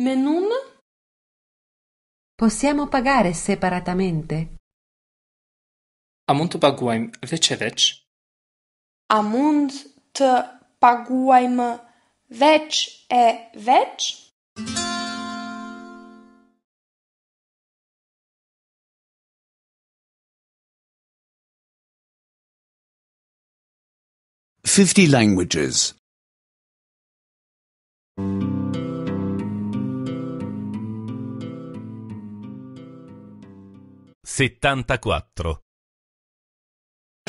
menunë? Possiamo pagare separatamente? A mund të paguajmë veç e veç? A mund të paguajmë veç e veç? 50 languages. 74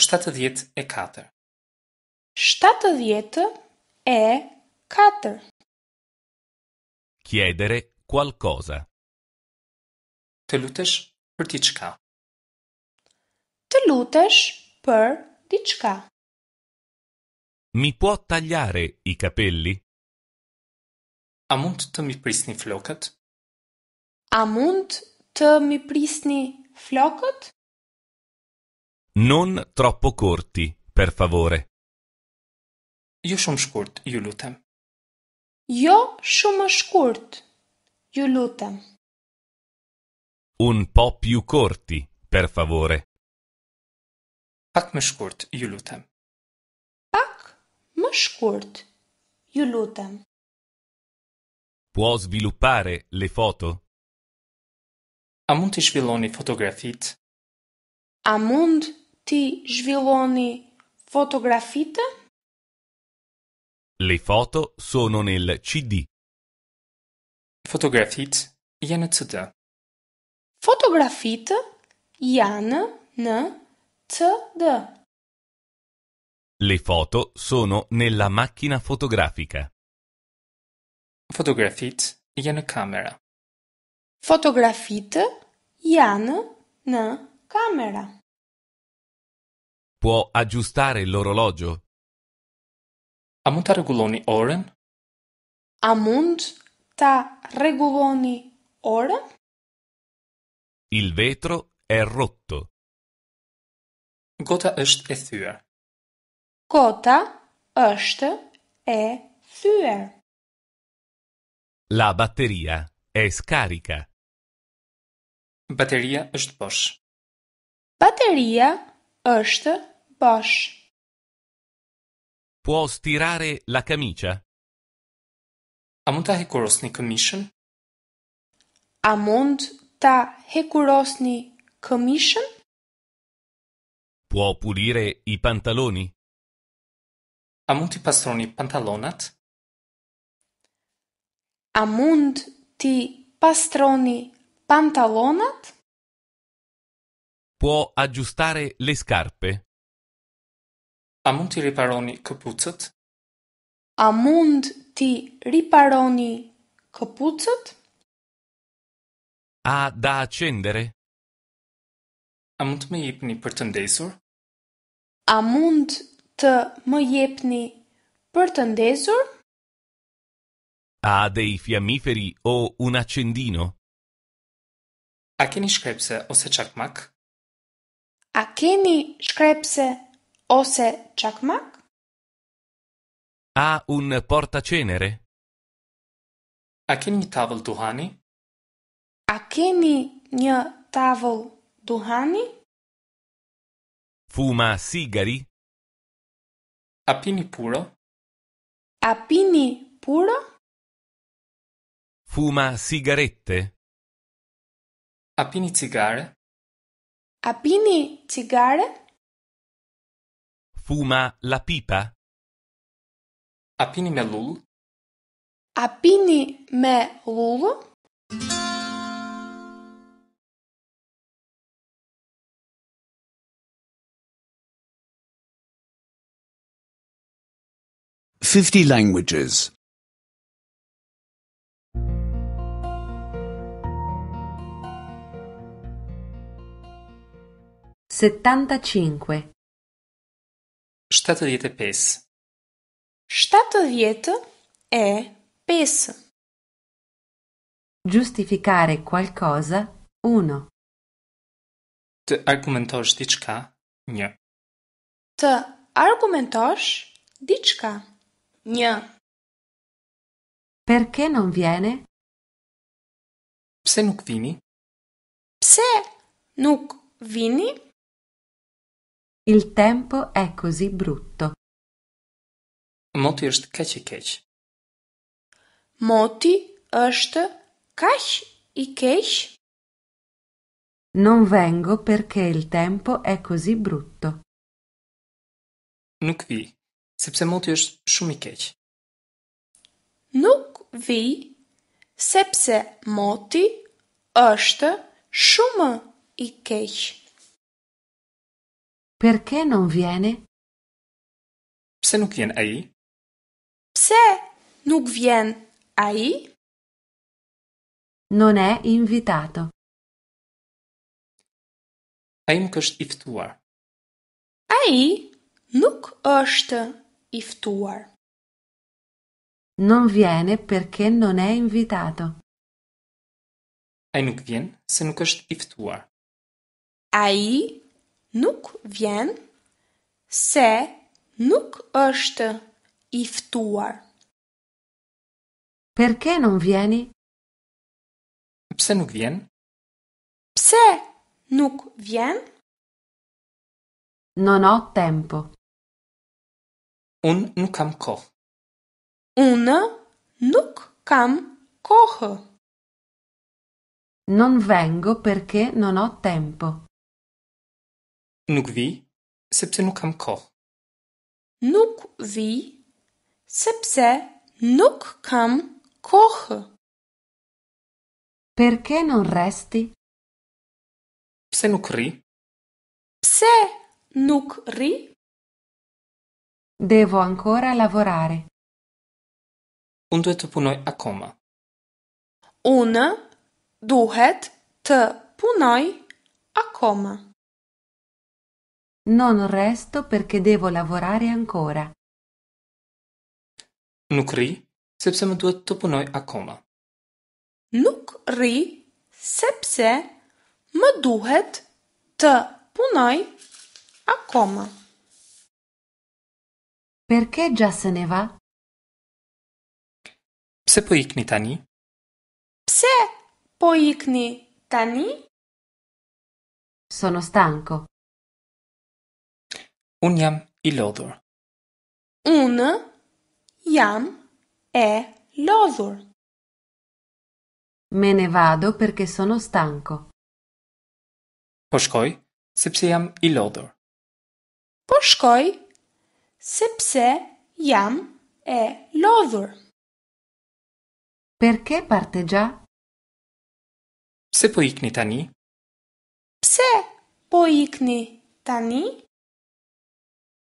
74 e 4 Chiedere qualcosa Të lutesh për diçka Të lutesh për diçka mi può tagliare i capelli? A mund të mi prisni flokët? A mund të mi prisni flokët? Non troppo corti, per favore. Jo shumë shkurt, ju lutem. Jo shumë shkurt, ju lutem. Un po' più corti, per favore. Pak më shkurt, ju lutem. shkurt. Ju lutem. Può sviluppare le foto? A mund t'i zhvilloni fotografit? A mund t'i zhvilloni fotografit? Le foto sono nel CD. Fotografit janë në CD. Fotografit janë në CD. Le foto sono nella macchina fotografica. Fotografit janë camera. Fotografit janë në camera. Può aggiustare l'orologio? A mund ta rregulloni A mund ta rregulloni orën? Il vetro è rotto. Gota është e thyer. Kota është e thyer. La batteria è scarica. Batteria është bosh. Batteria është bosh. Può stirare la camicia? A mund ta hekurosni këmishën? A mund ta hekurosni këmishën? Può pulire i pantaloni? A mund t'i pastroni pantalonat? A mund t'i pastroni pantalonat? Può po, aggiustare le scarpe? A mund t'i riparoni këpucët? A mund t'i riparoni këpucët? A da accendere? A mund t'me jipni për të ndesur? A mund t'i të më jepni për të ndezur? A dei fiammiferi o un accendino? A keni shkrepse ose çakmak? A keni shkrepse ose çakmak? A un portacenere? A keni një duhani? A keni një tavël duhani? Fuma sigari? Apinipuro? puro? Fuma sigarette? Apini cigare? Apini cigare? Fuma la pipa? Apini melulu? Apini melul? 50 languages. 75 75 Shtatë e 5 Shtatë djetë Giustificare qualcosa, uno. Të argumentosh diçka, një. Të argumentosh diçka, një. Gna. Perché non viene? Pse nuk vini? Pse nuk vini? Il tempo è così brutto. Moti është kaq i keq. Moti është kaq i keq. Non vengo perché il tempo è così brutto. Nuk vi Sepse moti është shumë i keq. Nuk vi sepse moti është shumë i keq. Perché non viene? Pse nuk vjen ai? Pse nuk vjen ai? Non è invitato. Ai nuk është i ftuar. Ai nuk është If Tour. Non viene perché non è invitato. Ai nuk vjen se nuk është i ftuar. Ai nuk vjen se nuk është i ftuar. Perché non vieni? Pse nuk vjen? Pse nuk vjen? Non ho tempo. Un nukam koch. Una cam koch. Non vengo perché non ho tempo. Nuk vi, sepse nuk kam kohë. Nuk vi, sepse nuk kam kohë. Perché non resti? Pse nuk ri? Pse nuk ri? Devo ancora lavorare. Un Unde të punoj akoma. Unë duhet të punoj akoma. Non resto perché devo lavorare ancora. Nuk ri, sepse më duhet të punoj akoma. Nuk ri, sepse më duhet të punoj akoma. Perke gja se ne va? Pse po ikni tani? Pse po ikni tani? Sono stanco. Un jam i lodhur. Un jam e lodhur. Me ne vado perché sono stanco. Po shkoj sepse jam i lodhur. Po shkoj sepse jam e lodhur. Për kë parte ja? Pse po ikni tani? Pse po ikni tani?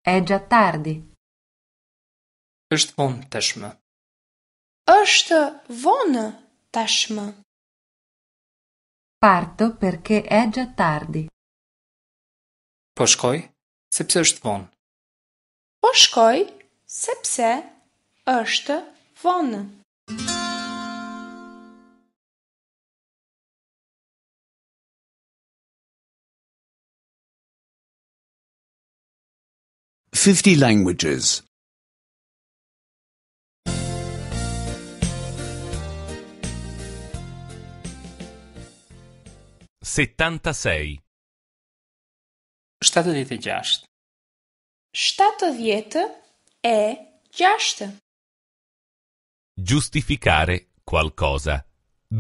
E gjat tardi. Është von tashmë. Êshtë von tashmë. Parto perché è già tardi. Po shkoj, sepse është von. Po shkoj sepse është vonë. Fifty languages. Settantasei. Stato di Shtatëdhjetë e gjashtë. Justifikare qualcosa.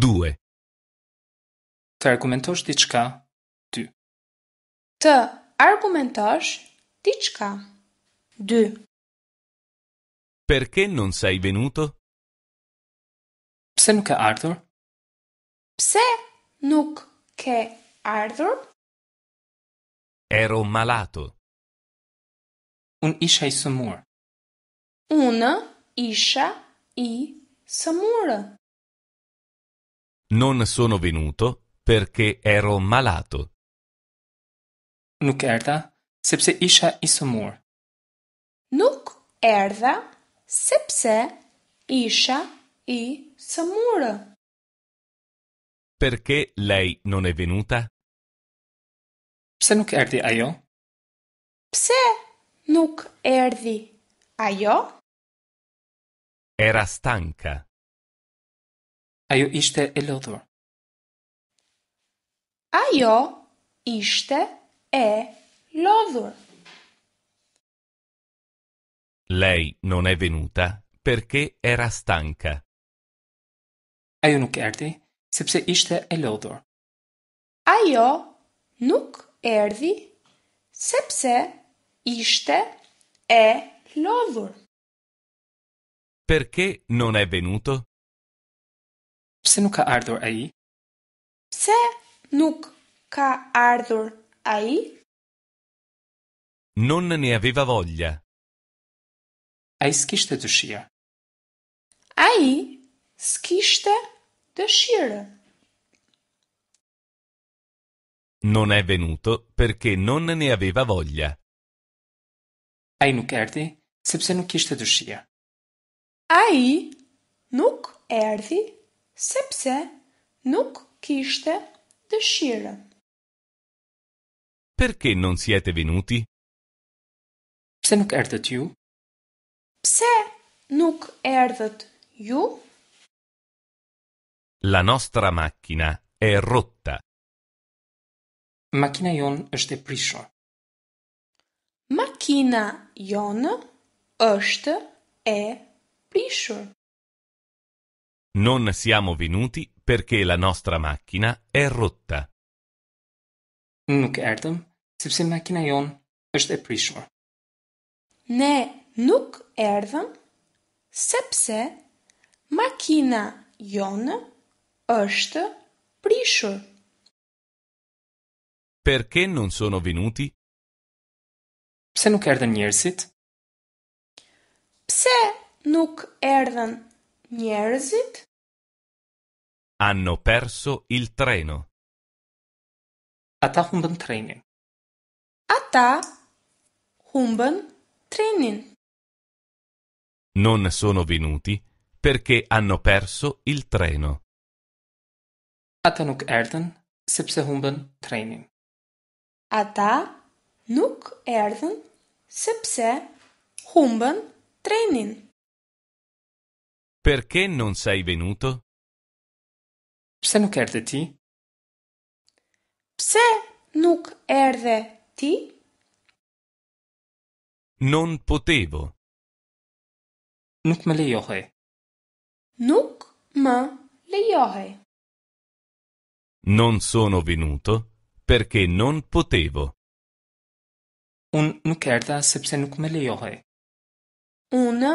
Due. Të argumentosh diçka. Ty. Të argumentosh diçka. Dy. Perché non sei venuto? Pse nuk e ardhur? Pse nuk ke ardhur? Ero malato. Un isha i samur. Unë isha i samur. Non sono venuto perché ero malato. Nuk erda sepse isha i sëmur. Nuk erda sepse isha i sëmur. Perché lei non è venuta? Pse nuk erdi ajo? Pse Nuk erdi. Ajo? Era stanka. Ajo ishte e lodhur. Ajo ishte e lodhur. Lei non è venuta perché era stanca. Ajo nuk erdi sepse ishte e lodhur. Ajo nuk erdi sepse ishte e lodhur. Perché non è venuto? Pse nuk ka ardhur ai? Pse nuk ka ardhur ai? Non ne aveva voglia. Ai skishte dëshirë. Ai skishte dëshirë. Non è venuto perché non ne aveva voglia. A i nuk erdi, sepse nuk ishte dëshirë. A i nuk erdi, sepse nuk kishte dëshirë. Perke non siete venuti? Pse nuk erdhët ju? Pse nuk erdhët ju? La nostra macchina è rotta. Macchina jon është e prishur. Kina jon është e prishur. Non siamo venuti perché la nostra macchina è rotta. Nuk erdëm sepse makina jon është e prishur. Ne nuk erdhëm sepse makina jon është prishur. Perché non sono venuti? Pse nuk erdhen njerëzit? Pse nuk erdhen njerëzit? Hanno perso il treno. Ata humbën trenin. Ata humbën trenin. Non sono venuti perché hanno perso il treno. Ata nuk erdhen sepse humbën trenin. Ata nuk erdhën sepse humbën trenin. Perché non sei venuto? Pse nuk erdhe ti? Pse nuk erdhe ti? Non potevo. Nuk më lejohej. Nuk më lejohej. Non sono venuto perché non potevo. Unë nuk erdha sepse nuk me lejohej. Unë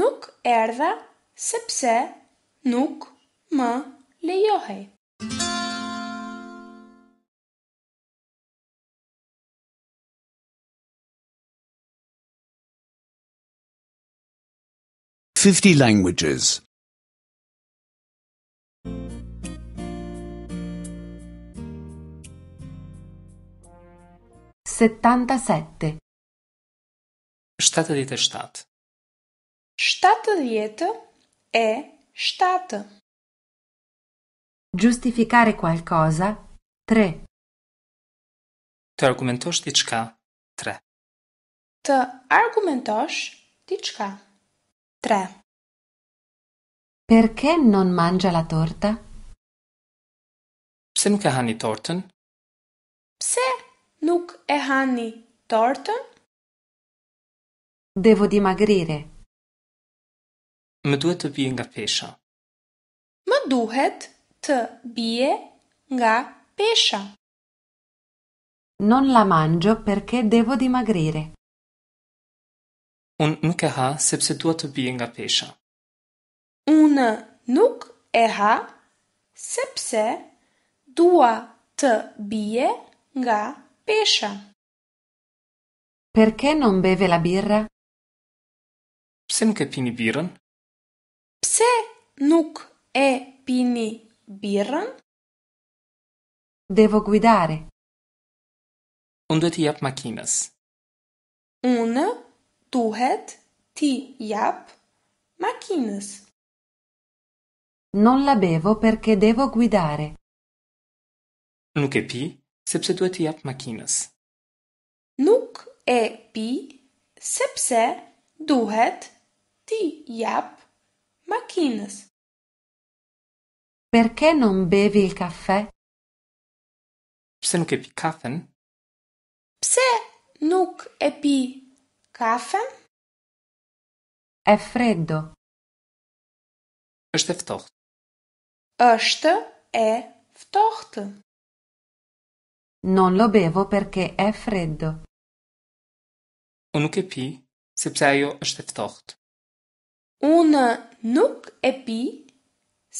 nuk erdha sepse nuk më lejohej. Fifty languages. Shtatë dhjetë shtatë. Shtatë dhjetë e shtatë. Gjustifikare kualkoza, tre. Të argumentosh t'i qka, tre. Të argumentosh t'i qka, tre. Perke non mangja la torta? Pse nuk e hani tortën? Pse? nuk e hani tortën? Devo dimagrire. Më duhet të bie nga pesha. Më duhet të bie nga pesha. Non la mangio perché devo dimagrire. Un nuk e ha sepse dua të bie nga pesha. Un nuk e ha sepse dua të bie nga pesha. Pesce. Perché non beve la birra? Psemke pini biren? Pse nuk e pini biren? Devo guidare. Unde ti jap makinës? Unë duhet ti jap makinës. Non la bevo perché devo guidare. Nuk e pi sepse duhet të jap makinës. Nuk e pi sepse duhet ti jap makinës. Perché non bevi il caffè? Pse nuk e pi kafen? Pse nuk e pi kafen? È freddo. Është e ftohtë. Është e ftohtë. Non lo bevo perché è freddo. Unë ke pi sepse ajo është e ftohtë. Unë nuk e pi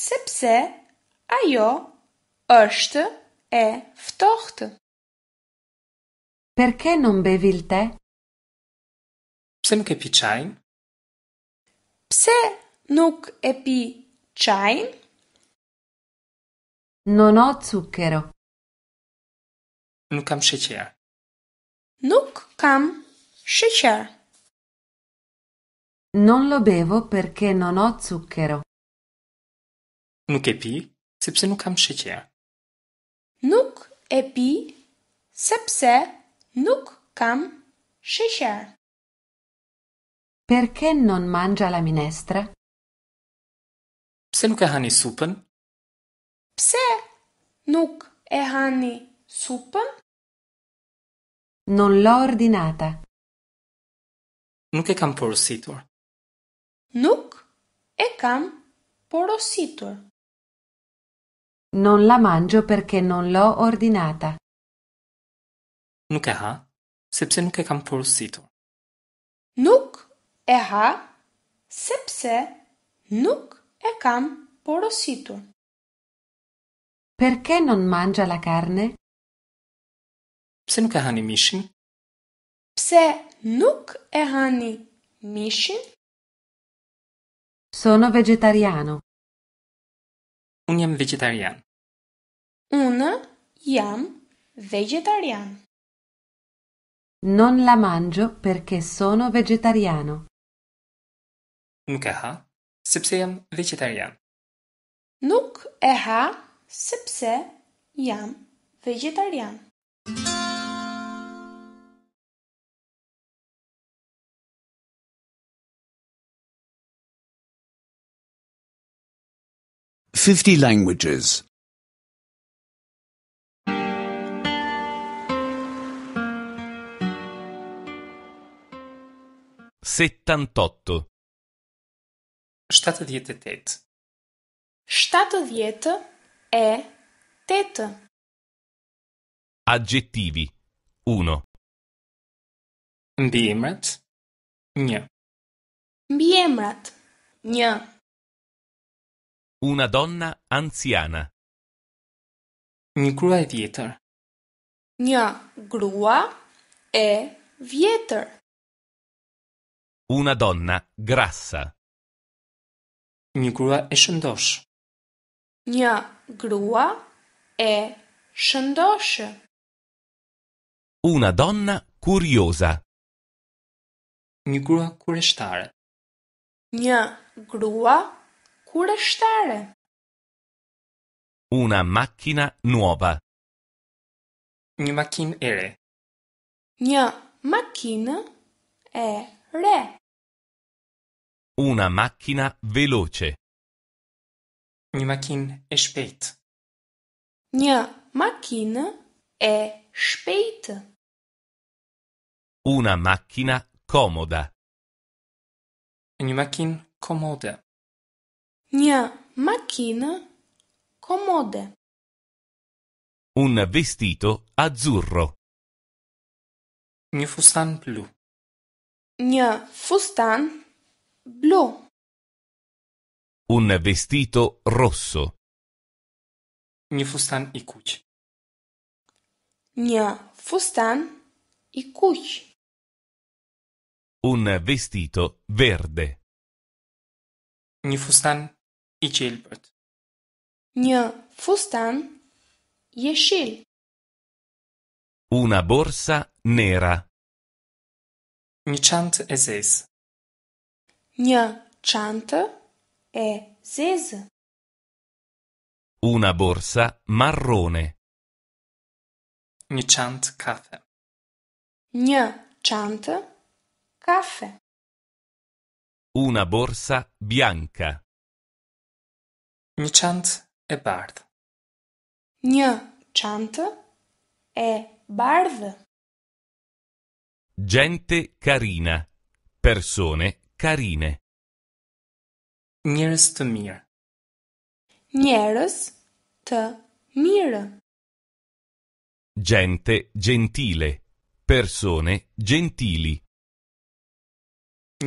sepse ajo është e ftohtë. Perché non bevi il tè? Pse nuk e pi çajin? Pse nuk e pi çajin? Non ho zucchero nuk kam sheqer. Nuk kam sheqer. Non lo bevo perché non ho zucchero. Nuk e pi sepse nuk kam sheqer. Nuk e pi sepse nuk kam sheqer. Perché non mangia la minestra? Pse nuk e hani supën? Pse nuk e hani Sup? Non l'ho ordinata. Nuk e kam porositur. Nuk e kam porositur. Non la mangio perché non l'ho ordinata. Nuk e ha, sepse nuk e kam porositur. Nuk e ha, sepse nuk e kam porositur. Perché non mangia la carne? Pse nuk e hani mishin? Pse nuk e hani mishin? Sono vegetariano. Unë jam vegetarian. Unë jam vegetarian. Non la mangio perché sono vegetariano. Nuk e ha, sepse jam vegetarian. Nuk e ha, sepse jam vegetarian. 50 languages. 78 78 78 è tet. Aggettivi 1 Mbiemrat Një Mbiemrat Një Una donna anziana. Një grua e vjetër. Një grua e vjetër. Una donna grassa. Një grua e shëndosh. Një grua e shëndosh. Una donna curiosa. Një grua kureshtare. Një grua kureshtare. Curăștare. Una macchina nuova. Një makinë e re. Një makinë e re. Una macchina veloce. Një makinë e shpejtë. Një makinë e shpejtë. Una macchina comoda. Një makinë komode. Gna macchina comode. Un vestito azzurro. Gna fustan blu. Gna fustan blu. Un vestito rosso. Gna fustan icuci. Gna fustan icuci. Un vestito verde. Gna fustan Ichilpët. Një fustan jeshil. Una borsa nera. Një çantë e zezë. Një çantë e zezë. Una borsa marrone. Një çantë kafe. Një çantë kafe. Una borsa bianca. Një çantë e bardhë. Një çantë e bardhë. Gente carina. Persone carine. Njerëz të mirë. Njerëz të mirë. Gente gentile. Persone gentili.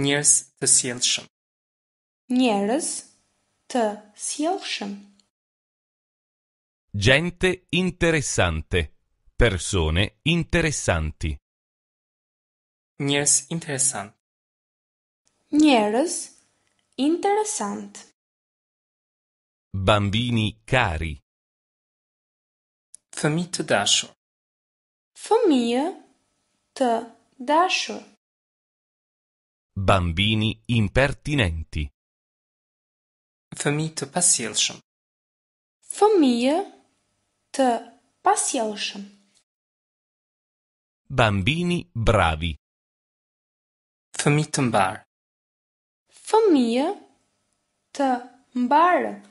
Njerëz të sjellshëm. Njerëz të T. Sjovšem. Gente interessante. Persone interessanti. Njerëz interessant. Njerëz interessant. Bambini cari. Fëmijë të dashur. Fëmijë të dashur. Bambini impertinenti. Família pasielšam. Família të pasielshëm. Bambini bravi. Família bar. mbar. Família të bar.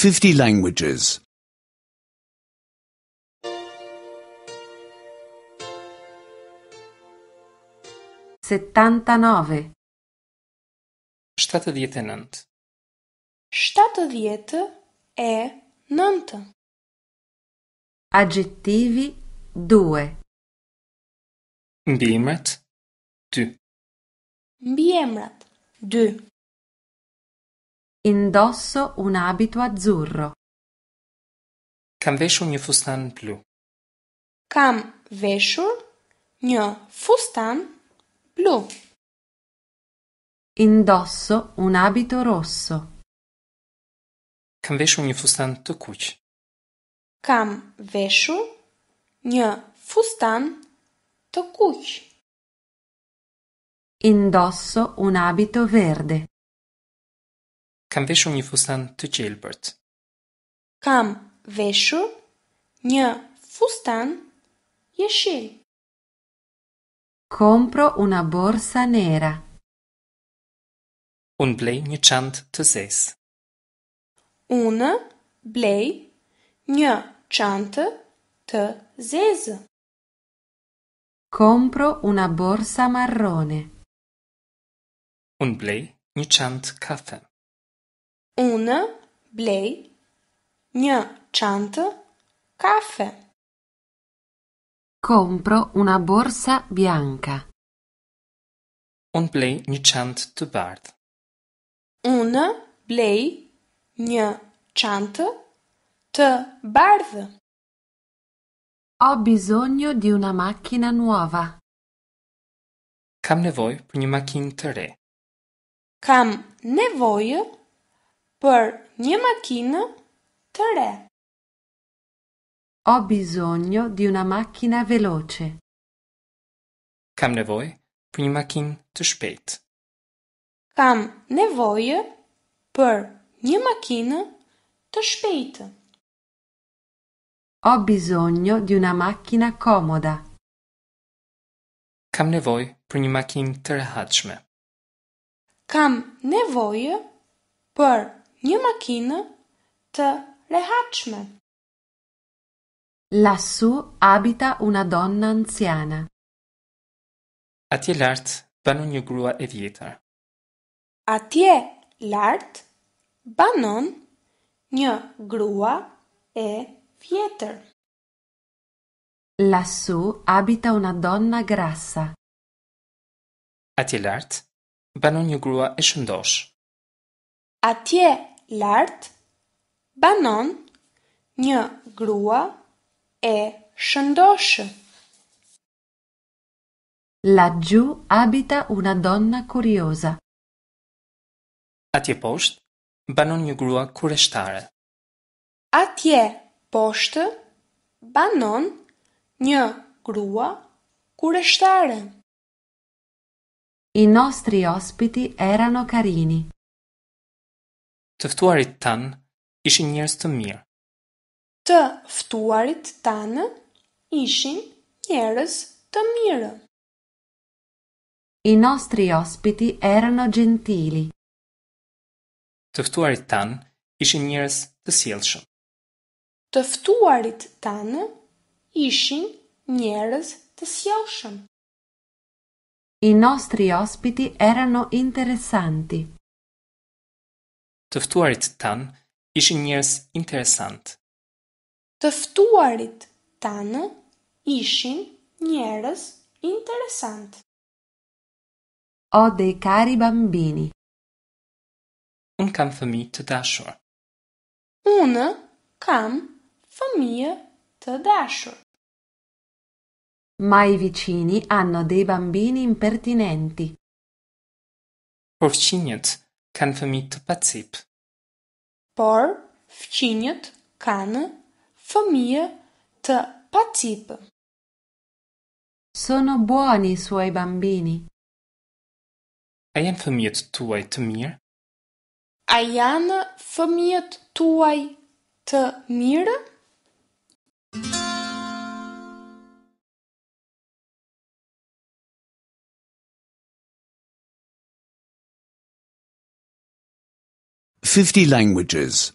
Fifty languages. 79 79 e 9 Aggettivi 2 Dimet 2 Mbiemrat 2 Indosso un abito azzurro Kam veshur një fustan blu Kam veshur një fustan blu. Indosso un abito rosso. Kam veshur një fustan të kuq. Kam veshur një fustan të kuq. Indosso un abito verde. Kam veshur një fustan të gjelbërt. Kam veshur një fustan jeshil. Compro una borsa nera. Un blei një çantë të zezë. Unë blej një çantë të zezë. Compro una borsa marrone. Un blej një çantë kafe. Unë blej një çantë kafe. Compro una borsa bianca. Un blej një çant të bardh. Un blej një çant të bardh. Ho bisogno di una macchina nuova. Kam nevojë për një makinë të re. Kam nevojë për një makinë të re. Ho bisogno di una macchina veloce. Kam nevoj për një makin të shpejt. Kam nevojë për një makinë të shpejtë. Ho bisogno di una macchina comoda. Kam nevojë për një makinë të rehatshme. Kam nevojë për një makinë të rehatshme. Lassù abita una donna anziana. Atje lart banon një grua e vjetër. Atje lart banon një grua e vjetër. Lassù abita una donna grassa. Atje lart banon një grua e shëndosh. Atje lart banon një grua e vjetër e shëndoshë. Laggiù abita una donna curiosa. Atje poshtë banon një grua kureshtare. Atje poshtë banon një grua kureshtare. I nostri ospiti erano carini. Të ftuarit tan ishin njerëz të mirë të ftuarit tanë ishin njerëz të mirë. I nostri ospiti erano gentili. Të ftuarit tanë ishin njerëz të sjellshëm. Të ftuarit tanë ishin njerëz të sjellshëm. I nostri ospiti erano interesanti. Të ftuarit tanë ishin njerëz interesantë të ftuarit tanë ishin njerëz interesant. O de cari bambini. Un kam fëmi të dashur. Un kam fëmi të dashur. Ma i vicini hanno dei bambini impertinenti. Por fqinjët kanë fëmi të pacip. Por fqinjët kanë famiglie te Patip. Sono buoni i suoi bambini. Ajan fëmijët tuaj të mirë? A janë fëmijët tuaj të mirë? Fifty languages.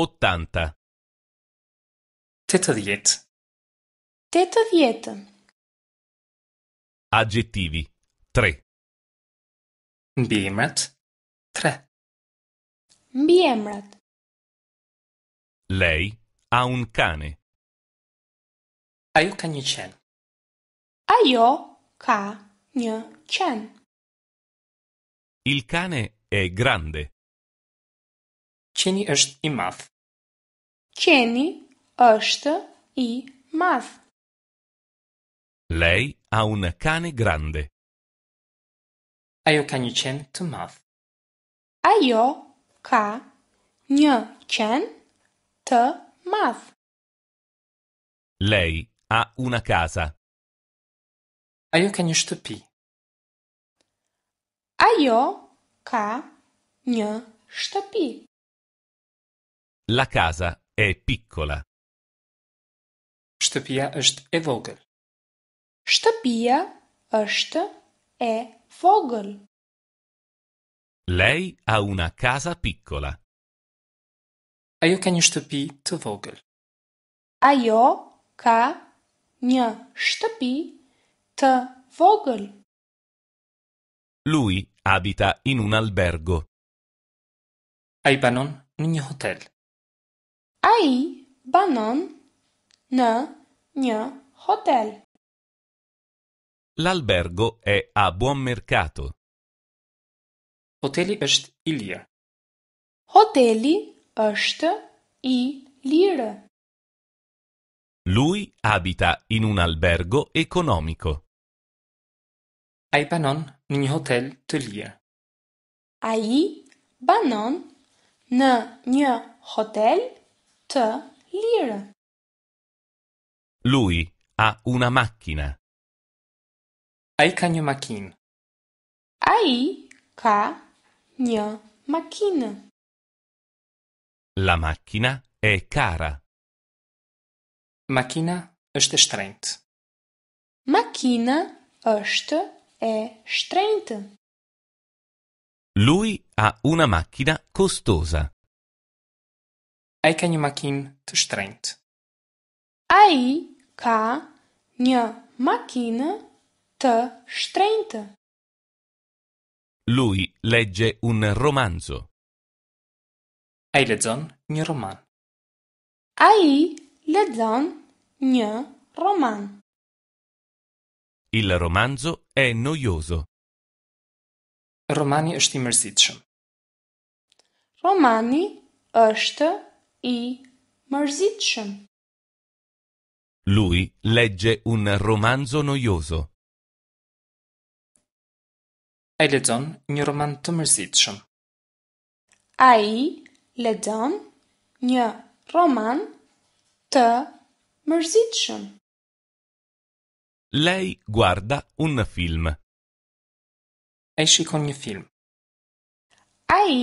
Ottanta. Tetriet. Tetriet. Aggettivi. 3. Biemrat. 3. Biemrat. Lei ha un cane. Aio cagnicen. Aio cagnicen. Il cane è grande. Qeni është i madh. Qeni është i madh. Lei ha un cane grande. Ajo ka një qen të madh. Ajo ka një qen të madh. Lei ha una casa. Ajo ka një shtëpi. Ajo ka një shtëpi. La casa è piccola. Shtëpia është e vogël. Shtëpia është e vogël. Lei ha una casa piccola. Ajo ka një shtëpi të vogël. Ajo ka një shtëpi të vogël. Lui abita in un albergo. Ai banon në një hotel. A i banon në një hotel. L'albergo e a buon mercato. Hoteli është i lirë. Hoteli është i lirë. Lui abita in un albergo economico. Ai banon në një hotel të lirë. Ai banon në një hotel të lirë. të lirë. Lui ha una macchina. Ai ka një makinë. Ai ka një makinë. La macchina è cara. Macchina është e shtrenjtë. Macchina është e shtrenjtë. Lui ha una macchina costosa. Ai ka një makinë të shtrenjtë. Ai ka një makinë të shtrenjtë. Lui legge un romanzo. Ai lexon një roman. Ai lexon një roman. Il romanzo è noioso. Romani është i mërzitshëm. Romani është I. Marsiccio. Lui legge un romanzo noioso. Ai ledzon një roman të mërzitshëm. Ai ledzon një roman të mërzitshëm. Lei guarda un film. Ai shikon një film. Ai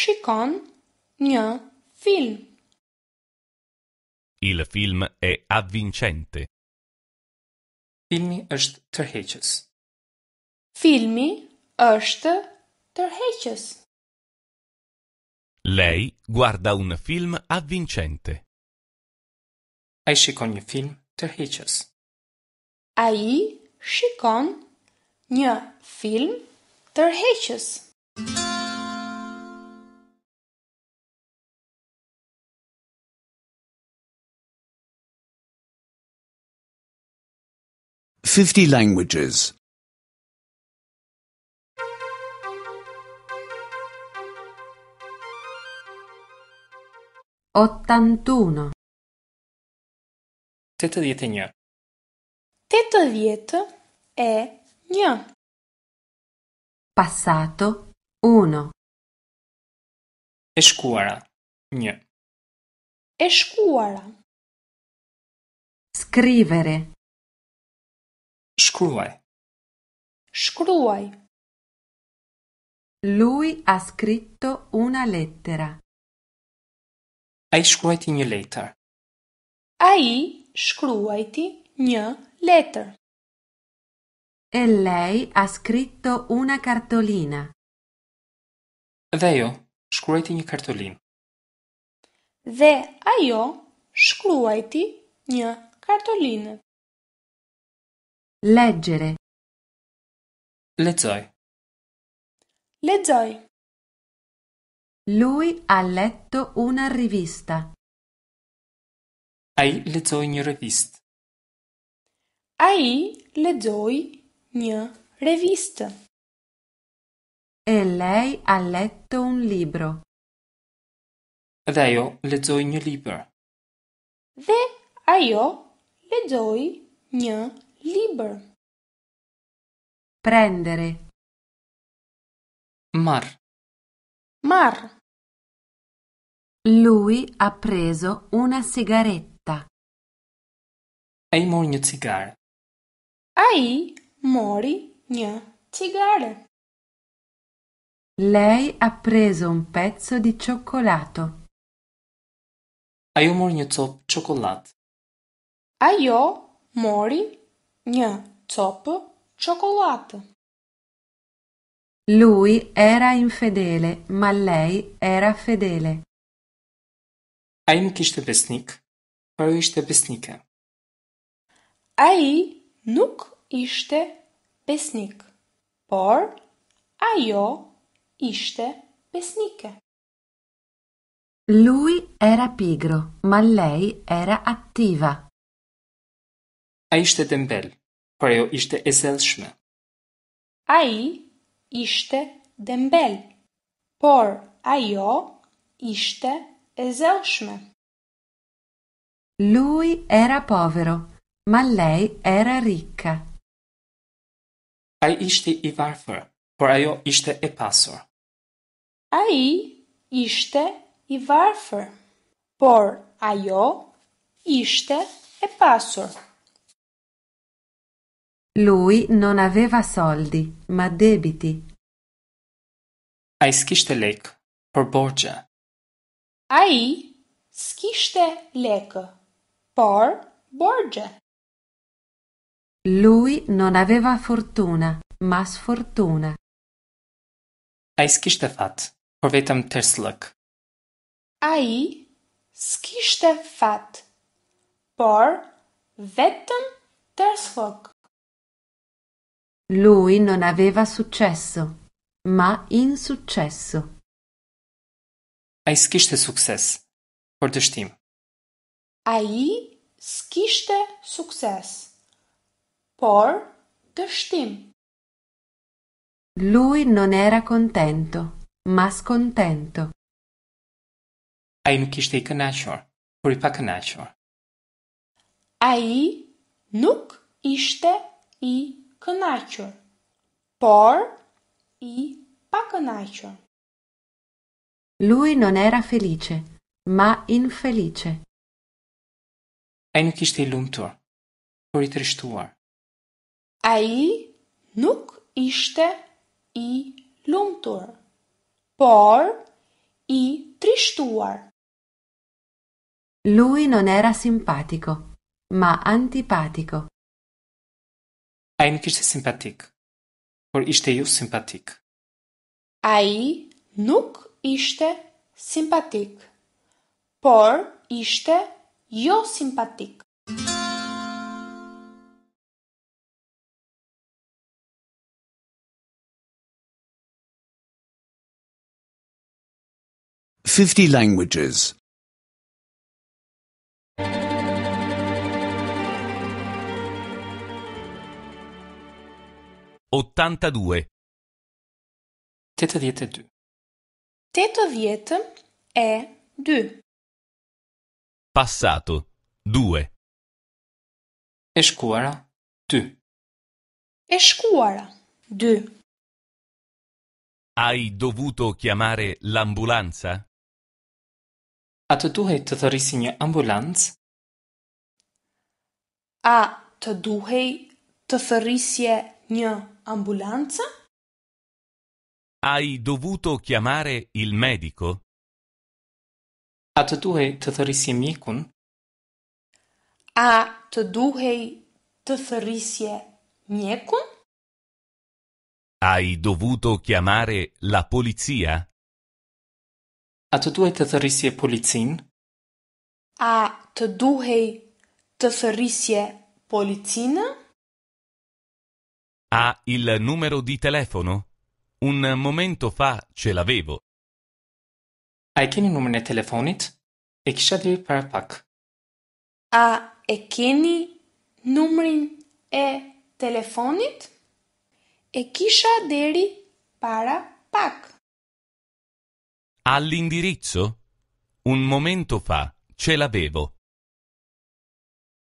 shikon një Film. Il film è avvincente. Filmi është tërheqës. Filmi është tërheqës. Lei guarda un film avvincente. Ai shikon një film tërheqës. Ai shikon një film tërheqës. 50 languages. Ottantuno. Tetë dhjetë e një. e një. Passato, uno. E një. E shkuara. Scrivere. Shkruaj. Shkruaj. Lui ha scritto una lettera. Ai shkruajti një letër. Ai shkruajti një letër. E lei ha scritto una cartolina. Dhe jo, shkruajti një kartolin. Dhe ajo shkruajti një kartolinë. Leggere. Lezzoi. Lezzoi. Lui ha letto una rivista. Ai lezzoi in rivista. Ai lezzoi in rivista. E lei ha letto un libro. Ed io leggo in libro. Dhe ajo leggoi një Lieber. Prendere. Mar. Mar. Lui ha preso una sigaretta. Einmorgne cigare. Ai mori gna cigare. Lei ha preso un pezzo di cioccolato. Ajo mornje cop cioccolat. Ajo mori Një copë çokoladë. Lui era infedele, ma lei era fedele. A i nuk ishte besnik, për ishte besnike. A i nuk ishte besnik, por ajo ishte besnike. Lui era pigro, ma lei era attiva. A ishte dembel, por jo ishte e zelshme. A i ishte dembel, por ajo ishte e zelshme. Lui era povero, ma lei era ricca. A ishte i varfër, por ajo ishte e pasur. A i ishte i varfër, por ajo ishte e pasur. Lui non aveva soldi, ma debiti. Ai skishte lek për borxhe. Ai skishte lek për borxhe. Lui non aveva fortuna, ma sfortuna. Ai skishte fat për vetëm tërslëk. Ai skishte fat për vetëm tërslëk. Lui non aveva successo, ma insuccesso. Ai skishte sukses, por dështim. Ai skishte sukses, por dështim. Lui non era contento, ma scontento. Ai nuk ishte i kënaqur, por i A Ai nuk ishte i коначо, por i paconacho. Lui non era felice, ma infelice. Hij nuk ishte i lumtur, por i trishtuar. Ai nuk ishte i lumtur, por i trishtuar. Lui non era simpatico, ma antipatico. ai nuk ishte simpatik. Por ishte ju simpatik. Ai nuk ishte simpatik. Por ishte jo simpatik. Fifty languages. 82 Testa 80 e 2 Passato 2 È scuara 2 È scuara 2 Hai dovuto chiamare l'ambulanza? A të duhet të thërisi një ambulancë? A të duhej të thërrisje një ambulanza? Hai dovuto chiamare il medico? A Atduhei tătărisie micun? A tăduhei tătărisie miecun? Hai dovuto chiamare la polizia? A Atduhei tătărisie polițin? A tăduhei tătărisie polițină? Ha il numero di telefono? Un momento fa ce l'avevo. che Εκείνη νούμερνε τηλεφώνητ, εξάδει παραπακ. Α, εκείνη νούμερν e e telefonit e kisha deri para pak. All'indirizzo? Un momento fa ce l'avevo.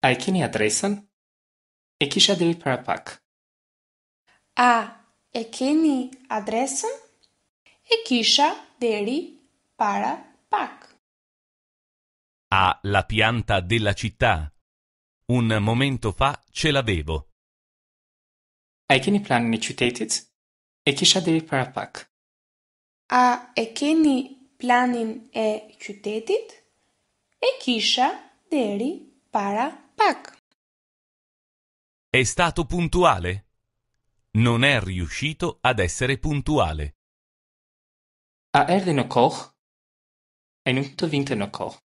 Ai keni adresën? E kisha deri para pak. A e keni adresën? E kisha deri para pak. A la pianta della città. Un momento fa ce l'avevo. A keni planin e qytetit? E kisha deri para pak. A e keni planin e qytetit? E kisha deri para pak. È stato puntuale? Non è riuscito ad essere puntuale. A er den Koch è venuto vinto no Koch.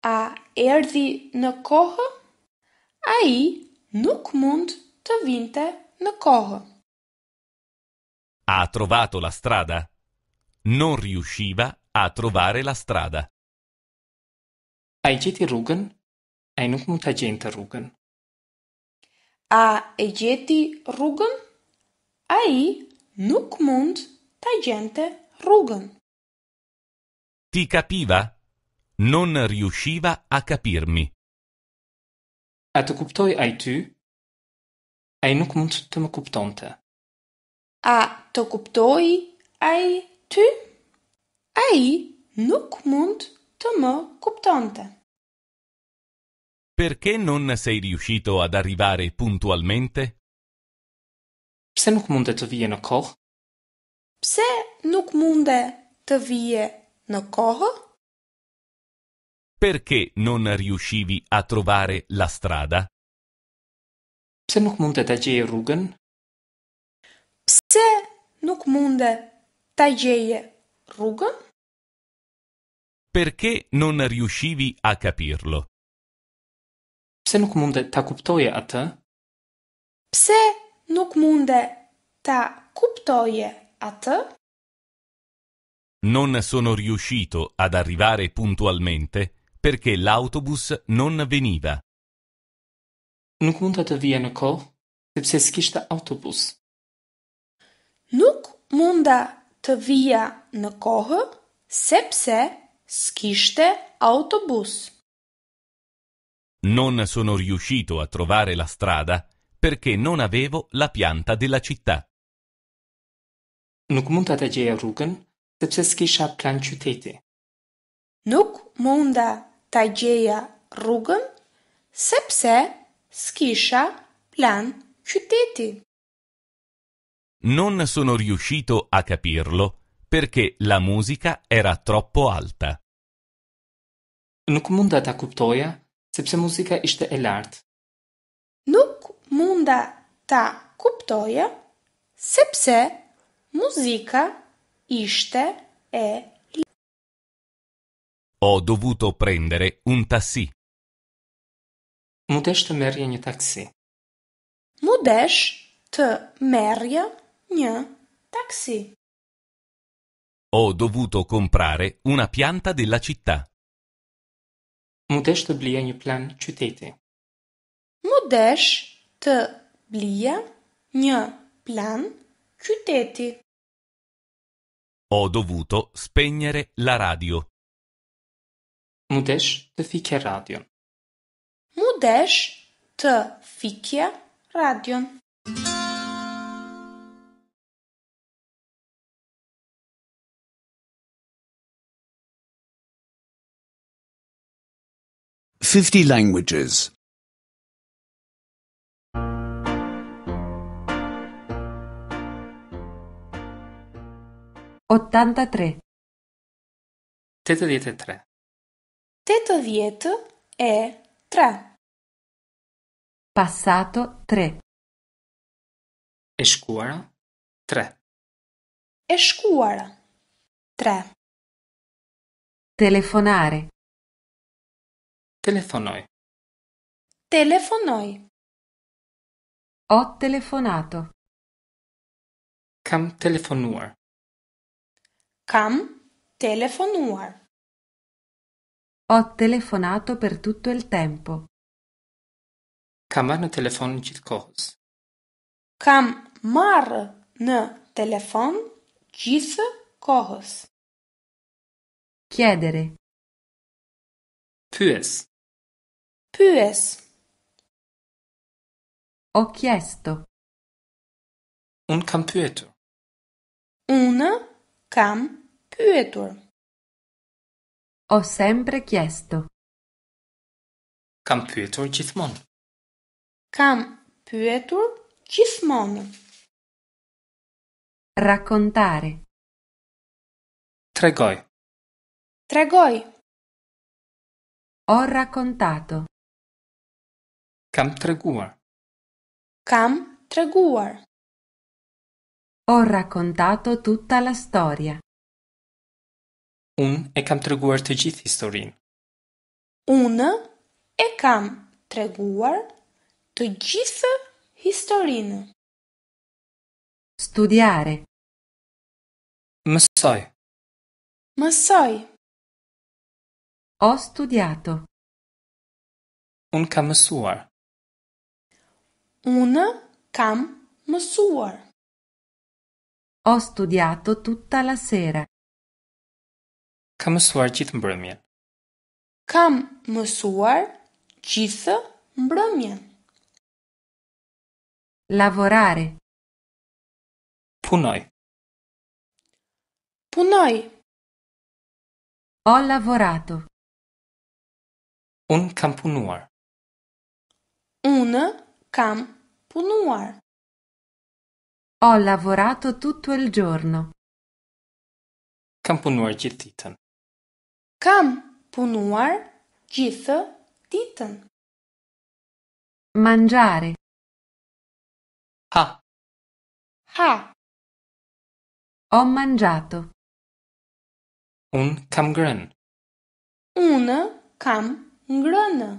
A er no Koch? Ai Nukmund te vinte no Koch. Ha trovato la strada. Non riusciva a trovare la strada. Ai geti rugen è Nukmund agente rugen. A egeti rugen? Ai nuk mund tangente rrugën. Ti capiva? Non riusciva a capirmi. A të kuptoj ai ty? Ai nuk mund të më kuptonte. A të kuptoj ai ty? Ai nuk mund të më kuptonte. Perché non sei riuscito ad arrivare puntualmente? Pse nuk munde të vije në kohë? Pse nuk munde të vije në kohë? Perché non riuscivi a trovare la strada? Pse nuk munde të gjeje rrugën? Pse nuk munde të gjeje rrugën? Perché non riuscivi a capirlo? Pse nuk munde të kuptoje atë? Pse nuk munde të kuptoje atë? Nuk munde ta kuptoje atë? Non sono riuscito ad arrivare puntualmente perché l'autobus non veniva. Nuk mund të të në kohë, sepse s'kishte autobus. Nuk munda të vija në kohë, sepse s'kishte autobus. Non sono riuscito a trovare la strada perché non avevo la pianta della città. Nuk mund ta të gjeja rrugën sepse s'kisha planqytete. Nuk munda ta gjeja rrugën sepse s'kisha plan qyteti. Non sono riuscito a capirlo perché la musica era troppo alta. Nuk munda ta kuptoja sepse muzika ishte e lartë munda ta kuptoja, sepse muzika ishte e Ho dovuto prendere un taxi. Mu desh të merrja një taksi. Mu të merrja një taksi. Ho dovuto comprare una pianta della città. Mu desh të blija një plan qyteti. Mu desh të blia një plan qyteti. Ho dovuto spegnere la radio. Mudesh të fikje radion. Mudesh të fikje radion. Fifty languages. Ottantatré. Tetto dietro è 3. dietro è 3. Passato 3. E scuola 3. E 3. Telefonare. Telefonoi. Telefonoi. Ho telefonato. Cam telefonuar. Kam telefonuar. Ho telefonato per tutto il tempo. Kam var në telefon gjithkohës. Kam marrë në telefon gjithë kohës. Chiedere. Pyes. Pyes. Ho chiesto. Un kam pyetur. Unë Kam pyetur. Ho sempre chiesto. Kam pyetur gjithmonë. Cam pyetur gjithmonë. Raccontare. Tregoi. Tregoi. Ho raccontato. Cam treguar. Cam treguar. Ho raccontato tutta la storia. Un e kam treguar të gjithë historinë. Unë e kam treguar të gjithë historinë. Studiare. Mësoj. Mësoj. Ho studiato. Un kam mësuar. Unë kam mësuar. Ho studiato tutta la sera. Kam mësuar gjithë mbrëmjen. Kam mësuar gjithë mbrëmjen. Lavorare. Punoj. Punoj. Ho lavorato. Un kam punuar. Un kam punuar. Ho lavorato tutto il giorno. Kam punuar gjithë ditën? Kam punuar gjithë ditën. Mangiare. Ha. Ha. Ho mangiato. Un kam grën. Unë kam ngrënë.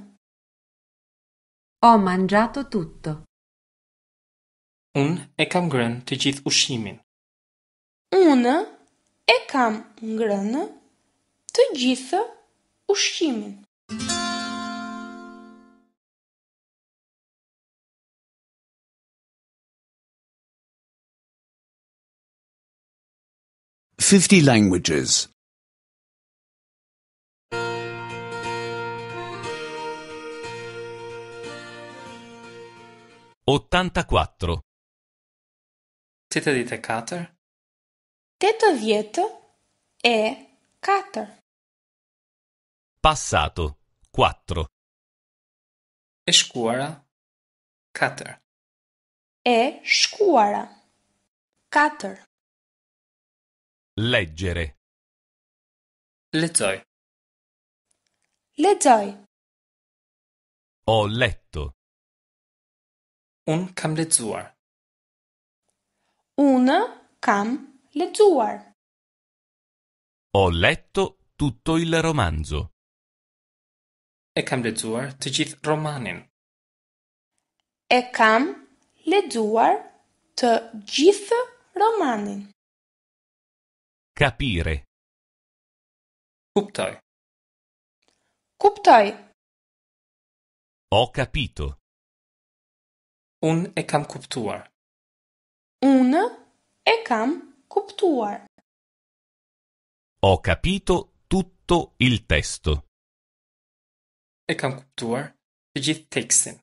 Ho mangiato tutto. Un e kam ngrën të gjithë ushqimin. Un e kam ngrën të gjithë ushqimin. Fifty languages. Ottanta sette dite 4 80 e 4 passato 4 e shkuara, 4 e shkuara, 4 leggere lezoj lezoj ho letto ho kam letto Unë kam lexuar. Ho letto tutto il romanzo. E kam lexuar të gjithë romanin. E kam lexuar të gjithë romanin. Kapire. Kuptoj. Kuptoj. Ho capito. Un e kam kuptuar. Unë e kam kuptuar. Ho capito tutto il testo. E kam kuptuar të gjithë tekstin.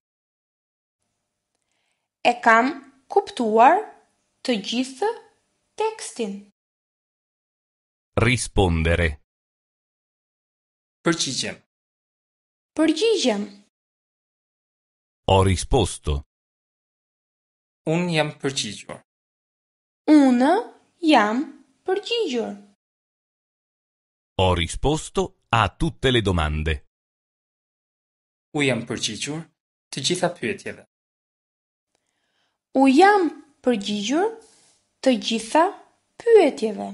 E kam kuptuar të gjithë tekstin. Rispondere. Përgjigjem. Përgjigjem. Ho risposto. Un jam përgjigjur. Unë jam përgjigjur. Ho risposto a tutte le domande. U jam përgjigjur të gjitha pyetjeve. U jam përgjigjur të gjitha pyetjeve.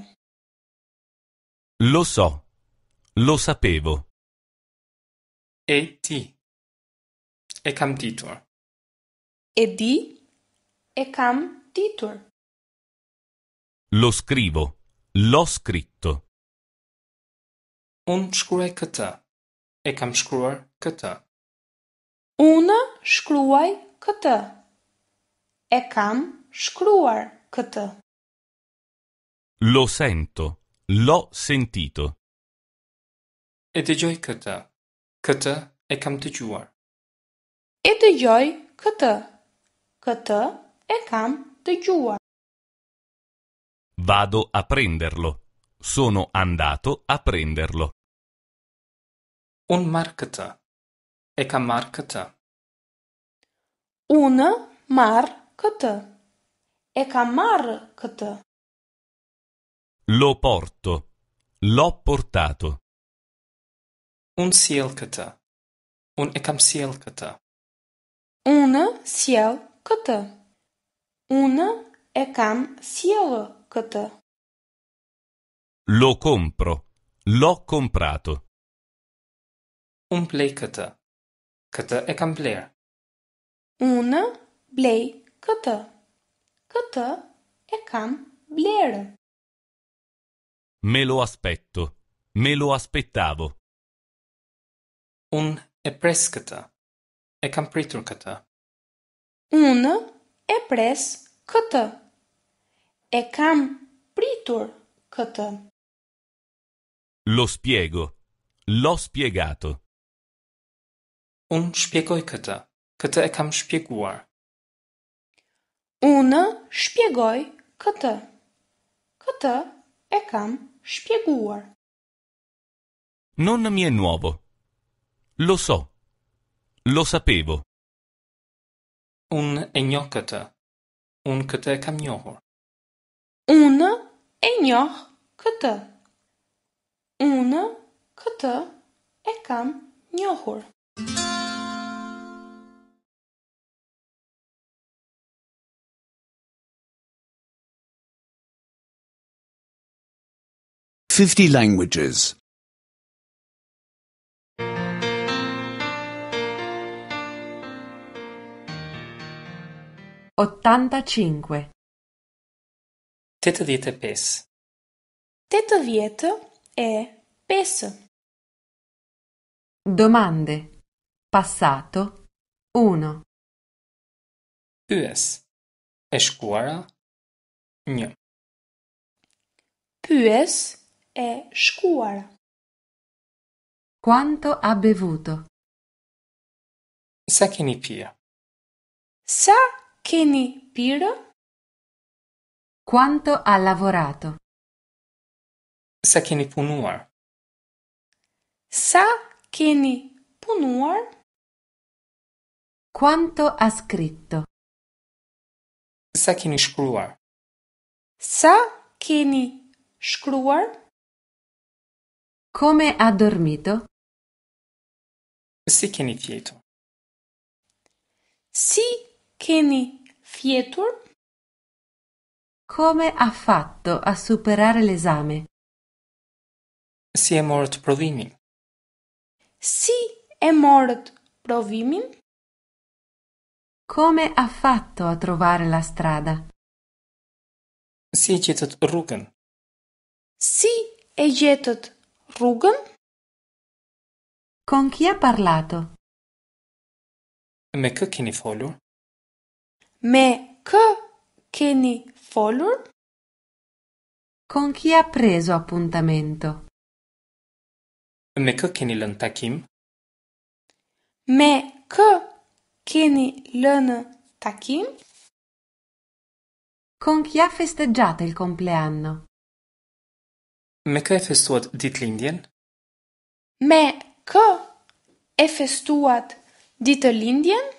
Lo so. Lo sapevo. E ti. E kam ditur. E di. E kam ditur. Lo scrivo, l'ho scritto. Un shkruaj këtë. E kam shkruar këtë. Un shkruaj këtë. E kam shkruar këtë. Lo sento, l'ho sentito. E dëgjoj këtë. Këtë e kam dëgjuar. E dëgjoj këtë. Këtë e kam dëgjuar. Vado a prenderlo. Sono andato a prenderlo. Un markete. Eka markete. Un markete. Eka markete. Lo porto. L'ho portato. Un sielkete. Un ekam sielkete. Un sielkete. Un ekam sielkete kt. Lo compro. L'ho comprato. Un play kt. Kt e camplea. Una blei këtë. Këtë e kam blerë. Me lo aspetto. Me lo aspettavo. Un e pres këtë. E kam pritur këtë. Un e pres këtë. E kam pritur këtë. Lo spiego. L'ho spiegato. Un shpjegoj këtë. Këtë e kam shpjeguar. Unë shpjegoj këtë. Këtë e kam shpjeguar. Non mi è nuovo. Lo so. Lo sapevo. Un e njoh këtë. Un këtë e kam njohur. Unë e njoh këtë. Unë këtë e kam njohur. Fifty languages. 85 Tete vjetë e pesë. Tete e pesë. Domande. Pasato. Uno. Pyes. E shkuara. Një. Pyes e shkuara. Quanto ha bevuto? Sa keni pia? Sa keni pia? Sa keni Quanto ha lavorato? Sa che ne Sa che ne punur? Quanto ha scritto? Sa che ne Sa che ne scriver? Come ha dormito? Si che ne Si che ne fietur? Come ha fatto a superare l'esame? Si è mort provimin? Si è mort provimin? Come ha fatto a trovare la strada? Si è jetot rrugën. Si è jetot rrugën? Con chi ha parlato? Me k keni folur? Me k keni? Follur? Con chi ha preso appuntamento? Me kë keni lënë takim? Me kë keni lënë takim? Con chi ha festeggiato il compleanno? Me kë e festuat ditëlindjen? Me kë e festuat ditëlindjen?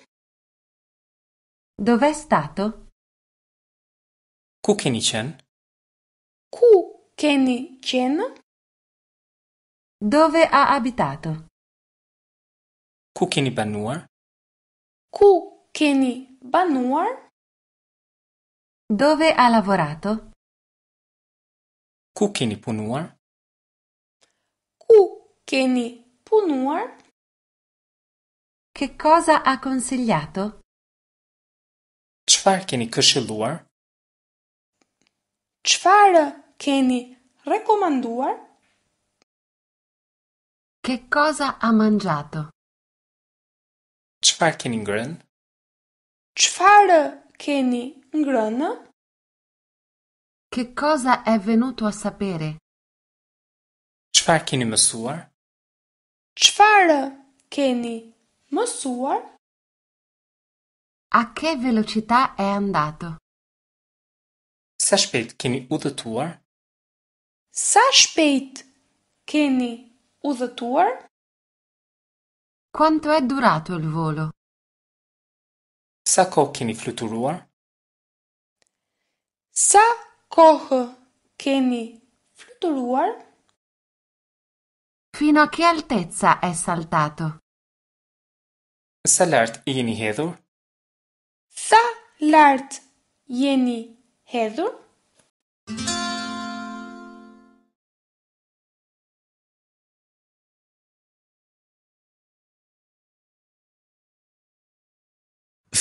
Dov'è stato? Kukenicen. Kukenicen? Dove ha abitato? Kukeni Kukenibanur? Dove ha lavorato? Kukeni Kukenipunur? Che cosa ha consigliato? Çfarë keni këshilluar? Çfarë keni rekomanduar? Che cosa ha mangiato? Çfarë keni ngrënë? Çfarë keni ngrënë? Che cosa è venuto a sapere? Çfarë keni mësuar? Çfarë keni mësuar? A che velocità è andato? Sa shpejt keni udhëtuar? Sa shpejt keni udhëtuar? Quanto è durato il volo? Sa kohë keni fluturuar? Sa kohë keni fluturuar? Fino a che altezza è saltato? Sa lart jeni hedhur? Sa lart jeni hedhur?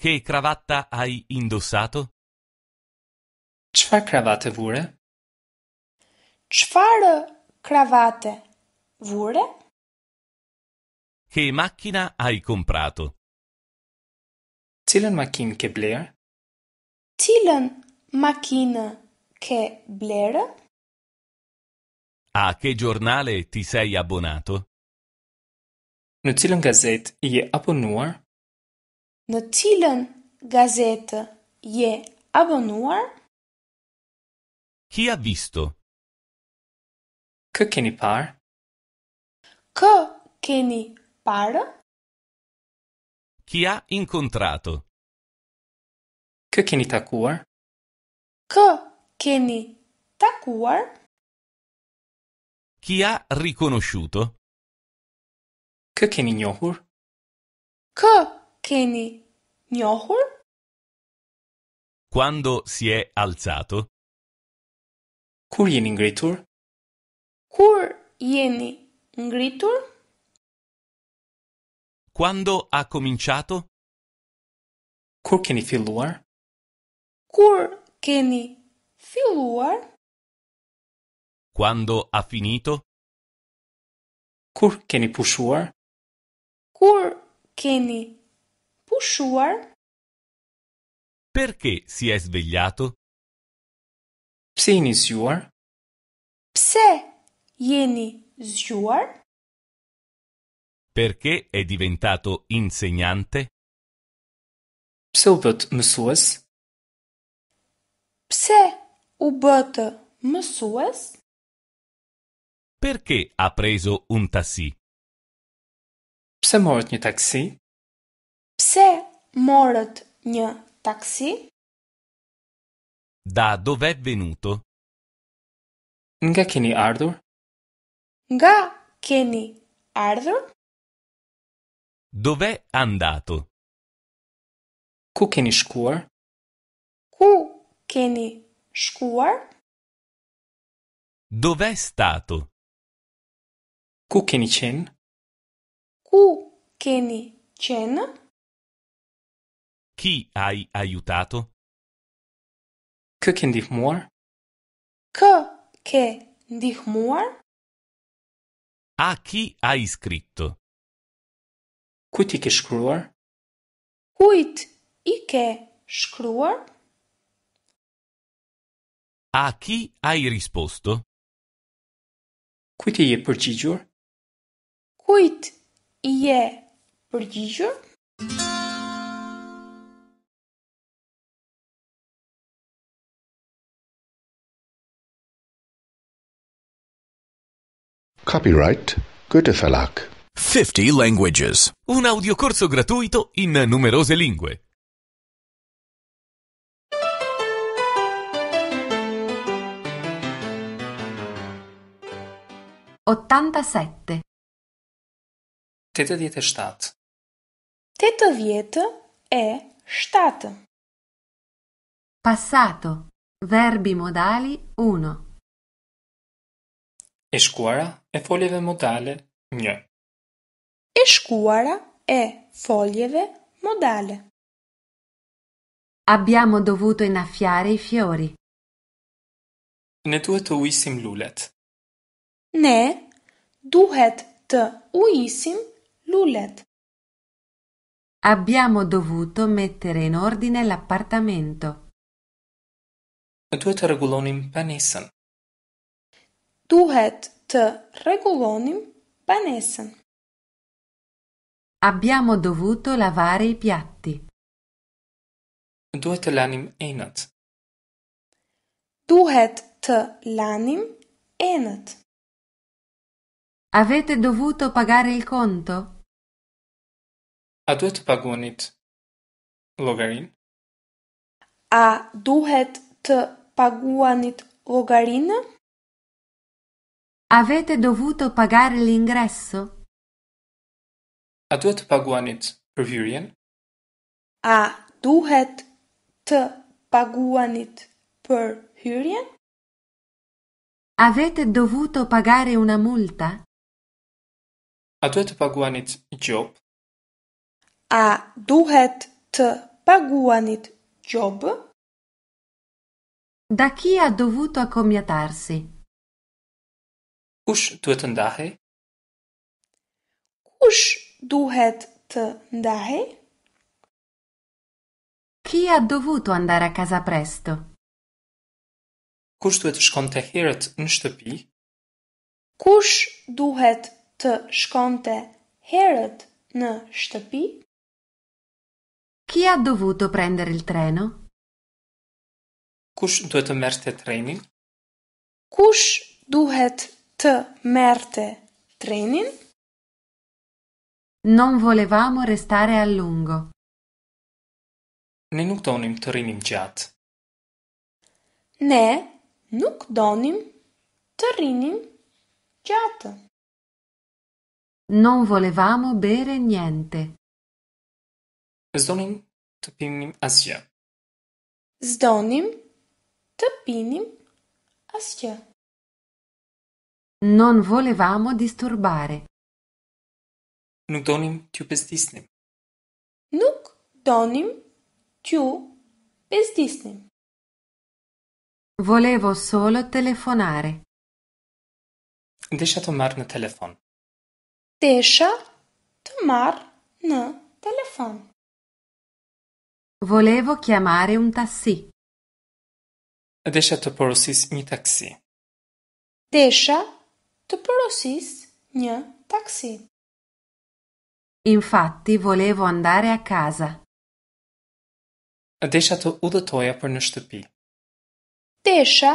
Che cravatta hai indossato? Çfarë kravate vure? Çfarë kravate vure? Che macchina hai comprato? Cilën makinë ke bler? Cilën makinë ke bler? A che giornale ti sei abbonato? Në cilën gazet je abbonuar? në cilën gazetë je abonuar? Ki ha visto? Kë keni par? Kë keni par? Ki ha incontrato? Kë keni takuar? Kë keni takuar? Ki ha riconosciuto? Kë keni njohur? Kë Keni njohur? Quando si è alzato? Kur jeni ngritur? Kur jeni ngritur? Quando ha cominciato? Kur keni filluar? Kur keni filluar? Quando ha finito? Kur keni pushuar? Kur keni ushuar? Perke si e svegliato? Pse jeni zhuar? Pse jeni zhuar? Perke e diventato insegnante? Pse u bëtë mësues? Pse u bëtë mësues? Perke a prezo un tasi? Pse morët një taksi? Pse morët një taksi? Da dove venuto? Nga keni ardhur? Nga keni ardhur? Dove andato? Ku keni shkuar? Ku keni shkuar? Dove stato? Ku keni qenë? Ku keni qenë? Chi hai aiutato? Kë ke ndihmuar? Kë ke ndihmuar? A chi hai scritto? Kujt i ke shkruar? Kujt i ke shkruar? A chi hai risposto? Kujt i je përgjigjur? Kujt i je përgjigjur? Copyright Goethe Verlag. 50 Languages. Un audiocorso gratuito in numerose lingue. Ottantasette. Tetovjet e Teto Tetovjet e shtatë. Passato. Verbi modali 1. E shkuara e foljeve modale një. E shkuara e foljeve modale. Abbiamo dovuto innaffiare i fiori. Ne duhet të uisim lulet. Ne duhet të uisim lulet. Abbiamo dovuto mettere in ordine l'appartamento. Ne duhet të regulonim panisën duhet të rregullonim banesën. Abbiamo dovuto lavare i piatti. Duhet të lanim enët. Duhet të lanim enët. Avete dovuto pagare il conto? A duhet të paguanit logarin? A duhet të paguanit logarinë? Avete dovuto pagare l'ingresso? A duhet të paguanit për hyrjen? A duhet të paguanit për hyrjen? Avete dovuto pagare una multa? A duhet të paguanit gjob? A duhet të paguanit gjob? Da chi ha dovuto accomiatarsi? kush duhet të ndahe? Kush duhet të ndahe? Chi ha dovuto andare a casa presto? Kush duhet të shkonte herët në shtëpi? Kush duhet të shkonte herët në shtëpi? Chi ha dovuto prendere il treno? Kush duhet të merrte trenin? Kush duhet T. Merte Trenin? Non volevamo restare a lungo. Nenuk donim Trenin gjat. Ne, nuk donim Trenin gjat. Non volevamo bere niente. Zdonim të pinim asgjë. Zdonim të pinim asgjë. Non volevamo disturbare. Nuk donim t'ju pestisnim. Nuk donim t'ju pestisnim. Volevo solo telefonare. Desha të marrë në telefon. Desha të marrë në telefon. Volevo chiamare un taxi. Desha të porosis një taksi. Desha të përosis një taksi. Infatti volevo andare a casa. A desha të udhëtoja për në shtëpi. Desha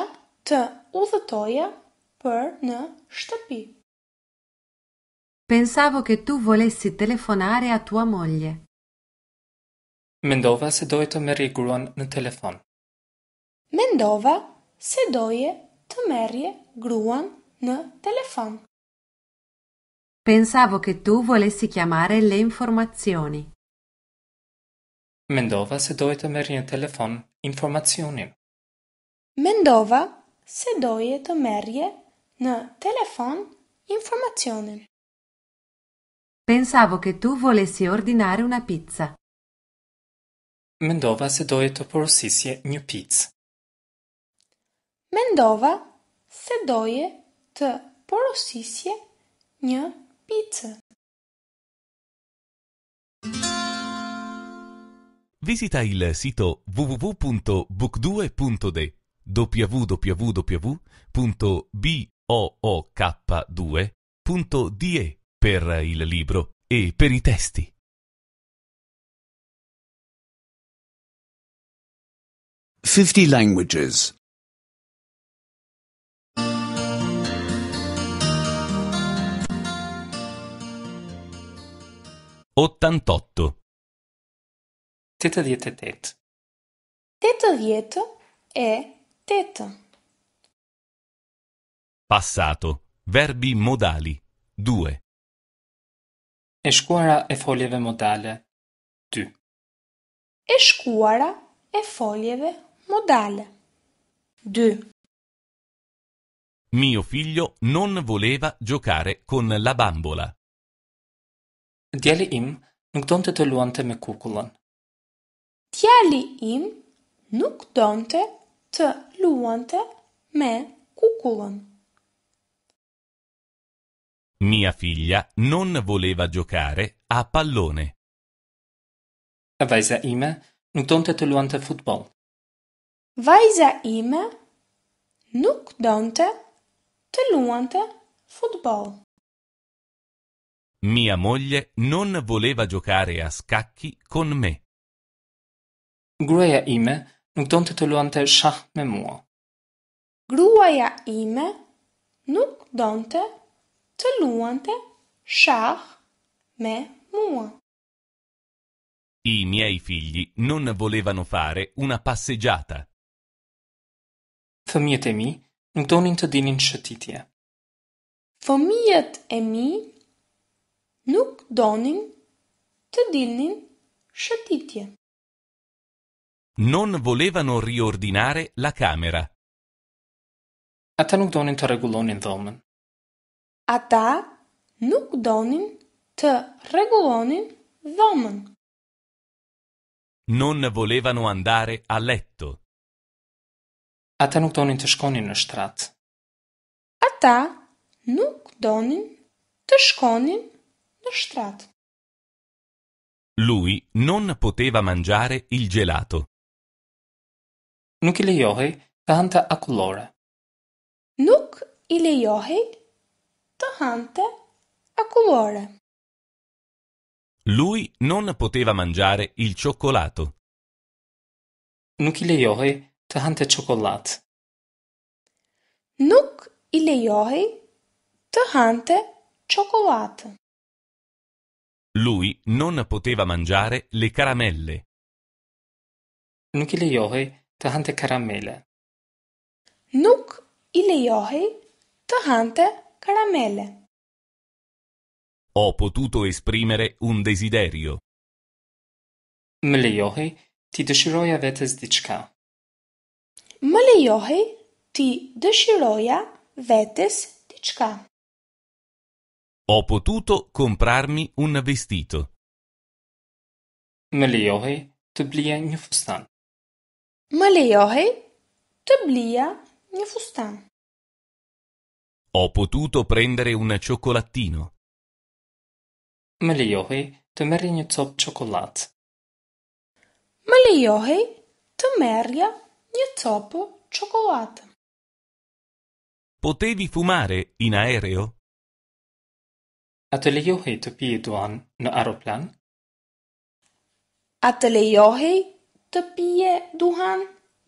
të udhëtoja për në shtëpi. Pensavo che tu volessi telefonare a tua moglie. Mendova se doje të merrje gruan në telefon. Mendova se doje të merrje gruan N. Telefon. Pensavo che tu volessi chiamare le informazioni. Mendova se doje merjen telefon informazioni. Mendova se doje merje n telefon informazioni. Pensavo che tu volessi ordinare una pizza. Mendova se doje to porosisje një pizzë. Mendova se doje të porosisje një picë. Visita il sito www.book2.de www.book2.de per il libro e per i testi. Fifty languages 88 Teta diete tet. Tetto vieto e tetto. Passato. Verbi modali. 2. E scuola e foglieve modale. 2. E scuola e foglieve modale. 2. Mio figlio non voleva giocare con la bambola. Djeli im nuk donte të luante me kukullën. Djali im nuk donte të luante me kukullën. Mia figlia non voleva giocare a pallone. Vajza ime nuk donte të luante futboll. Vajza ime nuk donte të luante futboll. Mia moglie non voleva giocare a scacchi con me. Gruaja ime nuk donte të luante shah me mua. Gruaja ime nuk donte të luante shah me mua. I miei figli non volevano fare una passeggiata. Fëmijët e mi nuk donin të dinin shëtitje. Fëmijët e mi nuk donin të dilnin shëtitje. Non volevano riordinare la camera. Ata nuk donin të regulonin dhomën. Ata nuk donin të regulonin dhomën. Non volevano andare a letto. Ata nuk donin të shkonin në shtratë. Ata nuk donin të shkonin në shtrat. Lui non poteva mangiare il gelato. Nuk i lejohej të hante akullore. Nuk i lejohej të hante akullore. Lui non poteva mangiare il cioccolato. Nuk i lejohej të hante cioccolat. Nuk i lejohej të hante cioccolat. Lui non poteva mangiare le caramelle. Nuk i lejohej të hante karamele. Nuk i lejohej të hante karamele. Ho potuto esprimere un desiderio. Më lejohej ti dëshiroja vetes diçka. Më lejohej ti dëshiroja vetes diçka. Ho potuto comprarmi un vestito. مليوهي تبلية نفستان مليوهي تبلية نفستان Ho potuto prendere un cioccolatino. مليوهي تمرين تصب شوكولات مليوهي تمرين تصب شوكولات Potevi fumare in aereo? pie topieduan no aeroplan? pie topieduan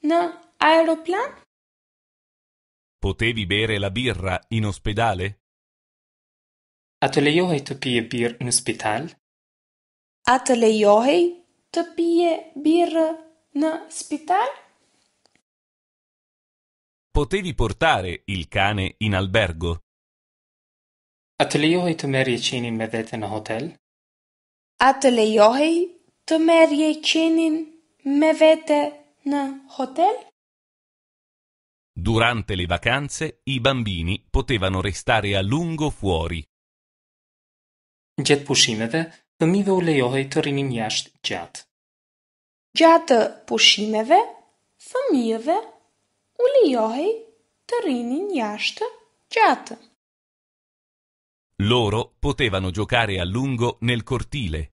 no aeroplan? Potevi bere la birra in ospedale? Atöljejohi topie bir in ospital? Atöljejohi pie bir in spital? Potevi portare il cane in albergo? A të lejohi të merje qenin me vete në hotel? A të lejohi të me vete në hotel? Durante le vacanze, i bambini potevano restare a lungo fuori. Gjetë pushimeve, fëmijëve u lejohej të rinin jashtë gjatë. Gjatë pushimeve, fëmijëve u lejohej të rinin jashtë gjatë. Loro potevano giocare a lungo nel cortile.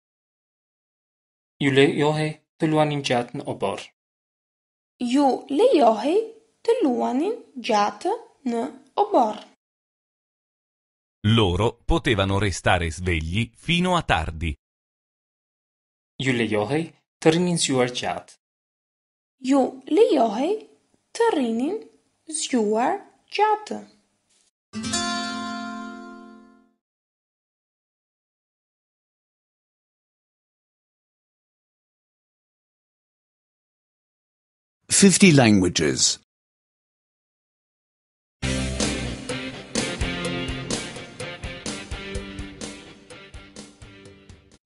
Yule-johe tëluanin gjatë në obor. Ju lejohej të luanin gjatë në obor. Loro potevano restare svegli fino a tardi. Ju lejohej të rinin zgjuar gjatë. Ju lejohej të rinin zgjuar gjatë. 50 languages.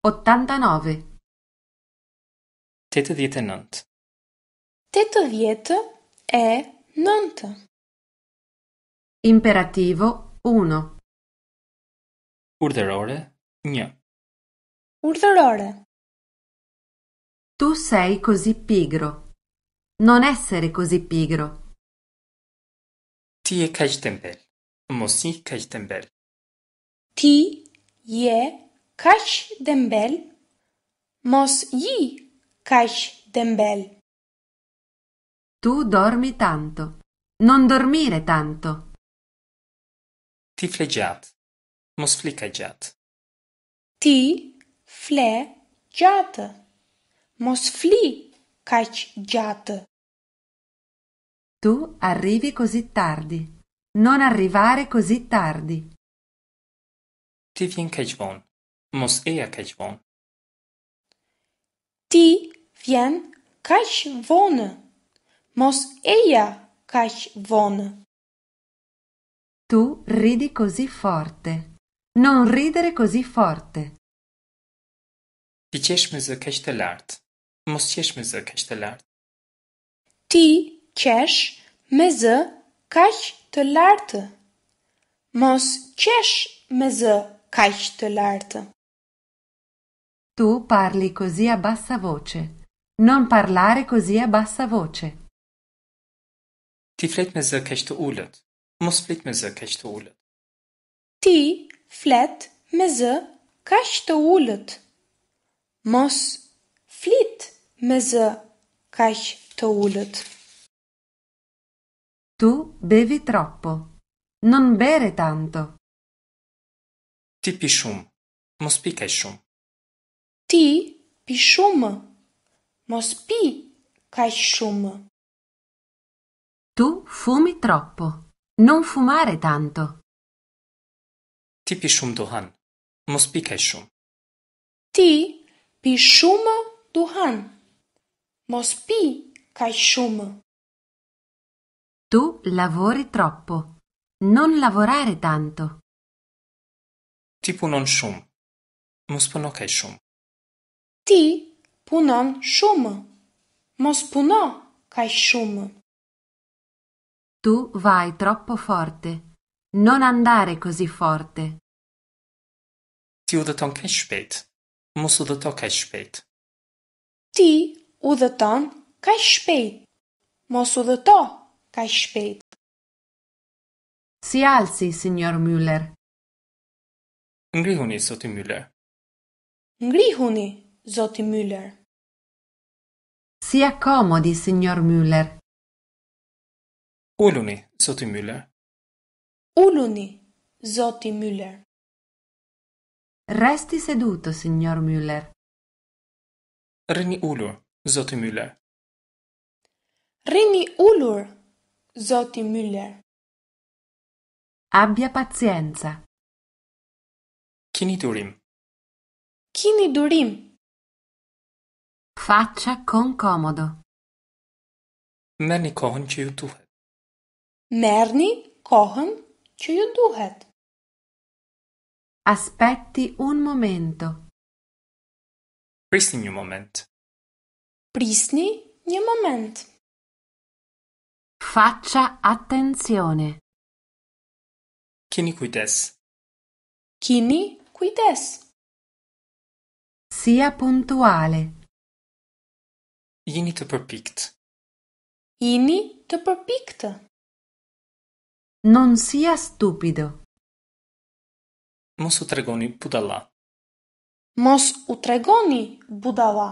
89. Tete diete nant. Teto vieto è nont. Imperativo 1. Urdërore një. Urdhërore. Tu sei così pigro. Non essere così pigro. Ti je kaj Mosi kaj Ti je kaj tembel. Mos yi kaj tembel. Tu dormi tanto. Non dormire tanto. Ti flegjat. Mos flikajat. Ti flegjat. Mos fli Kachjat. Tu arrivi così tardi. Non arrivare così tardi. Ti vien kejvon. Mos ea kejvon. Ti vien kajvon. Mos ea kajvon. Tu ridi così forte. Non ridere così forte. Ti çeşmizi keşte lart. mos qesh me zë kaq të lartë. Ti qesh me zë kaq të lartë. Mos qesh me zë kaq të lartë. Tu parli così a bassa voce. Non parlare così a bassa voce. Ti flet me zë kaq të ulët. Mos flet me zë kaq të ulët. Ti flet me zë kaq të ulët. Mos flit me zë kaq të ulët. Tu bevi troppo. Non bere tanto. Ti pi shumë. Mos pi kaq shumë. Ti pi shumë. Mos pi kaq shumë. Tu fumi troppo. Non fumare tanto. Ti pi shumë duhan. Mos pi kaq shumë. Ti pi shumë duhan. Mospì kaj šum. Tu lavori troppo. Non lavorare tanto. Ti punon šum. Mus puno kaj šum. Ti punon šum. Mos puno kaj šum. Tu vai troppo forte. Non andare così forte. Ti udaton kaj spät. Mus udaton kaj spät. Ti udhëton ka shpejt. Mos udhëto ka shpejt. Si alësi, signor Müller? Ngrihuni, zoti Müller. Ngrihuni, zoti Müller. Si akomodi, signor Müller? Uluni, zoti Müller. Uluni, zoti Müller. Resti seduto, signor Müller. Rini ulur, Zoti Müller. Rini ulur, zoti Müller. Abbia pazienza. Kini durim. Kini durim. Faccia con comodo. Merni kohën që ju duhet. Merni kohën që ju duhet. Aspetti un momento. Prisni një moment. Prisni një moment. Faccia attenzione. Kini kujdes. Kini kujdes. Sia puntuale. Jini të përpikt. Jini të përpikt. Non sia stupido. Mos u tregoni budalla. Mos u tregoni budalla.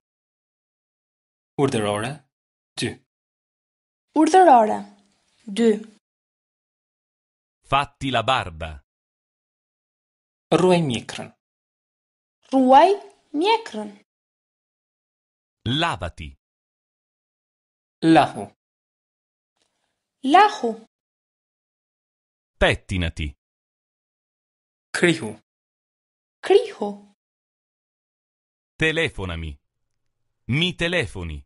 Urderore 2 Urderore 2 Fatti la barba Ruaj mjekrën Ruaj mjekrën Lavati Lahu Lahu Pettinati Krihu Krihu Telefonami Mi telefoni.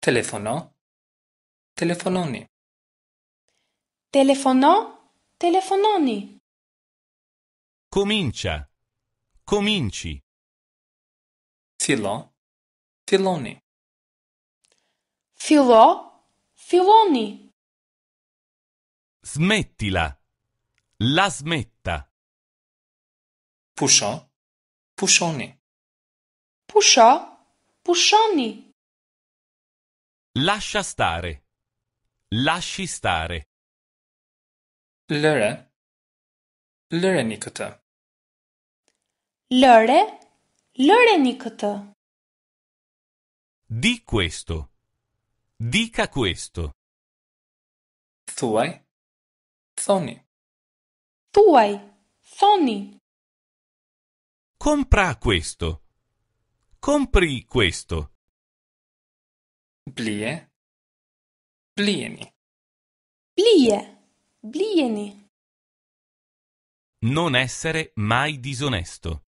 Telefonò. Telefononi. Telefonò. Telefononi. Comincia. Cominci. Filò. Filoni. Filò. Filoni. Smettila. La smetta. Pusciò. Puscioni. Pusciò? puscioni. Lascia stare. Lasci stare. Lëre. Lëre një këtë. Lëre. Lëre Di questo. Dica questo. Thuaj. Thoni. Thuaj. Thoni. Compra questo. Compri questo. Plie. Plieni. Blie. Plieni. Non essere mai disonesto.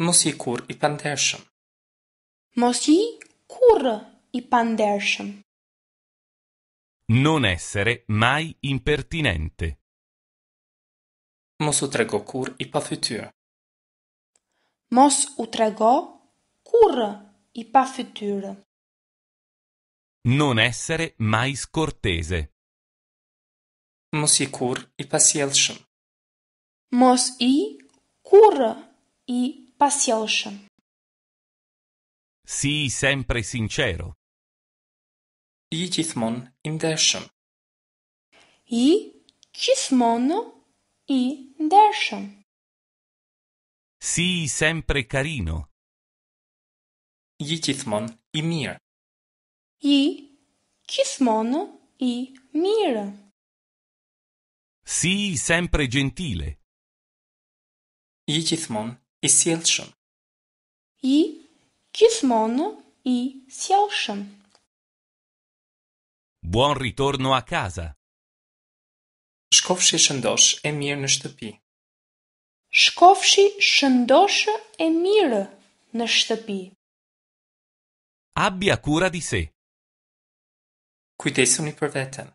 Musi kur i pandersham. Musi cur i pandersham. Non essere mai impertinente. Mosu trego kur i pa fytyr mos u tregò curr i pa futur. Non essere mai scortese. Mos i curr i pasjelshëm. Mos i curr i pasjelshëm. Sii sempre sincero. I gjithmon i ndershëm. I gjithmonë i ndershëm. Si i sempre carino. Ji kithmon i mirë. Ji kithmon i mirë. Si i sempre gentile. Ji kithmon i sjellshëm. Ji kithmon i sjellshëm. Buon ritorno a casa. Shkofshi shëndosh e mirë në shtëpi. Shkofshi shëndoshë e mirë në shtëpi. Abbia cura di se. Kujdesuni për veten.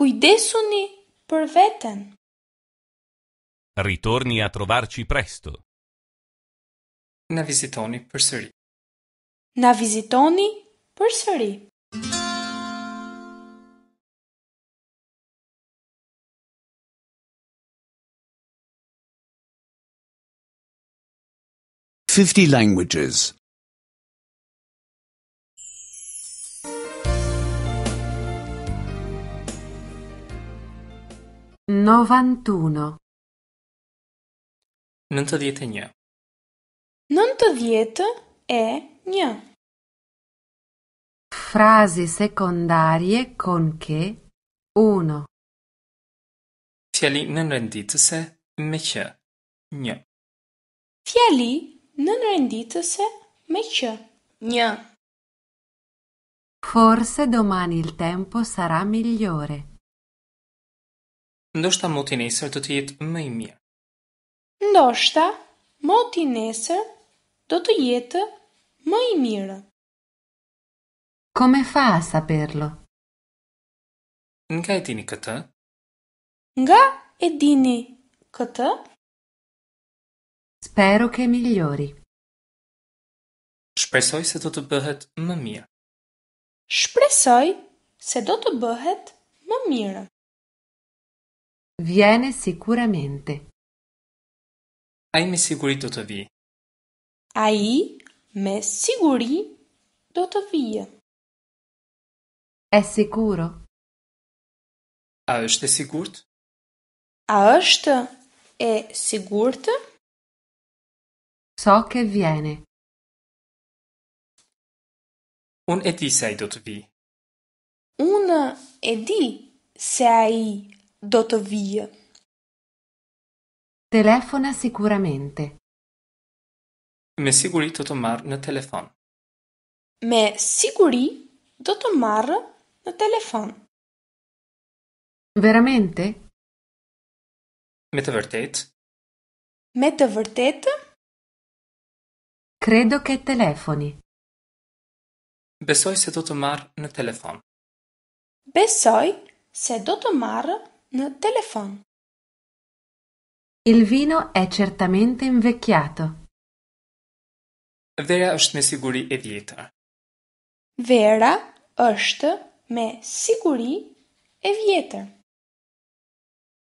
Kujdesuni për veten. Ritorni a trovarci presto. Na vizitoni përsëri. Na vizitoni përsëri. 50 languages. 91. Non to diete nja. Non to diete e nja. Frasi secondarie con che 1. Fjali në renditëse me që, një. Fjali Nën renditëse me që. Një. Forse domani il tempo sarà migliore. Ndoshta moti nesër do të jetë më i mirë. Ndoshta moti nesër do të jetë më i mirë. Come fa a saperlo? Nga e dini këtë? Nga e dini këtë? Spero che migliori. Shpresoj se do të bëhet më mirë. Shpresoj se do të bëhet më mirë. Vjene sicuramente. A i me siguri do të vi. A i me siguri do të vi. E sicuro. A është e sigurt? A është e sigurt? ciò che viene. Un e di sei dot vi. Un e di sei dot vi. Telefona sicuramente. Me siguri do të marr në telefon. Me siguri do të marr në telefon. Veramente? Me të vërtet? Me të vërtetë? Credo che telefoni. Besoj se do të marr në telefon. Besoj se do të marr në telefon. Il vino è certamente invecchiato. Vera është me siguri e vjetër. Vera është me siguri e vjetër.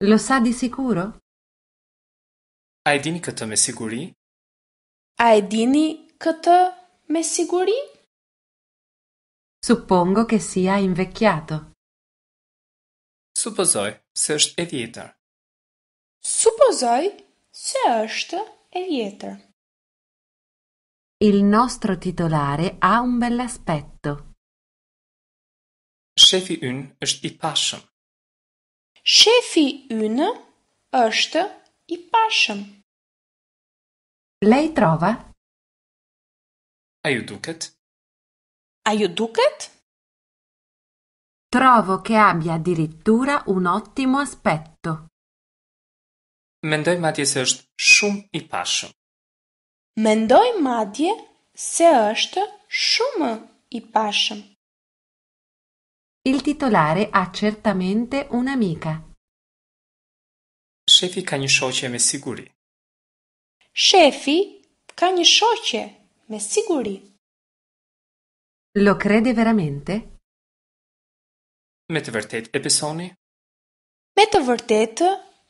Lo sa di sicuro? A e dini këtë me siguri? A e dini kt me siguri? Suppongo che sia invecchiato. Supposoi se është e vjetër. Supposoi se është e vjetër. Il nostro titolare ha un bell'aspetto. Shefi ynë është i pashëm. Shefi ynë është i pashëm. Lei trova? Aiuducat. Aiuducat? Trovo che abbia addirittura un ottimo aspetto. Mendoj madje se është shumë i pashëm. Mendoj madje se është shumë i pashëm. Il titolare ha certamente un'amica. Shefi ka një shoqe me siguri. Shefi ka një shoqe, me siguri. Lo crede veramente? Me të vërtet e besoni? Me të vërtet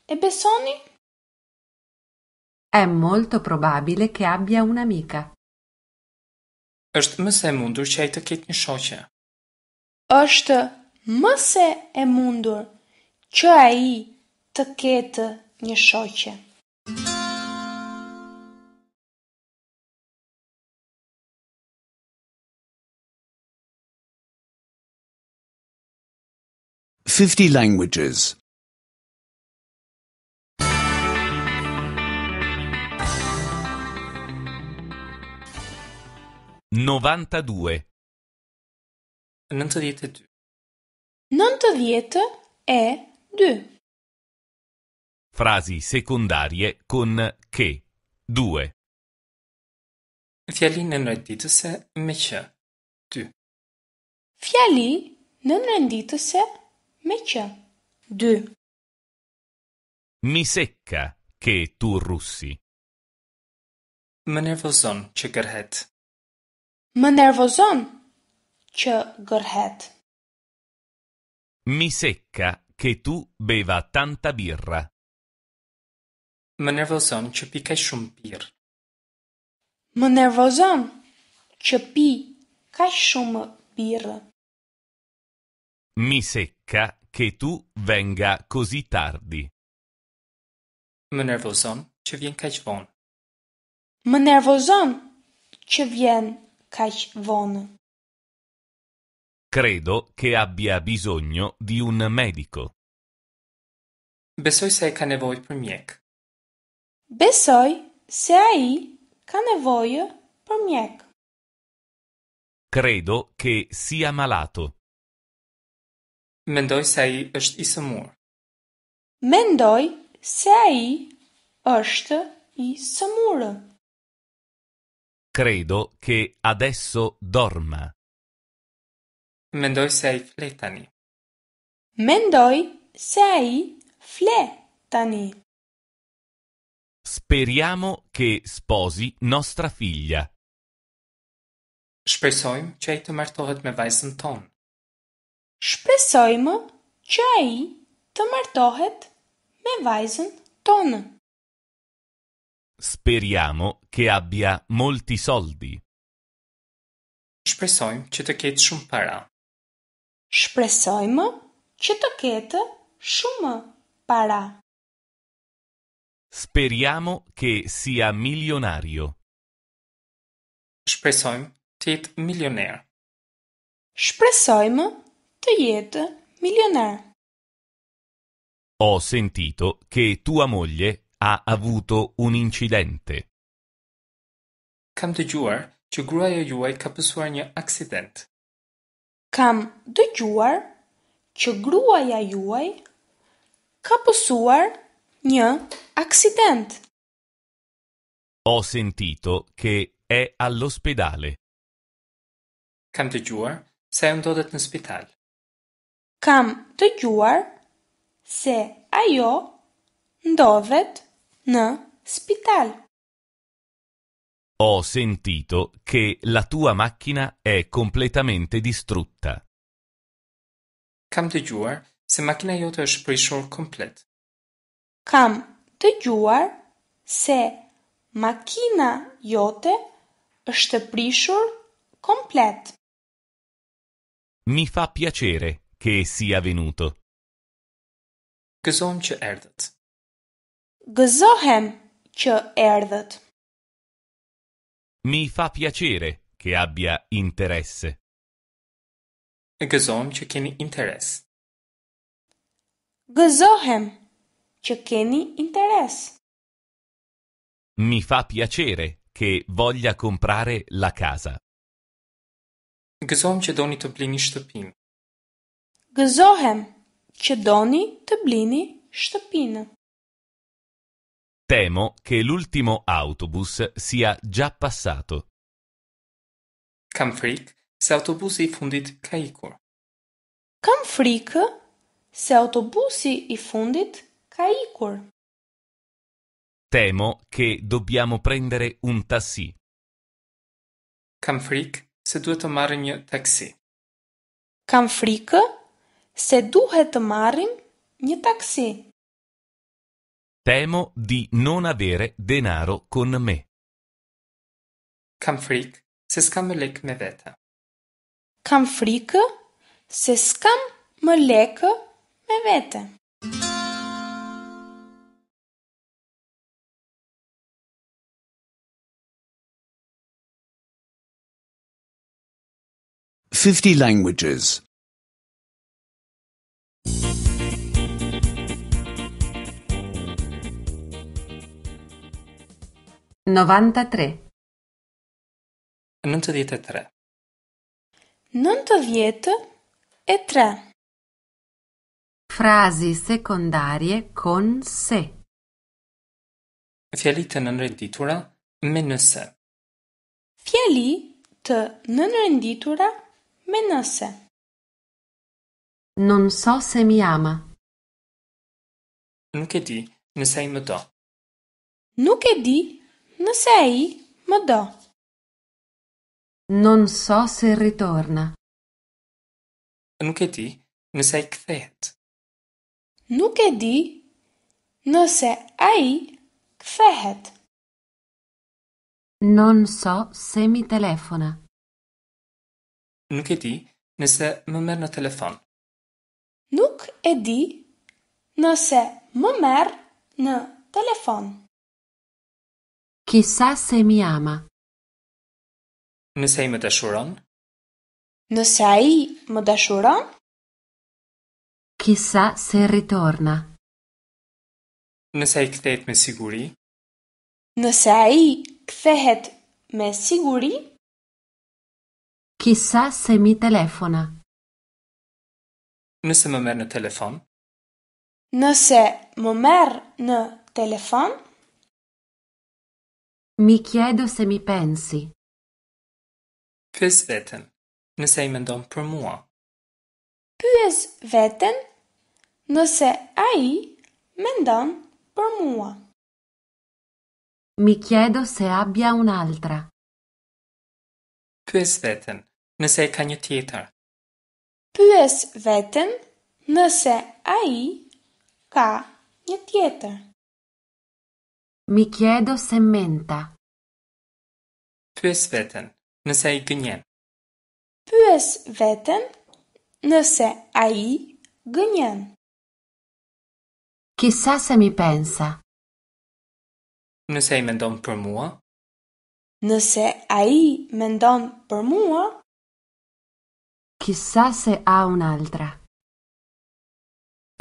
e besoni? È molto probabile che abbia un'amica. Është më se mundur që ai të ketë një shoqe. Është më se e mundur që ai të ketë një shoqe. 50 languages. 92. 92. 92 e 2. Frasi secondarie con che, due. Fjallinën renditëse me që, ty. Fjali nën renditëse Me që? Dë. Mi sekka ke tu russi. Më nervozon që gërhet. Më nervozon që gërhet. Mi sekka che tu beva tanta birra. Më nervozon që pi ka shumë bir. Më nervozon që pi ka shumë birë. Mi sekka. pecca che tu venga così tardi. Mă nervozon ce vien caici von. Mă ce vien caici von. Credo che abbia bisogno di un medico. Besoj se ka nevojë për mjek. Besoj se ai ka nevojë per mjek. Credo che sia malato. Mendoj se ai është i sëmurë. Mendoj se ai është i sëmurë. Credo che adesso dorma. Mendoj se ai flet tani. Mendoj se ai flet tani. Speriamo che sposi nostra figlia. Shpresojmë që ai të martohet me vajzën tonë. Shpresojmë që a i të martohet me vajzën tonë. Speriamo che abja molti soldi. Shpresojmë që të ketë shumë para. Shpresojmë që të ketë shumë para. Speriamo che sia milionario. Shpresojmë të jetë milioner. Shpresojmë të jetë milioner. Toyed, millionaire. Ho sentito che tua moglie ha avuto un incidente. Kam dëgjuar që gruaja juaj ka pësuar një aksident. Kam dëgjuar që gruaja juaj ka pësuar një aksident. Ho sentito che è all'ospedale. Kam dëgjuar se ajo ndodhet në spital. kam të gjuar se ajo ndodhet në spital. Ho sentito che la tua macchina è completamente distrutta. Kam të gjuar se makina jote është prishur komplet. Kam të gjuar se makina jote është prishur komplet. Mi fa piacere che sia venuto. Gëzohem që erdhët. Gëzohem që erdhët. Mi fa piacere che abbia interesse. E gëzohem që keni interes. Gëzohem që keni interes. Mi fa piacere che voglia comprare la casa. Gëzohem që doni të blini shtëpinë. Gëzohem që doni të blini shtëpinë. Temo che l'ultimo autobus sia già passato. Kam frikë se autobusi i fundit ka ikur. Kam frikë se autobusi i fundit ka ikur. Temo che dobbiamo prendere un tassi. Kam frikë se duhet të marrë një taksi. Kam frikë se duhet të marrim një taksi. Temo di non avere denaro con me. Kam frikë se s'kam me lekë me vete. Kam frikë se s'kam më lekë me vete. Fifty languages. Non novantatré. Annuncio tre. Non Nontovieto e tre. Frasi secondarie con se. Fjali të nënrenditura me nëse. Fjali të nënrenditura me nëse. Non so se mi ama. Nuk e di nëse ai më do. Nuk e di No sei? Modò. Non so se ritorna. Nuk e di, nëse ai kthehet. Nuk e di, nëse ai kthehet. Non so se mi telefona. Nuk e di, nëse më merr në telefon. Nuk e di, nëse më merr në telefon. Kisa se mi ama. Nëse i më dashuron? Nëse i më dashuron? Kisa se ritorna. Nëse i kthehet me siguri? Nëse i kthehet me siguri? Kisa se mi telefona. Nëse më merr në telefon? Nëse më merr në telefon? Mi chiedo se mi pensi. Pyes veten, nëse i mendon për mua. Pyes veten, nëse a i mendon për mua. Mi chiedo se abbia un'altra. Pyes veten, nëse ka një tjetër. Pyes veten, nëse a i ka një tjetër. Mi kjedo se menta. Pyes veten, nëse i gënjen. Pyes veten, nëse a i gënjen. Kisa se mi pensa. Nëse i mendon për mua. Nëse a i mendon për mua. Kisa se a un'altra. altra.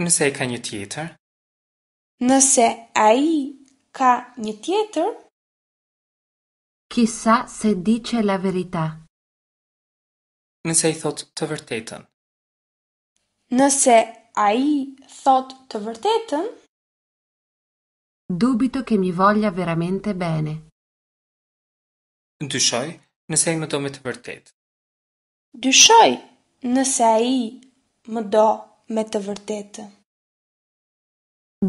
Nëse ka një tjetër. Nëse a i ka një tjetër? Kisa se di që la verita. Nëse i thot të vërtetën. Nëse a i thot të vërtetën? Dubito ke mi voglia veramente bene. Dyshoj nëse i më do me të vërtet. Dyshoj nëse a i më do me të vërtetë.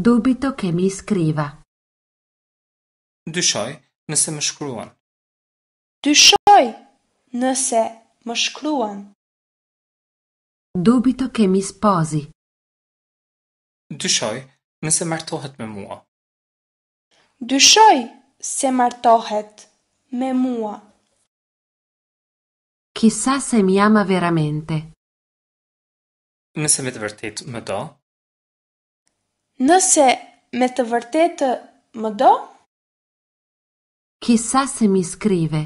Dubito che mi scriva. Dyshoj nëse më shkruan. Dyshoj nëse më shkruan. Dubito kemi sposi. Dyshoj nëse martohet me mua. Dyshoj se martohet me mua. Kisa se mi ama veramente. Nëse me të vërtet më do? Nëse me të vërtet më do? Kisa se mi skrive.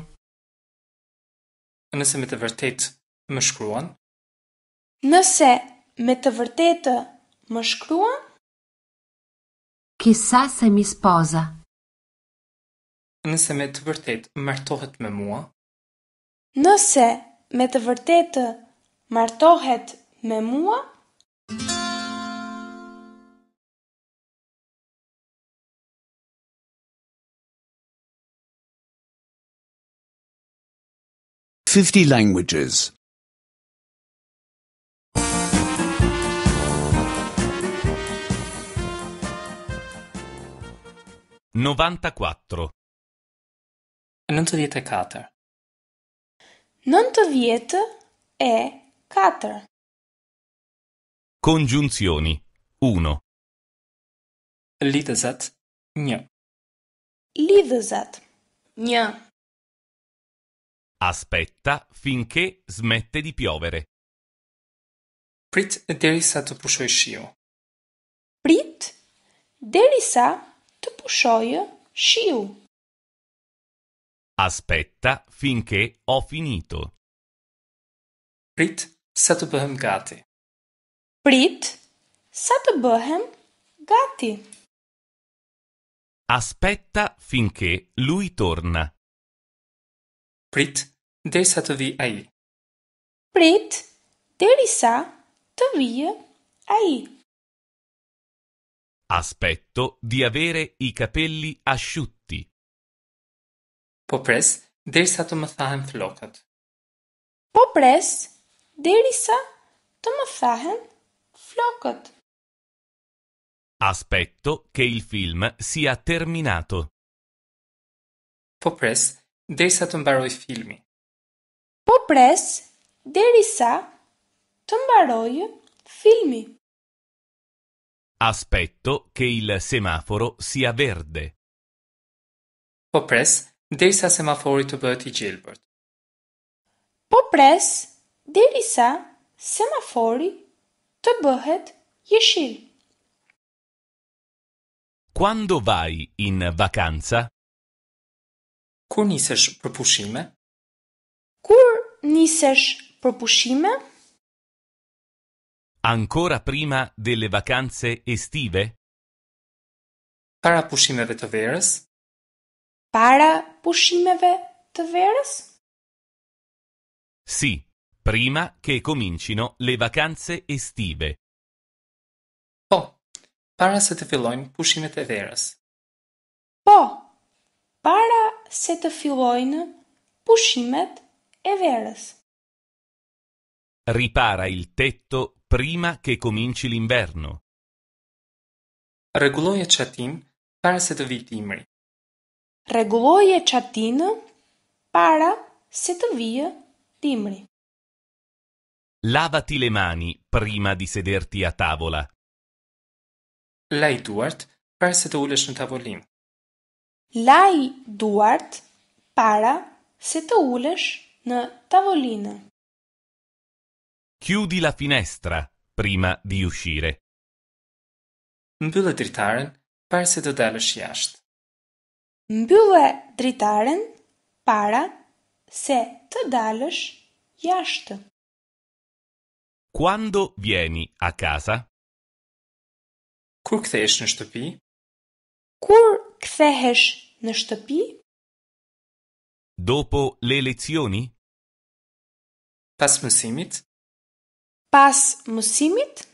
Nëse me të vërtetë më shkruan? Nëse me të vërtetë më shkruan? Kisa se mi sposa. Nëse me të vërtetë martohet me mua? Nëse me të vërtetë martohet me mua? 50 languages. 94. Non to viete katër. Non të vjetë e 4. Congiunzioni 1. Lidhëzat 1. Lidhëzat 1. Aspetta finché smette di piovere. Prit derisa dopuszczaj Prit derisa dopuszczaj sziu. Aspetta finché ho finito. Prit satuböhem gati. Prit satuböhem gati. Aspetta finché lui torna. Prit Desa Deixa-te aí. Pret, derissa, via, aí. Aspetto di avere i capelli asciutti. Popres, derissa tomathahen flocat. Popres, derissa tomathahen flocat. Aspetto che il film sia terminato. Popres, derissa tombaroi filmi. po pres derisa të mbaroj filmi. Aspetto che il semaforo sia verde. Po pres derisa semafori të bëhet i gjelbërt. Po pres derisa semafori të bëhet jeshil. Quando vai in vacanza? Kur nisesh për pushime? nisesh për pushime? Ancora prima delle vacanze estive? Para pushimeve të verës? Para pushimeve të verës? Si, prima che comincino le vacanze estive. Po, para se të fillojnë pushimet e verës. Po, para se të fillojnë pushimet e verës. E verës. Ripara il tetto prima che cominci l'inverno. Rregulloje çatin para se të vijë timri. Rregulloje çatin para se të vijë timri. Lavati le mani prima di sederti a tavola. Laj duart para se të ulesh në tavolinë. Laj duart para se të ulesh në tavolinë. Chiudi la finestra prima di uscire. Mbyllë dritaren para se të dalësh jashtë. Mbyllë dritaren para se të dalësh jashtë. Quando vieni a casa? Kur kthehesh në shtëpi? Kur kthehesh në shtëpi? Dopo le lezioni? Pas musimit? Pas musimit?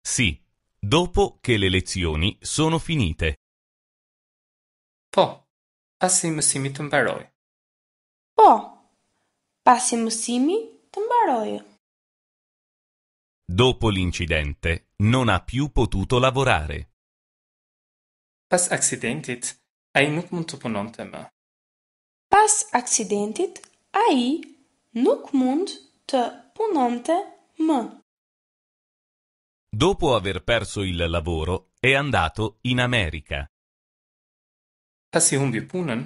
Sì, dopo che le lezioni sono finite. Po, pasi musimit të mbaroj. Po, pasi musimi të mbaroj. Dopo l'incidente non ha più potuto lavorare. Pas accidentit, ai nuk mund të punonte më. Pas aksidentit, a i nuk mund të punonte më. Dopo aver perso il lavoro, è andato in America. Pasi humbi punën,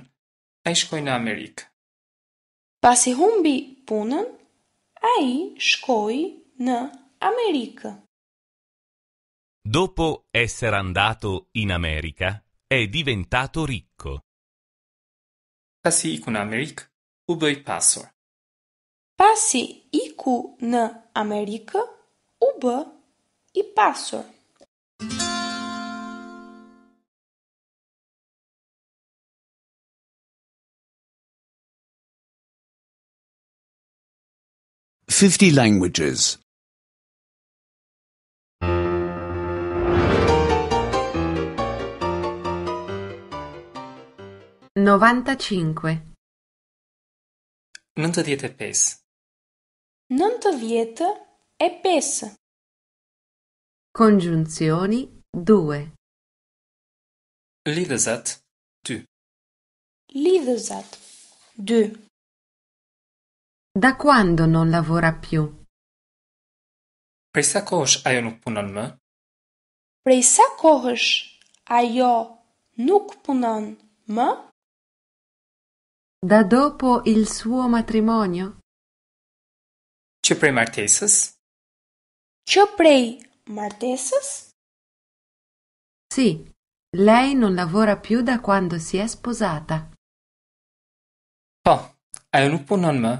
a i shkoj në Amerikë. Pasi humbi punën, a i shkoj në Amerikë. Dopo essere andato in America, è diventato ricco. Passi iku-në-Amerikë u bë pasur. Pasi iku në Amerikë u bë i pasur. Fifty languages. 95 Nëntë djetë e pesë Nëntë djetë e pesë Konjunzioni 2 Lidhëzat 2 Lidhëzat 2 Da quando non lavora più? Prej sa kohësh ajo nuk punon më? Prej sa kohësh ajo nuk punon më? Da dopo il suo matrimonio? Që prej martesës? Që prej martesës? Si, lei non lavora più da quando si è sposata. Po, ajo nuk punon më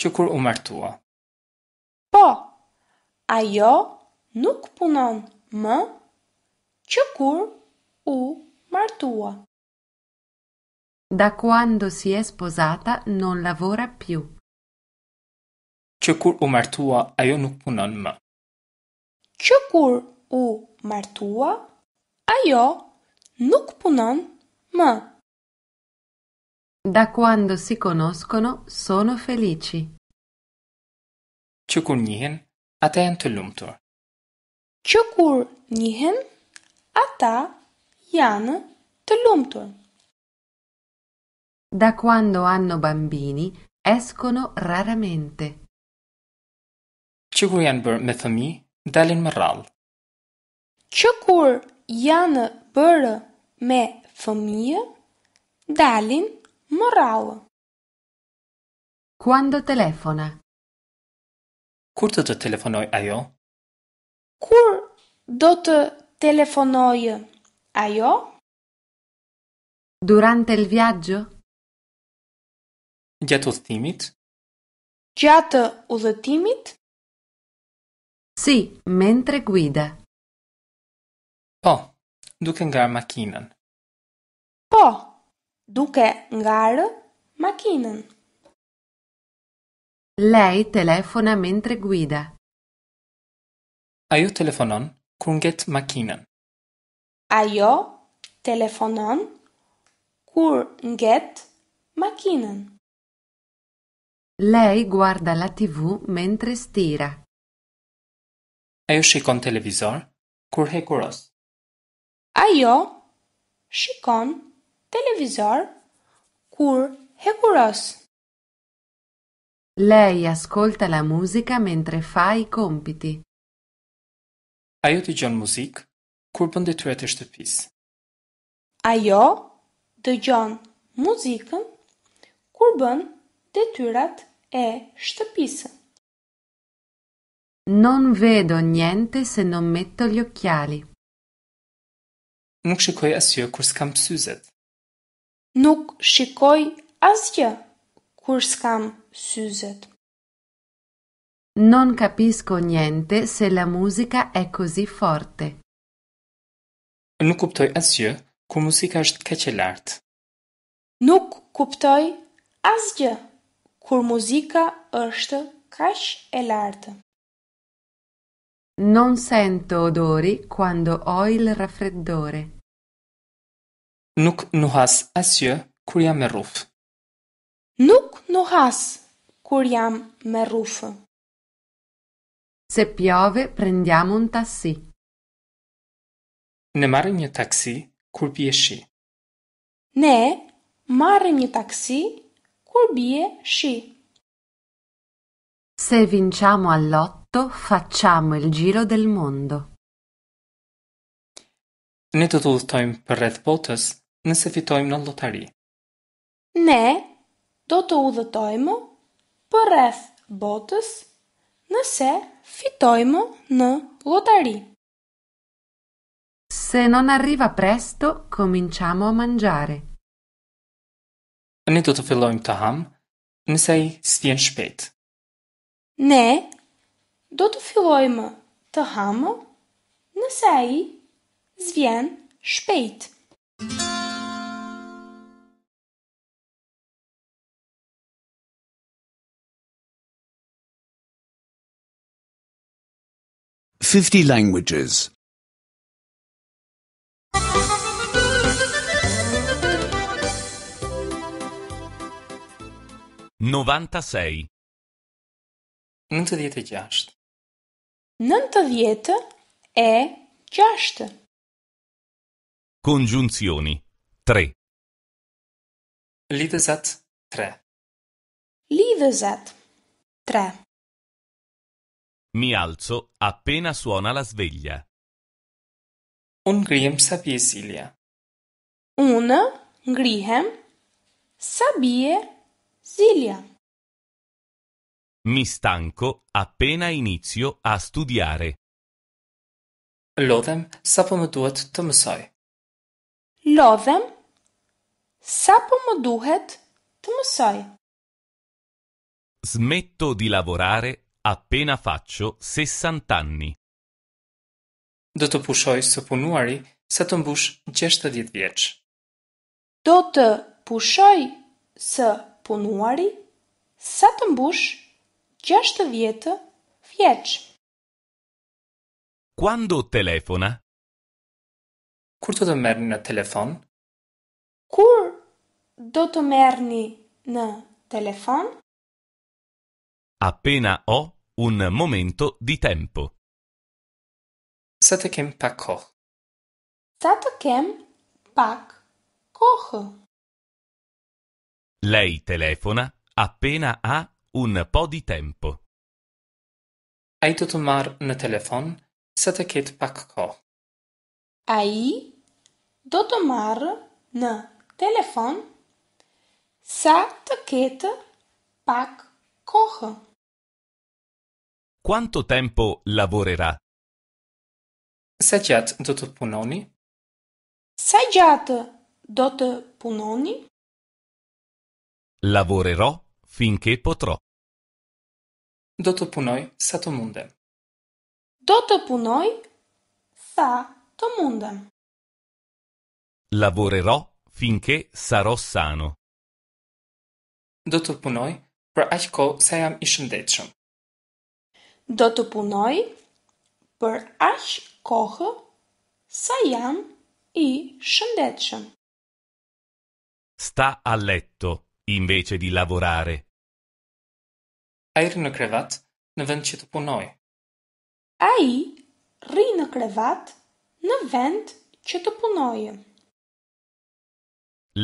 që kur u martua. Po, ajo nuk punon më që kur u martua da quando si è sposata non lavora più. Që kur u martua, ajo nuk punon më. Që kur u martua, ajo nuk punon më. Da quando si conoscono, sono felici. Që kur njëhen, ata janë të lumëtur. Që kur njëhen, ata janë të lumëtur. Da quando hanno bambini escono raramente. Çukur janë bërë me fëmijë, dalin më rrallë. Çukur janë bërë me fëmijë, dalin më rrallë. Quando telefona? Kur do të telefonoj ajo? Kur do të telefonoj ajo? Durante il viaggio? Gjatë udhëtimit? Gjatë udhëtimit? Si, mentre guida. Po, duke nga makinën. Po, duke nga makinën. Lei telefona mentre guida. Ajo telefonon kur nget makinën. Ajo telefonon kur nget makinën. Lei guarda la TV mentre stira. Ajo shikon televizor kur hekuros. Ajo shikon televizor kur hekuros. Lei ascolta la musica mentre fa i compiti. Ajo të gjon muzik kur pën detyret e shtëpis. Ajo të gjon muzikën kur bën e detyrat e shtëpisë. Non vedo niente se non metto gli occhiali. Nuk shikoj asgjë kur s'kam syzet. Nuk shikoj asgjë kur s'kam syzet. Non capisco niente se la musica è così forte. Nuk kuptoj asgjë kur muzika është kaq e lartë. Nuk kuptoj asgjë kur muzika është kaq e lartë. Non sento odori quando ho il raffreddore. Nuk nuhas asgjë kur jam me rrufë. Nuk nuhas kur jam me rrufë. Se piove prendiamo un taxi. Ne marrim një taksi kur pije shi. Ne marrim një taksi Urbie sci. Se vinciamo all'otto, facciamo il giro del mondo. Ne tutultojmë për rreth botës nëse fitojmë në lotari. Ne do të udhëtojmë për rreth botës nëse fitojmë në lotari. Se non arriva presto, cominciamo a mangiare. Anitta fillo imtihan, nisej s'vjen shpejt. Ne, do të fillojmë të hamë nëse ai zvjen shpejt. Fifty languages. 96 96 90 e 6 Congiunzioni 3 Lidhëzat 3 Lidhëzat 3 Mi alzo appena suona la sveglia. Un grihem sa bie silja. Un grihem sa bie silja. Silja. Mi stanco appena inizio a studiare. Lodhem sa po më duhet të mësoj. Lodhem sa po më duhet të mësoj. Smetto di lavorare appena faccio 60 anni. Do të pushoj së punuari sa të mbush 60 vjeç. Do të pushoj së punuari sa të mbush 60 vjetë vjeç. Quando telefona? Kur të të merrni në telefon? Kur do të merrni në telefon? Appena ho un momento di tempo. Sa të kem pak kohë? Sa të kem pak kohë? Lei telefona appena ha un po' di tempo. Hai tu tomar në telefon sa të ketë pak ko. Ai do të marrë në telefon sa të ketë pak kohë. Quanto tempo lavorerà? Sa già dottor punoni? Sa già dottor punoni? Lavorerò finché potrò. Do punoj sa to mundem. Do punoj sa to mundem. Lavorerò finché sarò sano. Do punoj për aq kohë sa jam i shëndetshëm. Do të punoj për aq kohë sa jam i shëndetshëm. Sta a letto invece di lavorare. Ai në krevat në vend që të punoj. Ai rri në krevat në vend që të punoj.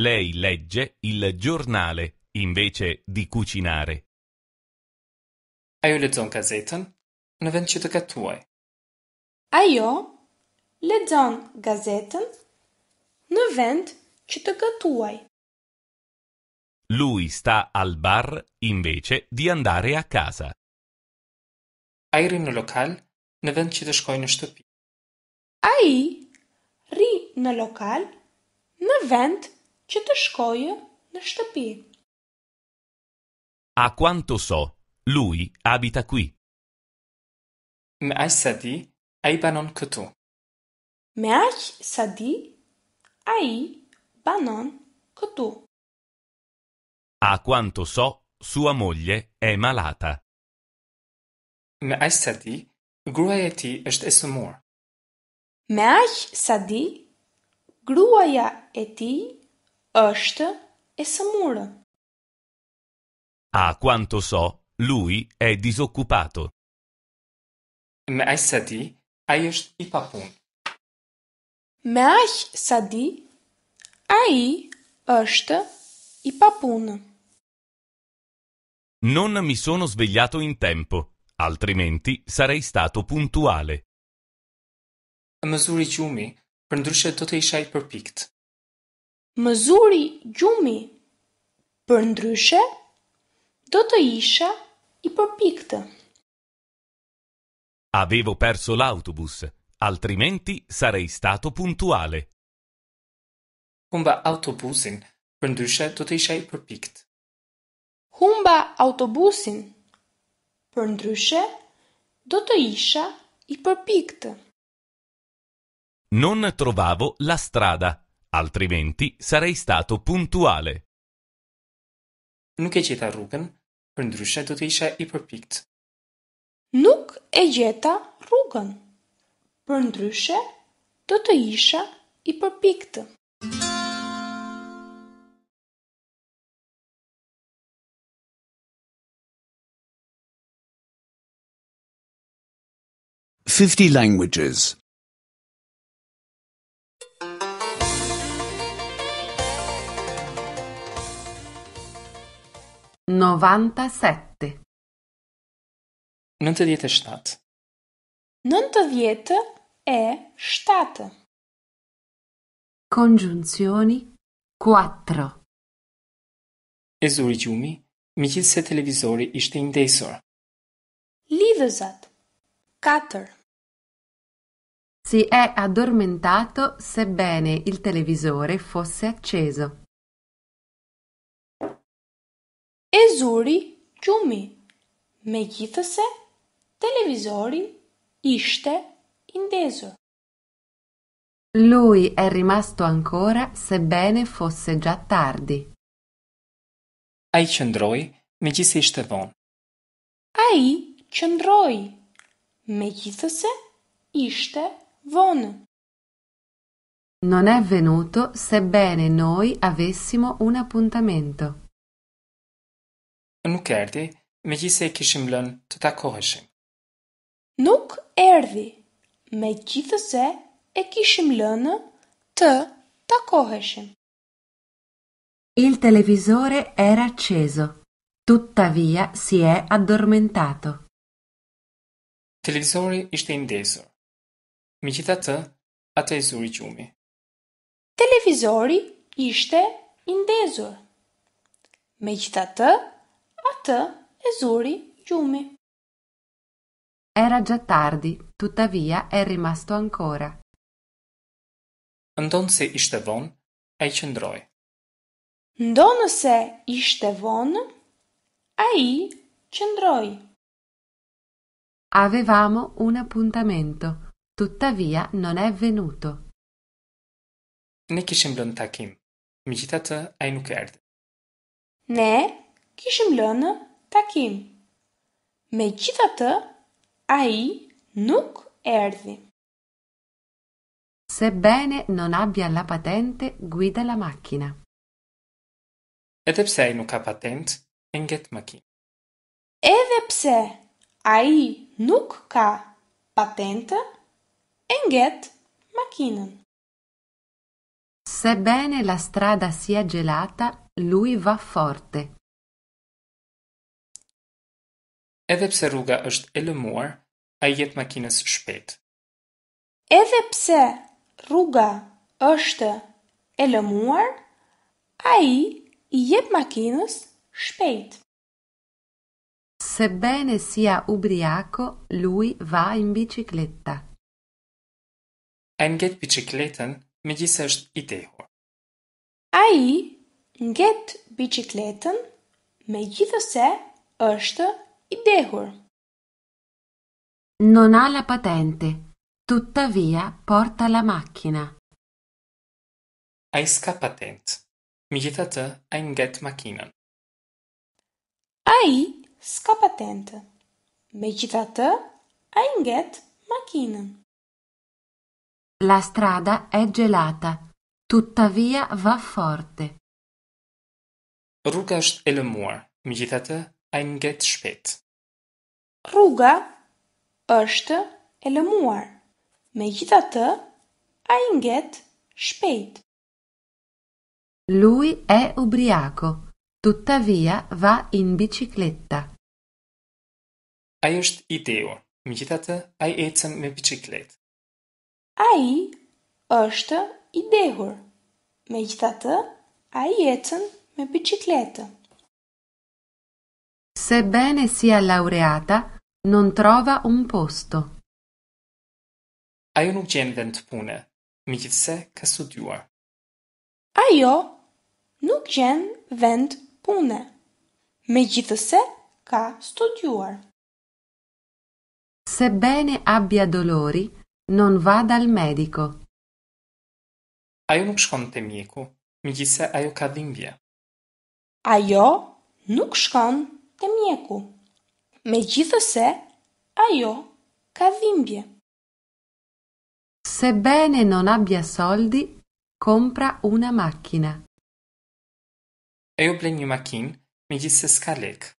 Lei legge il giornale invece di cucinare. Ajo lexon gazetën në vend që të gatuaj. Ajo lexon gazetën në vend që të gatuaj. Lui sta al bar invece di andare a casa. Ajry në lokal në vend që të shkojë në shtëpi. Ai ri në lokal në vend që të shkojë në shtëpi. A quanto so, lui abita qui. Me aq sa di, ai banon këtu. Me aq sa di, ai banon këtu. A quanto so, sua moglie è malata. M'għax Sadi, gruaja ti është e sëmur. M'għax Sadi, gruaja e ti është e sëmurë. A quanto so, lui è disoccupato. M'għax Sadi, ai është i papunë. M'għax Sadi, ai është i papunë. Non mi sono svegliato in tempo, altrimenti sarei stato puntuale. Măzuri gjumi përndryshe do të isha i përpikt. Măzuri gjumi përndryshe do të isha i përpikt. Avevo perso l'autobus, altrimenti sarei stato puntuale. Humba autobusin, përndryshe do të isha i përpikt. humba autobusin. Për ndryshe, do të isha i përpiktë. Non trovavo la strada, altrimenti sarei stato puntuale. Nuk e gjeta rrugën, për ndryshe do të isha i përpiktë. Nuk e gjeta rrugën, për ndryshe do të isha i përpiktë. 50 languages. Novanta sette. Nëntë djetë e shtatë. Nëntë djetë e shtatë. Konjunzioni quattro. E zuri gjumi, mi qitë se televizori ishte indesor. Lidhëzat. Katër. Si è addormentato sebbene il televisore fosse acceso. Ezuri gjumi, megjithëse televizori ishte indezur. Lui è rimasto ancora sebbene fosse già tardi. Ai qëndroi megjithëse ishte vonë. Ai qëndroi megjithëse ishte Von! Non è venuto sebbene noi avessimo un appuntamento. Nuk erdi, me gjithse e kishim lënë të takoheshim. Nuk erdi, me gjithse e kishim lënë të takoheshim. Il televisore era acceso, tuttavia si è addormentato. Televisore ishte indesur, Mi qita të, atë e zuri gjumi. Televizori ishte indezur. Me qita të, atë e zuri gjumi. Era gjë tardi, tuttavia è e rimasto ankora. Ndo nëse ishte vonë, a i qëndroj. Ndo nëse ishte vonë, a i qëndroj. Avevamo un appuntamento tuttavia non è venuto. Ne kishim lënë takim, mi gjitha të a i nuk erdi. Ne kishim lënë takim, me gjitha të a i nuk erdi. Sebbene non abbia la patente, guida la macchina. Edhe pse ai nuk ka patent, e ngjet makinë. Edhe pse ai nuk ka patente, e nget makinën. Sebbene la strada sia gelata, lui va forte. Edhe pse rruga është e lëmuar, ai jet makinës shpejt. Edhe pse rruga është e lëmuar, ai i jep makinës shpejt. Sebbene sia ubriaco, lui va in bicicletta e nget bicikletën me gjithë është i dehur. A i nget bicikletën me gjithëse është i dehur. Non ha la patente, tuttavia porta la macchina. A i s'ka patent, me gjithë të e nget makinën. A i s'ka patente, me gjithë të e nget makinën. La strada è gelata. Tuttavia va forte. Rruga është e lëmuar. Megjithatë, ai ngjet shpejt. Rruga është e lëmuar. Megjithatë, ai ngjet shpejt. Lui è ubriaco. Tuttavia va in bicicletta. Ai është i tij. Megjithatë, ai ecën me biçikletë. A i është i dehur, me gjitha të, a i jetën me bicikletë. Sebene sia laureata, non trova un posto. Ajo nuk gjenë vend të pune, mi gjithse ka studuar. Ajo nuk gjenë vend pune, me gjithse ka studuar. Sebene abbia dolori, Non va dal medico. Ajo nuk shkon te mjeku, më gjithse ajo ka dhimbje. Ajo nuk shkon te mjeku, me gjithëse ajo ka dhimbje. Sebene non abbia soldi, compra una macchina. Ajo blen një makin, me gjithse s'ka lek.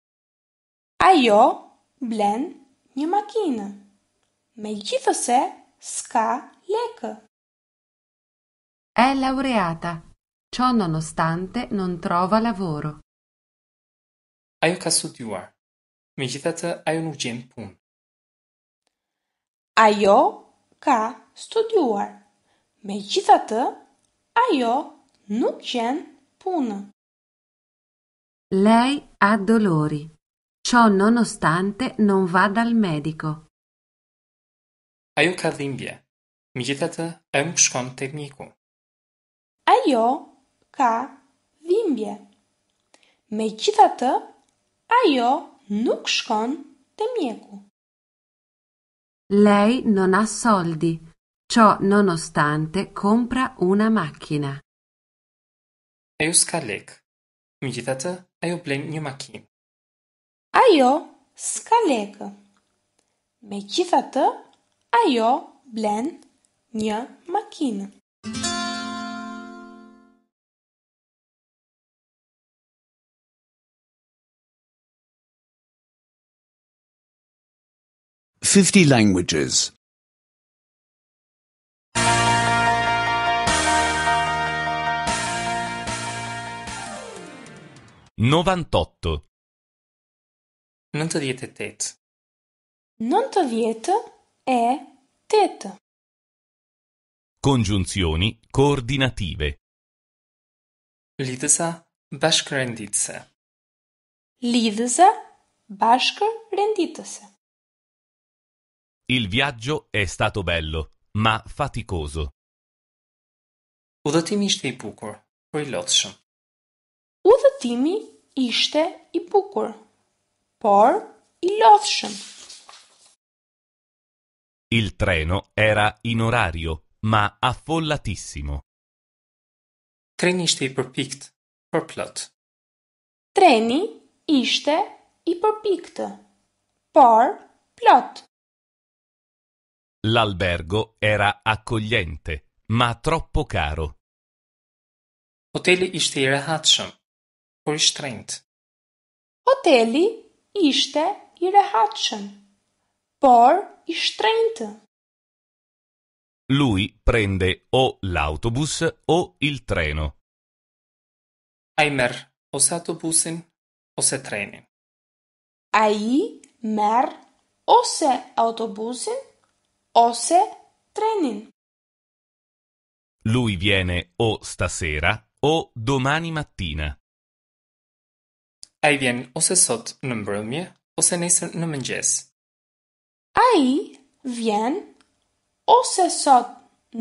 Ajo blen një makinë, me gjithëse ajo Ska Lek. È laureata. Ciò nonostante non trova lavoro. Ayo diyor. Megjithatë ajo nuk gjen punë. Ajo ka studiuar. Megjithatë ajo nuk gjen punë. Lei ha dolori. Ciò nonostante non va dal medico. Ajo ka dhimbje. Më gjitha të emë shkon të mjeku. Ajo ka dhimbje. Me gjitha të, ajo nuk shkon të mjeku. Lei non ha soldi, ciò nonostante compra una macchina. Ajo s'ka lek. Më gjitha të, ajo blen një makinë. Ajo s'ka lekë. Me gjitha të, ajo s'ka lekë. a jo blen një makinë. Fifty languages. Novantotto. Non 98 Nëntëdhjetë Non tetë Nëntëdhjetë e tet. Congiunzioni coordinative. Lidhësa bashkërenditëse. Lidhësa bashkërenditëse. Il viaggio è stato bello, ma faticoso. Udhëtimi ishte i bukur, por i lodhshëm. Udhëtimi ishte i bukur, por i lodhshëm. Il treno era in orario, ma affollatissimo. Treni ishte i përpikt, për plot. Treni ishte i përpikt, por plot. L'albergo era accogliente, ma troppo caro. Hoteli ishte i rehatshëm, por i shtrenjtë. Hoteli ishte i rehatshëm, Por i Lui prende o l'autobus o il treno. Eimer, os autobusen, se treni. Ai, mer, ose autobusen, se trenin. Lui viene o stasera o domani mattina. Ei vien ose sot në mbrëmje, um, ose nesër në mëngjes. Aí vjen ose sot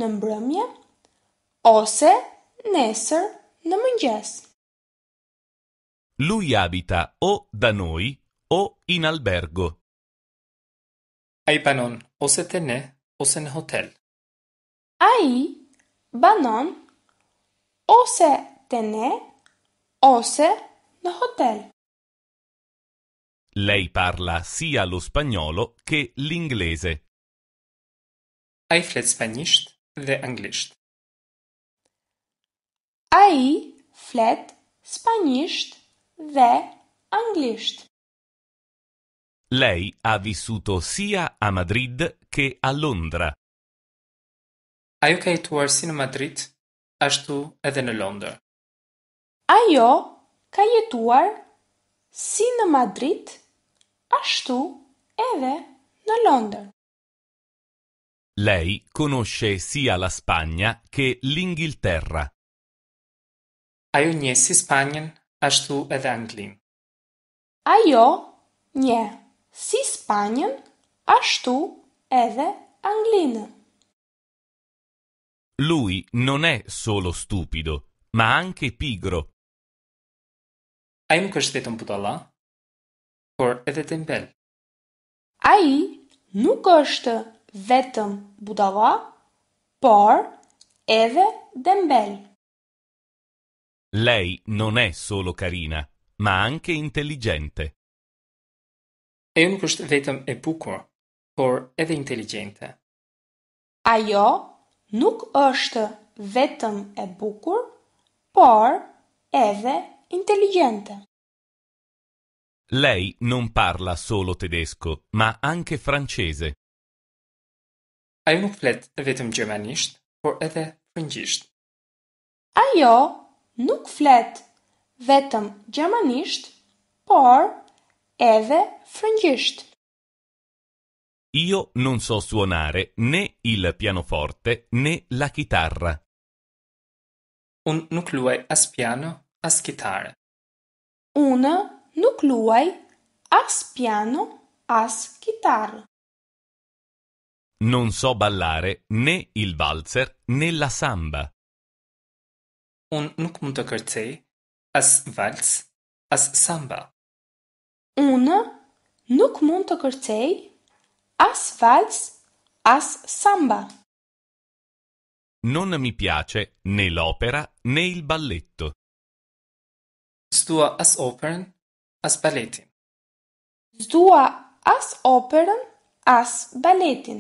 në mbrëmje ose nesër në mëngjes. Lui abita o da noi o in albergo. Ai banon ose te ne ose në hotel. Ai banon ose te ne ose në hotel. Lei parla sia lo spagnolo che l'inglese. Ai flet spanisht dhe anglisht. Ai flet spanisht dhe anglisht. Lei ha vissuto sia a Madrid che a Londra. Ajo ka jetuar si në Madrid, ashtu edhe në Londër. Ajo ka jetuar si në Madrid, ashtu edhe në Londër. ashtu edhe në Londër. Lei conosce sia la Spagna che l'Inghilterra. Ajo nje si Spanjën, ashtu edhe Anglin. Ajo nje si Spanjën, ashtu edhe Anglin. Lui non è solo stupido, ma anche pigro. Ai më kështetën putalla? por edhe tembel. A i nuk është vetëm budala, por edhe dembel. Lei non è solo carina, ma anche intelligente. E nuk është vetëm e bukur, por edhe intelligente. Ajo nuk është vetëm e bukur, por edhe intelligente. Lei non parla solo tedesco, ma anche francese. Ai nuk flet vetëm gjermanisht, por edhe frëngjisht. Ajo nuk flet vetëm gjermanisht, por edhe frëngjisht. Io non so suonare né il pianoforte né la chitarra. Un nuk luaj as piano, as chitarre. Unë Nukluaj "as-piano", "as-chitarra". Non so ballare né il valzer né la samba. Un nuk mund të kërcej as valz as samba. Un nuk mund të kërcej as valz as samba. Non mi piace né l'opera né il balletto. Stua as operën as baletin. Zdua as operën, as baletin.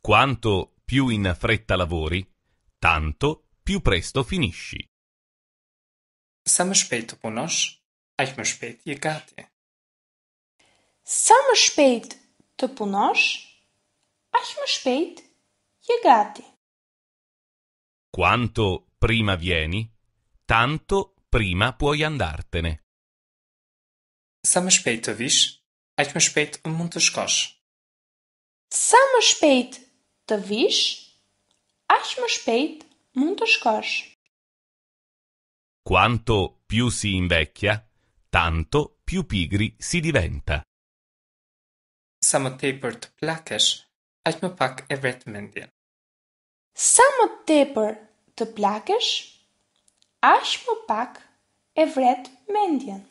Quanto più in fretta lavori, tanto più presto finisci. Sa më shpejt të punosh, aq më shpejt je gati. Sa më shpejt të punosh, aq më shpejt je gati. Quanto prima vieni, tanto prima puoi andartene. Sa më shpejt të vish, aq më shpejt mund të shkosh. Sa më shpejt të vish, aq më shpejt mund të shkosh. Quanto più si invecchia, tanto più pigri si diventa. Sa më tepër të plakesh, aq më pak e vret mendjen. Sa më tepër të plakesh, Ashmopak Everett, Mendian.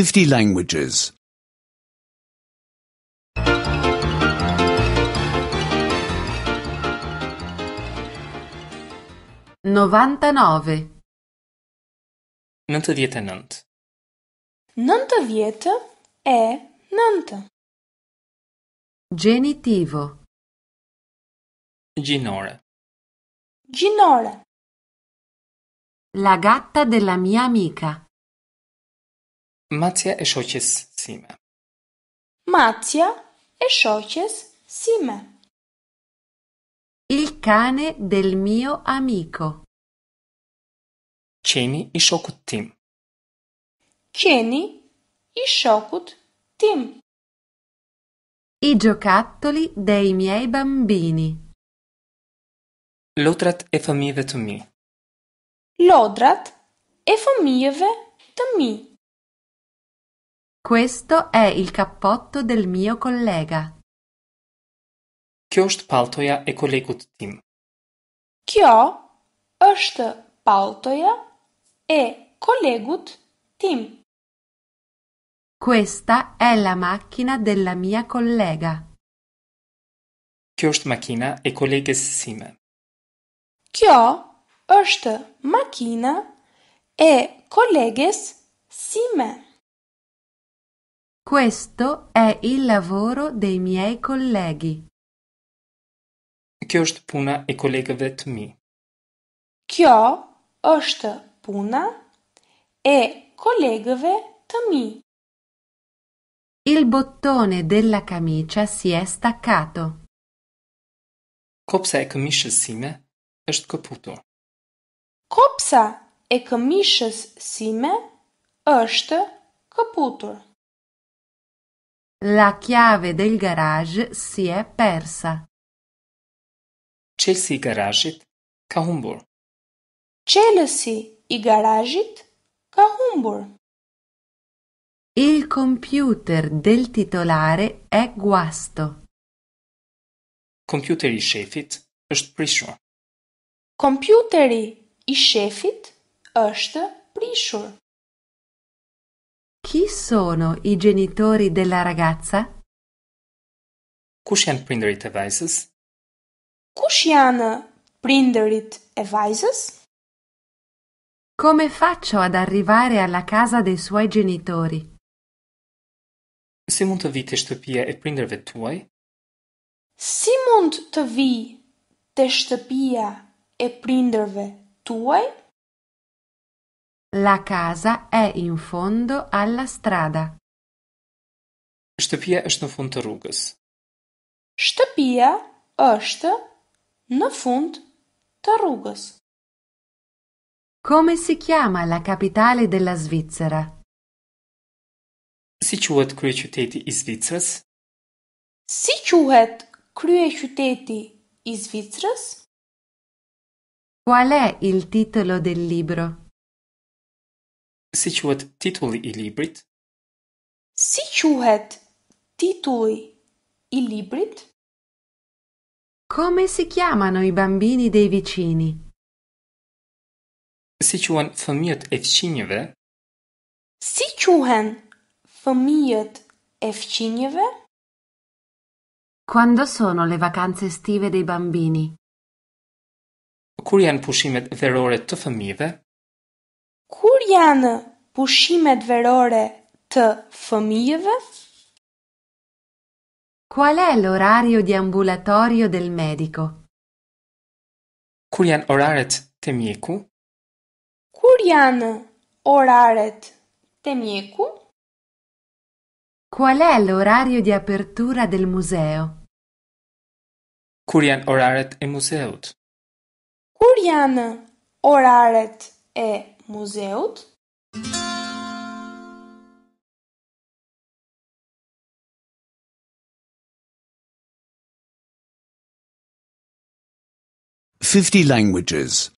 Fifty languages. 99 99 è Nantes. Genitivo. Ginora. Ginora. La gatta della mia amica. Mazia e xoċes sime. Macja e xoċes sime. Il cane del mio amico. Ceni i xokut tim. Ceni i shokut tim. I gjokattoli dhe i miei bambini. Lodrat e fëmijëve të mi. Lodrat e fëmijëve të mi. Questo è il cappotto del mio collega. Kjo është paltoja e kolegut tim. Kjo është paltoja e kolegut tim. Questa è la macchina della mia collega. Kjo është makina e koleges sime. Kjo është makina e koleges sime. Questo è il lavoro dei miei colleghi. Kjo është puna e kolegëve të mi. Kjo është puna e kolegëve të mi. Il bottone della camicia si è staccato. Kopsa e këmishës sime është këputur. Kopsa e këmishës sime është këputur. La chiave del garage si è persa. Çelësi i garazhit ka humbur. Çelësi i garazhit ka humbur. Il computer del titolare è guasto. Computeri shefit është prishur. Kompjuteri i shefit është prishur. Chi sono i genitori della ragazza? Kush janë prindërit e vajzës? Kush janë prindërit e vajzës? Come faccio ad arrivare alla casa dei suoi genitori? Si mund të vi të shtëpia e prinderve tuaj? Si mund të vi të shtëpia e prinderve tuaj? La casa è in fondo alla strada. Shtëpia është në fund të rrugës. Shtëpia është në fund të rrugës. Come si chiama la capitale della Svizzera? Si quhet krye qyteti i Zvicrës? Si quhet krye qyteti i Zvicrës? Qual è il titolo del libro? Si quhet titulli i librit? Si quhet titulli i librit? Come si chiamano i bambini dei vicini? Si quhen fëmijët e fqinjëve? Si quhen fëmijët e fqinjëve? Fëmijët e fëqinjëve? Quando sono le vacanze estive dei bambini Kur janë pushimet verore të fëmijëve Kur janë pushimet verore të fëmijëve Qual è l'orario di ambulatorio del medico Kur janë oraret të mjeku Kur janë oraret të mjeku Qual è l'orario di apertura del museo? Kurjan oraret e muzeut? Kur janë oraret e muzeut? Fifty languages.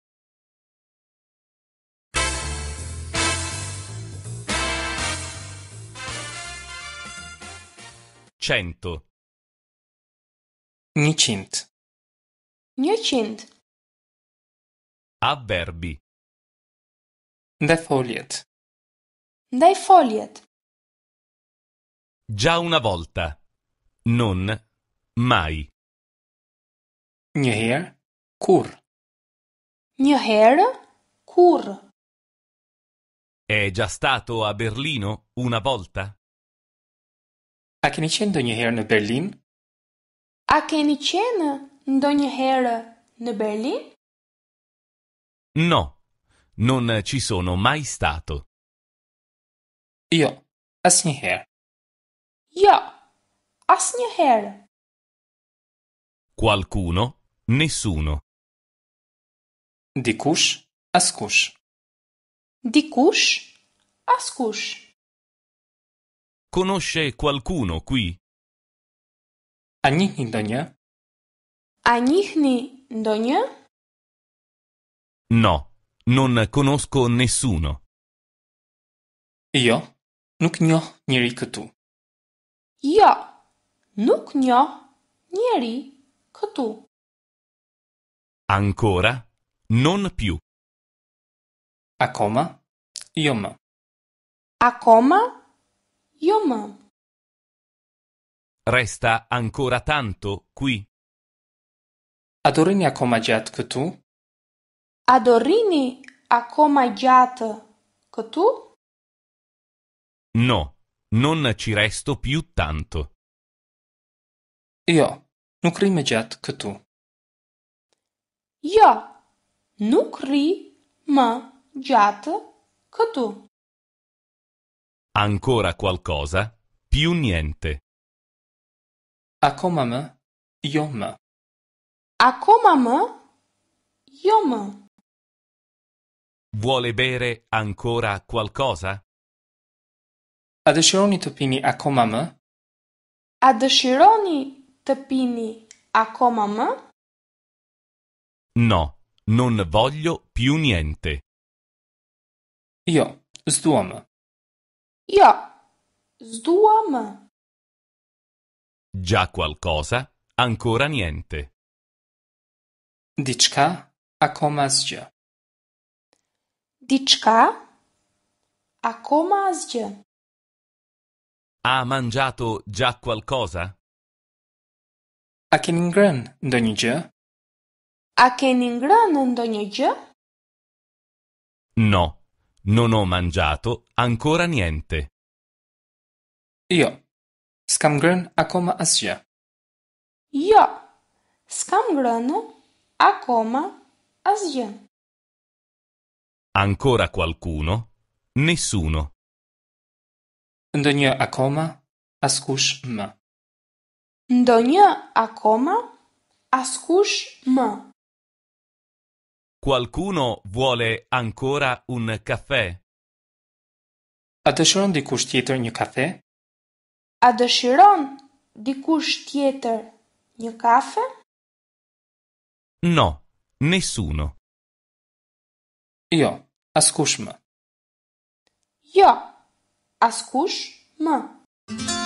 Cento. Nicint. Nicint. Avverbi. Defoliet. Defoliet. Già una volta. Non mai. Njëherë, kur. Njëherë, kur. È già stato a Berlino una volta? A keni qenë ndo një herë në Berlin? A keni qenë ndo një herë në Berlin? No, non ci sono mai stato. Jo, as një herë. Jo, as një herë. Qualcuno, nessuno. Dikush, askush. Dikush, askush. Conosce qualcuno qui? Аних ниндоня? Аних ниндоня? No, non conosco nessuno. Io nuk njoh njeri këtu. Jo, nuk njoh njeri këtu. Ancora? Non più. Acoma? Io ma. Acoma? Yoma. Resta ancora tanto qui. Adorini a comagiat che tu? Adorini a comagiat che tu? No, non ci resto più tanto. Io, nuk ri me gjatë këtu. Jo, nuk ri më gjatë këtu. Ancora qualcosa? Più niente. Ακόμα με, γιώμα. Ακόμα me, γιώμα. Vuole bere ancora qualcosa? A dëshironi të pini akoma më? A dëshironi të akoma më? No, non voglio più niente. Io, s'dua Ja, zduam. Già qualcosa, ancora niente. a Dička akoma zgja. a akoma zgja. Ha mangiato già qualcosa? A keni ngrën ndonjë gjë? A keni ngrënë ndonjë gjë? No. Non ho mangiato ancora niente. Io. Skamgrön akoma asja. Io. Skamgrön akoma asja. Ancora qualcuno? Nessuno. Ndonjë akoma askush më. Ndonjë akoma askush më. Qualcuno vuole ancora un caffè? A dëshiron dikush tjetër një kafe? A dëshiron dikush tjetër një kafe? No, nessuno. Jo, askush më. Jo, askush më. Jo, askush më.